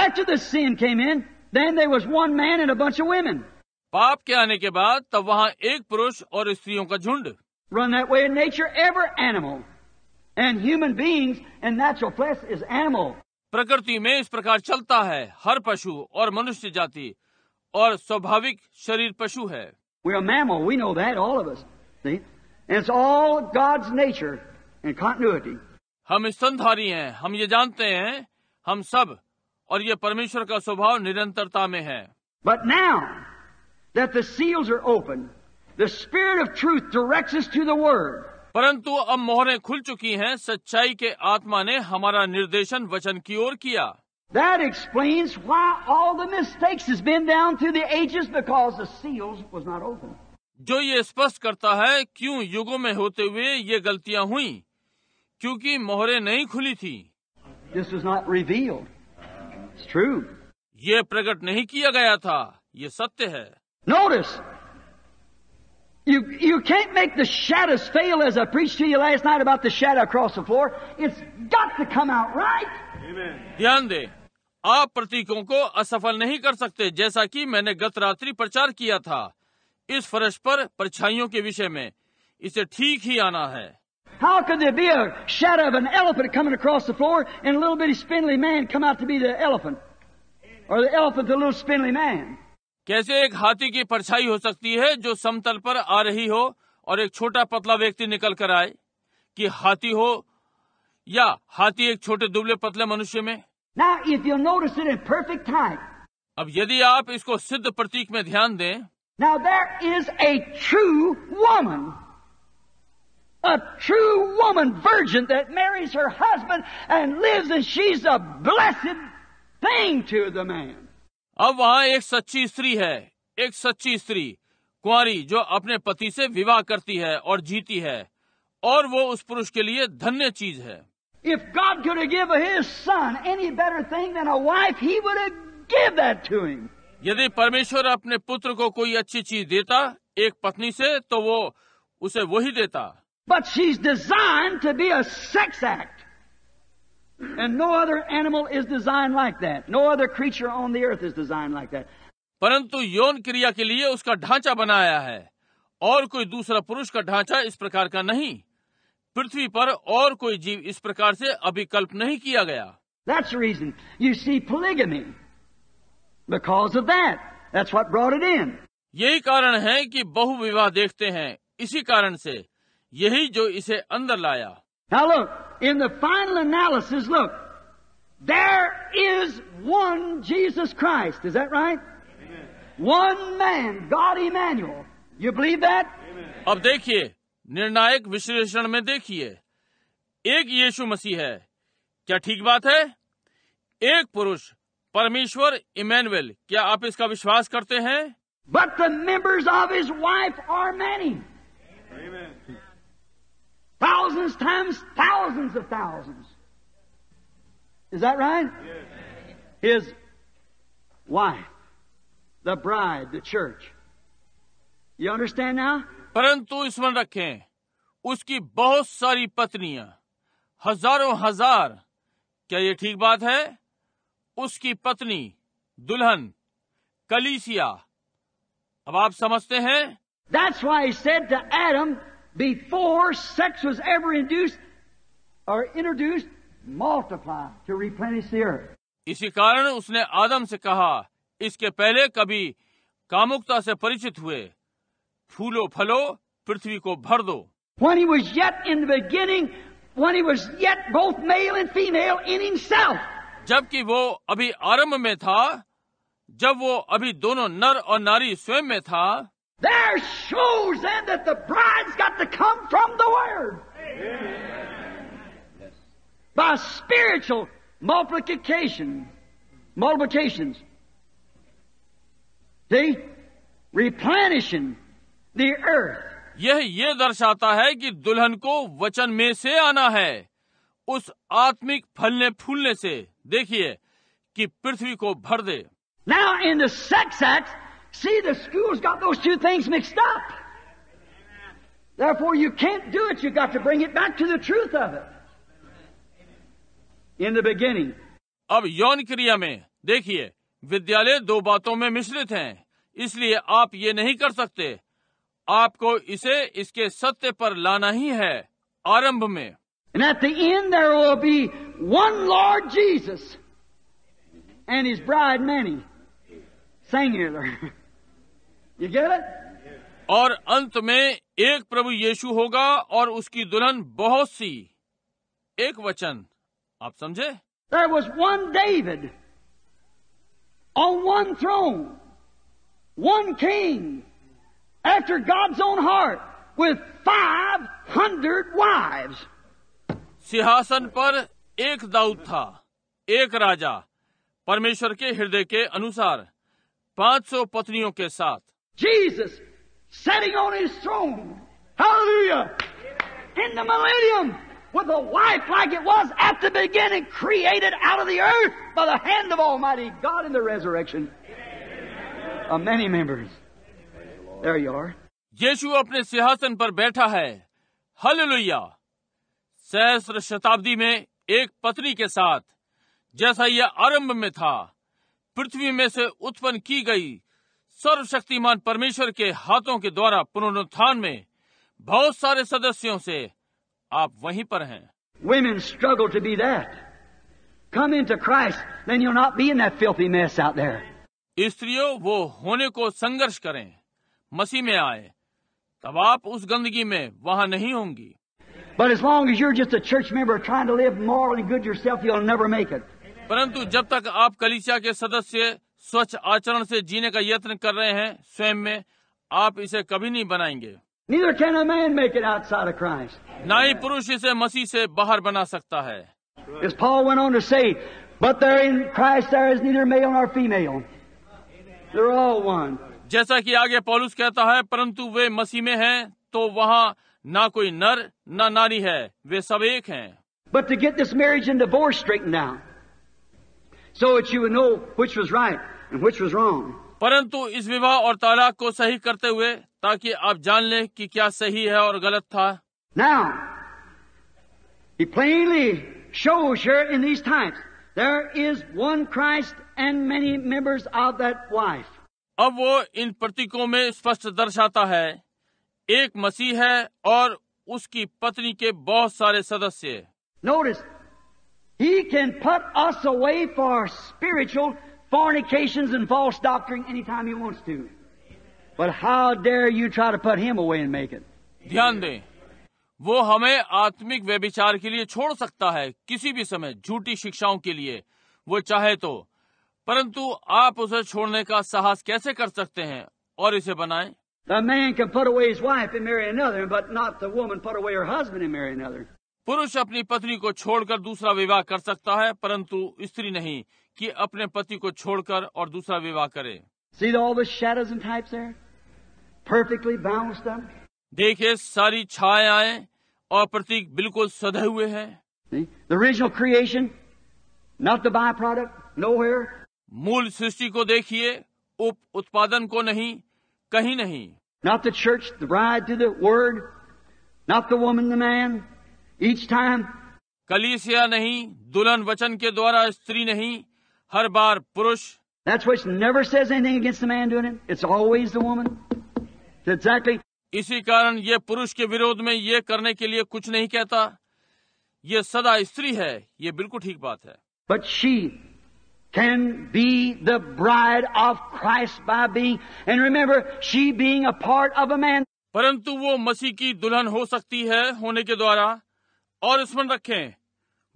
S2: एच दिन came in then there was one man and a bunch women
S1: पाप के आने के बाद तब वहाँ एक पुरुष और स्त्रियों का झुंड
S2: nature ever animal and human beings and natural place is animal
S1: प्रकृति में इस प्रकार चलता है हर पशु और मनुष्य जाति और स्वाभाविक शरीर पशु है हम स्तनधारी हैं हम ये जानते हैं हम सब और ये परमेश्वर का स्वभाव निरंतरता में है
S2: but now that open the spirit of truth to the
S1: परंतु अब मोहरें खुल चुकी हैं सच्चाई के आत्मा ने हमारा निर्देशन वचन की ओर किया
S2: That explains why all the mistakes has been down through the ages because the seals was not open.
S1: जो ये स्पष्ट करता है क्यों युगों में होते हुए ये गलतियां हुई क्योंकि मोहरें नहीं खुली थी
S2: This was not revealed. It's true.
S1: ये प्रकट नहीं किया गया था ये सत्य है
S2: Notice You, you can't make the shadows fail as I preached to you last night about the shadow across the floor. It's got to come out right.
S1: Amen. ध्यान दें आप प्रतीकों को असफल नहीं कर सकते जैसा कि मैंने गत रात्रि प्रचार किया था इस फर्श पर परछाइयों के विषय में इसे ठीक ही आना है
S2: How could there be a shadow of an elephant coming across the floor and a little bitty spindly man come out to be the elephant? Or the elephant, the little spindly man?
S1: कैसे एक हाथी की परछाई हो सकती है जो समतल पर आ रही हो और एक छोटा पतला व्यक्ति निकल कर आए कि हाथी हो या हाथी एक छोटे दुबले पतले
S2: मनुष्य में Now, if you'll notice it in perfect time,
S1: अब यदि आप इसको सिद्ध प्रतीक में ध्यान दें
S2: Now there is a true woman, a true woman, virgin, that marries her husband and lives, and she's a blessed thing to the man.
S1: अब वहाँ एक सच्ची स्त्री है एक सच्ची स्त्री कुआरी जो अपने पति से विवाह करती है और जीती है और वो उस पुरुष के लिए धन्य चीज है
S2: if God son any better thing than a wife he would give that to him
S1: यदि परमेश्वर अपने पुत्र को कोई अच्छी चीज देता एक पत्नी से तो वो उसे वही देता
S2: but she is design to be a And no other animal is designed like that. No other creature on the earth is designed like that. परंतु
S1: यौन क्रिया के लिए उसका ढांचा बनाया है और कोई दूसरा पुरुष का ढांचा इस प्रकार का नहीं पृथ्वी पर और कोई जीव इस प्रकार से अभिकल्प नहीं किया गया
S2: That's the reason you see polygamy. Because of that. That's what brought it in.
S1: यही कारण है कि बहुविवाह देखते हैं इसी कारण से यही जो इसे अंदर लाया
S2: Now look, in the final analysis, look, there is one Jesus Christ. Is that right? Amen. One man, God Emmanuel. You believe that? अब देखिए
S1: निर्णायक विश्लेषण में देखिए एक यीशु मसीह है क्या ठीक बात है एक पुरुष परमेश्वर इमैनुअल क्या आप इसका विश्वास करते
S2: हैं but the members of his wife are many Thousands times thousands of thousands. Is that right? Yes. His wife, the bride, the church. You understand now? परंतु स्मरण रखें
S1: उसकी बहुत सारी पत्नियां हजारों हजार क्या ये ठीक बात है उसकी पत्नी दुल्हन कलीसिया अब आप समझते हैं
S2: That's why he said to Adam, before sex was ever induced or introduced, multiply to replenish the earth.
S1: इसी कारण उसने आदम से कहा इसके पहले कभी कामुकता से परिचित हुए फूलो फलो पृथ्वी को भर दो
S2: When he was yet in the beginning, when he was yet both male and female in himself.
S1: जबकि वो अभी आरंभ में था जब वो अभी दोनों नर और नारी स्वयं में था
S2: there shows then that the bride's got to come from the Word. Amen. By spiritual multiplication, multiplications. See? Replenishing the earth. यह ये दर्शाता है
S1: कि दुल्हन को वचन में से आना है उस आत्मिक फलने फूलने से देखिए कि पृथ्वी को भर दे
S2: Now in the sex act, See, the school's got those two things mixed up. Therefore, you can't do it. You've got to bring it back to the truth of it. In the beginning.
S1: अब यौन क्रिया में देखिए विद्यालय दो बातों में मिश्रित हैं इसलिए आप ये नहीं कर सकते आपको इसे इसके सत्य पर लाना ही है आरंभ में
S2: And at the end there will be one Lord Jesus and his bride many. Singular. (laughs) You get it?
S1: और अंत में एक प्रभु यीशु होगा और उसकी दुल्हन बहुत सी एक वचन आप समझे There
S2: was one David on one throne, one king, after God's own heart, with 500 wives. सिंहासन पर एक दाऊद था
S1: एक राजा परमेश्वर के हृदय के अनुसार 500 पत्नियों
S2: के साथ Jesus sitting on his throne. Hallelujah! In the millennium with a wife like it was at the beginning, created out of the earth by the hand of Almighty God in the resurrection. Of many members. There you are.
S1: यीशु अपने सिंहासन पर बैठा है हल्लुया सहस्र शताब्दी में एक पत्नी के साथ जैसा यह आरंभ में था पृथ्वी में से उत्पन्न की गई सर्वशक्तिमान परमेश्वर के हाथों के द्वारा पुनरुत्थान में बहुत सारे सदस्यों से आप वहीं पर हैं
S2: Women struggle to be that. Come into Christ, then you'll not be in that filthy mess out there.
S1: स्त्रियों वो होने को संघर्ष करें मसीह में आए तब आप उस गंदगी में वहां नहीं होंगी
S2: But as long as you're just a church member trying to live morally good yourself, you'll never make it.
S1: परंतु जब तक आप कलिसिया के सदस्य स्वच्छ आचरण से जीने का यत्न कर रहे हैं स्वयं में आप इसे कभी नहीं बनाएंगे ना ही पुरुष इसे मसीह से बाहर बना सकता है जैसा कि आगे पॉलुस कहता है परंतु वे मसीह में हैं तो वहाँ ना कोई नर ना नारी है वे सब एक हैं।
S2: But get this marriage in divorce straight now so it you know which right which was wrong.
S1: परंतु इस विवाह और तलाक को सही करते हुए ताकि आप जान लें कि क्या सही है और गलत था
S2: Now, he plainly shows here in these times there is one Christ and many members of that wife. अब वो
S1: इन प्रतीकों में स्पष्ट दर्शाता है एक मसीह है और उसकी पत्नी के बहुत सारे सदस्य
S2: Notice, he can put us away for spiritual fornications and false doctrine anytime he wants to. But how dare you try to put him away and make it?
S1: ध्यान दें वो हमें आत्मिक व्यभिचार के लिए छोड़ सकता है किसी भी समय झूठी शिक्षाओं के लिए वो चाहे तो परंतु आप उसे छोड़ने का साहस कैसे कर सकते हैं और इसे बनाए पुरुष अपनी पत्नी को छोड़कर दूसरा विवाह कर सकता है परंतु स्त्री नहीं कि अपने पति को छोड़कर और दूसरा विवाह करे देखे सारी छाया और प्रतीक बिल्कुल सदे हुए हैं मूल सृष्टि को देखिए उप उत्पादन को नहीं कहीं नहीं
S2: not the church word not the woman man each time
S1: कलिसिया नहीं दुल्हन वचन के द्वारा स्त्री नहीं हर बार पुरुष
S2: exactly.
S1: इसी कारण ये पुरुष के विरोध में ये करने के लिए कुछ नहीं कहता ये सदा स्त्री है ये बिल्कुल ठीक बात है
S2: but she can be the bride of Christ by being and remember she being a part of a man परंतु
S1: वो मसीह की
S2: दुल्हन हो सकती है
S1: होने के द्वारा और स्मरण रखें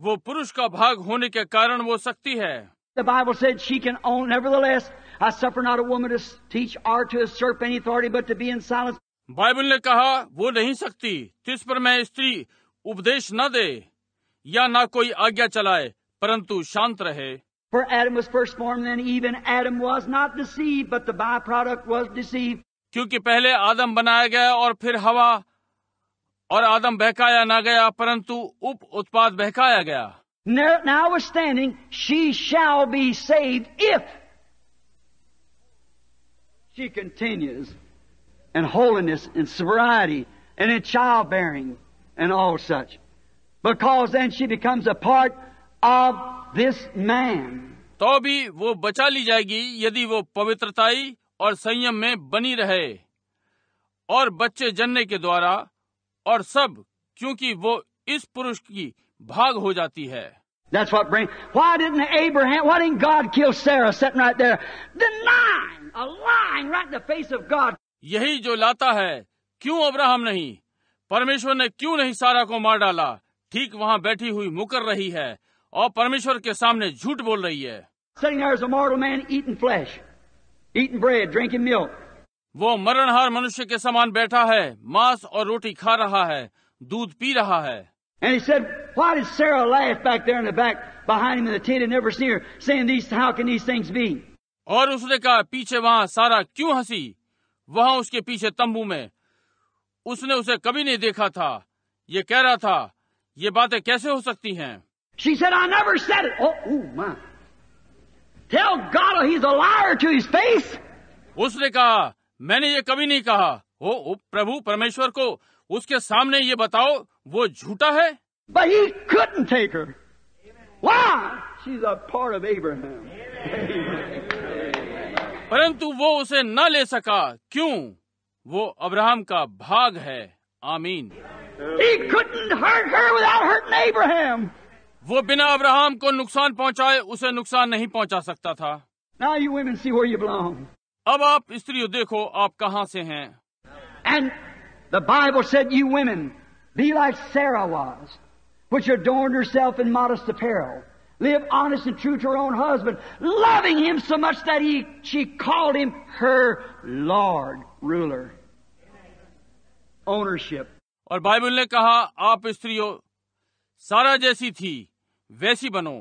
S1: वो पुरुष का भाग होने के कारण वो सकती है
S2: The Bible said she can own, nevertheless, I suffer not a woman to teach or to usurp any authority but to be in silence.
S1: Bible ने कहा वो नहीं सकती तिस पर मैं स्त्री उपदेश न दे या ना कोई आज्ञा चलाए परंतु शांत
S2: रहे For Adam was first formed, then even Adam was not deceived, but the byproduct was deceived.
S1: क्योंकि पहले आदम बनाया गया और फिर हवा और आदम बहकाया ना गया परंतु उप उत्पाद बहकाया गया
S2: Now, we're standing, she shall be saved if she continues in holiness and sobriety and in childbearing and all such. Because then she becomes a part of this man.
S1: तो भी वो बचा ली जाएगी यदि वो पवित्रताई और संयम में बनी रहे और बच्चे जनने के द्वारा और सब क्योंकि वो इस पुरुष की भाग हो जाती है
S2: That's what bring. Why didn't Abraham, why didn't God kill Sarah sitting right there? Denying,
S1: a lying right in the
S2: face of God.
S1: यही जो लाता है क्यों अब्राहम नहीं परमेश्वर ने क्यों नहीं सारा को मार डाला ठीक वहाँ बैठी हुई मुकर रही है और परमेश्वर के सामने झूठ बोल रही है
S2: Sitting there is a mortal man eating flesh, eating bread, drinking milk.
S1: वो मरणहार मनुष्य के समान बैठा है मांस और रोटी खा रहा है दूध पी रहा है
S2: And he said, why did Sarah laugh back there in the back behind him in the tent and never see her saying these, how can these things be?
S1: और उसने कहा पीछे वहां सारा क्यों हंसी वहां उसके पीछे तंबू में उसने उसे कभी नहीं देखा था ये कह रहा था ये बातें कैसे हो सकती हैं
S2: She said, I never said it. Oh, oh my. Tell God he's a liar to his face. उसने
S1: कहा मैंने ये कभी नहीं कहा ओ, ओ प्रभु परमेश्वर को उसके सामने ये बताओ
S2: वो झूठा है परंतु वो उसे न ले
S1: सका क्यों वो अब्राहम का भाग है आमीन He
S2: couldn't hurt
S1: वो बिना अब्राहम को नुकसान पहुंचाए उसे नुकसान नहीं पहुंचा सकता था Now अब आप स्त्री देखो आप कहाँ से हैं
S2: And The Bible said, You women, be like Sarah was, which adorned herself in modest apparel. Live honest and true to her own husband, loving him so much that he, she called him her Lord, ruler. Ownership. और Bible
S1: ने कहा आप स्त्रियों सारा जैसी थी वैसी बनो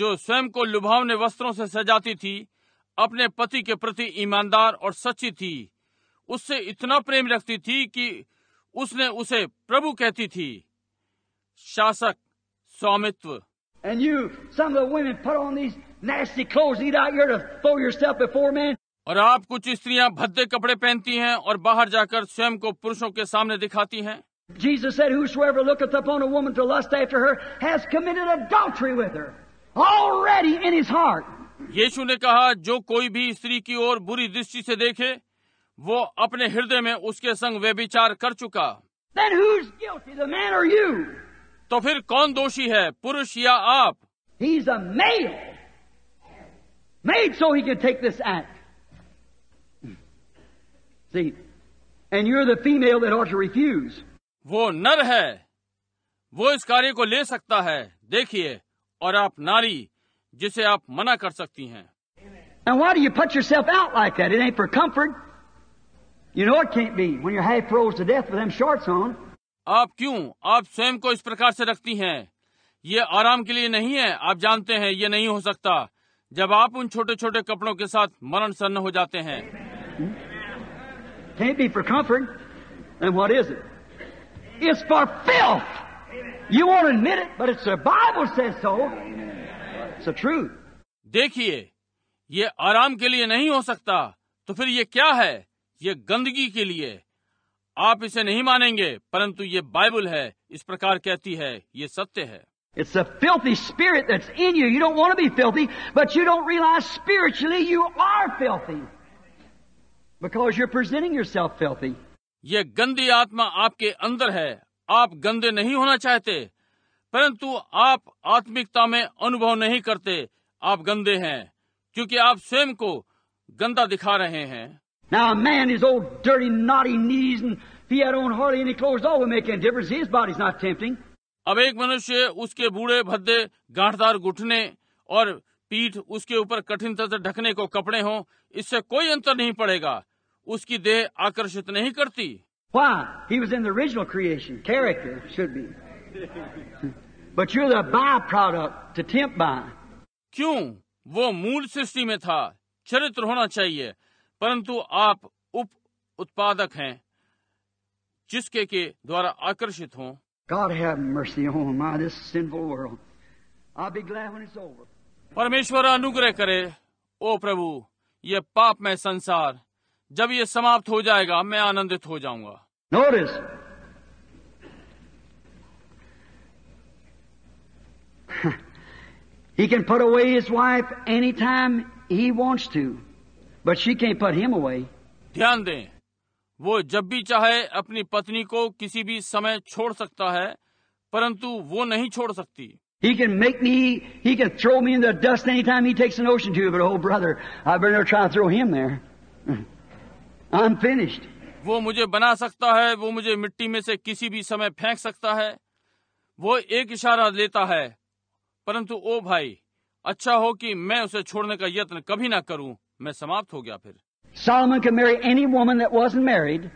S1: जो स्वयं को लुभावने वस्त्रों से सजाती थी अपने पति के प्रति ईमानदार और सच्ची थी उससे इतना प्रेम रखती थी कि उसने उसे प्रभु कहती
S2: थी शासक स्वामित्व And you, some of the women put on these nasty clothes, eat out here to throw yourself before men. और आप कुछ स्त्रियां
S1: भद्दे कपड़े पहनती हैं और बाहर जाकर स्वयं को पुरुषों के सामने दिखाती हैं
S2: Jesus said, Whosoever looketh upon a woman to lust after her has committed adultery with her already in his heart.
S1: यीशु ने कहा जो कोई भी स्त्री की ओर बुरी दृष्टि से देखे वो अपने हृदय में उसके संग व्यभिचार कर चुका
S2: Then who's guilty,
S1: the man or you? तो फिर कौन दोषी है पुरुष या आप He's a male,
S2: made so he could take this act. See, and you're the female that ought to refuse. वो नर है
S1: वो इस कार्य को ले सकता है देखिए और आप नारी जिसे आप मना कर सकती हैं.
S2: And why do you put yourself out like that? It ain't for comfort. You know it can't be when you're half froze to death with them shorts on.
S1: आप क्यों आप स्वयं को इस प्रकार से रखती हैं ये आराम के लिए नहीं है आप जानते हैं ये नहीं हो सकता जब आप उन छोटे छोटे कपड़ों के साथ मरण सन्न हो जाते हैं
S2: Can't be for comfort. And what is it? It's for filth. You won't admit it, but it's the Bible says so. It's the truth.
S1: देखिए, ये आराम के लिए नहीं हो सकता, तो फिर ये क्या है? ये गंदगी के लिए आप इसे नहीं मानेंगे परंतु ये बाइबल है इस प्रकार कहती है ये सत्य है
S2: It's a filthy spirit that's in you. You don't want to be filthy, but you don't realize spiritually you are filthy. Because you're presenting yourself filthy.
S1: ये गंदी आत्मा आपके अंदर है आप गंदे नहीं होना चाहते परंतु आप आत्मिकता में अनुभव नहीं करते आप गंदे हैं क्योंकि आप स्वयं को गंदा दिखा रहे हैं
S2: Now a man, his old dirty, naughty knees, and if he had on hardly any clothes, all would make any difference. His body's not tempting.
S1: अब एक मनुष्य उसके बूढ़े भद्दे गांठदार घुटने और पीठ उसके ऊपर कठिन तरह ढकने को कपड़े हों इससे कोई अंतर नहीं पड़ेगा उसकी देह आकर्षित नहीं करती
S2: He was in the original creation. Character should be. But you're the byproduct to tempt by. क्यों?
S1: वो मूल सृष्टि में था चरित्र होना चाहिए परंतु आप उप उत्पादक हैं जिसके के द्वारा आकर्षित हो परमेश्वर अनुग्रह करे ओ प्रभु ये पाप में संसार जब ये समाप्त हो जाएगा मैं आनंदित हो जाऊंगा
S2: notice he can for away his wife any time he wants But she can't put him away.
S1: ध्यान दें वो जब भी चाहे अपनी पत्नी को किसी भी समय छोड़ सकता है परंतु वो नहीं छोड़ सकती
S2: He can make me, he can throw me in the dust anytime he takes a notion to, but oh brother, I better not try to throw him there. I'm finished.
S1: वो मुझे बना सकता है वो मुझे मिट्टी में से किसी भी समय फेंक सकता है वो एक इशारा लेता है परंतु ओ भाई अच्छा हो कि मैं उसे छोड़ने का यत्न कभी ना करूं मैं समाप्त हो गया फिर
S2: सामन के मेरे any woman married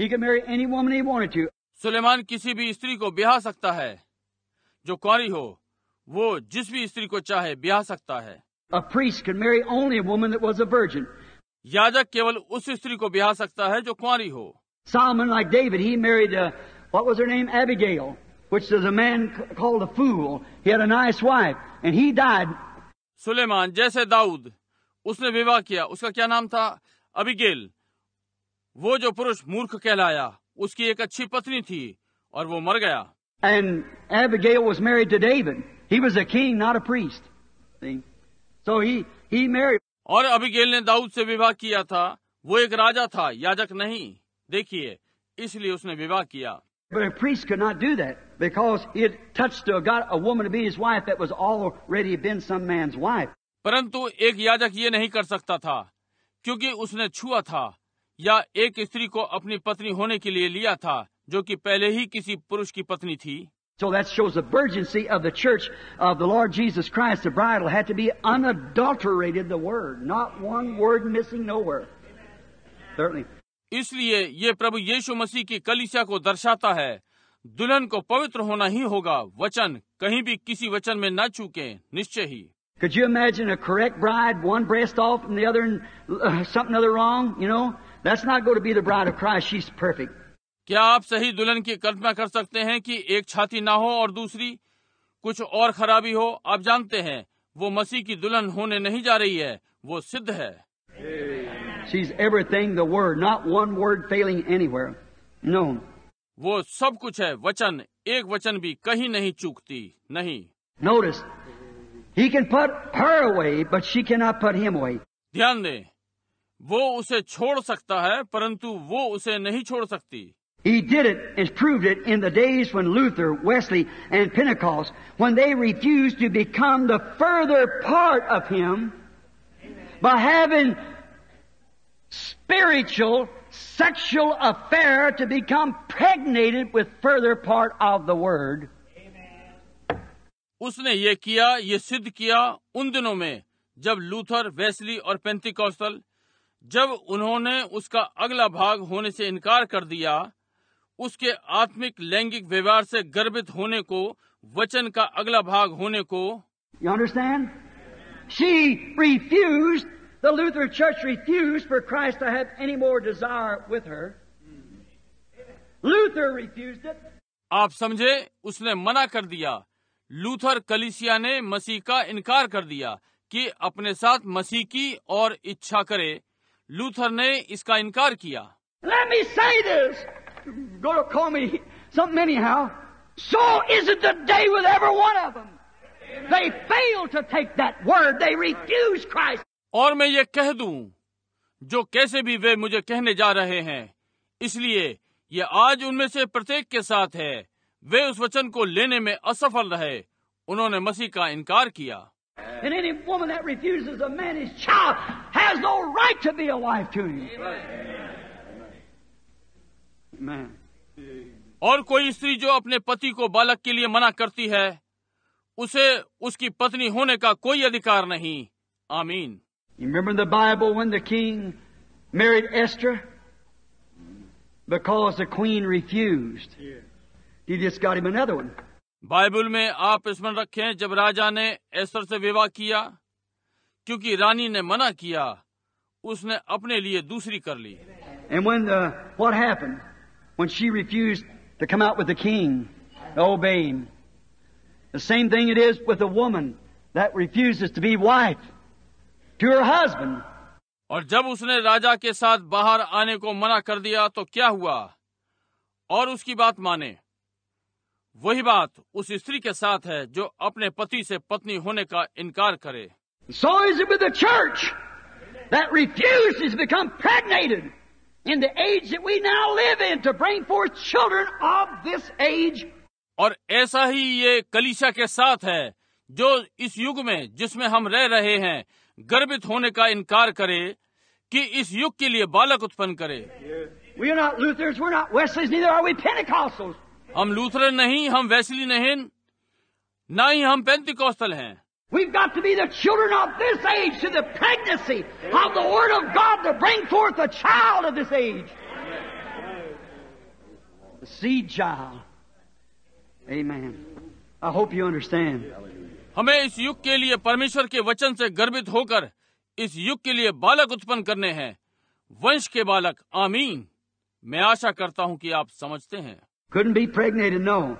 S2: he can marry any woman he wanted to
S1: सुलेमान किसी भी स्त्री को बिहा सकता है जो कुंवारी हो वो जिस भी स्त्री को
S2: चाहे बिहा सकता है a priest can marry only woman that was a virgin याजक केवल
S1: उस स्त्री को ब्याह सकता है जो कुंवारी हो
S2: Solomon like David he married name Abigail which is a man called a fool he had
S1: सुलेमान जैसे दाऊद उसने विवाह किया उसका क्या नाम था अभिगेल वो जो पुरुष मूर्ख कहलाया उसकी एक अच्छी पत्नी थी और वो मर गया
S2: and Abigail was married to David he was a king not a priest so he he married
S1: और अभिगेल ने दाऊद से विवाह किया था वो एक राजा था याजक नहीं देखिए इसलिए उसने विवाह किया
S2: But a priest could not do that because it touched
S1: परंतु एक याजक ये नहीं कर सकता था क्योंकि उसने छुआ था या एक स्त्री को अपनी पत्नी होने के लिए लिया था जो कि पहले ही किसी पुरुष की पत्नी थी
S2: So that shows the urgency of the church of the Lord Jesus Christ. The bridal had to be unadulterated, the word. Not one word missing nowhere. Certainly.
S1: इसलिए ये प्रभु यीशु मसीह की कलिसिया को दर्शाता है दुल्हन को पवित्र होना ही होगा वचन कहीं भी किसी वचन में न चूके निश्चय
S2: ही Could you imagine a correct bride, one breast off and the other uh, something other wrong? You know, that's not going to be the bride of Christ. She's perfect.
S1: क्या आप सही दुल्हन की कल्पना कर सकते हैं कि एक छाती ना हो और दूसरी कुछ और खराबी हो आप जानते हैं वो मसीह की दुल्हन होने नहीं जा रही है वो सिद्ध है
S2: She's everything the word, not one word failing anywhere. No.
S1: वो सब कुछ है वचन एक वचन भी कहीं नहीं चूकती नहीं
S2: Notice he can put her away, but she cannot put him away.
S1: ध्यान दें, वो उसे छोड़ सकता है, परंतु वो उसे नहीं छोड़ सकती.
S2: He did it and proved it in the days when Luther, Wesley, and Pentecost, when they refused to become the further part of Him by having spiritual, sexual affair to become pregnated with further part of the Word.
S1: उसने ये किया ये सिद्ध किया उन दिनों में जब लूथर वेस्ली और कौशल जब उन्होंने उसका अगला भाग होने से इनकार कर दिया उसके आत्मिक लैंगिक व्यवहार से गर्भित होने को वचन का अगला भाग होने को आप समझे उसने मना कर दिया लूथर कलिसिया ने मसीह का इनकार कर दिया कि अपने साथ मसीह की और इच्छा करे लूथर ने इसका इनकार किया और मैं ये कह दू जो कैसे भी वे मुझे कहने जा रहे हैं इसलिए ये आज उनमें से प्रत्येक के साथ है वे उस वचन को लेने में असफल रहे उन्होंने मसीह का इनकार किया
S2: और कोई स्त्री
S1: जो अपने पति को बालक के लिए मना करती है उसे उसकी पत्नी होने का कोई अधिकार नहीं आमीन
S2: Bible one the king He just got him another one.
S1: Bible में आप स्मरण रखें जब राजा ने ऐसर से विवाह किया क्योंकि रानी ने मना किया उसने अपने लिए दूसरी
S2: कर ली And when the, uh, what happened when she refused to come out with the king, to obey The same thing it is with a woman that refuses to be wife to her husband. और जब उसने राजा के साथ
S1: बाहर आने को मना कर दिया तो क्या हुआ और उसकी बात माने वही बात उस स्त्री के साथ है जो अपने पति से पत्नी होने का इनकार
S2: करे so is with church that refuse is become pregnated in the age we now live in to bring for children of this
S1: age और ऐसा ही ये कलिशा के साथ है जो इस युग में जिसमें हम रह रहे हैं गर्वित होने का इनकार करे कि इस युग के लिए बालक उत्पन्न करे
S2: we are not Luthers we are not western neither are we Pentecostals
S1: हम लूथरन नहीं हम वैसली नहीं ना ही हम पेंतिकॉस्टल हैं
S2: We've got to be the children of this age to the pregnancy of the Word of God to bring forth a child of this age. The seed child. Amen. I hope you understand.
S1: हमें इस युग के लिए परमेश्वर के वचन से गर्भित होकर इस युग के लिए बालक उत्पन्न करने हैं वंश के बालक आमीन मैं आशा करता हूं कि आप समझते हैं
S2: Couldn't be pregnant, no.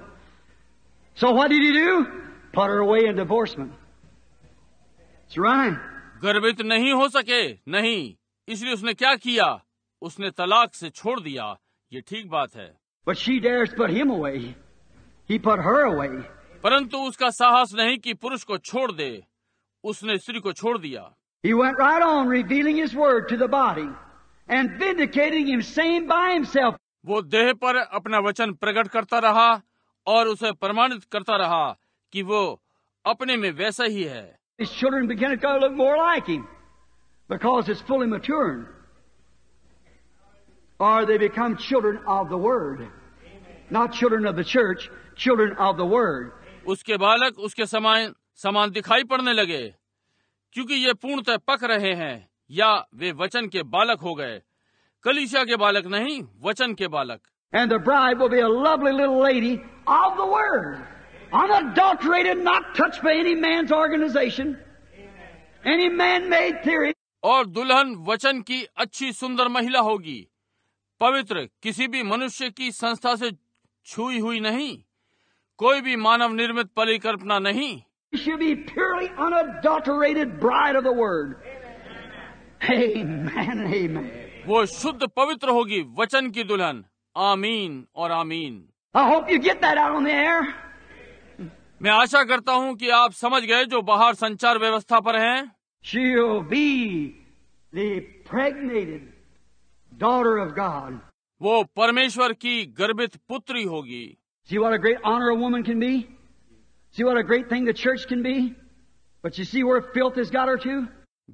S2: So what did he do? Put her away in divorcement. It's right.
S1: गर्भित नहीं हो सके नहीं इसलिए उसने क्या किया उसने तलाक से छोड़ दिया ये ठीक बात है
S2: But she dares put him away. He put her away.
S1: परंतु उसका साहस नहीं कि पुरुष को छोड़ दे उसने स्त्री को छोड़ दिया
S2: He went right on revealing his word to the body and vindicating him same by himself.
S1: वो देह पर अपना वचन प्रकट करता रहा और उसे प्रमाणित करता रहा कि वो अपने में वैसा ही है
S2: Or they become children
S1: उसके बालक उसके समान समान दिखाई पड़ने लगे क्योंकि ये पूर्णतः पक रहे हैं या वे वचन के बालक हो गए कलिशिया के बालक नहीं वचन के बालक
S2: and the bride will be a lovely little lady of the world unadulterated not touched by any man's organisation any man made theory और दुल्हन वचन की अच्छी सुंदर
S1: महिला होगी पवित्र किसी भी मनुष्य की संस्था से छुई हुई नहीं कोई भी मानव निर्मित परिकल्पना नहीं वो शुद्ध पवित्र होगी वचन की दुल्हन आमीन और आमीन
S2: I hope you get that out on the air.
S1: मैं आशा करता हूँ कि आप समझ गए जो बाहर संचार
S2: व्यवस्था पर हैं She'll be the pregnant daughter of God. वो परमेश्वर की गर्भित पुत्री होगी See what a great honor a woman can be? See what a great thing the church can be? But you see where filth has got her to?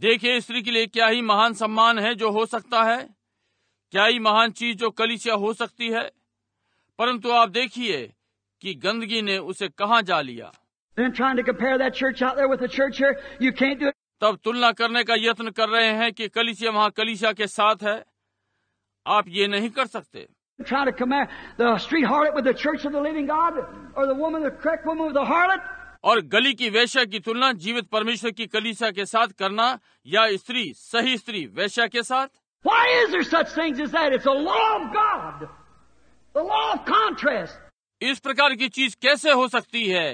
S1: देखिए स्त्री के लिए क्या ही महान सम्मान है जो हो सकता है क्या ही महान चीज जो कलिसिया हो सकती है परंतु आप देखिए कि गंदगी ने उसे कहाँ जा लिया तब तुलना करने का यत्न कर रहे हैं कि कलिसिया वहाँ कलिसिया के साथ है आप ये नहीं कर सकते
S2: the the the the the the
S1: और गली की वैश्या की तुलना जीवित परमेश्वर की कलीसा के साथ करना या स्त्री सही स्त्री वैश्या के साथ इस प्रकार की चीज कैसे हो सकती है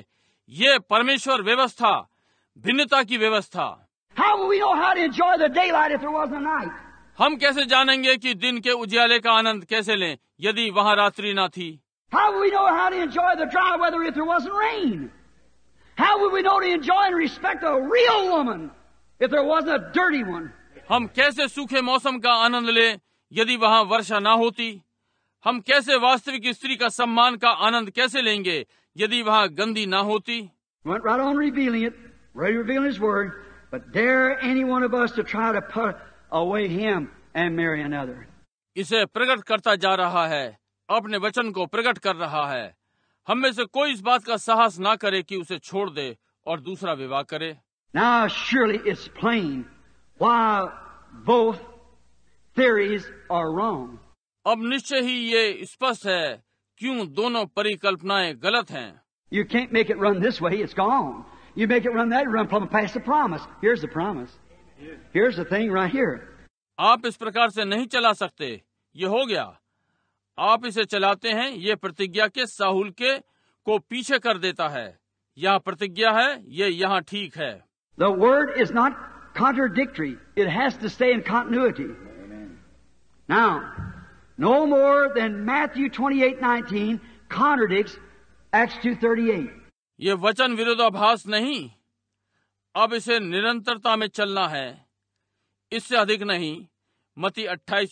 S1: ये परमेश्वर व्यवस्था भिन्नता की व्यवस्था हम कैसे जानेंगे कि दिन के उजाले का आनंद कैसे लें यदि वहाँ रात्रि ना थी
S2: How will we know How would we know to enjoy and respect a real woman if there wasn't a dirty one?
S1: हम कैसे सूखे मौसम का आनंद लें यदि वहां वर्षा ना होती हम कैसे वास्तविक स्त्री का सम्मान का आनंद कैसे लेंगे यदि वहां गंदी ना होती
S2: Went right on revealing it, right revealing his word, but dare any one of us to try to put away him and marry another.
S1: इसे प्रकट करता जा रहा है अपने वचन को प्रकट कर रहा है हम में से कोई इस बात का साहस ना करे कि उसे छोड़ दे और दूसरा विवाह करे
S2: Now surely it's plain why both theories are wrong.
S1: अब निश्चय ही ये स्पष्ट है क्यों दोनों परिकल्पनाएं गलत हैं।
S2: You can't make it run this way, it's gone. You make it run that run from past the promise. Here's the promise. Here's the thing right here.
S1: आप इस प्रकार से नहीं चला सकते ये हो गया आप इसे चलाते हैं ये प्रतिज्ञा के साहुल के को पीछे कर देता है यह प्रतिज्ञा है ये यहाँ ठीक है
S2: the word is not contradictory it has stay in continuity now no more than Matthew 28:19 contradicts Acts 238
S1: ये वचन विरोधाभास नहीं अब इसे निरंतरता में चलना है इससे अधिक नहीं मती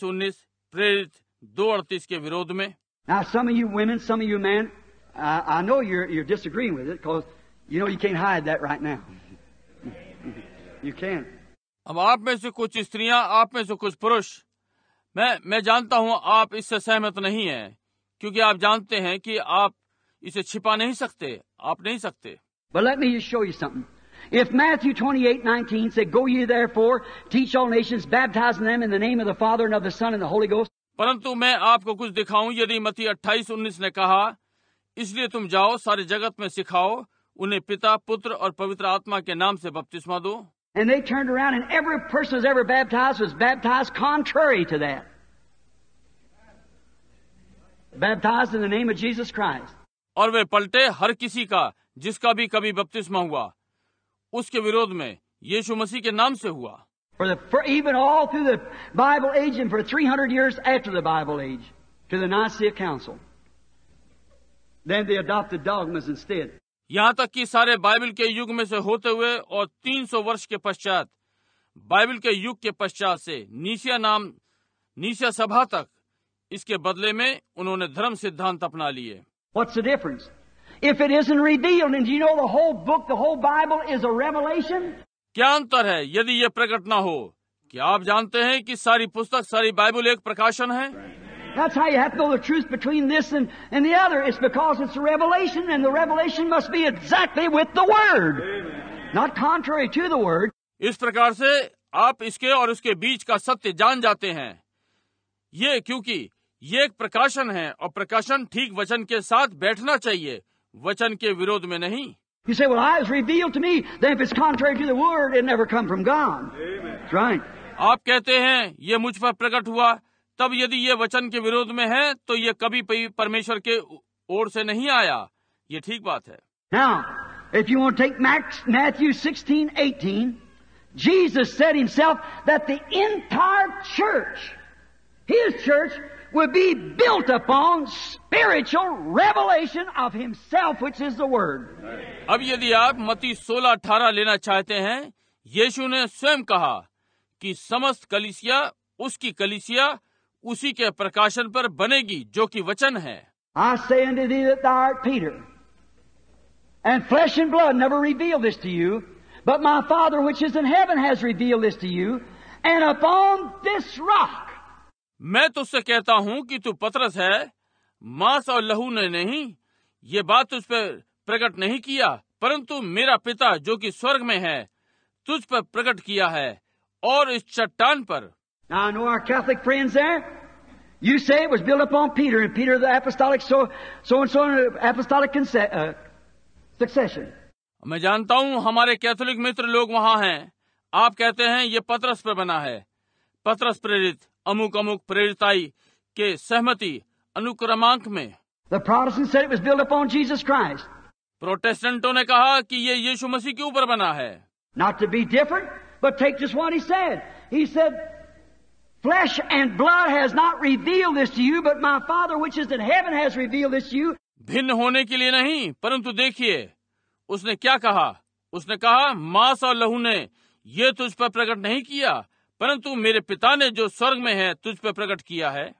S1: उन्नीस प्रेरित दो अड़तीस के विरोध में
S2: Now, some of you women, some of you men, I, I know you're, you're disagreeing with it because you know you can't hide that right now. you can't.
S1: अब आप में से कुछ स्त्रियां आप में से कुछ पुरुष मैं मैं जानता हूं आप इससे सहमत नहीं हैं क्योंकि आप जानते हैं कि आप इसे छिपा नहीं सकते आप नहीं सकते
S2: But let me just show you something. If Matthew 28:19 said, Go ye therefore, teach all nations, baptizing them in the name of the Father and of the Son and the Holy Ghost,
S1: परंतु मैं आपको कुछ दिखाऊं यदि मती अट्ठाईस उन्नीस ने कहा इसलिए तुम जाओ सारे जगत में सिखाओ उन्हें पिता पुत्र और पवित्र आत्मा के नाम से बपतिस्मा
S2: दो And they turned around, and every person ever baptized was baptized contrary to that. Baptized in the name of Jesus Christ.
S1: और वे पलटे हर किसी का जिसका भी कभी बपतिस्मा हुआ उसके विरोध में यीशु मसीह के नाम से हुआ
S2: For the, for even all through the Bible age and for 300 years after the Bible age, to the Nicaea Council. Then they adopted dogmas instead.
S1: यहाँ तक कि सारे बाइबल के युग में से होते हुए और 300 वर्ष के पश्चात बाइबल के युग के पश्चात से नीशिया नाम नीशिया सभा तक इसके बदले में उन्होंने धर्म सिद्धांत अपना लिए
S2: What's the difference? If it isn't revealed, and you know the whole book, the whole Bible is a revelation,
S1: क्या अंतर है यदि ये प्रकट ना हो क्या आप जानते हैं कि सारी पुस्तक सारी बाइबल एक
S2: प्रकाशन है That's how you have to know the truth between this and, and the other. It's because it's a revelation, and the revelation must be exactly with the Word, not contrary to the Word.
S1: इस प्रकार से आप इसके और उसके बीच का सत्य जान जाते हैं ये क्योंकि ये एक प्रकाशन है और प्रकाशन ठीक वचन के साथ बैठना चाहिए वचन के विरोध में नहीं
S2: You say, well, I was revealed to me. Then if it's contrary to the word, it never come from God. Amen. That's right.
S1: आप कहते हैं ये मुझ पर प्रकट हुआ तब यदि ये वचन के विरोध में है तो ये कभी परमेश्वर के ओर से नहीं आया ये ठीक बात है
S2: Now, if you want would be built upon spiritual revelation of himself which is the word.
S1: अब यदि आप मती 16 लेना चाहते हैं यीशु ने स्वयं कहा कि समस्त कलिसिया उसकी कलिसिया उसी के प्रकाशन पर बनेगी जो कि वचन है
S2: I say unto thee that thou art Peter, and flesh and blood never revealed this to you, but my Father which is in heaven has revealed this to you, and upon this rock
S1: मैं तुझसे कहता हूं कि तू पतरस है मांस और लहू ने नहीं ये बात तुझ पर प्रकट नहीं किया परंतु मेरा पिता जो कि स्वर्ग में है तुझ पर प्रकट किया है और इस चट्टान पर
S2: You say it was built upon Peter, and Peter the apostolic, so, so and so, apostolic uh, succession.
S1: मैं जानता हूँ हमारे कैथोलिक मित्र लोग वहाँ हैं आप कहते हैं ये पतरस पर बना है पत्रस प्रेरित અમુક અમુક પ્રેરિતાઈ કે સહમતિ अनुक्रमांक में
S2: The Protestants said it was built upon Jesus Christ.
S1: प्रोटेस्टेंटों ने कहा कि ये यीशु मसीह के ऊपर बना है
S2: Not to be different, but take just what he said. He said, Flesh and blood has not revealed this to you, but my Father which is in heaven has revealed this to you. भिन्न होने
S1: के लिए नहीं परंतु देखिए उसने क्या कहा उसने कहा मांस और लहू ने ये तुझ पर प्रकट नहीं किया परंतु मेरे पिता ने जो स्वर्ग में है तुझ पर प्रकट किया है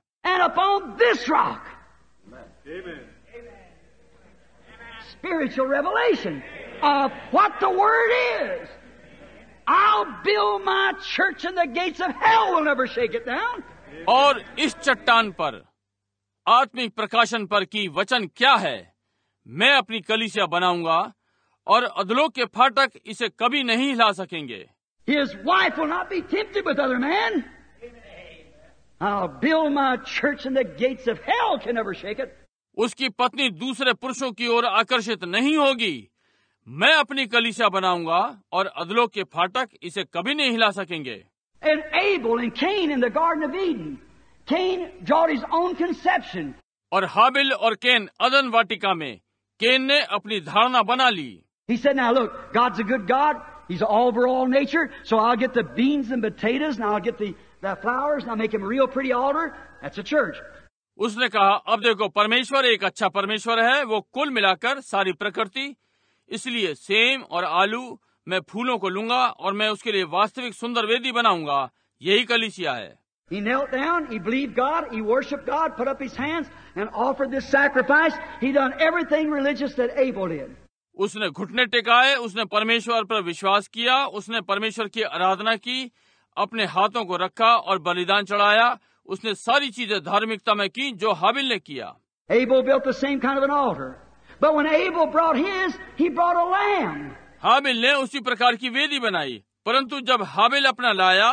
S1: और इस चट्टान पर आत्मिक प्रकाशन पर की वचन क्या है मैं अपनी कलिसिया बनाऊंगा और अधलोक के फाटक इसे कभी नहीं हिला
S2: सकेंगे His wife will not be tempted with other man. I'll build my church and the gates of hell can never shake it. उसकी पत्नी दूसरे पुरुषों
S1: की ओर आकर्षित नहीं होगी मैं अपनी कलीसिया बनाऊंगा और अदलों के फाटक इसे कभी नहीं हिला सकेंगे
S2: And Abel and Cain in the Garden of Eden. Cain drawed his own conception.
S1: और हाबिल और केन अदन वाटिका में केन ने अपनी धारणा बना ली
S2: He said, now look, God's a good God. He's all over all nature. So I'll get the beans and potatoes, and I'll get the, the flowers, and I'll make him a real pretty altar. That's a church.
S1: उसने कहा अब देखो परमेश्वर एक अच्छा परमेश्वर है वो कुल मिलाकर सारी प्रकृति इसलिए सेम और आलू मैं फूलों को लूंगा और मैं उसके लिए वास्तविक सुंदर वेदी बनाऊंगा यही कलिसिया है
S2: He knelt down, he believed God, he worshiped God, put up his hands, and offered this sacrifice. He done everything religious that Abel did.
S1: उसने घुटने टिकाए उसने परमेश्वर पर विश्वास किया उसने परमेश्वर की आराधना की अपने हाथों को रखा और बलिदान चढ़ाया उसने सारी चीजें धार्मिकता में की जो हाबिल ने किया हाबिल ने उसी प्रकार की वेदी बनाई परंतु जब हाबिल अपना लाया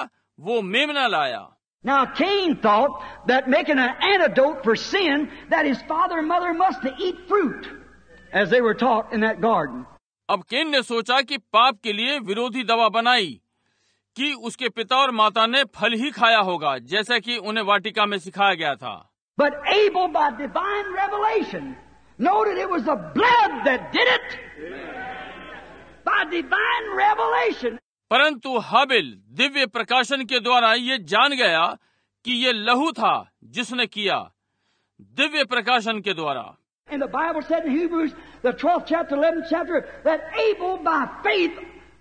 S1: वो मेमना लाया
S2: Now Cain thought that making an antidote for sin that his father and mother must eat fruit. as they were taught in that garden.
S1: अब केन ने सोचा कि पाप के लिए विरोधी दवा बनाई कि उसके पिता और माता ने फल ही खाया होगा जैसा कि उन्हें वाटिका में सिखाया गया था
S2: But Abel, by divine revelation, noted it was the blood that did it. By divine revelation.
S1: परंतु हबिल दिव्य प्रकाशन के द्वारा ये जान गया कि ये लहू था जिसने किया दिव्य प्रकाशन के द्वारा
S2: And the Bible said in Hebrews, the 12th chapter, 11th chapter, that Abel by faith,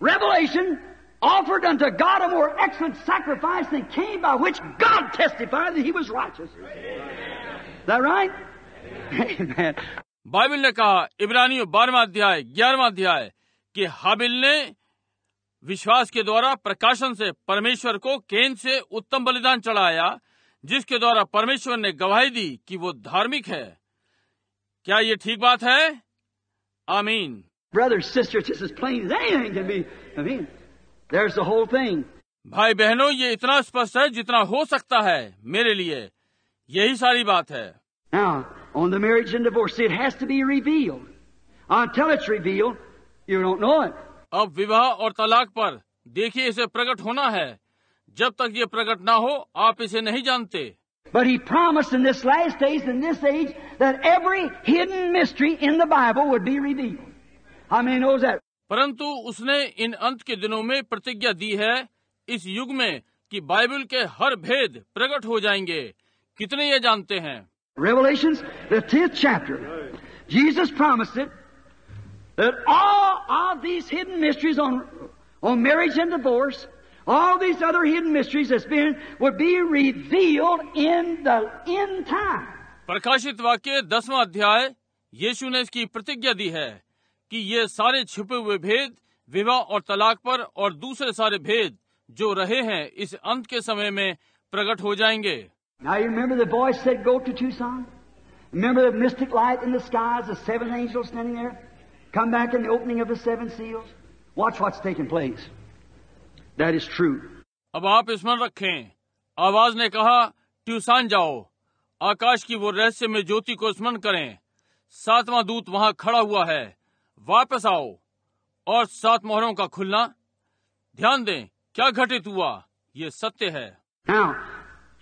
S2: revelation, offered unto God a more excellent sacrifice than Cain by which God testified that he was righteous. Is that right? Amen. Bible ने कहा
S1: इब्रानियों बारहवा अध्याय ग्यारहवा अध्याय कि हाबिल ने विश्वास के द्वारा प्रकाशन से परमेश्वर को केन से उत्तम बलिदान चढ़ाया जिसके द्वारा परमेश्वर ने गवाही दी कि वो धार्मिक है क्या ये ठीक बात है
S2: आमीन ब्रदर सिस्टर
S1: भाई बहनों ये इतना स्पष्ट है जितना हो सकता है मेरे लिए यही सारी बात है अब विवाह और तलाक पर देखिए इसे प्रकट होना है जब तक ये प्रकट ना हो आप इसे नहीं जानते
S2: But he promised in this last days, in this age, that every hidden mystery in the Bible would be revealed. How many knows that?
S1: परंतु उसने इन अंत के दिनों में प्रतिज्ञा दी है इस युग में कि बाइबल के हर भेद प्रकट हो जाएंगे कितने ये जानते हैं
S2: Revelations, the 10th chapter, Jesus promised it that all of these hidden mysteries on, on marriage and divorce all these other hidden mysteries that's been will be revealed in the end time.
S1: प्रकाशित वाक्य दसवां अध्याय यीशु ने इसकी प्रतिज्ञा दी है कि ये सारे छिपे हुए भेद विवाह और तलाक पर और दूसरे सारे भेद जो रहे हैं इस अंत के समय में प्रकट हो जाएंगे
S2: Now you remember the voice said, Go to Tucson? Remember the mystic light in the skies, the seven angels standing there? Come back in the opening of the seven seals? Watch what's taking place. That is true
S1: अब आप स्मरण रखें आवाज ने कहा Tucson जाओ आकाश की वो रहस्य में ज्योति को स्मरण करें सातवां दूत वहां खड़ा हुआ है वापस आओ और सात मोहरों का खुलना ध्यान दें क्या घटित हुआ ये सत्य है
S2: Now,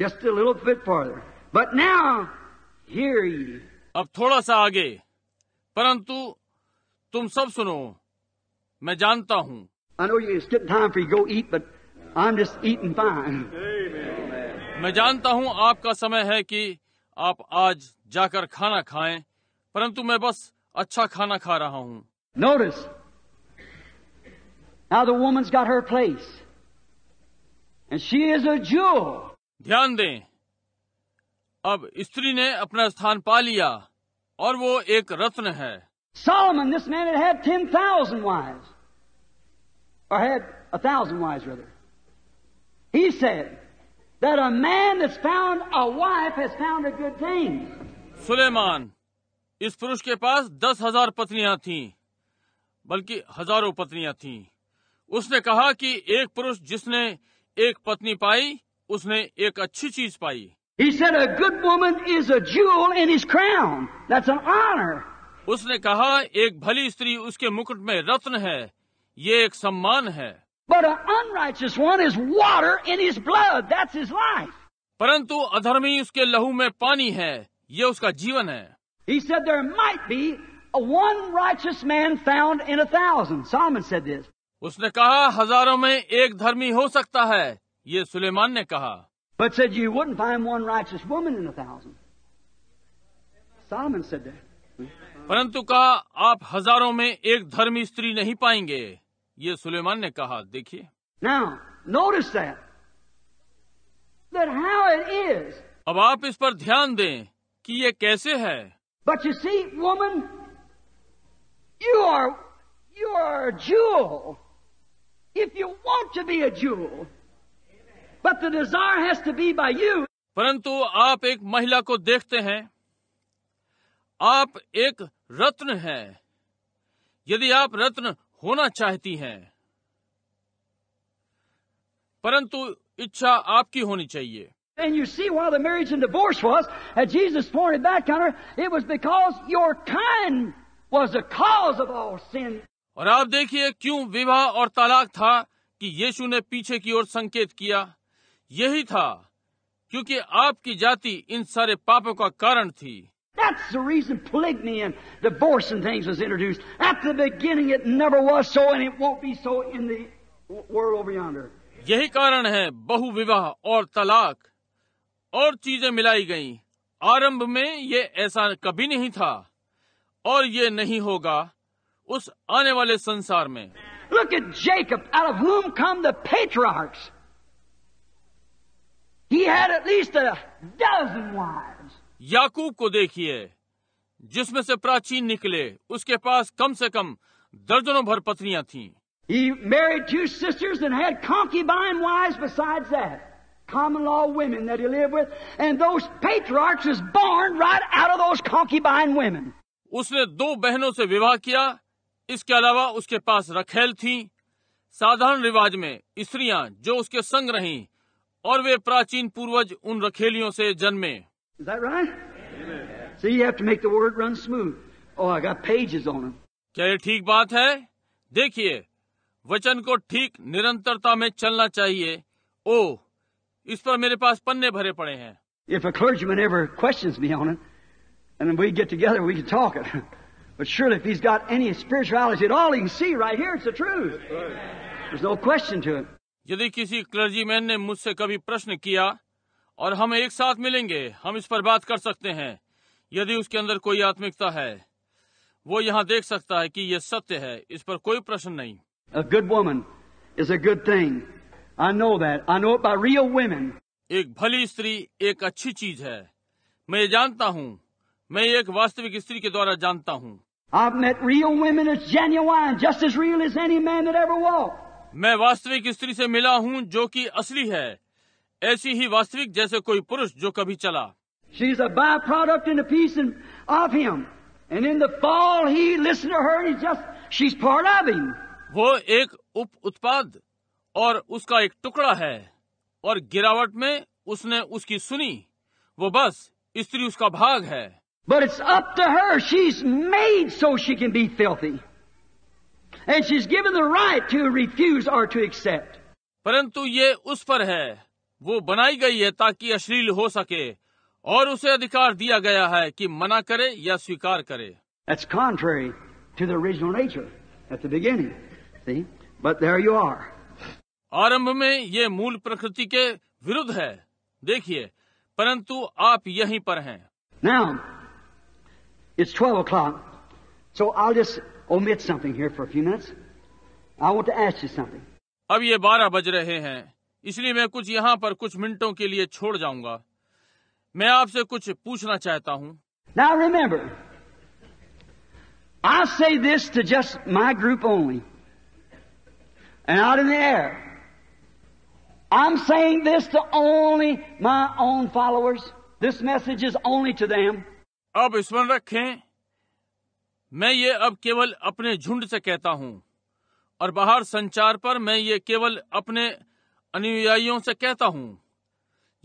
S2: just a little bit farther. But now, hear ye. अब थोड़ा सा आगे
S1: परंतु तुम सब सुनो मैं जानता हूँ I know you, it's getting time for you
S2: to go eat, but I'm just eating fine.
S1: मैं जानता हूँ आपका समय है कि आप आज जाकर खाना खाएं, परंतु मैं बस अच्छा खाना खा रहा हूँ
S2: Notice how the woman's got her place. And she is a Jew.
S1: ध्यान दें अब स्त्री ने अपना स्थान पा लिया और वो एक रत्न है
S2: Solomon, this man had had 10,000 wives. or had a thousand wives rather. He said that a man that's found a wife has found a good thing.
S1: Suleiman, इस पुरुष के पास दस हजार पत्नियां थीं, बल्कि हजारों पत्नियां थीं। उसने कहा कि एक पुरुष जिसने एक पत्नी पाई उसने एक अच्छी चीज पाई
S2: He said a good woman is a jewel in his crown. That's an honor.
S1: उसने कहा एक भली स्त्री उसके मुकुट में रत्न है ये एक सम्मान है
S2: But an unrighteous one is water in his blood. That's his life. परंतु अधर्मी
S1: उसके लहू में पानी है ये उसका जीवन है
S2: He said there might be a one righteous man found in a thousand. Solomon said this.
S1: उसने कहा हजारों में एक धर्मी हो सकता है ये सुलेमान ने कहा
S2: But said you wouldn't find one righteous woman in a thousand. Solomon said that.
S1: परंतु कहा आप हजारों में एक धर्मी स्त्री नहीं पाएंगे ये सुलेमान ने कहा देखिए
S2: Now, notice that. That how it is.
S1: अब आप इस पर ध्यान दें कि ये कैसे है
S2: But you see, woman, you are you are a jewel. If you want to be a jewel, but the desire has to be by you. परंतु
S1: आप एक महिला को देखते हैं आप एक रत्न हैं यदि आप रत्न होना चाहती हैं परंतु इच्छा आपकी होनी चाहिए
S2: And you see, why the marriage and divorce was, at Jesus pointed back on her, it was because your kind was the cause of all sin.
S1: और आप देखिए क्यों विवाह और तलाक था कि यीशु ने पीछे की ओर संकेत किया यही था क्योंकि आपकी जाति इन सारे पापों का कारण थी
S2: That's the reason polygamy and divorce and things was introduced. At the beginning it never was so and it won't be so in the world over yonder.
S1: यही कारण है बहु विवाह और तलाक और चीजें मिलाई गईं। आरंभ में ये ऐसा कभी नहीं था और ये नहीं होगा उस आने वाले संसार में Look at Jacob, out of whom come
S2: the patriarchs. He had at least a dozen wives.
S1: याकूब को देखिए जिसमें से प्राचीन निकले उसके पास कम से कम दर्जनों भर पत्नियां थीं
S2: He married two sisters and had concubine wives besides that. Common law women that he lived with. And those patriarchs was born right out of those concubine women.
S1: उसने दो बहनों से विवाह किया इसके अलावा उसके पास रखेल थी साधारण रिवाज में स्त्रियां जो उसके संग रहीं और वे प्राचीन पूर्वज उन रखेलियों से जन्मे
S2: Is that right? Amen. See, you have to make the word run smooth. Oh, I got pages on them.
S1: ये ठीक बात है देखिए वचन को ठीक निरंतरता में चलना चाहिए ओ इस पर मेरे पास पन्ने भरे पड़े हैं
S2: If a clergyman ever questions me on it, and we get together, we can talk it. But surely if he's got any spirituality at all, he can see right here it's the truth. There's no question to it.
S1: यदि किसी clergyman ने मुझसे कभी प्रश्न किया और हम एक साथ मिलेंगे हम इस पर बात कर सकते हैं यदि उसके अंदर कोई आत्मिकता है वो यहाँ देख सकता है कि ये सत्य है इस पर कोई प्रश्न नहीं
S2: A good woman is a good thing. I know that. I know it by real women.
S1: एक भली स्त्री एक अच्छी चीज है मैं ये जानता हूँ मैं एक वास्तविक स्त्री के द्वारा जानता हूँ
S2: I've met real women that's genuine, just as real as any man that ever walked.
S1: मैं वास्तविक स्त्री से मिला हूँ जो कि असली है ऐसी ही वास्तविक जैसे कोई पुरुष जो कभी चला
S2: वो एक उप उत्पाद
S1: और उसका एक टुकड़ा है और गिरावट में उसने उसकी सुनी वो बस स्त्री उसका भाग है
S2: बट इट्स अप
S1: परंतु ये उस पर है वो बनाई गई है ताकि अश्लील हो सके और उसे अधिकार दिया गया है कि मना करे या स्वीकार करे आरंभ में ये मूल प्रकृति के विरुद्ध है देखिए परंतु आप यहीं पर हैं
S2: Now, it's 12 o'clock, so I'll just omit something here for a few minutes. I want to ask you something.
S1: अब ये बारह बज रहे हैं इसलिए मैं कुछ यहाँ पर कुछ मिनटों के लिए छोड़ जाऊंगा मैं आपसे कुछ पूछना चाहता हूँ
S2: Now remember, I say this to just my group only, and out in the air. I'm saying this to only my own followers. This message is only to them. अब स्मरण रखें मैं ये
S1: अब केवल अपने झुंड से कहता हूँ और बाहर संचार पर मैं ये केवल अपने अनुयायियों से कहता हूँ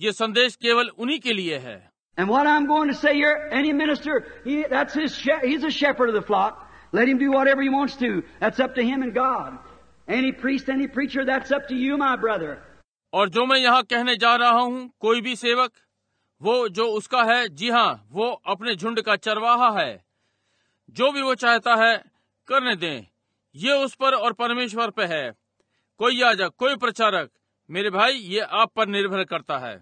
S1: ये संदेश केवल उन्हीं के लिए है
S2: And what I'm going to say here, any minister, he, that's his, he's a shepherd of the flock. Let him do whatever he wants to. That's up to him and God. Any priest, any preacher, that's up to you, my brother.
S1: और जो मैं यहाँ कहने जा रहा हूँ कोई भी सेवक वो जो उसका है जी हाँ वो अपने झुंड का चरवाहा है जो भी वो चाहता है करने दें ये उस पर और परमेश्वर पे है कोई याजक कोई प्रचारक मेरे भाई ये आप पर निर्भर करता है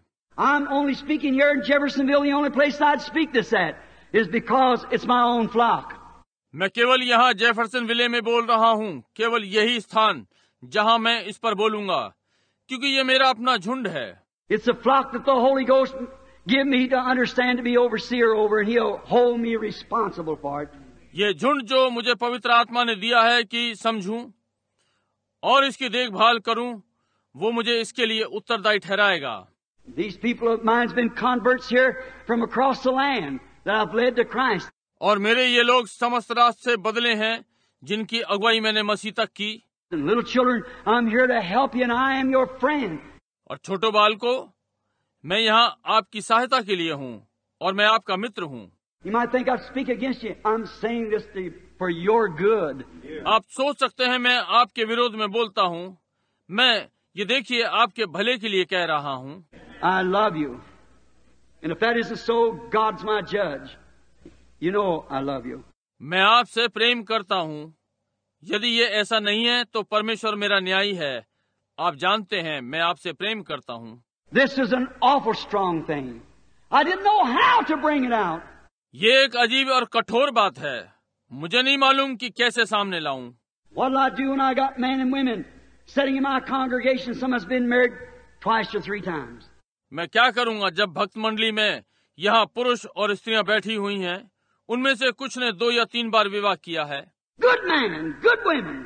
S1: मैं केवल यहाँ जेफरसन विले में बोल रहा हूँ केवल यही स्थान जहाँ मैं इस पर बोलूंगा क्योंकि ये मेरा अपना झुंड है
S2: it's flock that the Holy Ghost give me to understand to be overseer over he hold me for ये झुंड जो
S1: मुझे पवित्र आत्मा ने दिया है कि समझूं और इसकी देखभाल करूं वो मुझे इसके लिए उत्तरदायी ठहराएगा
S2: और मेरे ये लोग समस्त राष्ट्र से
S1: बदले हैं जिनकी अगुवाई मैंने मसीह तक की
S2: little children, I'm here to help you and I am your friend.
S1: और छोटे बालको मैं यहाँ आपकी सहायता के लिए
S2: हूँ और मैं आपका मित्र हूँ You might think I speak against you. I'm saying this to you for your good. Yeah.
S1: आप सोच सकते हैं मैं आपके विरोध में बोलता हूँ मैं ये देखिए आपके भले के लिए कह रहा हूं
S2: आई love you in where is so God's God's जज you know I love you
S1: मैं आपसे प्रेम करता हूँ यदि ये ऐसा नहीं है तो परमेश्वर मेरा न्यायी है आप जानते हैं मैं आपसे प्रेम करता हूँ
S2: this is an offer strong thing I did know how to bring it out
S1: ये एक अजीब और कठोर बात है मुझे नहीं मालूम कि कैसे सामने लाऊं
S2: What I do when sitting in my congregation, some has been married twice or three times.
S1: मैं क्या करूंगा जब भक्त मंडली में यहाँ पुरुष और स्त्रियां बैठी हुई हैं, उनमें से कुछ ने दो या तीन बार विवाह किया है
S2: good man good women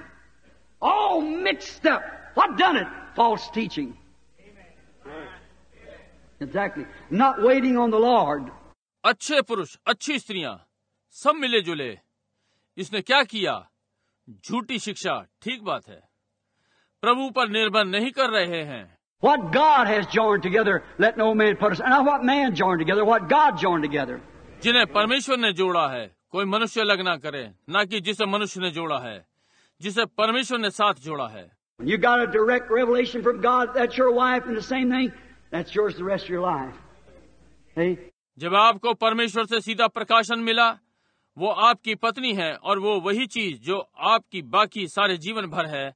S2: all mixed up what done it false teaching exactly not waiting on the
S1: Lord अच्छे पुरुष अच्छी स्त्रियाँ, सब मिले जुले इसने क्या किया झूठी शिक्षा ठीक बात है प्रभु पर निर्भर नहीं कर रहे हैं
S2: What God has joined together, let no man put us. And what man joined together, what God joined together.
S1: जिन्हें परमेश्वर ने जोड़ा है कोई मनुष्य लग ना करे ना कि जिसे मनुष्य ने जोड़ा है जिसे परमेश्वर ने साथ जोड़ा है
S2: When you got a direct revelation from God, that's your wife, and the same thing, that's yours the rest of your life. See?
S1: जब आपको परमेश्वर से सीधा प्रकाशन मिला वो आपकी पत्नी है और वो वही चीज जो आपकी बाकी सारे जीवन भर है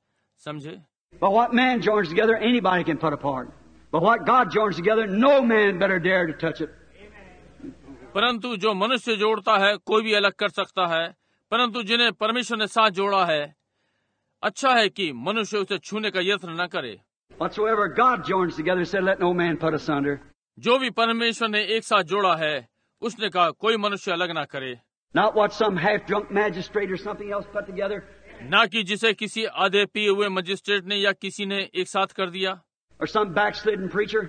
S1: समझे
S2: But what man joins together, anybody can put apart. But what God joins together, no man better dare to touch it.
S1: परंतु जो मनुष्य जोड़ता है कोई भी अलग कर सकता है परंतु जिन्हें परमेश्वर ने साथ जोड़ा है अच्छा है कि मनुष्य उसे छूने का यत्न न करे
S2: together, said,
S1: जो भी परमेश्वर ने एक साथ जोड़ा है उसने कहा कोई मनुष्य अलग ना करे
S2: not what some magistrate something else
S1: ना कि जिसे किसी आधे पिए हुए मजिस्ट्रेट ने या किसी ने एक साथ
S2: कर दिया or some backslidden preacher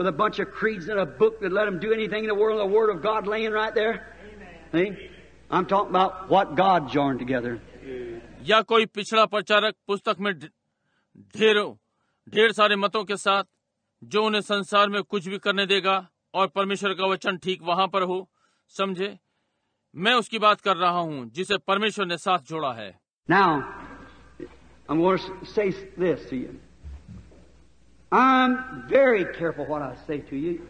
S2: with a bunch of creeds and a book that let him do anything in the world, the Word of God laying right there. Amen. See? I'm talking about what God joined together.
S1: या कोई पिछड़ा प्रचारक पुस्तक में ढेरों ढेर सारे मतों के साथ जो उन्हें संसार में कुछ भी करने देगा और परमेश्वर का वचन ठीक वहां पर हो समझे मैं उसकी बात कर रहा हूं जिसे परमेश्वर ने साथ जोड़ा है
S2: Now, I'm going to say this to you. I'm very careful what I say to you.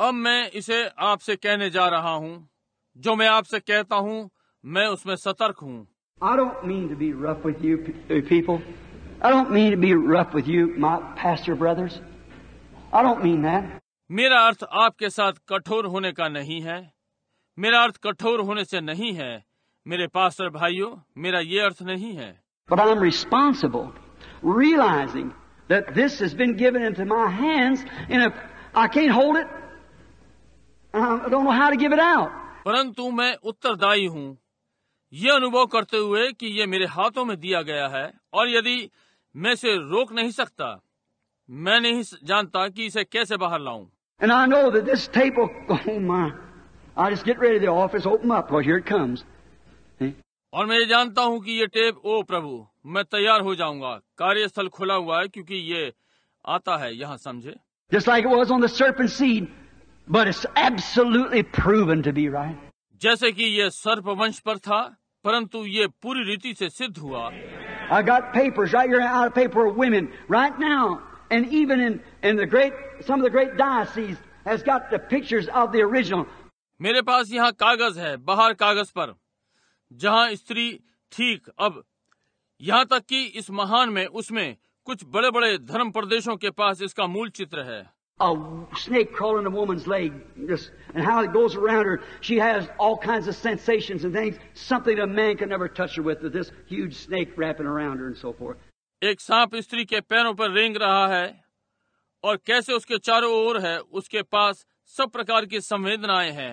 S1: अब मैं इसे आपसे कहने जा रहा हूँ जो मैं आपसे कहता हूँ मैं उसमें सतर्क
S2: हूँ I don't mean to be rough with you people. I don't mean to be rough with you, my pastor brothers. I don't mean that.
S1: मेरा अर्थ आपके साथ कठोर होने का नहीं है मेरा अर्थ कठोर होने से नहीं है मेरे पास पास्टर भाइयों मेरा ये अर्थ नहीं है
S2: but I am responsible realising this has been given into my hands in I can hold it
S1: परंतु मैं उत्तरदायी हूँ ये अनुभव करते हुए कि ये मेरे हाथों में दिया गया है और यदि मैं इसे रोक नहीं सकता मैं नहीं जानता कि इसे कैसे बाहर लाऊं
S2: एंड आई गेट ऑफिस
S1: और मैं ये जानता हूँ कि ये टेप ओ प्रभु मैं तैयार हो जाऊंगा कार्यस्थल खुला हुआ है क्योंकि ये आता है यहाँ समझे
S2: Just like it was on the serpent seed, but it's absolutely proven to be right.
S1: जैसे कि ये सर्पवंश पर था परंतु ये पूरी रीति से सिद्ध हुआ I
S2: got papers right here out of paper of women right now, and even in, in the great some of the great dioceses has got the pictures of the original.
S1: मेरे पास यहाँ कागज है बाहर कागज पर जहां स्त्री ठीक अब यहाँ तक कि इस महान में उसमें कुछ बड़े बड़े धर्म प्रदेशों के पास इसका मूल चित्र है
S2: A snake crawling a woman's leg, just, and how it goes around her. She has all kinds of sensations and things, something that a man can never touch her with, with this huge snake wrapping around her and so forth.
S1: एक सांप स्त्री के पैरों पर रेंग रहा है और कैसे उसके चारों ओर है उसके पास सब प्रकार की संवेदनाएं हैं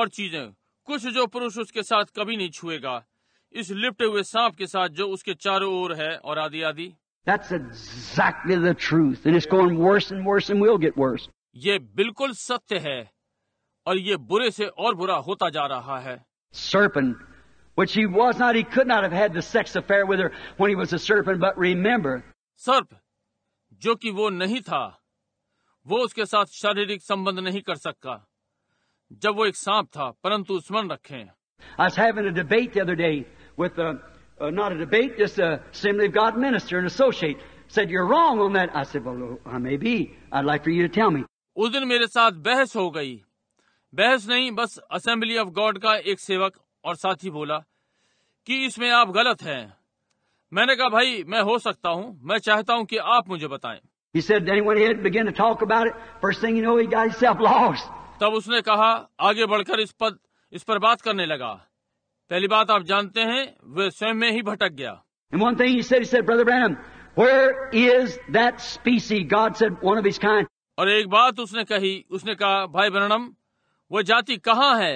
S1: और चीजें कुछ जो पुरुष उसके साथ कभी नहीं छुएगा इस लिपटे हुए सांप के साथ जो उसके चारों ओर है और आदि आदि
S2: That's exactly the truth. And it's going worse and worse and will get worse.
S1: ये बिल्कुल सत्य है और ये बुरे से और बुरा होता जा रहा है
S2: Serpent, which he was not, he could not have had the sex affair with her when he was a serpent, but remember. सर्प
S1: जो कि वो नहीं था वो उसके साथ शारीरिक संबंध नहीं कर सकता जब वो एक सांप था परंतु स्मरण रखे
S2: उस दिन मेरे साथ बहस हो गई
S1: बहस नहीं बस असेंबली ऑफ गॉड का एक सेवक और साथी बोला कि इसमें आप गलत हैं। मैंने कहा भाई मैं हो सकता हूँ मैं चाहता हूँ कि आप मुझे बताएं। He तब उसने कहा आगे बढ़कर इस पद इस पर बात करने लगा पहली बात आप जानते हैं वे स्वयं में ही भटक गया और एक बात उसने कही उसने कहा भाई वर्णम वो जाति कहाँ है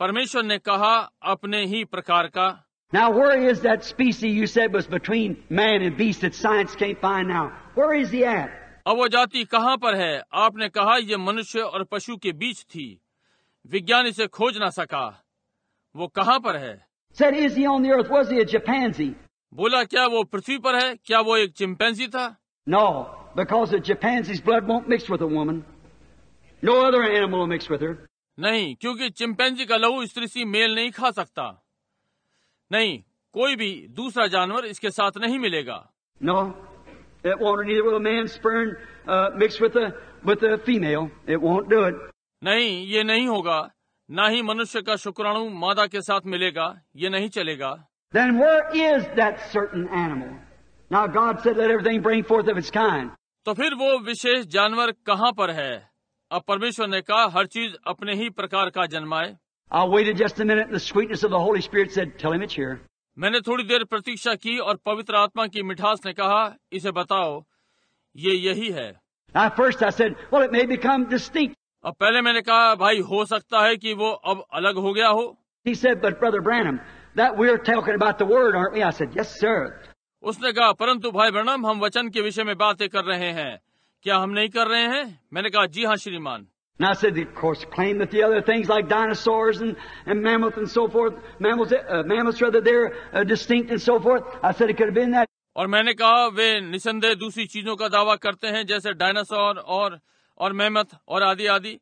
S1: परमेश्वर ने कहा अपने ही प्रकार का
S2: Now, where is that species you said was between man and beast that science can't find now? Where is he at?
S1: अब वो जाति कहाँ पर है आपने कहा यह मनुष्य और पशु के बीच थी विज्ञान इसे खोज ना सका वो कहाँ पर है
S2: Said, is he on the earth? Was he a chimpanzee?
S1: बोला क्या वो पृथ्वी पर है क्या वो एक चिंपैंजी था
S2: नो because
S1: नहीं क्योंकि चिंपैंजी का लहू स्त्री से मेल नहीं खा सकता नहीं कोई भी दूसरा जानवर इसके साथ नहीं मिलेगा
S2: no It won't, neither will a man sperm uh, mixed with a, with a female. It won't do it. नहीं ये
S1: नहीं होगा ना ही मनुष्य का शुक्राणु मादा के साथ मिलेगा ये नहीं चलेगा
S2: Then where is that certain animal? Now God said, let everything bring forth of its kind.
S1: तो फिर वो विशेष जानवर कहाँ पर है अब परमेश्वर ने कहा हर चीज अपने ही प्रकार का जन्माए
S2: I waited just a minute and the sweetness of the Holy Spirit said, tell him it's here.
S1: मैंने थोड़ी देर प्रतीक्षा की और पवित्र आत्मा की मिठास ने कहा इसे बताओ ये यही है
S2: first I said, well, it may become distinct. अब पहले मैंने कहा भाई हो सकता है कि वो अब अलग हो गया हो said, Branham, word, said, yes,
S1: उसने कहा परंतु भाई ब्रणम हम वचन के विषय में बातें कर रहे हैं क्या हम नहीं कर रहे हैं मैंने कहा जी हाँ श्रीमान
S2: And I said, of course, claim that the other things like dinosaurs and, and mammoths and so forth, mammals, uh, rather, they're uh, distinct and so forth. I said it could have been that.
S1: और मैंने कहा वे निसंदेह दूसरी चीजों का दावा करते हैं जैसे डायनासोर और और मेमथ और आदि आदि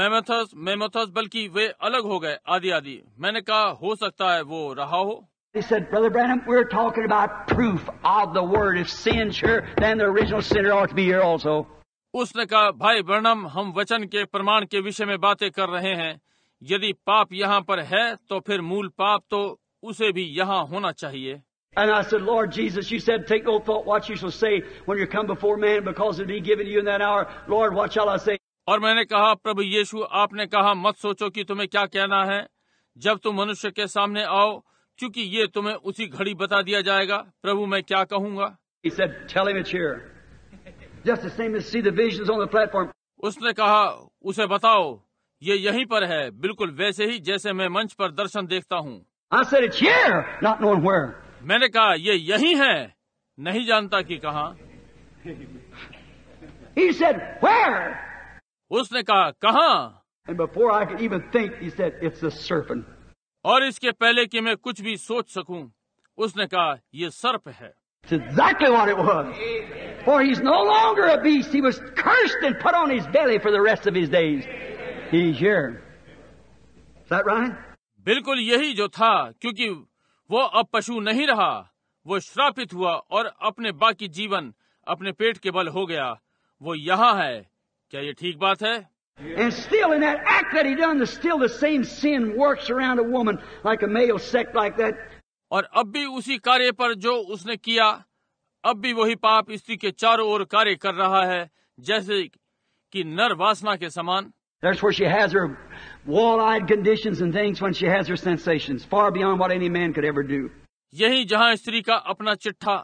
S1: मेमथस मेमथस बल्कि वे अलग हो गए आदि आदि मैंने कहा हो सकता है वो रहा हो
S2: He said, Brother Branham, we're talking about proof of the word. If sin's here, then the original sinner ought to be here also.
S1: उसने कहा भाई वर्णम हम वचन के प्रमाण के विषय में बातें कर रहे हैं यदि पाप यहाँ पर है तो फिर मूल पाप तो उसे भी यहाँ होना चाहिए
S2: And I said, Lord Jesus, you said, take no thought what you shall say when you come before man, because it be given to you in that hour. Lord, what shall I say? और मैंने कहा प्रभु यीशु आपने
S1: कहा मत सोचो कि तुम्हें क्या कहना है जब तुम मनुष्य के सामने आओ क्योंकि ये तुम्हें उसी घड़ी बता दिया जाएगा प्रभु मैं क्या कहूंगा
S2: He said, tell him it's here. उसने
S1: कहा उसे बताओ ये यहीं पर है बिल्कुल वैसे ही जैसे मैं मंच पर दर्शन देखता हूँ मैंने कहा ये यहीं है नहीं जानता कि कहाँ
S2: (laughs) उसने कहा कहाँ think, said,
S1: और इसके पहले कि मैं कुछ भी सोच सकूं, उसने कहा ये सर्प है
S2: It's exactly what it was. For he's no longer a beast. He was cursed and put on his belly for the rest of his days. He's here. Is that right?
S1: बिल्कुल यही जो था क्योंकि वो अब पशु नहीं रहा वो श्रापित हुआ और अपने बाकी जीवन अपने पेट के बल हो गया वो यहाँ है क्या ये ठीक बात है
S2: And still, in that act that he done, still the same sin works around a woman like a male sect like that
S1: और अब भी उसी कार्य पर जो उसने किया अब भी वही पाप स्त्री के चारों ओर कार्य कर रहा है जैसे कि नर वासना के समान यही जहाँ स्त्री का अपना चिट्ठा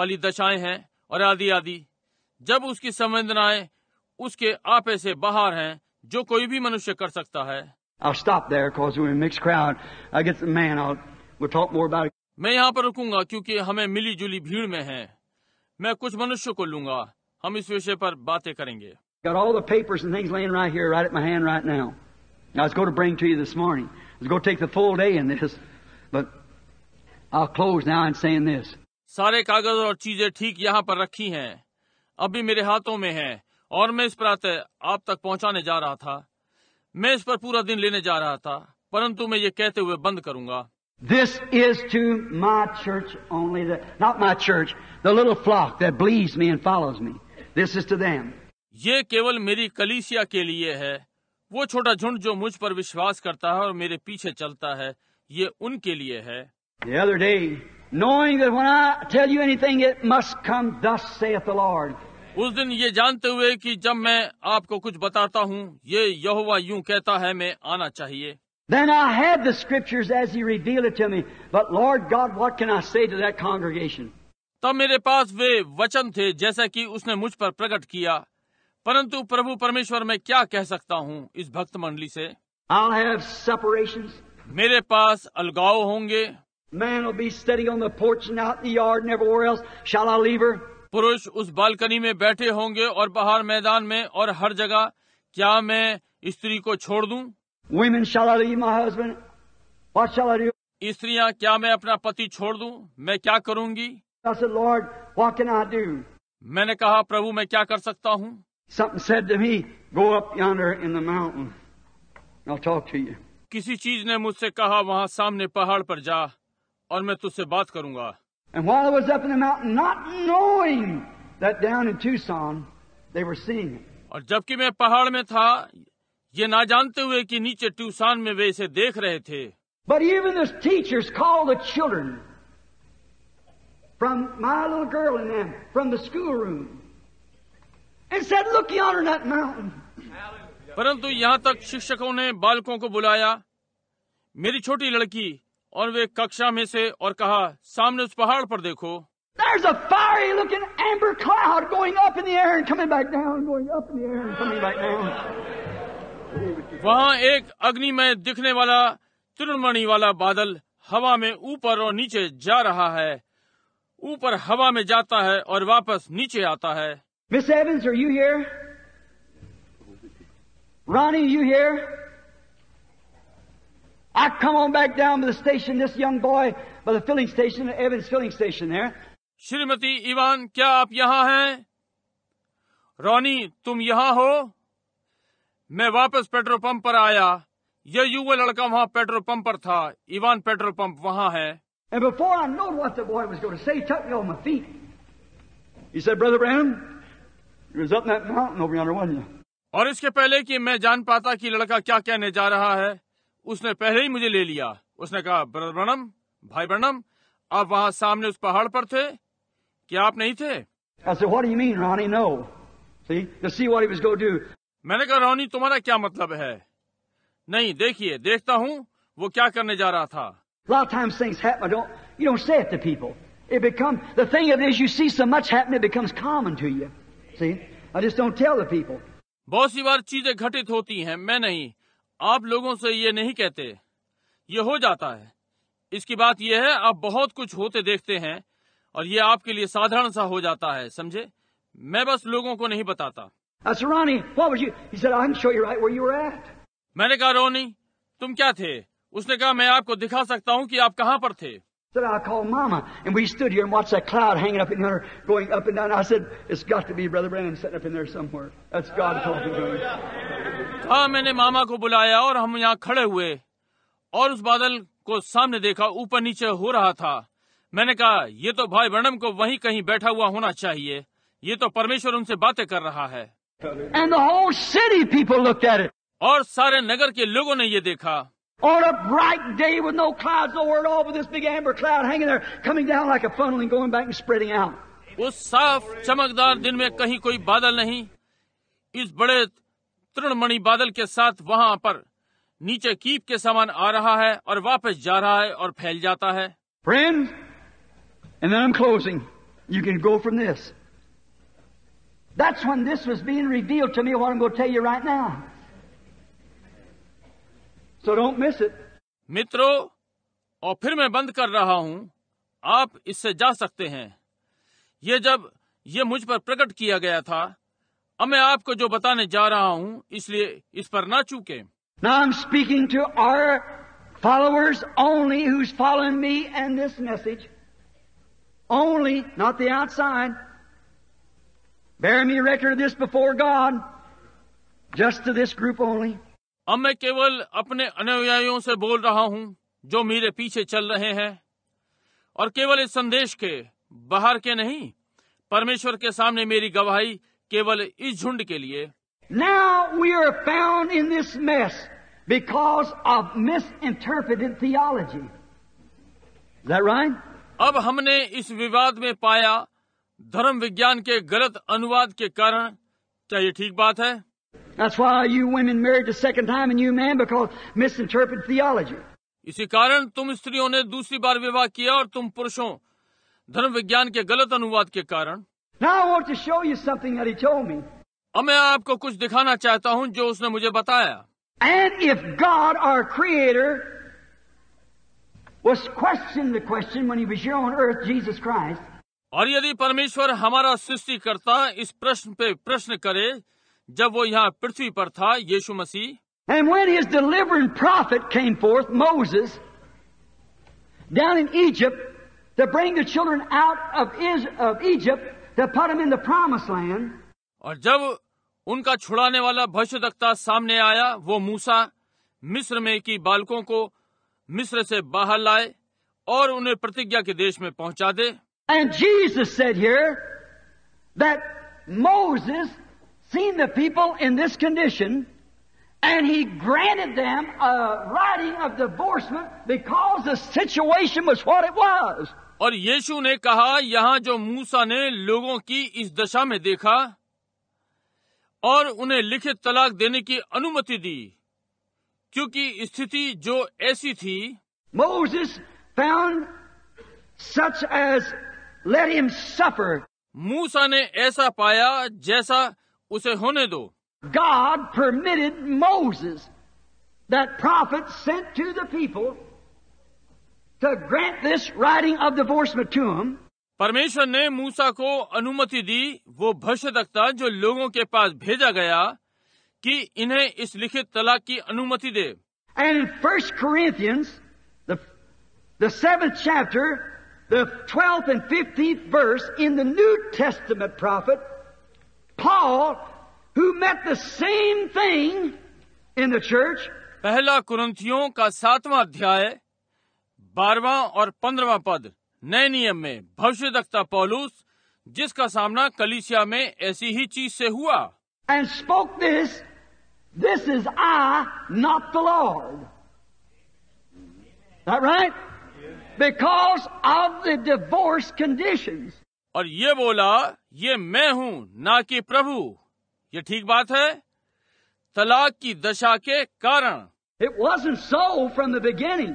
S1: वाली दशाएं हैं और आदि आदि जब उसकी संवेदनाएं उसके आपे से बाहर हैं, जो कोई भी मनुष्य कर सकता है मैं यहाँ पर रुकूंगा क्योंकि हमें मिली जुली भीड़ में है मैं कुछ मनुष्य को लूंगा हम इस विषय पर बातें करेंगे सारे कागज और चीजें ठीक यहाँ पर रखी हैं। अभी मेरे हाथों में है और मैं इस प्रातः आप तक पहुँचाने जा रहा था मैं इस पर पूरा दिन लेने जा रहा था परंतु मैं ये कहते हुए बंद करूंगा
S2: This is to my church only, the, not my church, the little flock that believes me and follows me. This is to them.
S1: ये केवल मेरी कलीसिया के लिए है वो छोटा झुंड जो मुझ पर विश्वास करता है और मेरे पीछे चलता है ये उनके लिए है
S2: The other day, knowing that when I tell you anything, it must come, thus saith the Lord.
S1: उस दिन ये जानते हुए कि जब मैं आपको कुछ बताता हूँ ये यहोवा यूं कहता है मैं आना चाहिए
S2: Then I had the scriptures as He revealed it to me. But Lord God, what can I say to that congregation?
S1: तब मेरे पास वे वचन थे जैसा कि उसने मुझ पर प्रकट किया परंतु प्रभु परमेश्वर मैं क्या कह सकता हूँ इस भक्त मंडली
S2: से I'll have separations. मेरे पास अलगाव होंगे Man will be sitting on the porch and out in the yard and everywhere else. Shall I leave her? पुरुष उस बालकनी में
S1: बैठे होंगे और बाहर मैदान में और हर जगह क्या मैं स्त्री को छोड़ दूं?
S2: स्त्रियां
S1: क्या मैं अपना पति छोड़ दूं? मैं क्या करूँगी लॉर्ड वॉकिन मैंने कहा प्रभु मैं क्या कर सकता हूँ किसी चीज ने मुझसे कहा वहाँ सामने पहाड़ पर जा और मैं तुझसे बात करूंगा और जबकि मैं पहाड़ में था ये ना जानते हुए कि नीचे ट्यूसान में वे इसे देख रहे थे
S2: But even the teachers call the children from my little girl and them from the schoolroom and said, "Look yonder that mountain."
S1: परंतु यहाँ तक शिक्षकों ने बालकों को बुलाया मेरी छोटी लड़की और वे कक्षा में से और कहा सामने उस पहाड़ पर देखो
S2: There's a fiery looking amber cloud going up in the air and coming back down, going up in the air and coming back down.
S1: वहाँ एक अग्नि में दिखने वाला त्रिणमणि वाला बादल हवा में ऊपर और नीचे जा रहा है ऊपर हवा में जाता है और वापस नीचे आता है
S2: Miss Evans are you here Ronnie you here I come on back down to the station, this young boy, by the filling station, Evans filling station there.
S1: श्रीमती इवान क्या आप यहाँ हैं? रॉनी तुम यहाँ हो मैं वापस पेट्रोल पंप पर आया यह युवा लड़का वहाँ पेट्रोल पंप पर था इवान पेट्रोल पंप वहाँ है
S2: And before I know what the boy was going to say, he took me on my feet. He said, Brother Branham, you was up that mountain over yonder, wasn't you?
S1: और इसके पहले कि मैं जान पाता कि लड़का क्या कहने जा रहा है उसने पहले ही मुझे ले लिया उसने कहा ब्रदर ब्रनम भाई ब्रनम आप वहाँ सामने उस पहाड़ पर थे क्या आप नहीं थे
S2: I said, what do you mean, Ronnie? No. See, to see what he was going to do.
S1: मैंने कहा रोनी तुम्हारा क्या मतलब है नहीं देखिए देखता हूँ वो क्या करने जा रहा था बहुत सी बार चीजें घटित होती हैं मैं नहीं आप लोगों से ये नहीं कहते ये हो जाता है इसकी बात यह है आप बहुत कुछ होते देखते हैं और ये आपके लिए साधारण सा हो जाता है समझे मैं बस लोगों को नहीं बताता
S2: मैंने
S1: कहा रोनी तुम क्या थे उसने कहा मैं आपको दिखा सकता हूँ कि आप कहाँ पर थे हाँ मैंने मामा को बुलाया और हम यहाँ खड़े हुए और उस बादल को सामने देखा ऊपर नीचे हो रहा था मैंने कहा ये तो भाई बर्णम को वहीं कहीं बैठा हुआ होना चाहिए ये तो परमेश्वर उनसे बातें कर रहा है
S2: And the whole city people looked at it.
S1: और सारे नगर के लोगों ने ये देखा
S2: On a bright day with no clouds, no word at all, with this big amber cloud hanging there, coming down like a funnel and going back and spreading out.
S1: उस साफ चमकदार दिन में कहीं कोई बादल नहीं इस बड़े तृणमणि बादल के साथ वहां पर नीचे कीप के समान आ रहा है और वापस जा रहा है और फैल जाता है
S2: Friend, and then I'm closing. You can go from this. That's when this was being revealed to me, what I'm going to tell you right now. So don't miss it.
S1: मित्रों और फिर मैं बंद कर रहा हूं आप इससे जा सकते हैं ये जब ये मुझ पर प्रकट किया गया था अब मैं आपको जो बताने जा रहा हूं इसलिए इस पर ना चूके
S2: Now I'm speaking to our followers only who's following me and this message. Only, not the outside. Bear me record of this before God, just to this group only.
S1: अब मैं केवल अपने अनुयायियों से बोल रहा हूं जो मेरे पीछे चल रहे हैं और केवल इस संदेश के बाहर के नहीं परमेश्वर के सामने मेरी गवाही केवल इस झुंड के लिए
S2: Now we are found in this mess because of misinterpreted theology. Is that right?
S1: अब हमने इस विवाद में पाया धर्म विज्ञान के गलत अनुवाद के कारण क्या ये ठीक बात है इसी कारण तुम स्त्रियों ने दूसरी बार विवाह किया और तुम पुरुषों धर्म विज्ञान के गलत अनुवाद के कारण अब मैं आपको कुछ दिखाना चाहता हूँ जो उसने मुझे बताया
S2: and if God our creator question question earth Jesus Christ
S1: और यदि परमेश्वर हमारा सृष्टिकर्ता इस प्रश्न पे प्रश्न करे जब वो यहाँ पृथ्वी पर था यीशु मसीह
S2: And when his delivering prophet came forth, Moses, down in Egypt, to bring the children out of, of Egypt, to put them in the promised land.
S1: और जब उनका छुड़ाने वाला भविष्यवक्ता सामने आया वो मूसा मिस्र में की बालकों को मिस्र से बाहर लाए और उन्हें प्रतिज्ञा के देश में पहुंचा दे
S2: And Jesus said here that Moses seen the people in this condition and he granted them a writing of divorcement because the situation was what it was.
S1: और यीशु ने कहा यहाँ जो मूसा ने लोगों की इस दशा में देखा और उन्हें लिखित तलाक देने की अनुमति दी क्योंकि स्थिति जो ऐसी थी Moses found such as let him suffer मूसा ने ऐसा पाया जैसा उसे होने दो
S2: God permitted Moses that prophet sent to the people to grant this writing of divorce to him
S1: परमेश्वर ने मूसा को अनुमति दी वो भविष्यता जो लोगों के पास भेजा गया कि इन्हें इस लिखित तलाक की अनुमति दे
S2: and first Corinthians the seventh chapter the 12th and 15th verse in the New Testament prophet, Paul, who met the same thing in the church.
S1: पहला कुरंथियों का सातवां अध्याय बारवा और पंद्रवा पद नए नियम में भविष्य दक्ता पौलुस जिसका सामना कलिसिया में ऐसी
S2: ही चीज से हुआ And spoke this, this is I, not the Lord. That right? because of the divorce conditions.
S1: और ये बोला ये मैं हूँ ना कि प्रभु ये ठीक बात है तलाक की दशा के कारण
S2: It wasn't so from the beginning,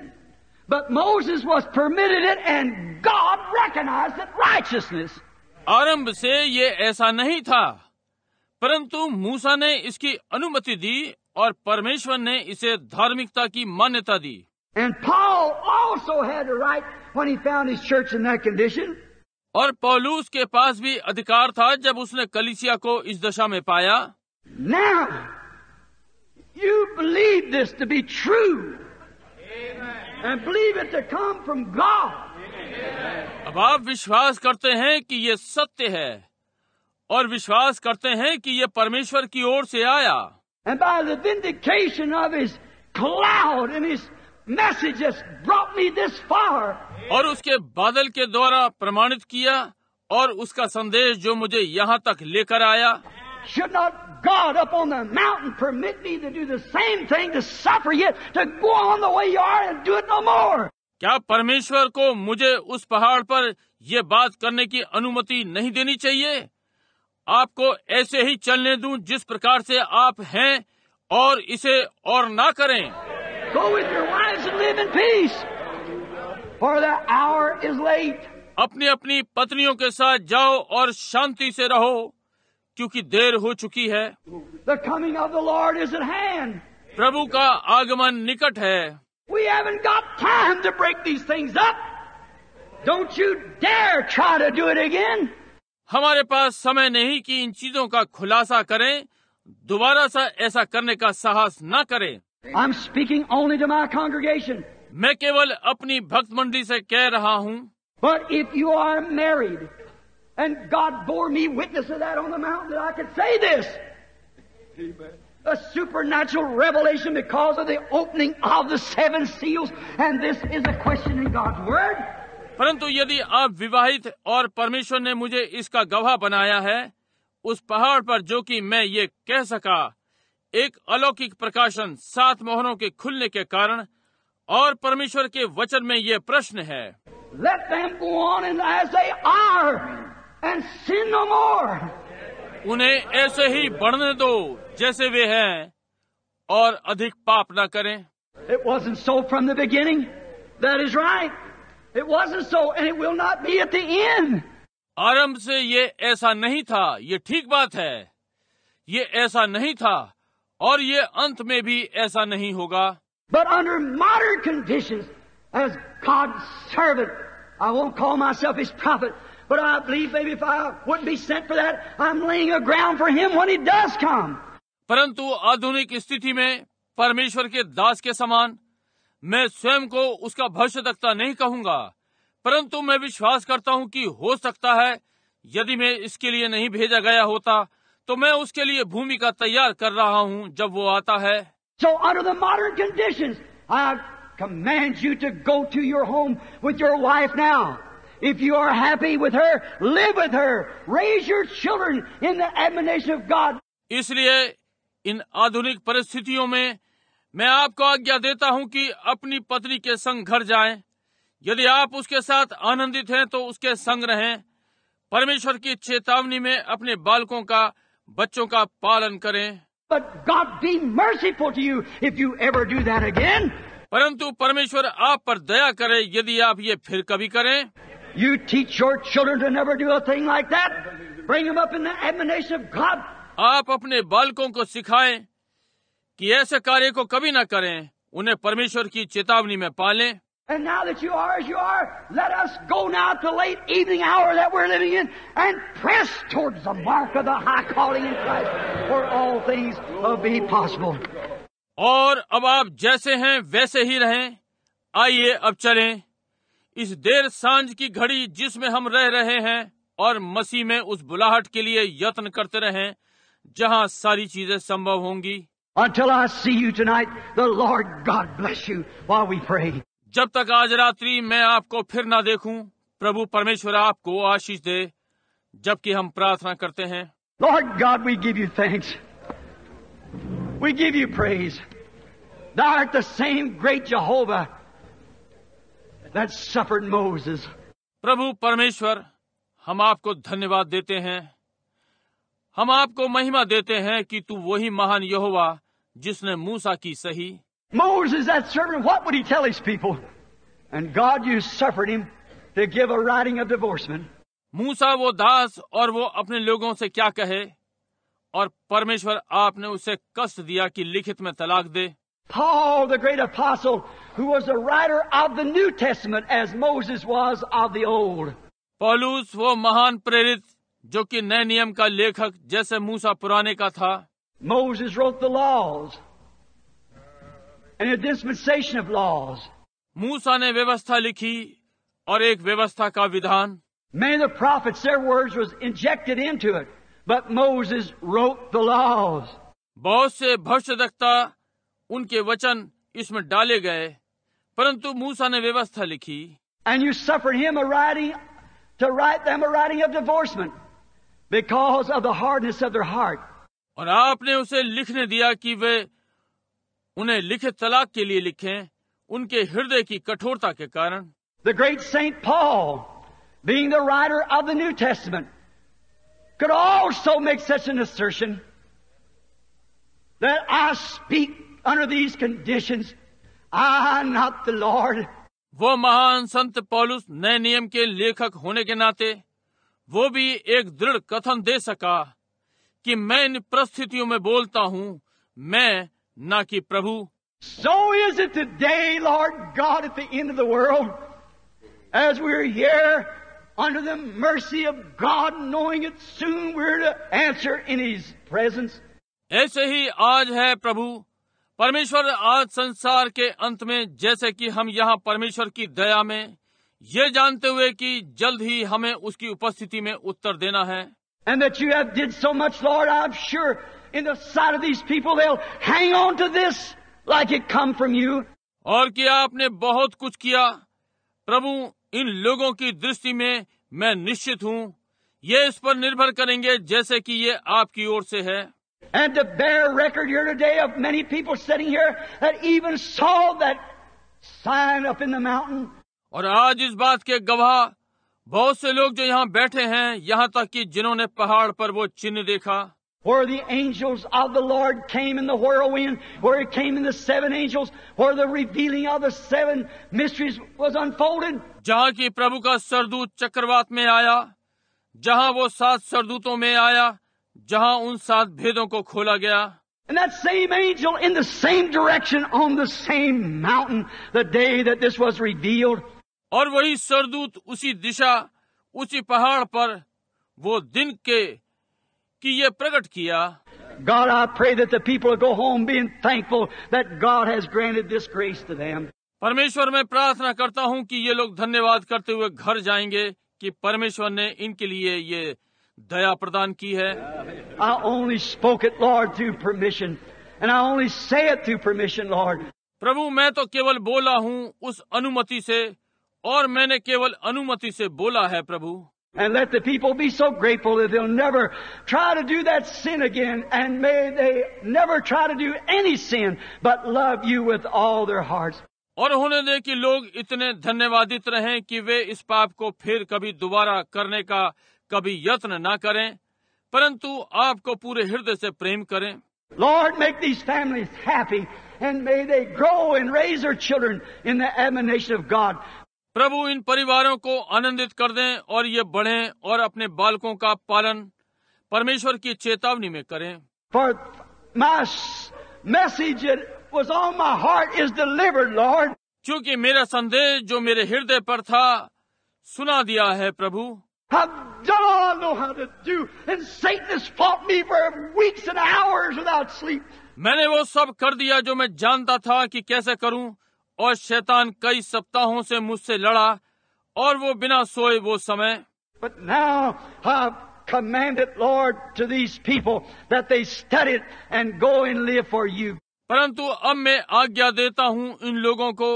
S2: but Moses was permitted it and God recognized it righteousness.
S1: आरंभ से ये ऐसा नहीं था परंतु मूसा ने इसकी अनुमति दी और परमेश्वर ने इसे धार्मिकता की मान्यता दी
S2: And Paul also had right when he found his church in that condition.
S1: और पॉलुस के पास भी अधिकार था जब उसने कलिसिया को इस दशा में पाया Now, you believe this to
S2: be true and believe it to come from God.
S1: अब आप विश्वास करते हैं कि ये सत्य है और विश्वास करते हैं कि ये परमेश्वर की ओर से आया
S2: And by the vindication of his cloud and his messages brought me this far. और उसके
S1: बादल के द्वारा प्रमाणित किया और उसका संदेश जो मुझे यहाँ तक लेकर आया
S2: Should not God up on the mountain permit me to do the same thing, to suffer yet, to go on the way you are and do it no more? क्या परमेश्वर को मुझे उस
S1: पहाड़ पर यह बात करने की अनुमति नहीं देनी चाहिए आपको ऐसे ही चलने दूं जिस प्रकार से आप हैं और इसे और ना करें
S2: Go with your lives and live in peace, for the hour is
S1: late. अपनी अपनी पत्नियों के साथ जाओ और शांति से रहो क्योंकि देर हो चुकी है
S2: The coming of the Lord is at hand.
S1: प्रभु का आगमन निकट है We haven't got time to break these things up.
S2: Don't you dare try to do it again.
S1: हमारे पास समय नहीं कि इन चीजों का खुलासा करें दोबारा सा ऐसा करने का साहस न करें I'm
S2: speaking only to my congregation. मैं केवल अपनी भक्त मंडली से कह रहा हूँ But if you are married, and God bore me witness of that on the mountain, that I could say this. Amen. A supernatural revelation because of the opening of the seven seals, and this is a question in God's word. परंतु
S1: यदि आप विवाहित और परमेश्वर ने मुझे इसका गवाह बनाया है उस पहाड़ पर जो कि मैं ये कह सका एक अलौकिक प्रकाशन सात मोहरों के खुलने के कारण और परमेश्वर के वचन में ये प्रश्न है उन्हें ऐसे ही बढ़ने दो जैसे वे हैं और अधिक पाप न
S2: करें It wasn't so from the beginning. That is right. It wasn't so, and it will not be at the end.
S1: आरंभ से ये ऐसा नहीं था ये ठीक बात है ये ऐसा नहीं था और ये अंत में भी ऐसा नहीं होगा
S2: But under modern conditions, as God's servant, I won't call myself his prophet, but I believe maybe if I wouldn't be sent for that, I'm laying a ground for him when he does come.
S1: परंतु आधुनिक स्थिति में परमेश्वर के दास के समान मैं स्वयं को उसका भविष्य तकता नहीं कहूंगा परंतु मैं विश्वास करता हूं कि हो सकता है यदि मैं इसके लिए नहीं भेजा गया होता तो मैं उसके लिए भूमि का तैयार कर रहा हूँ जब वो आता है
S2: so under the modern condition commend you to go to your home with your wife now if you are happy with her live with her raise your children in the admonition of God
S1: इसलिए इन आधुनिक परिस्थितियों में मैं आपको आज्ञा देता हूं कि अपनी पत्नी के संग घर जाएं। यदि आप उसके साथ आनंदित हैं तो उसके संग रहें। परमेश्वर की चेतावनी में अपने बालकों का बच्चों का पालन करें
S2: But God be merciful to you if you ever do
S1: that again. परंतु परमेश्वर आप पर दया करे यदि आप ये फिर कभी करें
S2: You teach your children to never do a thing like that. Bring them up in the admonition of God.
S1: आप अपने बालकों को सिखाएं कि ऐसे कार्य को कभी ना करें उन्हें परमेश्वर की चेतावनी में पालें
S2: And now that you are as you are, let us go now to the late evening hour that we're living in and press towards the mark of the high calling in Christ, for all things will be possible.
S1: और अब आप जैसे हैं वैसे ही रहें आइए अब चलें इस देर सांझ की घड़ी जिसमें हम रह रहे हैं और मसीह में उस बुलाहट के लिए यत्न करते रहें जहां सारी चीजें संभव होंगी
S2: Until I see you tonight, the Lord God bless you while we pray.
S1: जब तक आज रात्रि मैं आपको फिर ना देखूं प्रभु परमेश्वर आपको आशीष दे जबकि हम प्रार्थना करते हैं
S2: Lord God, we give you thanks. We give you praise. Thou art the same great Jehovah that suffered Moses.
S1: प्रभु परमेश्वर हम आपको धन्यवाद देते हैं हम आपको महिमा देते हैं कि तू वही महान यहोवा जिसने मूसा की सही
S2: Moses, that servant, what would he tell his people? And God, you suffered him to give a writing of divorcement.
S1: मूसा वो दास और वो अपने लोगों से क्या कहे और परमेश्वर आपने उसे कष्ट दिया कि लिखित में तलाक दे
S2: Paul, the great apostle, who was a writer of the New Testament as Moses was of the Old.
S1: Paulus वो महान प्रेरित जो कि नए नियम का लेखक जैसे मूसा पुराने का था
S2: Moses wrote the laws and dispensation of laws. मूसा ने व्यवस्था लिखी और एक व्यवस्था का विधान Many of the prophets, their words was injected into it, but Moses wrote the laws. बहुत से भविष्यवक्ता उनके वचन
S1: इसमें डाले गए परंतु मूसा ने व्यवस्था लिखी
S2: And you suffered him a writing to write them a writing of divorcement because of the hardness of their heart.
S1: और आपने उसे लिखने दिया कि वे उन्हें लिखित तलाक के लिए लिखे उनके हृदय की कठोरता के कारण
S2: the great Saint Paul being the writer of the New Testament could also make such an assertion that I speak under these conditions I not the Lord वो महान संत पॉलुस नए नियम
S1: के लेखक होने के नाते वो भी एक दृढ़ कथन दे सका कि मैं इन परिस्थितियों में बोलता हूँ मैं ना कि प्रभु
S2: so is it day Lord God at the the world as we are here under the mercy of God knowing it soon we are answer in his presence
S1: ऐसे ही आज है प्रभु परमेश्वर आज संसार के अंत में जैसे कि हम यहाँ परमेश्वर की दया में ये जानते हुए कि जल्द ही हमें उसकी उपस्थिति में उत्तर देना है
S2: and that you did so much Lord I am sure in the sight of these people. They'll hang on to this like it come
S1: from you. और क्या आपने बहुत कुछ किया प्रभु इन लोगों की दृष्टि में मैं निश्चित हूँ ये इस पर निर्भर करेंगे जैसे कि ये आपकी
S2: ओर से है And to bare record here today of many people sitting here that even saw that sign up in the mountain.
S1: और आज इस बात के गवाह बहुत से लोग जो यहाँ बैठे हैं यहाँ तक कि जिन्होंने पहाड़ पर वो चिन्ह देखा
S2: where the angels of the Lord came in the whirlwind, where it came in the seven angels, where the revealing of the seven mysteries was unfolded.
S1: जहाँ कि प्रभु का सरदूत चक्रवात में आया, जहाँ वो सात सरदूतों में आया, जहाँ उन सात भेदों को खोला गया.
S2: And that same angel in the same direction on the same mountain the day that this was revealed. और वही सरदूत उसी
S1: दिशा, उसी पहाड़ पर, वो दिन के कि यह प्रकट
S2: किया God, I pray that the people will go home being thankful that God has granted this grace to them.
S1: परमेश्वर मैं प्रार्थना करता हूं कि ये लोग धन्यवाद करते हुए घर जाएंगे कि परमेश्वर ने इनके लिए ये दया प्रदान की है
S2: I only spoke it, Lord, through permission, and I only say it through permission, Lord.
S1: प्रभु मैं तो केवल बोला हूँ उस अनुमति से और मैंने केवल अनुमति से बोला है प्रभु
S2: And let the people be so grateful that they'll never try to do that sin again. And may they never try to do any sin, but love you with all their hearts.
S1: और होने दें कि लोग इतने धन्यवादित रहें कि वे इस पाप को फिर कभी दोबारा करने का कभी यत्न ना करें परंतु आपको पूरे हृदय से प्रेम करें
S2: Lord, make these families happy and may they grow and raise their children in the admonition of God.
S1: प्रभु इन परिवारों को आनंदित कर दें और ये बढ़े और अपने बालकों का पालन परमेश्वर की चेतावनी में करें
S2: For was on
S1: क्योंकि मेरा संदेश जो मेरे हृदय पर था सुना दिया है प्रभु मैंने वो सब कर दिया जो मैं जानता था कि कैसे करूं और शैतान कई सप्ताहों से मुझसे लड़ा और वो बिना
S2: सोए वो समय But now I've commanded, Lord, to these people that they study it and go and live for you. परंतु अब मैं आज्ञा देता
S1: हूँ इन लोगों को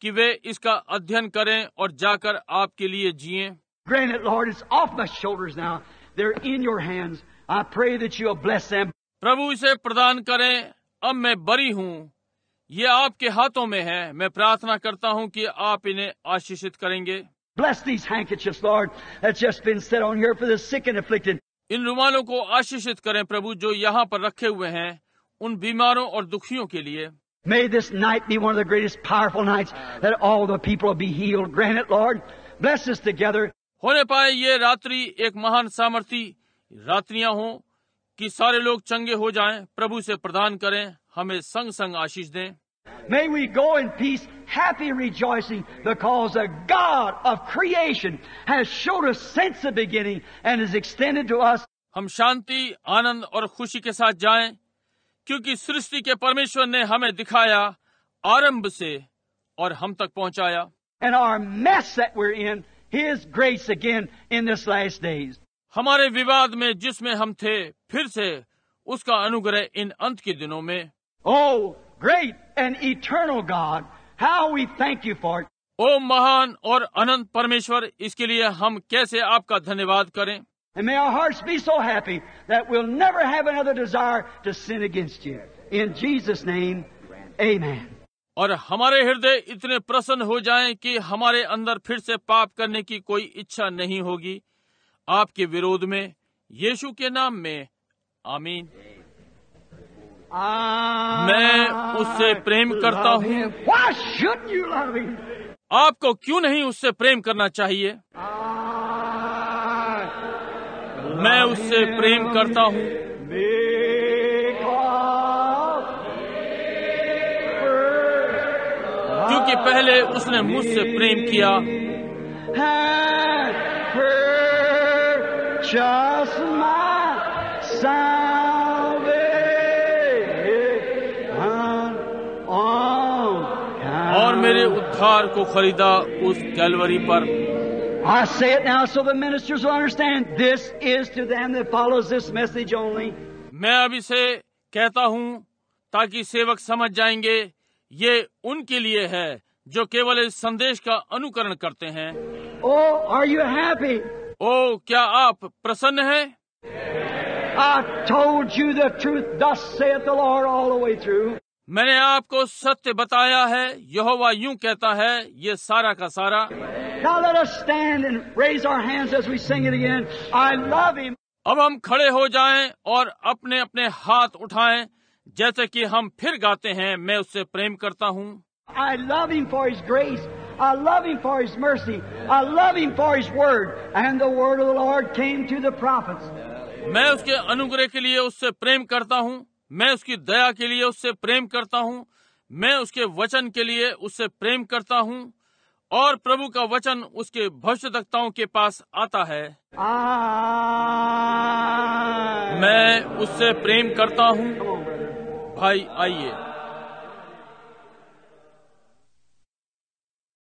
S1: कि वे इसका अध्ययन करें और जाकर आपके लिए
S2: जिए Grant it, Lord, it's off my shoulders now. They're in your hands. I pray that you will bless them.
S1: प्रभु इसे प्रदान करें अब मैं बरी हूँ ये आपके हाथों में है मैं प्रार्थना करता हूं कि आप इन्हें आशीषित करेंगे
S2: Bless these handkerchiefs, Lord, that's just been set on here for the sick and afflicted.
S1: इन रुमालों को आशीषित करें प्रभु जो यहाँ पर रखे हुए हैं उन बीमारों और दुखियों के लिए
S2: May this night be one of the greatest powerful nights that all the people will be healed. Grant it, Lord. Bless us together.
S1: होने पाए ये रात्रि एक महान सामर्थी रात्रियां हों कि सारे लोग चंगे हो जाएं प्रभु से प्रदान करें हमें संग संग आशीष दें
S2: May we go in peace, happy rejoicing, because the God of creation has showed us since the beginning and is extended to us. हम
S1: शांति आनंद और खुशी के साथ जाएं, क्योंकि सृष्टि के परमेश्वर ने हमें दिखाया आरंभ से
S2: और हम तक पहुंचाया And our mess that we're in, His grace again in this last days. हमारे विवाद में जिसमें हम थे फिर से
S1: उसका अनुग्रह इन अंत के दिनों में
S2: Oh, great and eternal God. How we thank you for it. ओ महान और
S1: अनंत परमेश्वर इसके लिए हम कैसे आपका धन्यवाद करें
S2: And may our hearts be so happy that we'll never have another desire to sin against you. In Jesus' name, amen.
S1: और हमारे हृदय इतने प्रसन्न हो जाएं कि हमारे अंदर फिर से पाप करने की कोई इच्छा नहीं होगी आपके विरोध में यीशु के नाम में आमीन मैं उससे प्रेम करता हूँ आपको क्यों नहीं उससे प्रेम करना चाहिए मैं उससे प्रेम करता हूँ क्योंकि पहले उसने मुझसे प्रेम किया संसार को खरीदा उस कैलवरी पर मैं अब इसे कहता हूँ ताकि सेवक समझ जाएंगे ये उनके लिए है जो केवल इस संदेश का अनुकरण करते हैं
S2: oh are you happy oh
S1: क्या आप प्रसन्न है आई मैंने आपको सत्य बताया है यहोवा यूं कहता है ये सारा का सारा अब हम खड़े हो जाएं और अपने अपने हाथ उठाएं जैसे कि हम फिर गाते हैं मैं उससे प्रेम करता हूँ
S2: I love him for his grace I love him for his mercy. I love him for his word. And the word
S1: मैं उसके अनुग्रह के लिए उससे प्रेम करता हूँ मैं उसकी दया के लिए उससे प्रेम करता हूँ मैं उसके वचन के लिए उससे प्रेम करता हूँ और प्रभु का वचन उसके भविष्यताओं के पास आता है मैं उससे प्रेम करता हूँ भाई आइए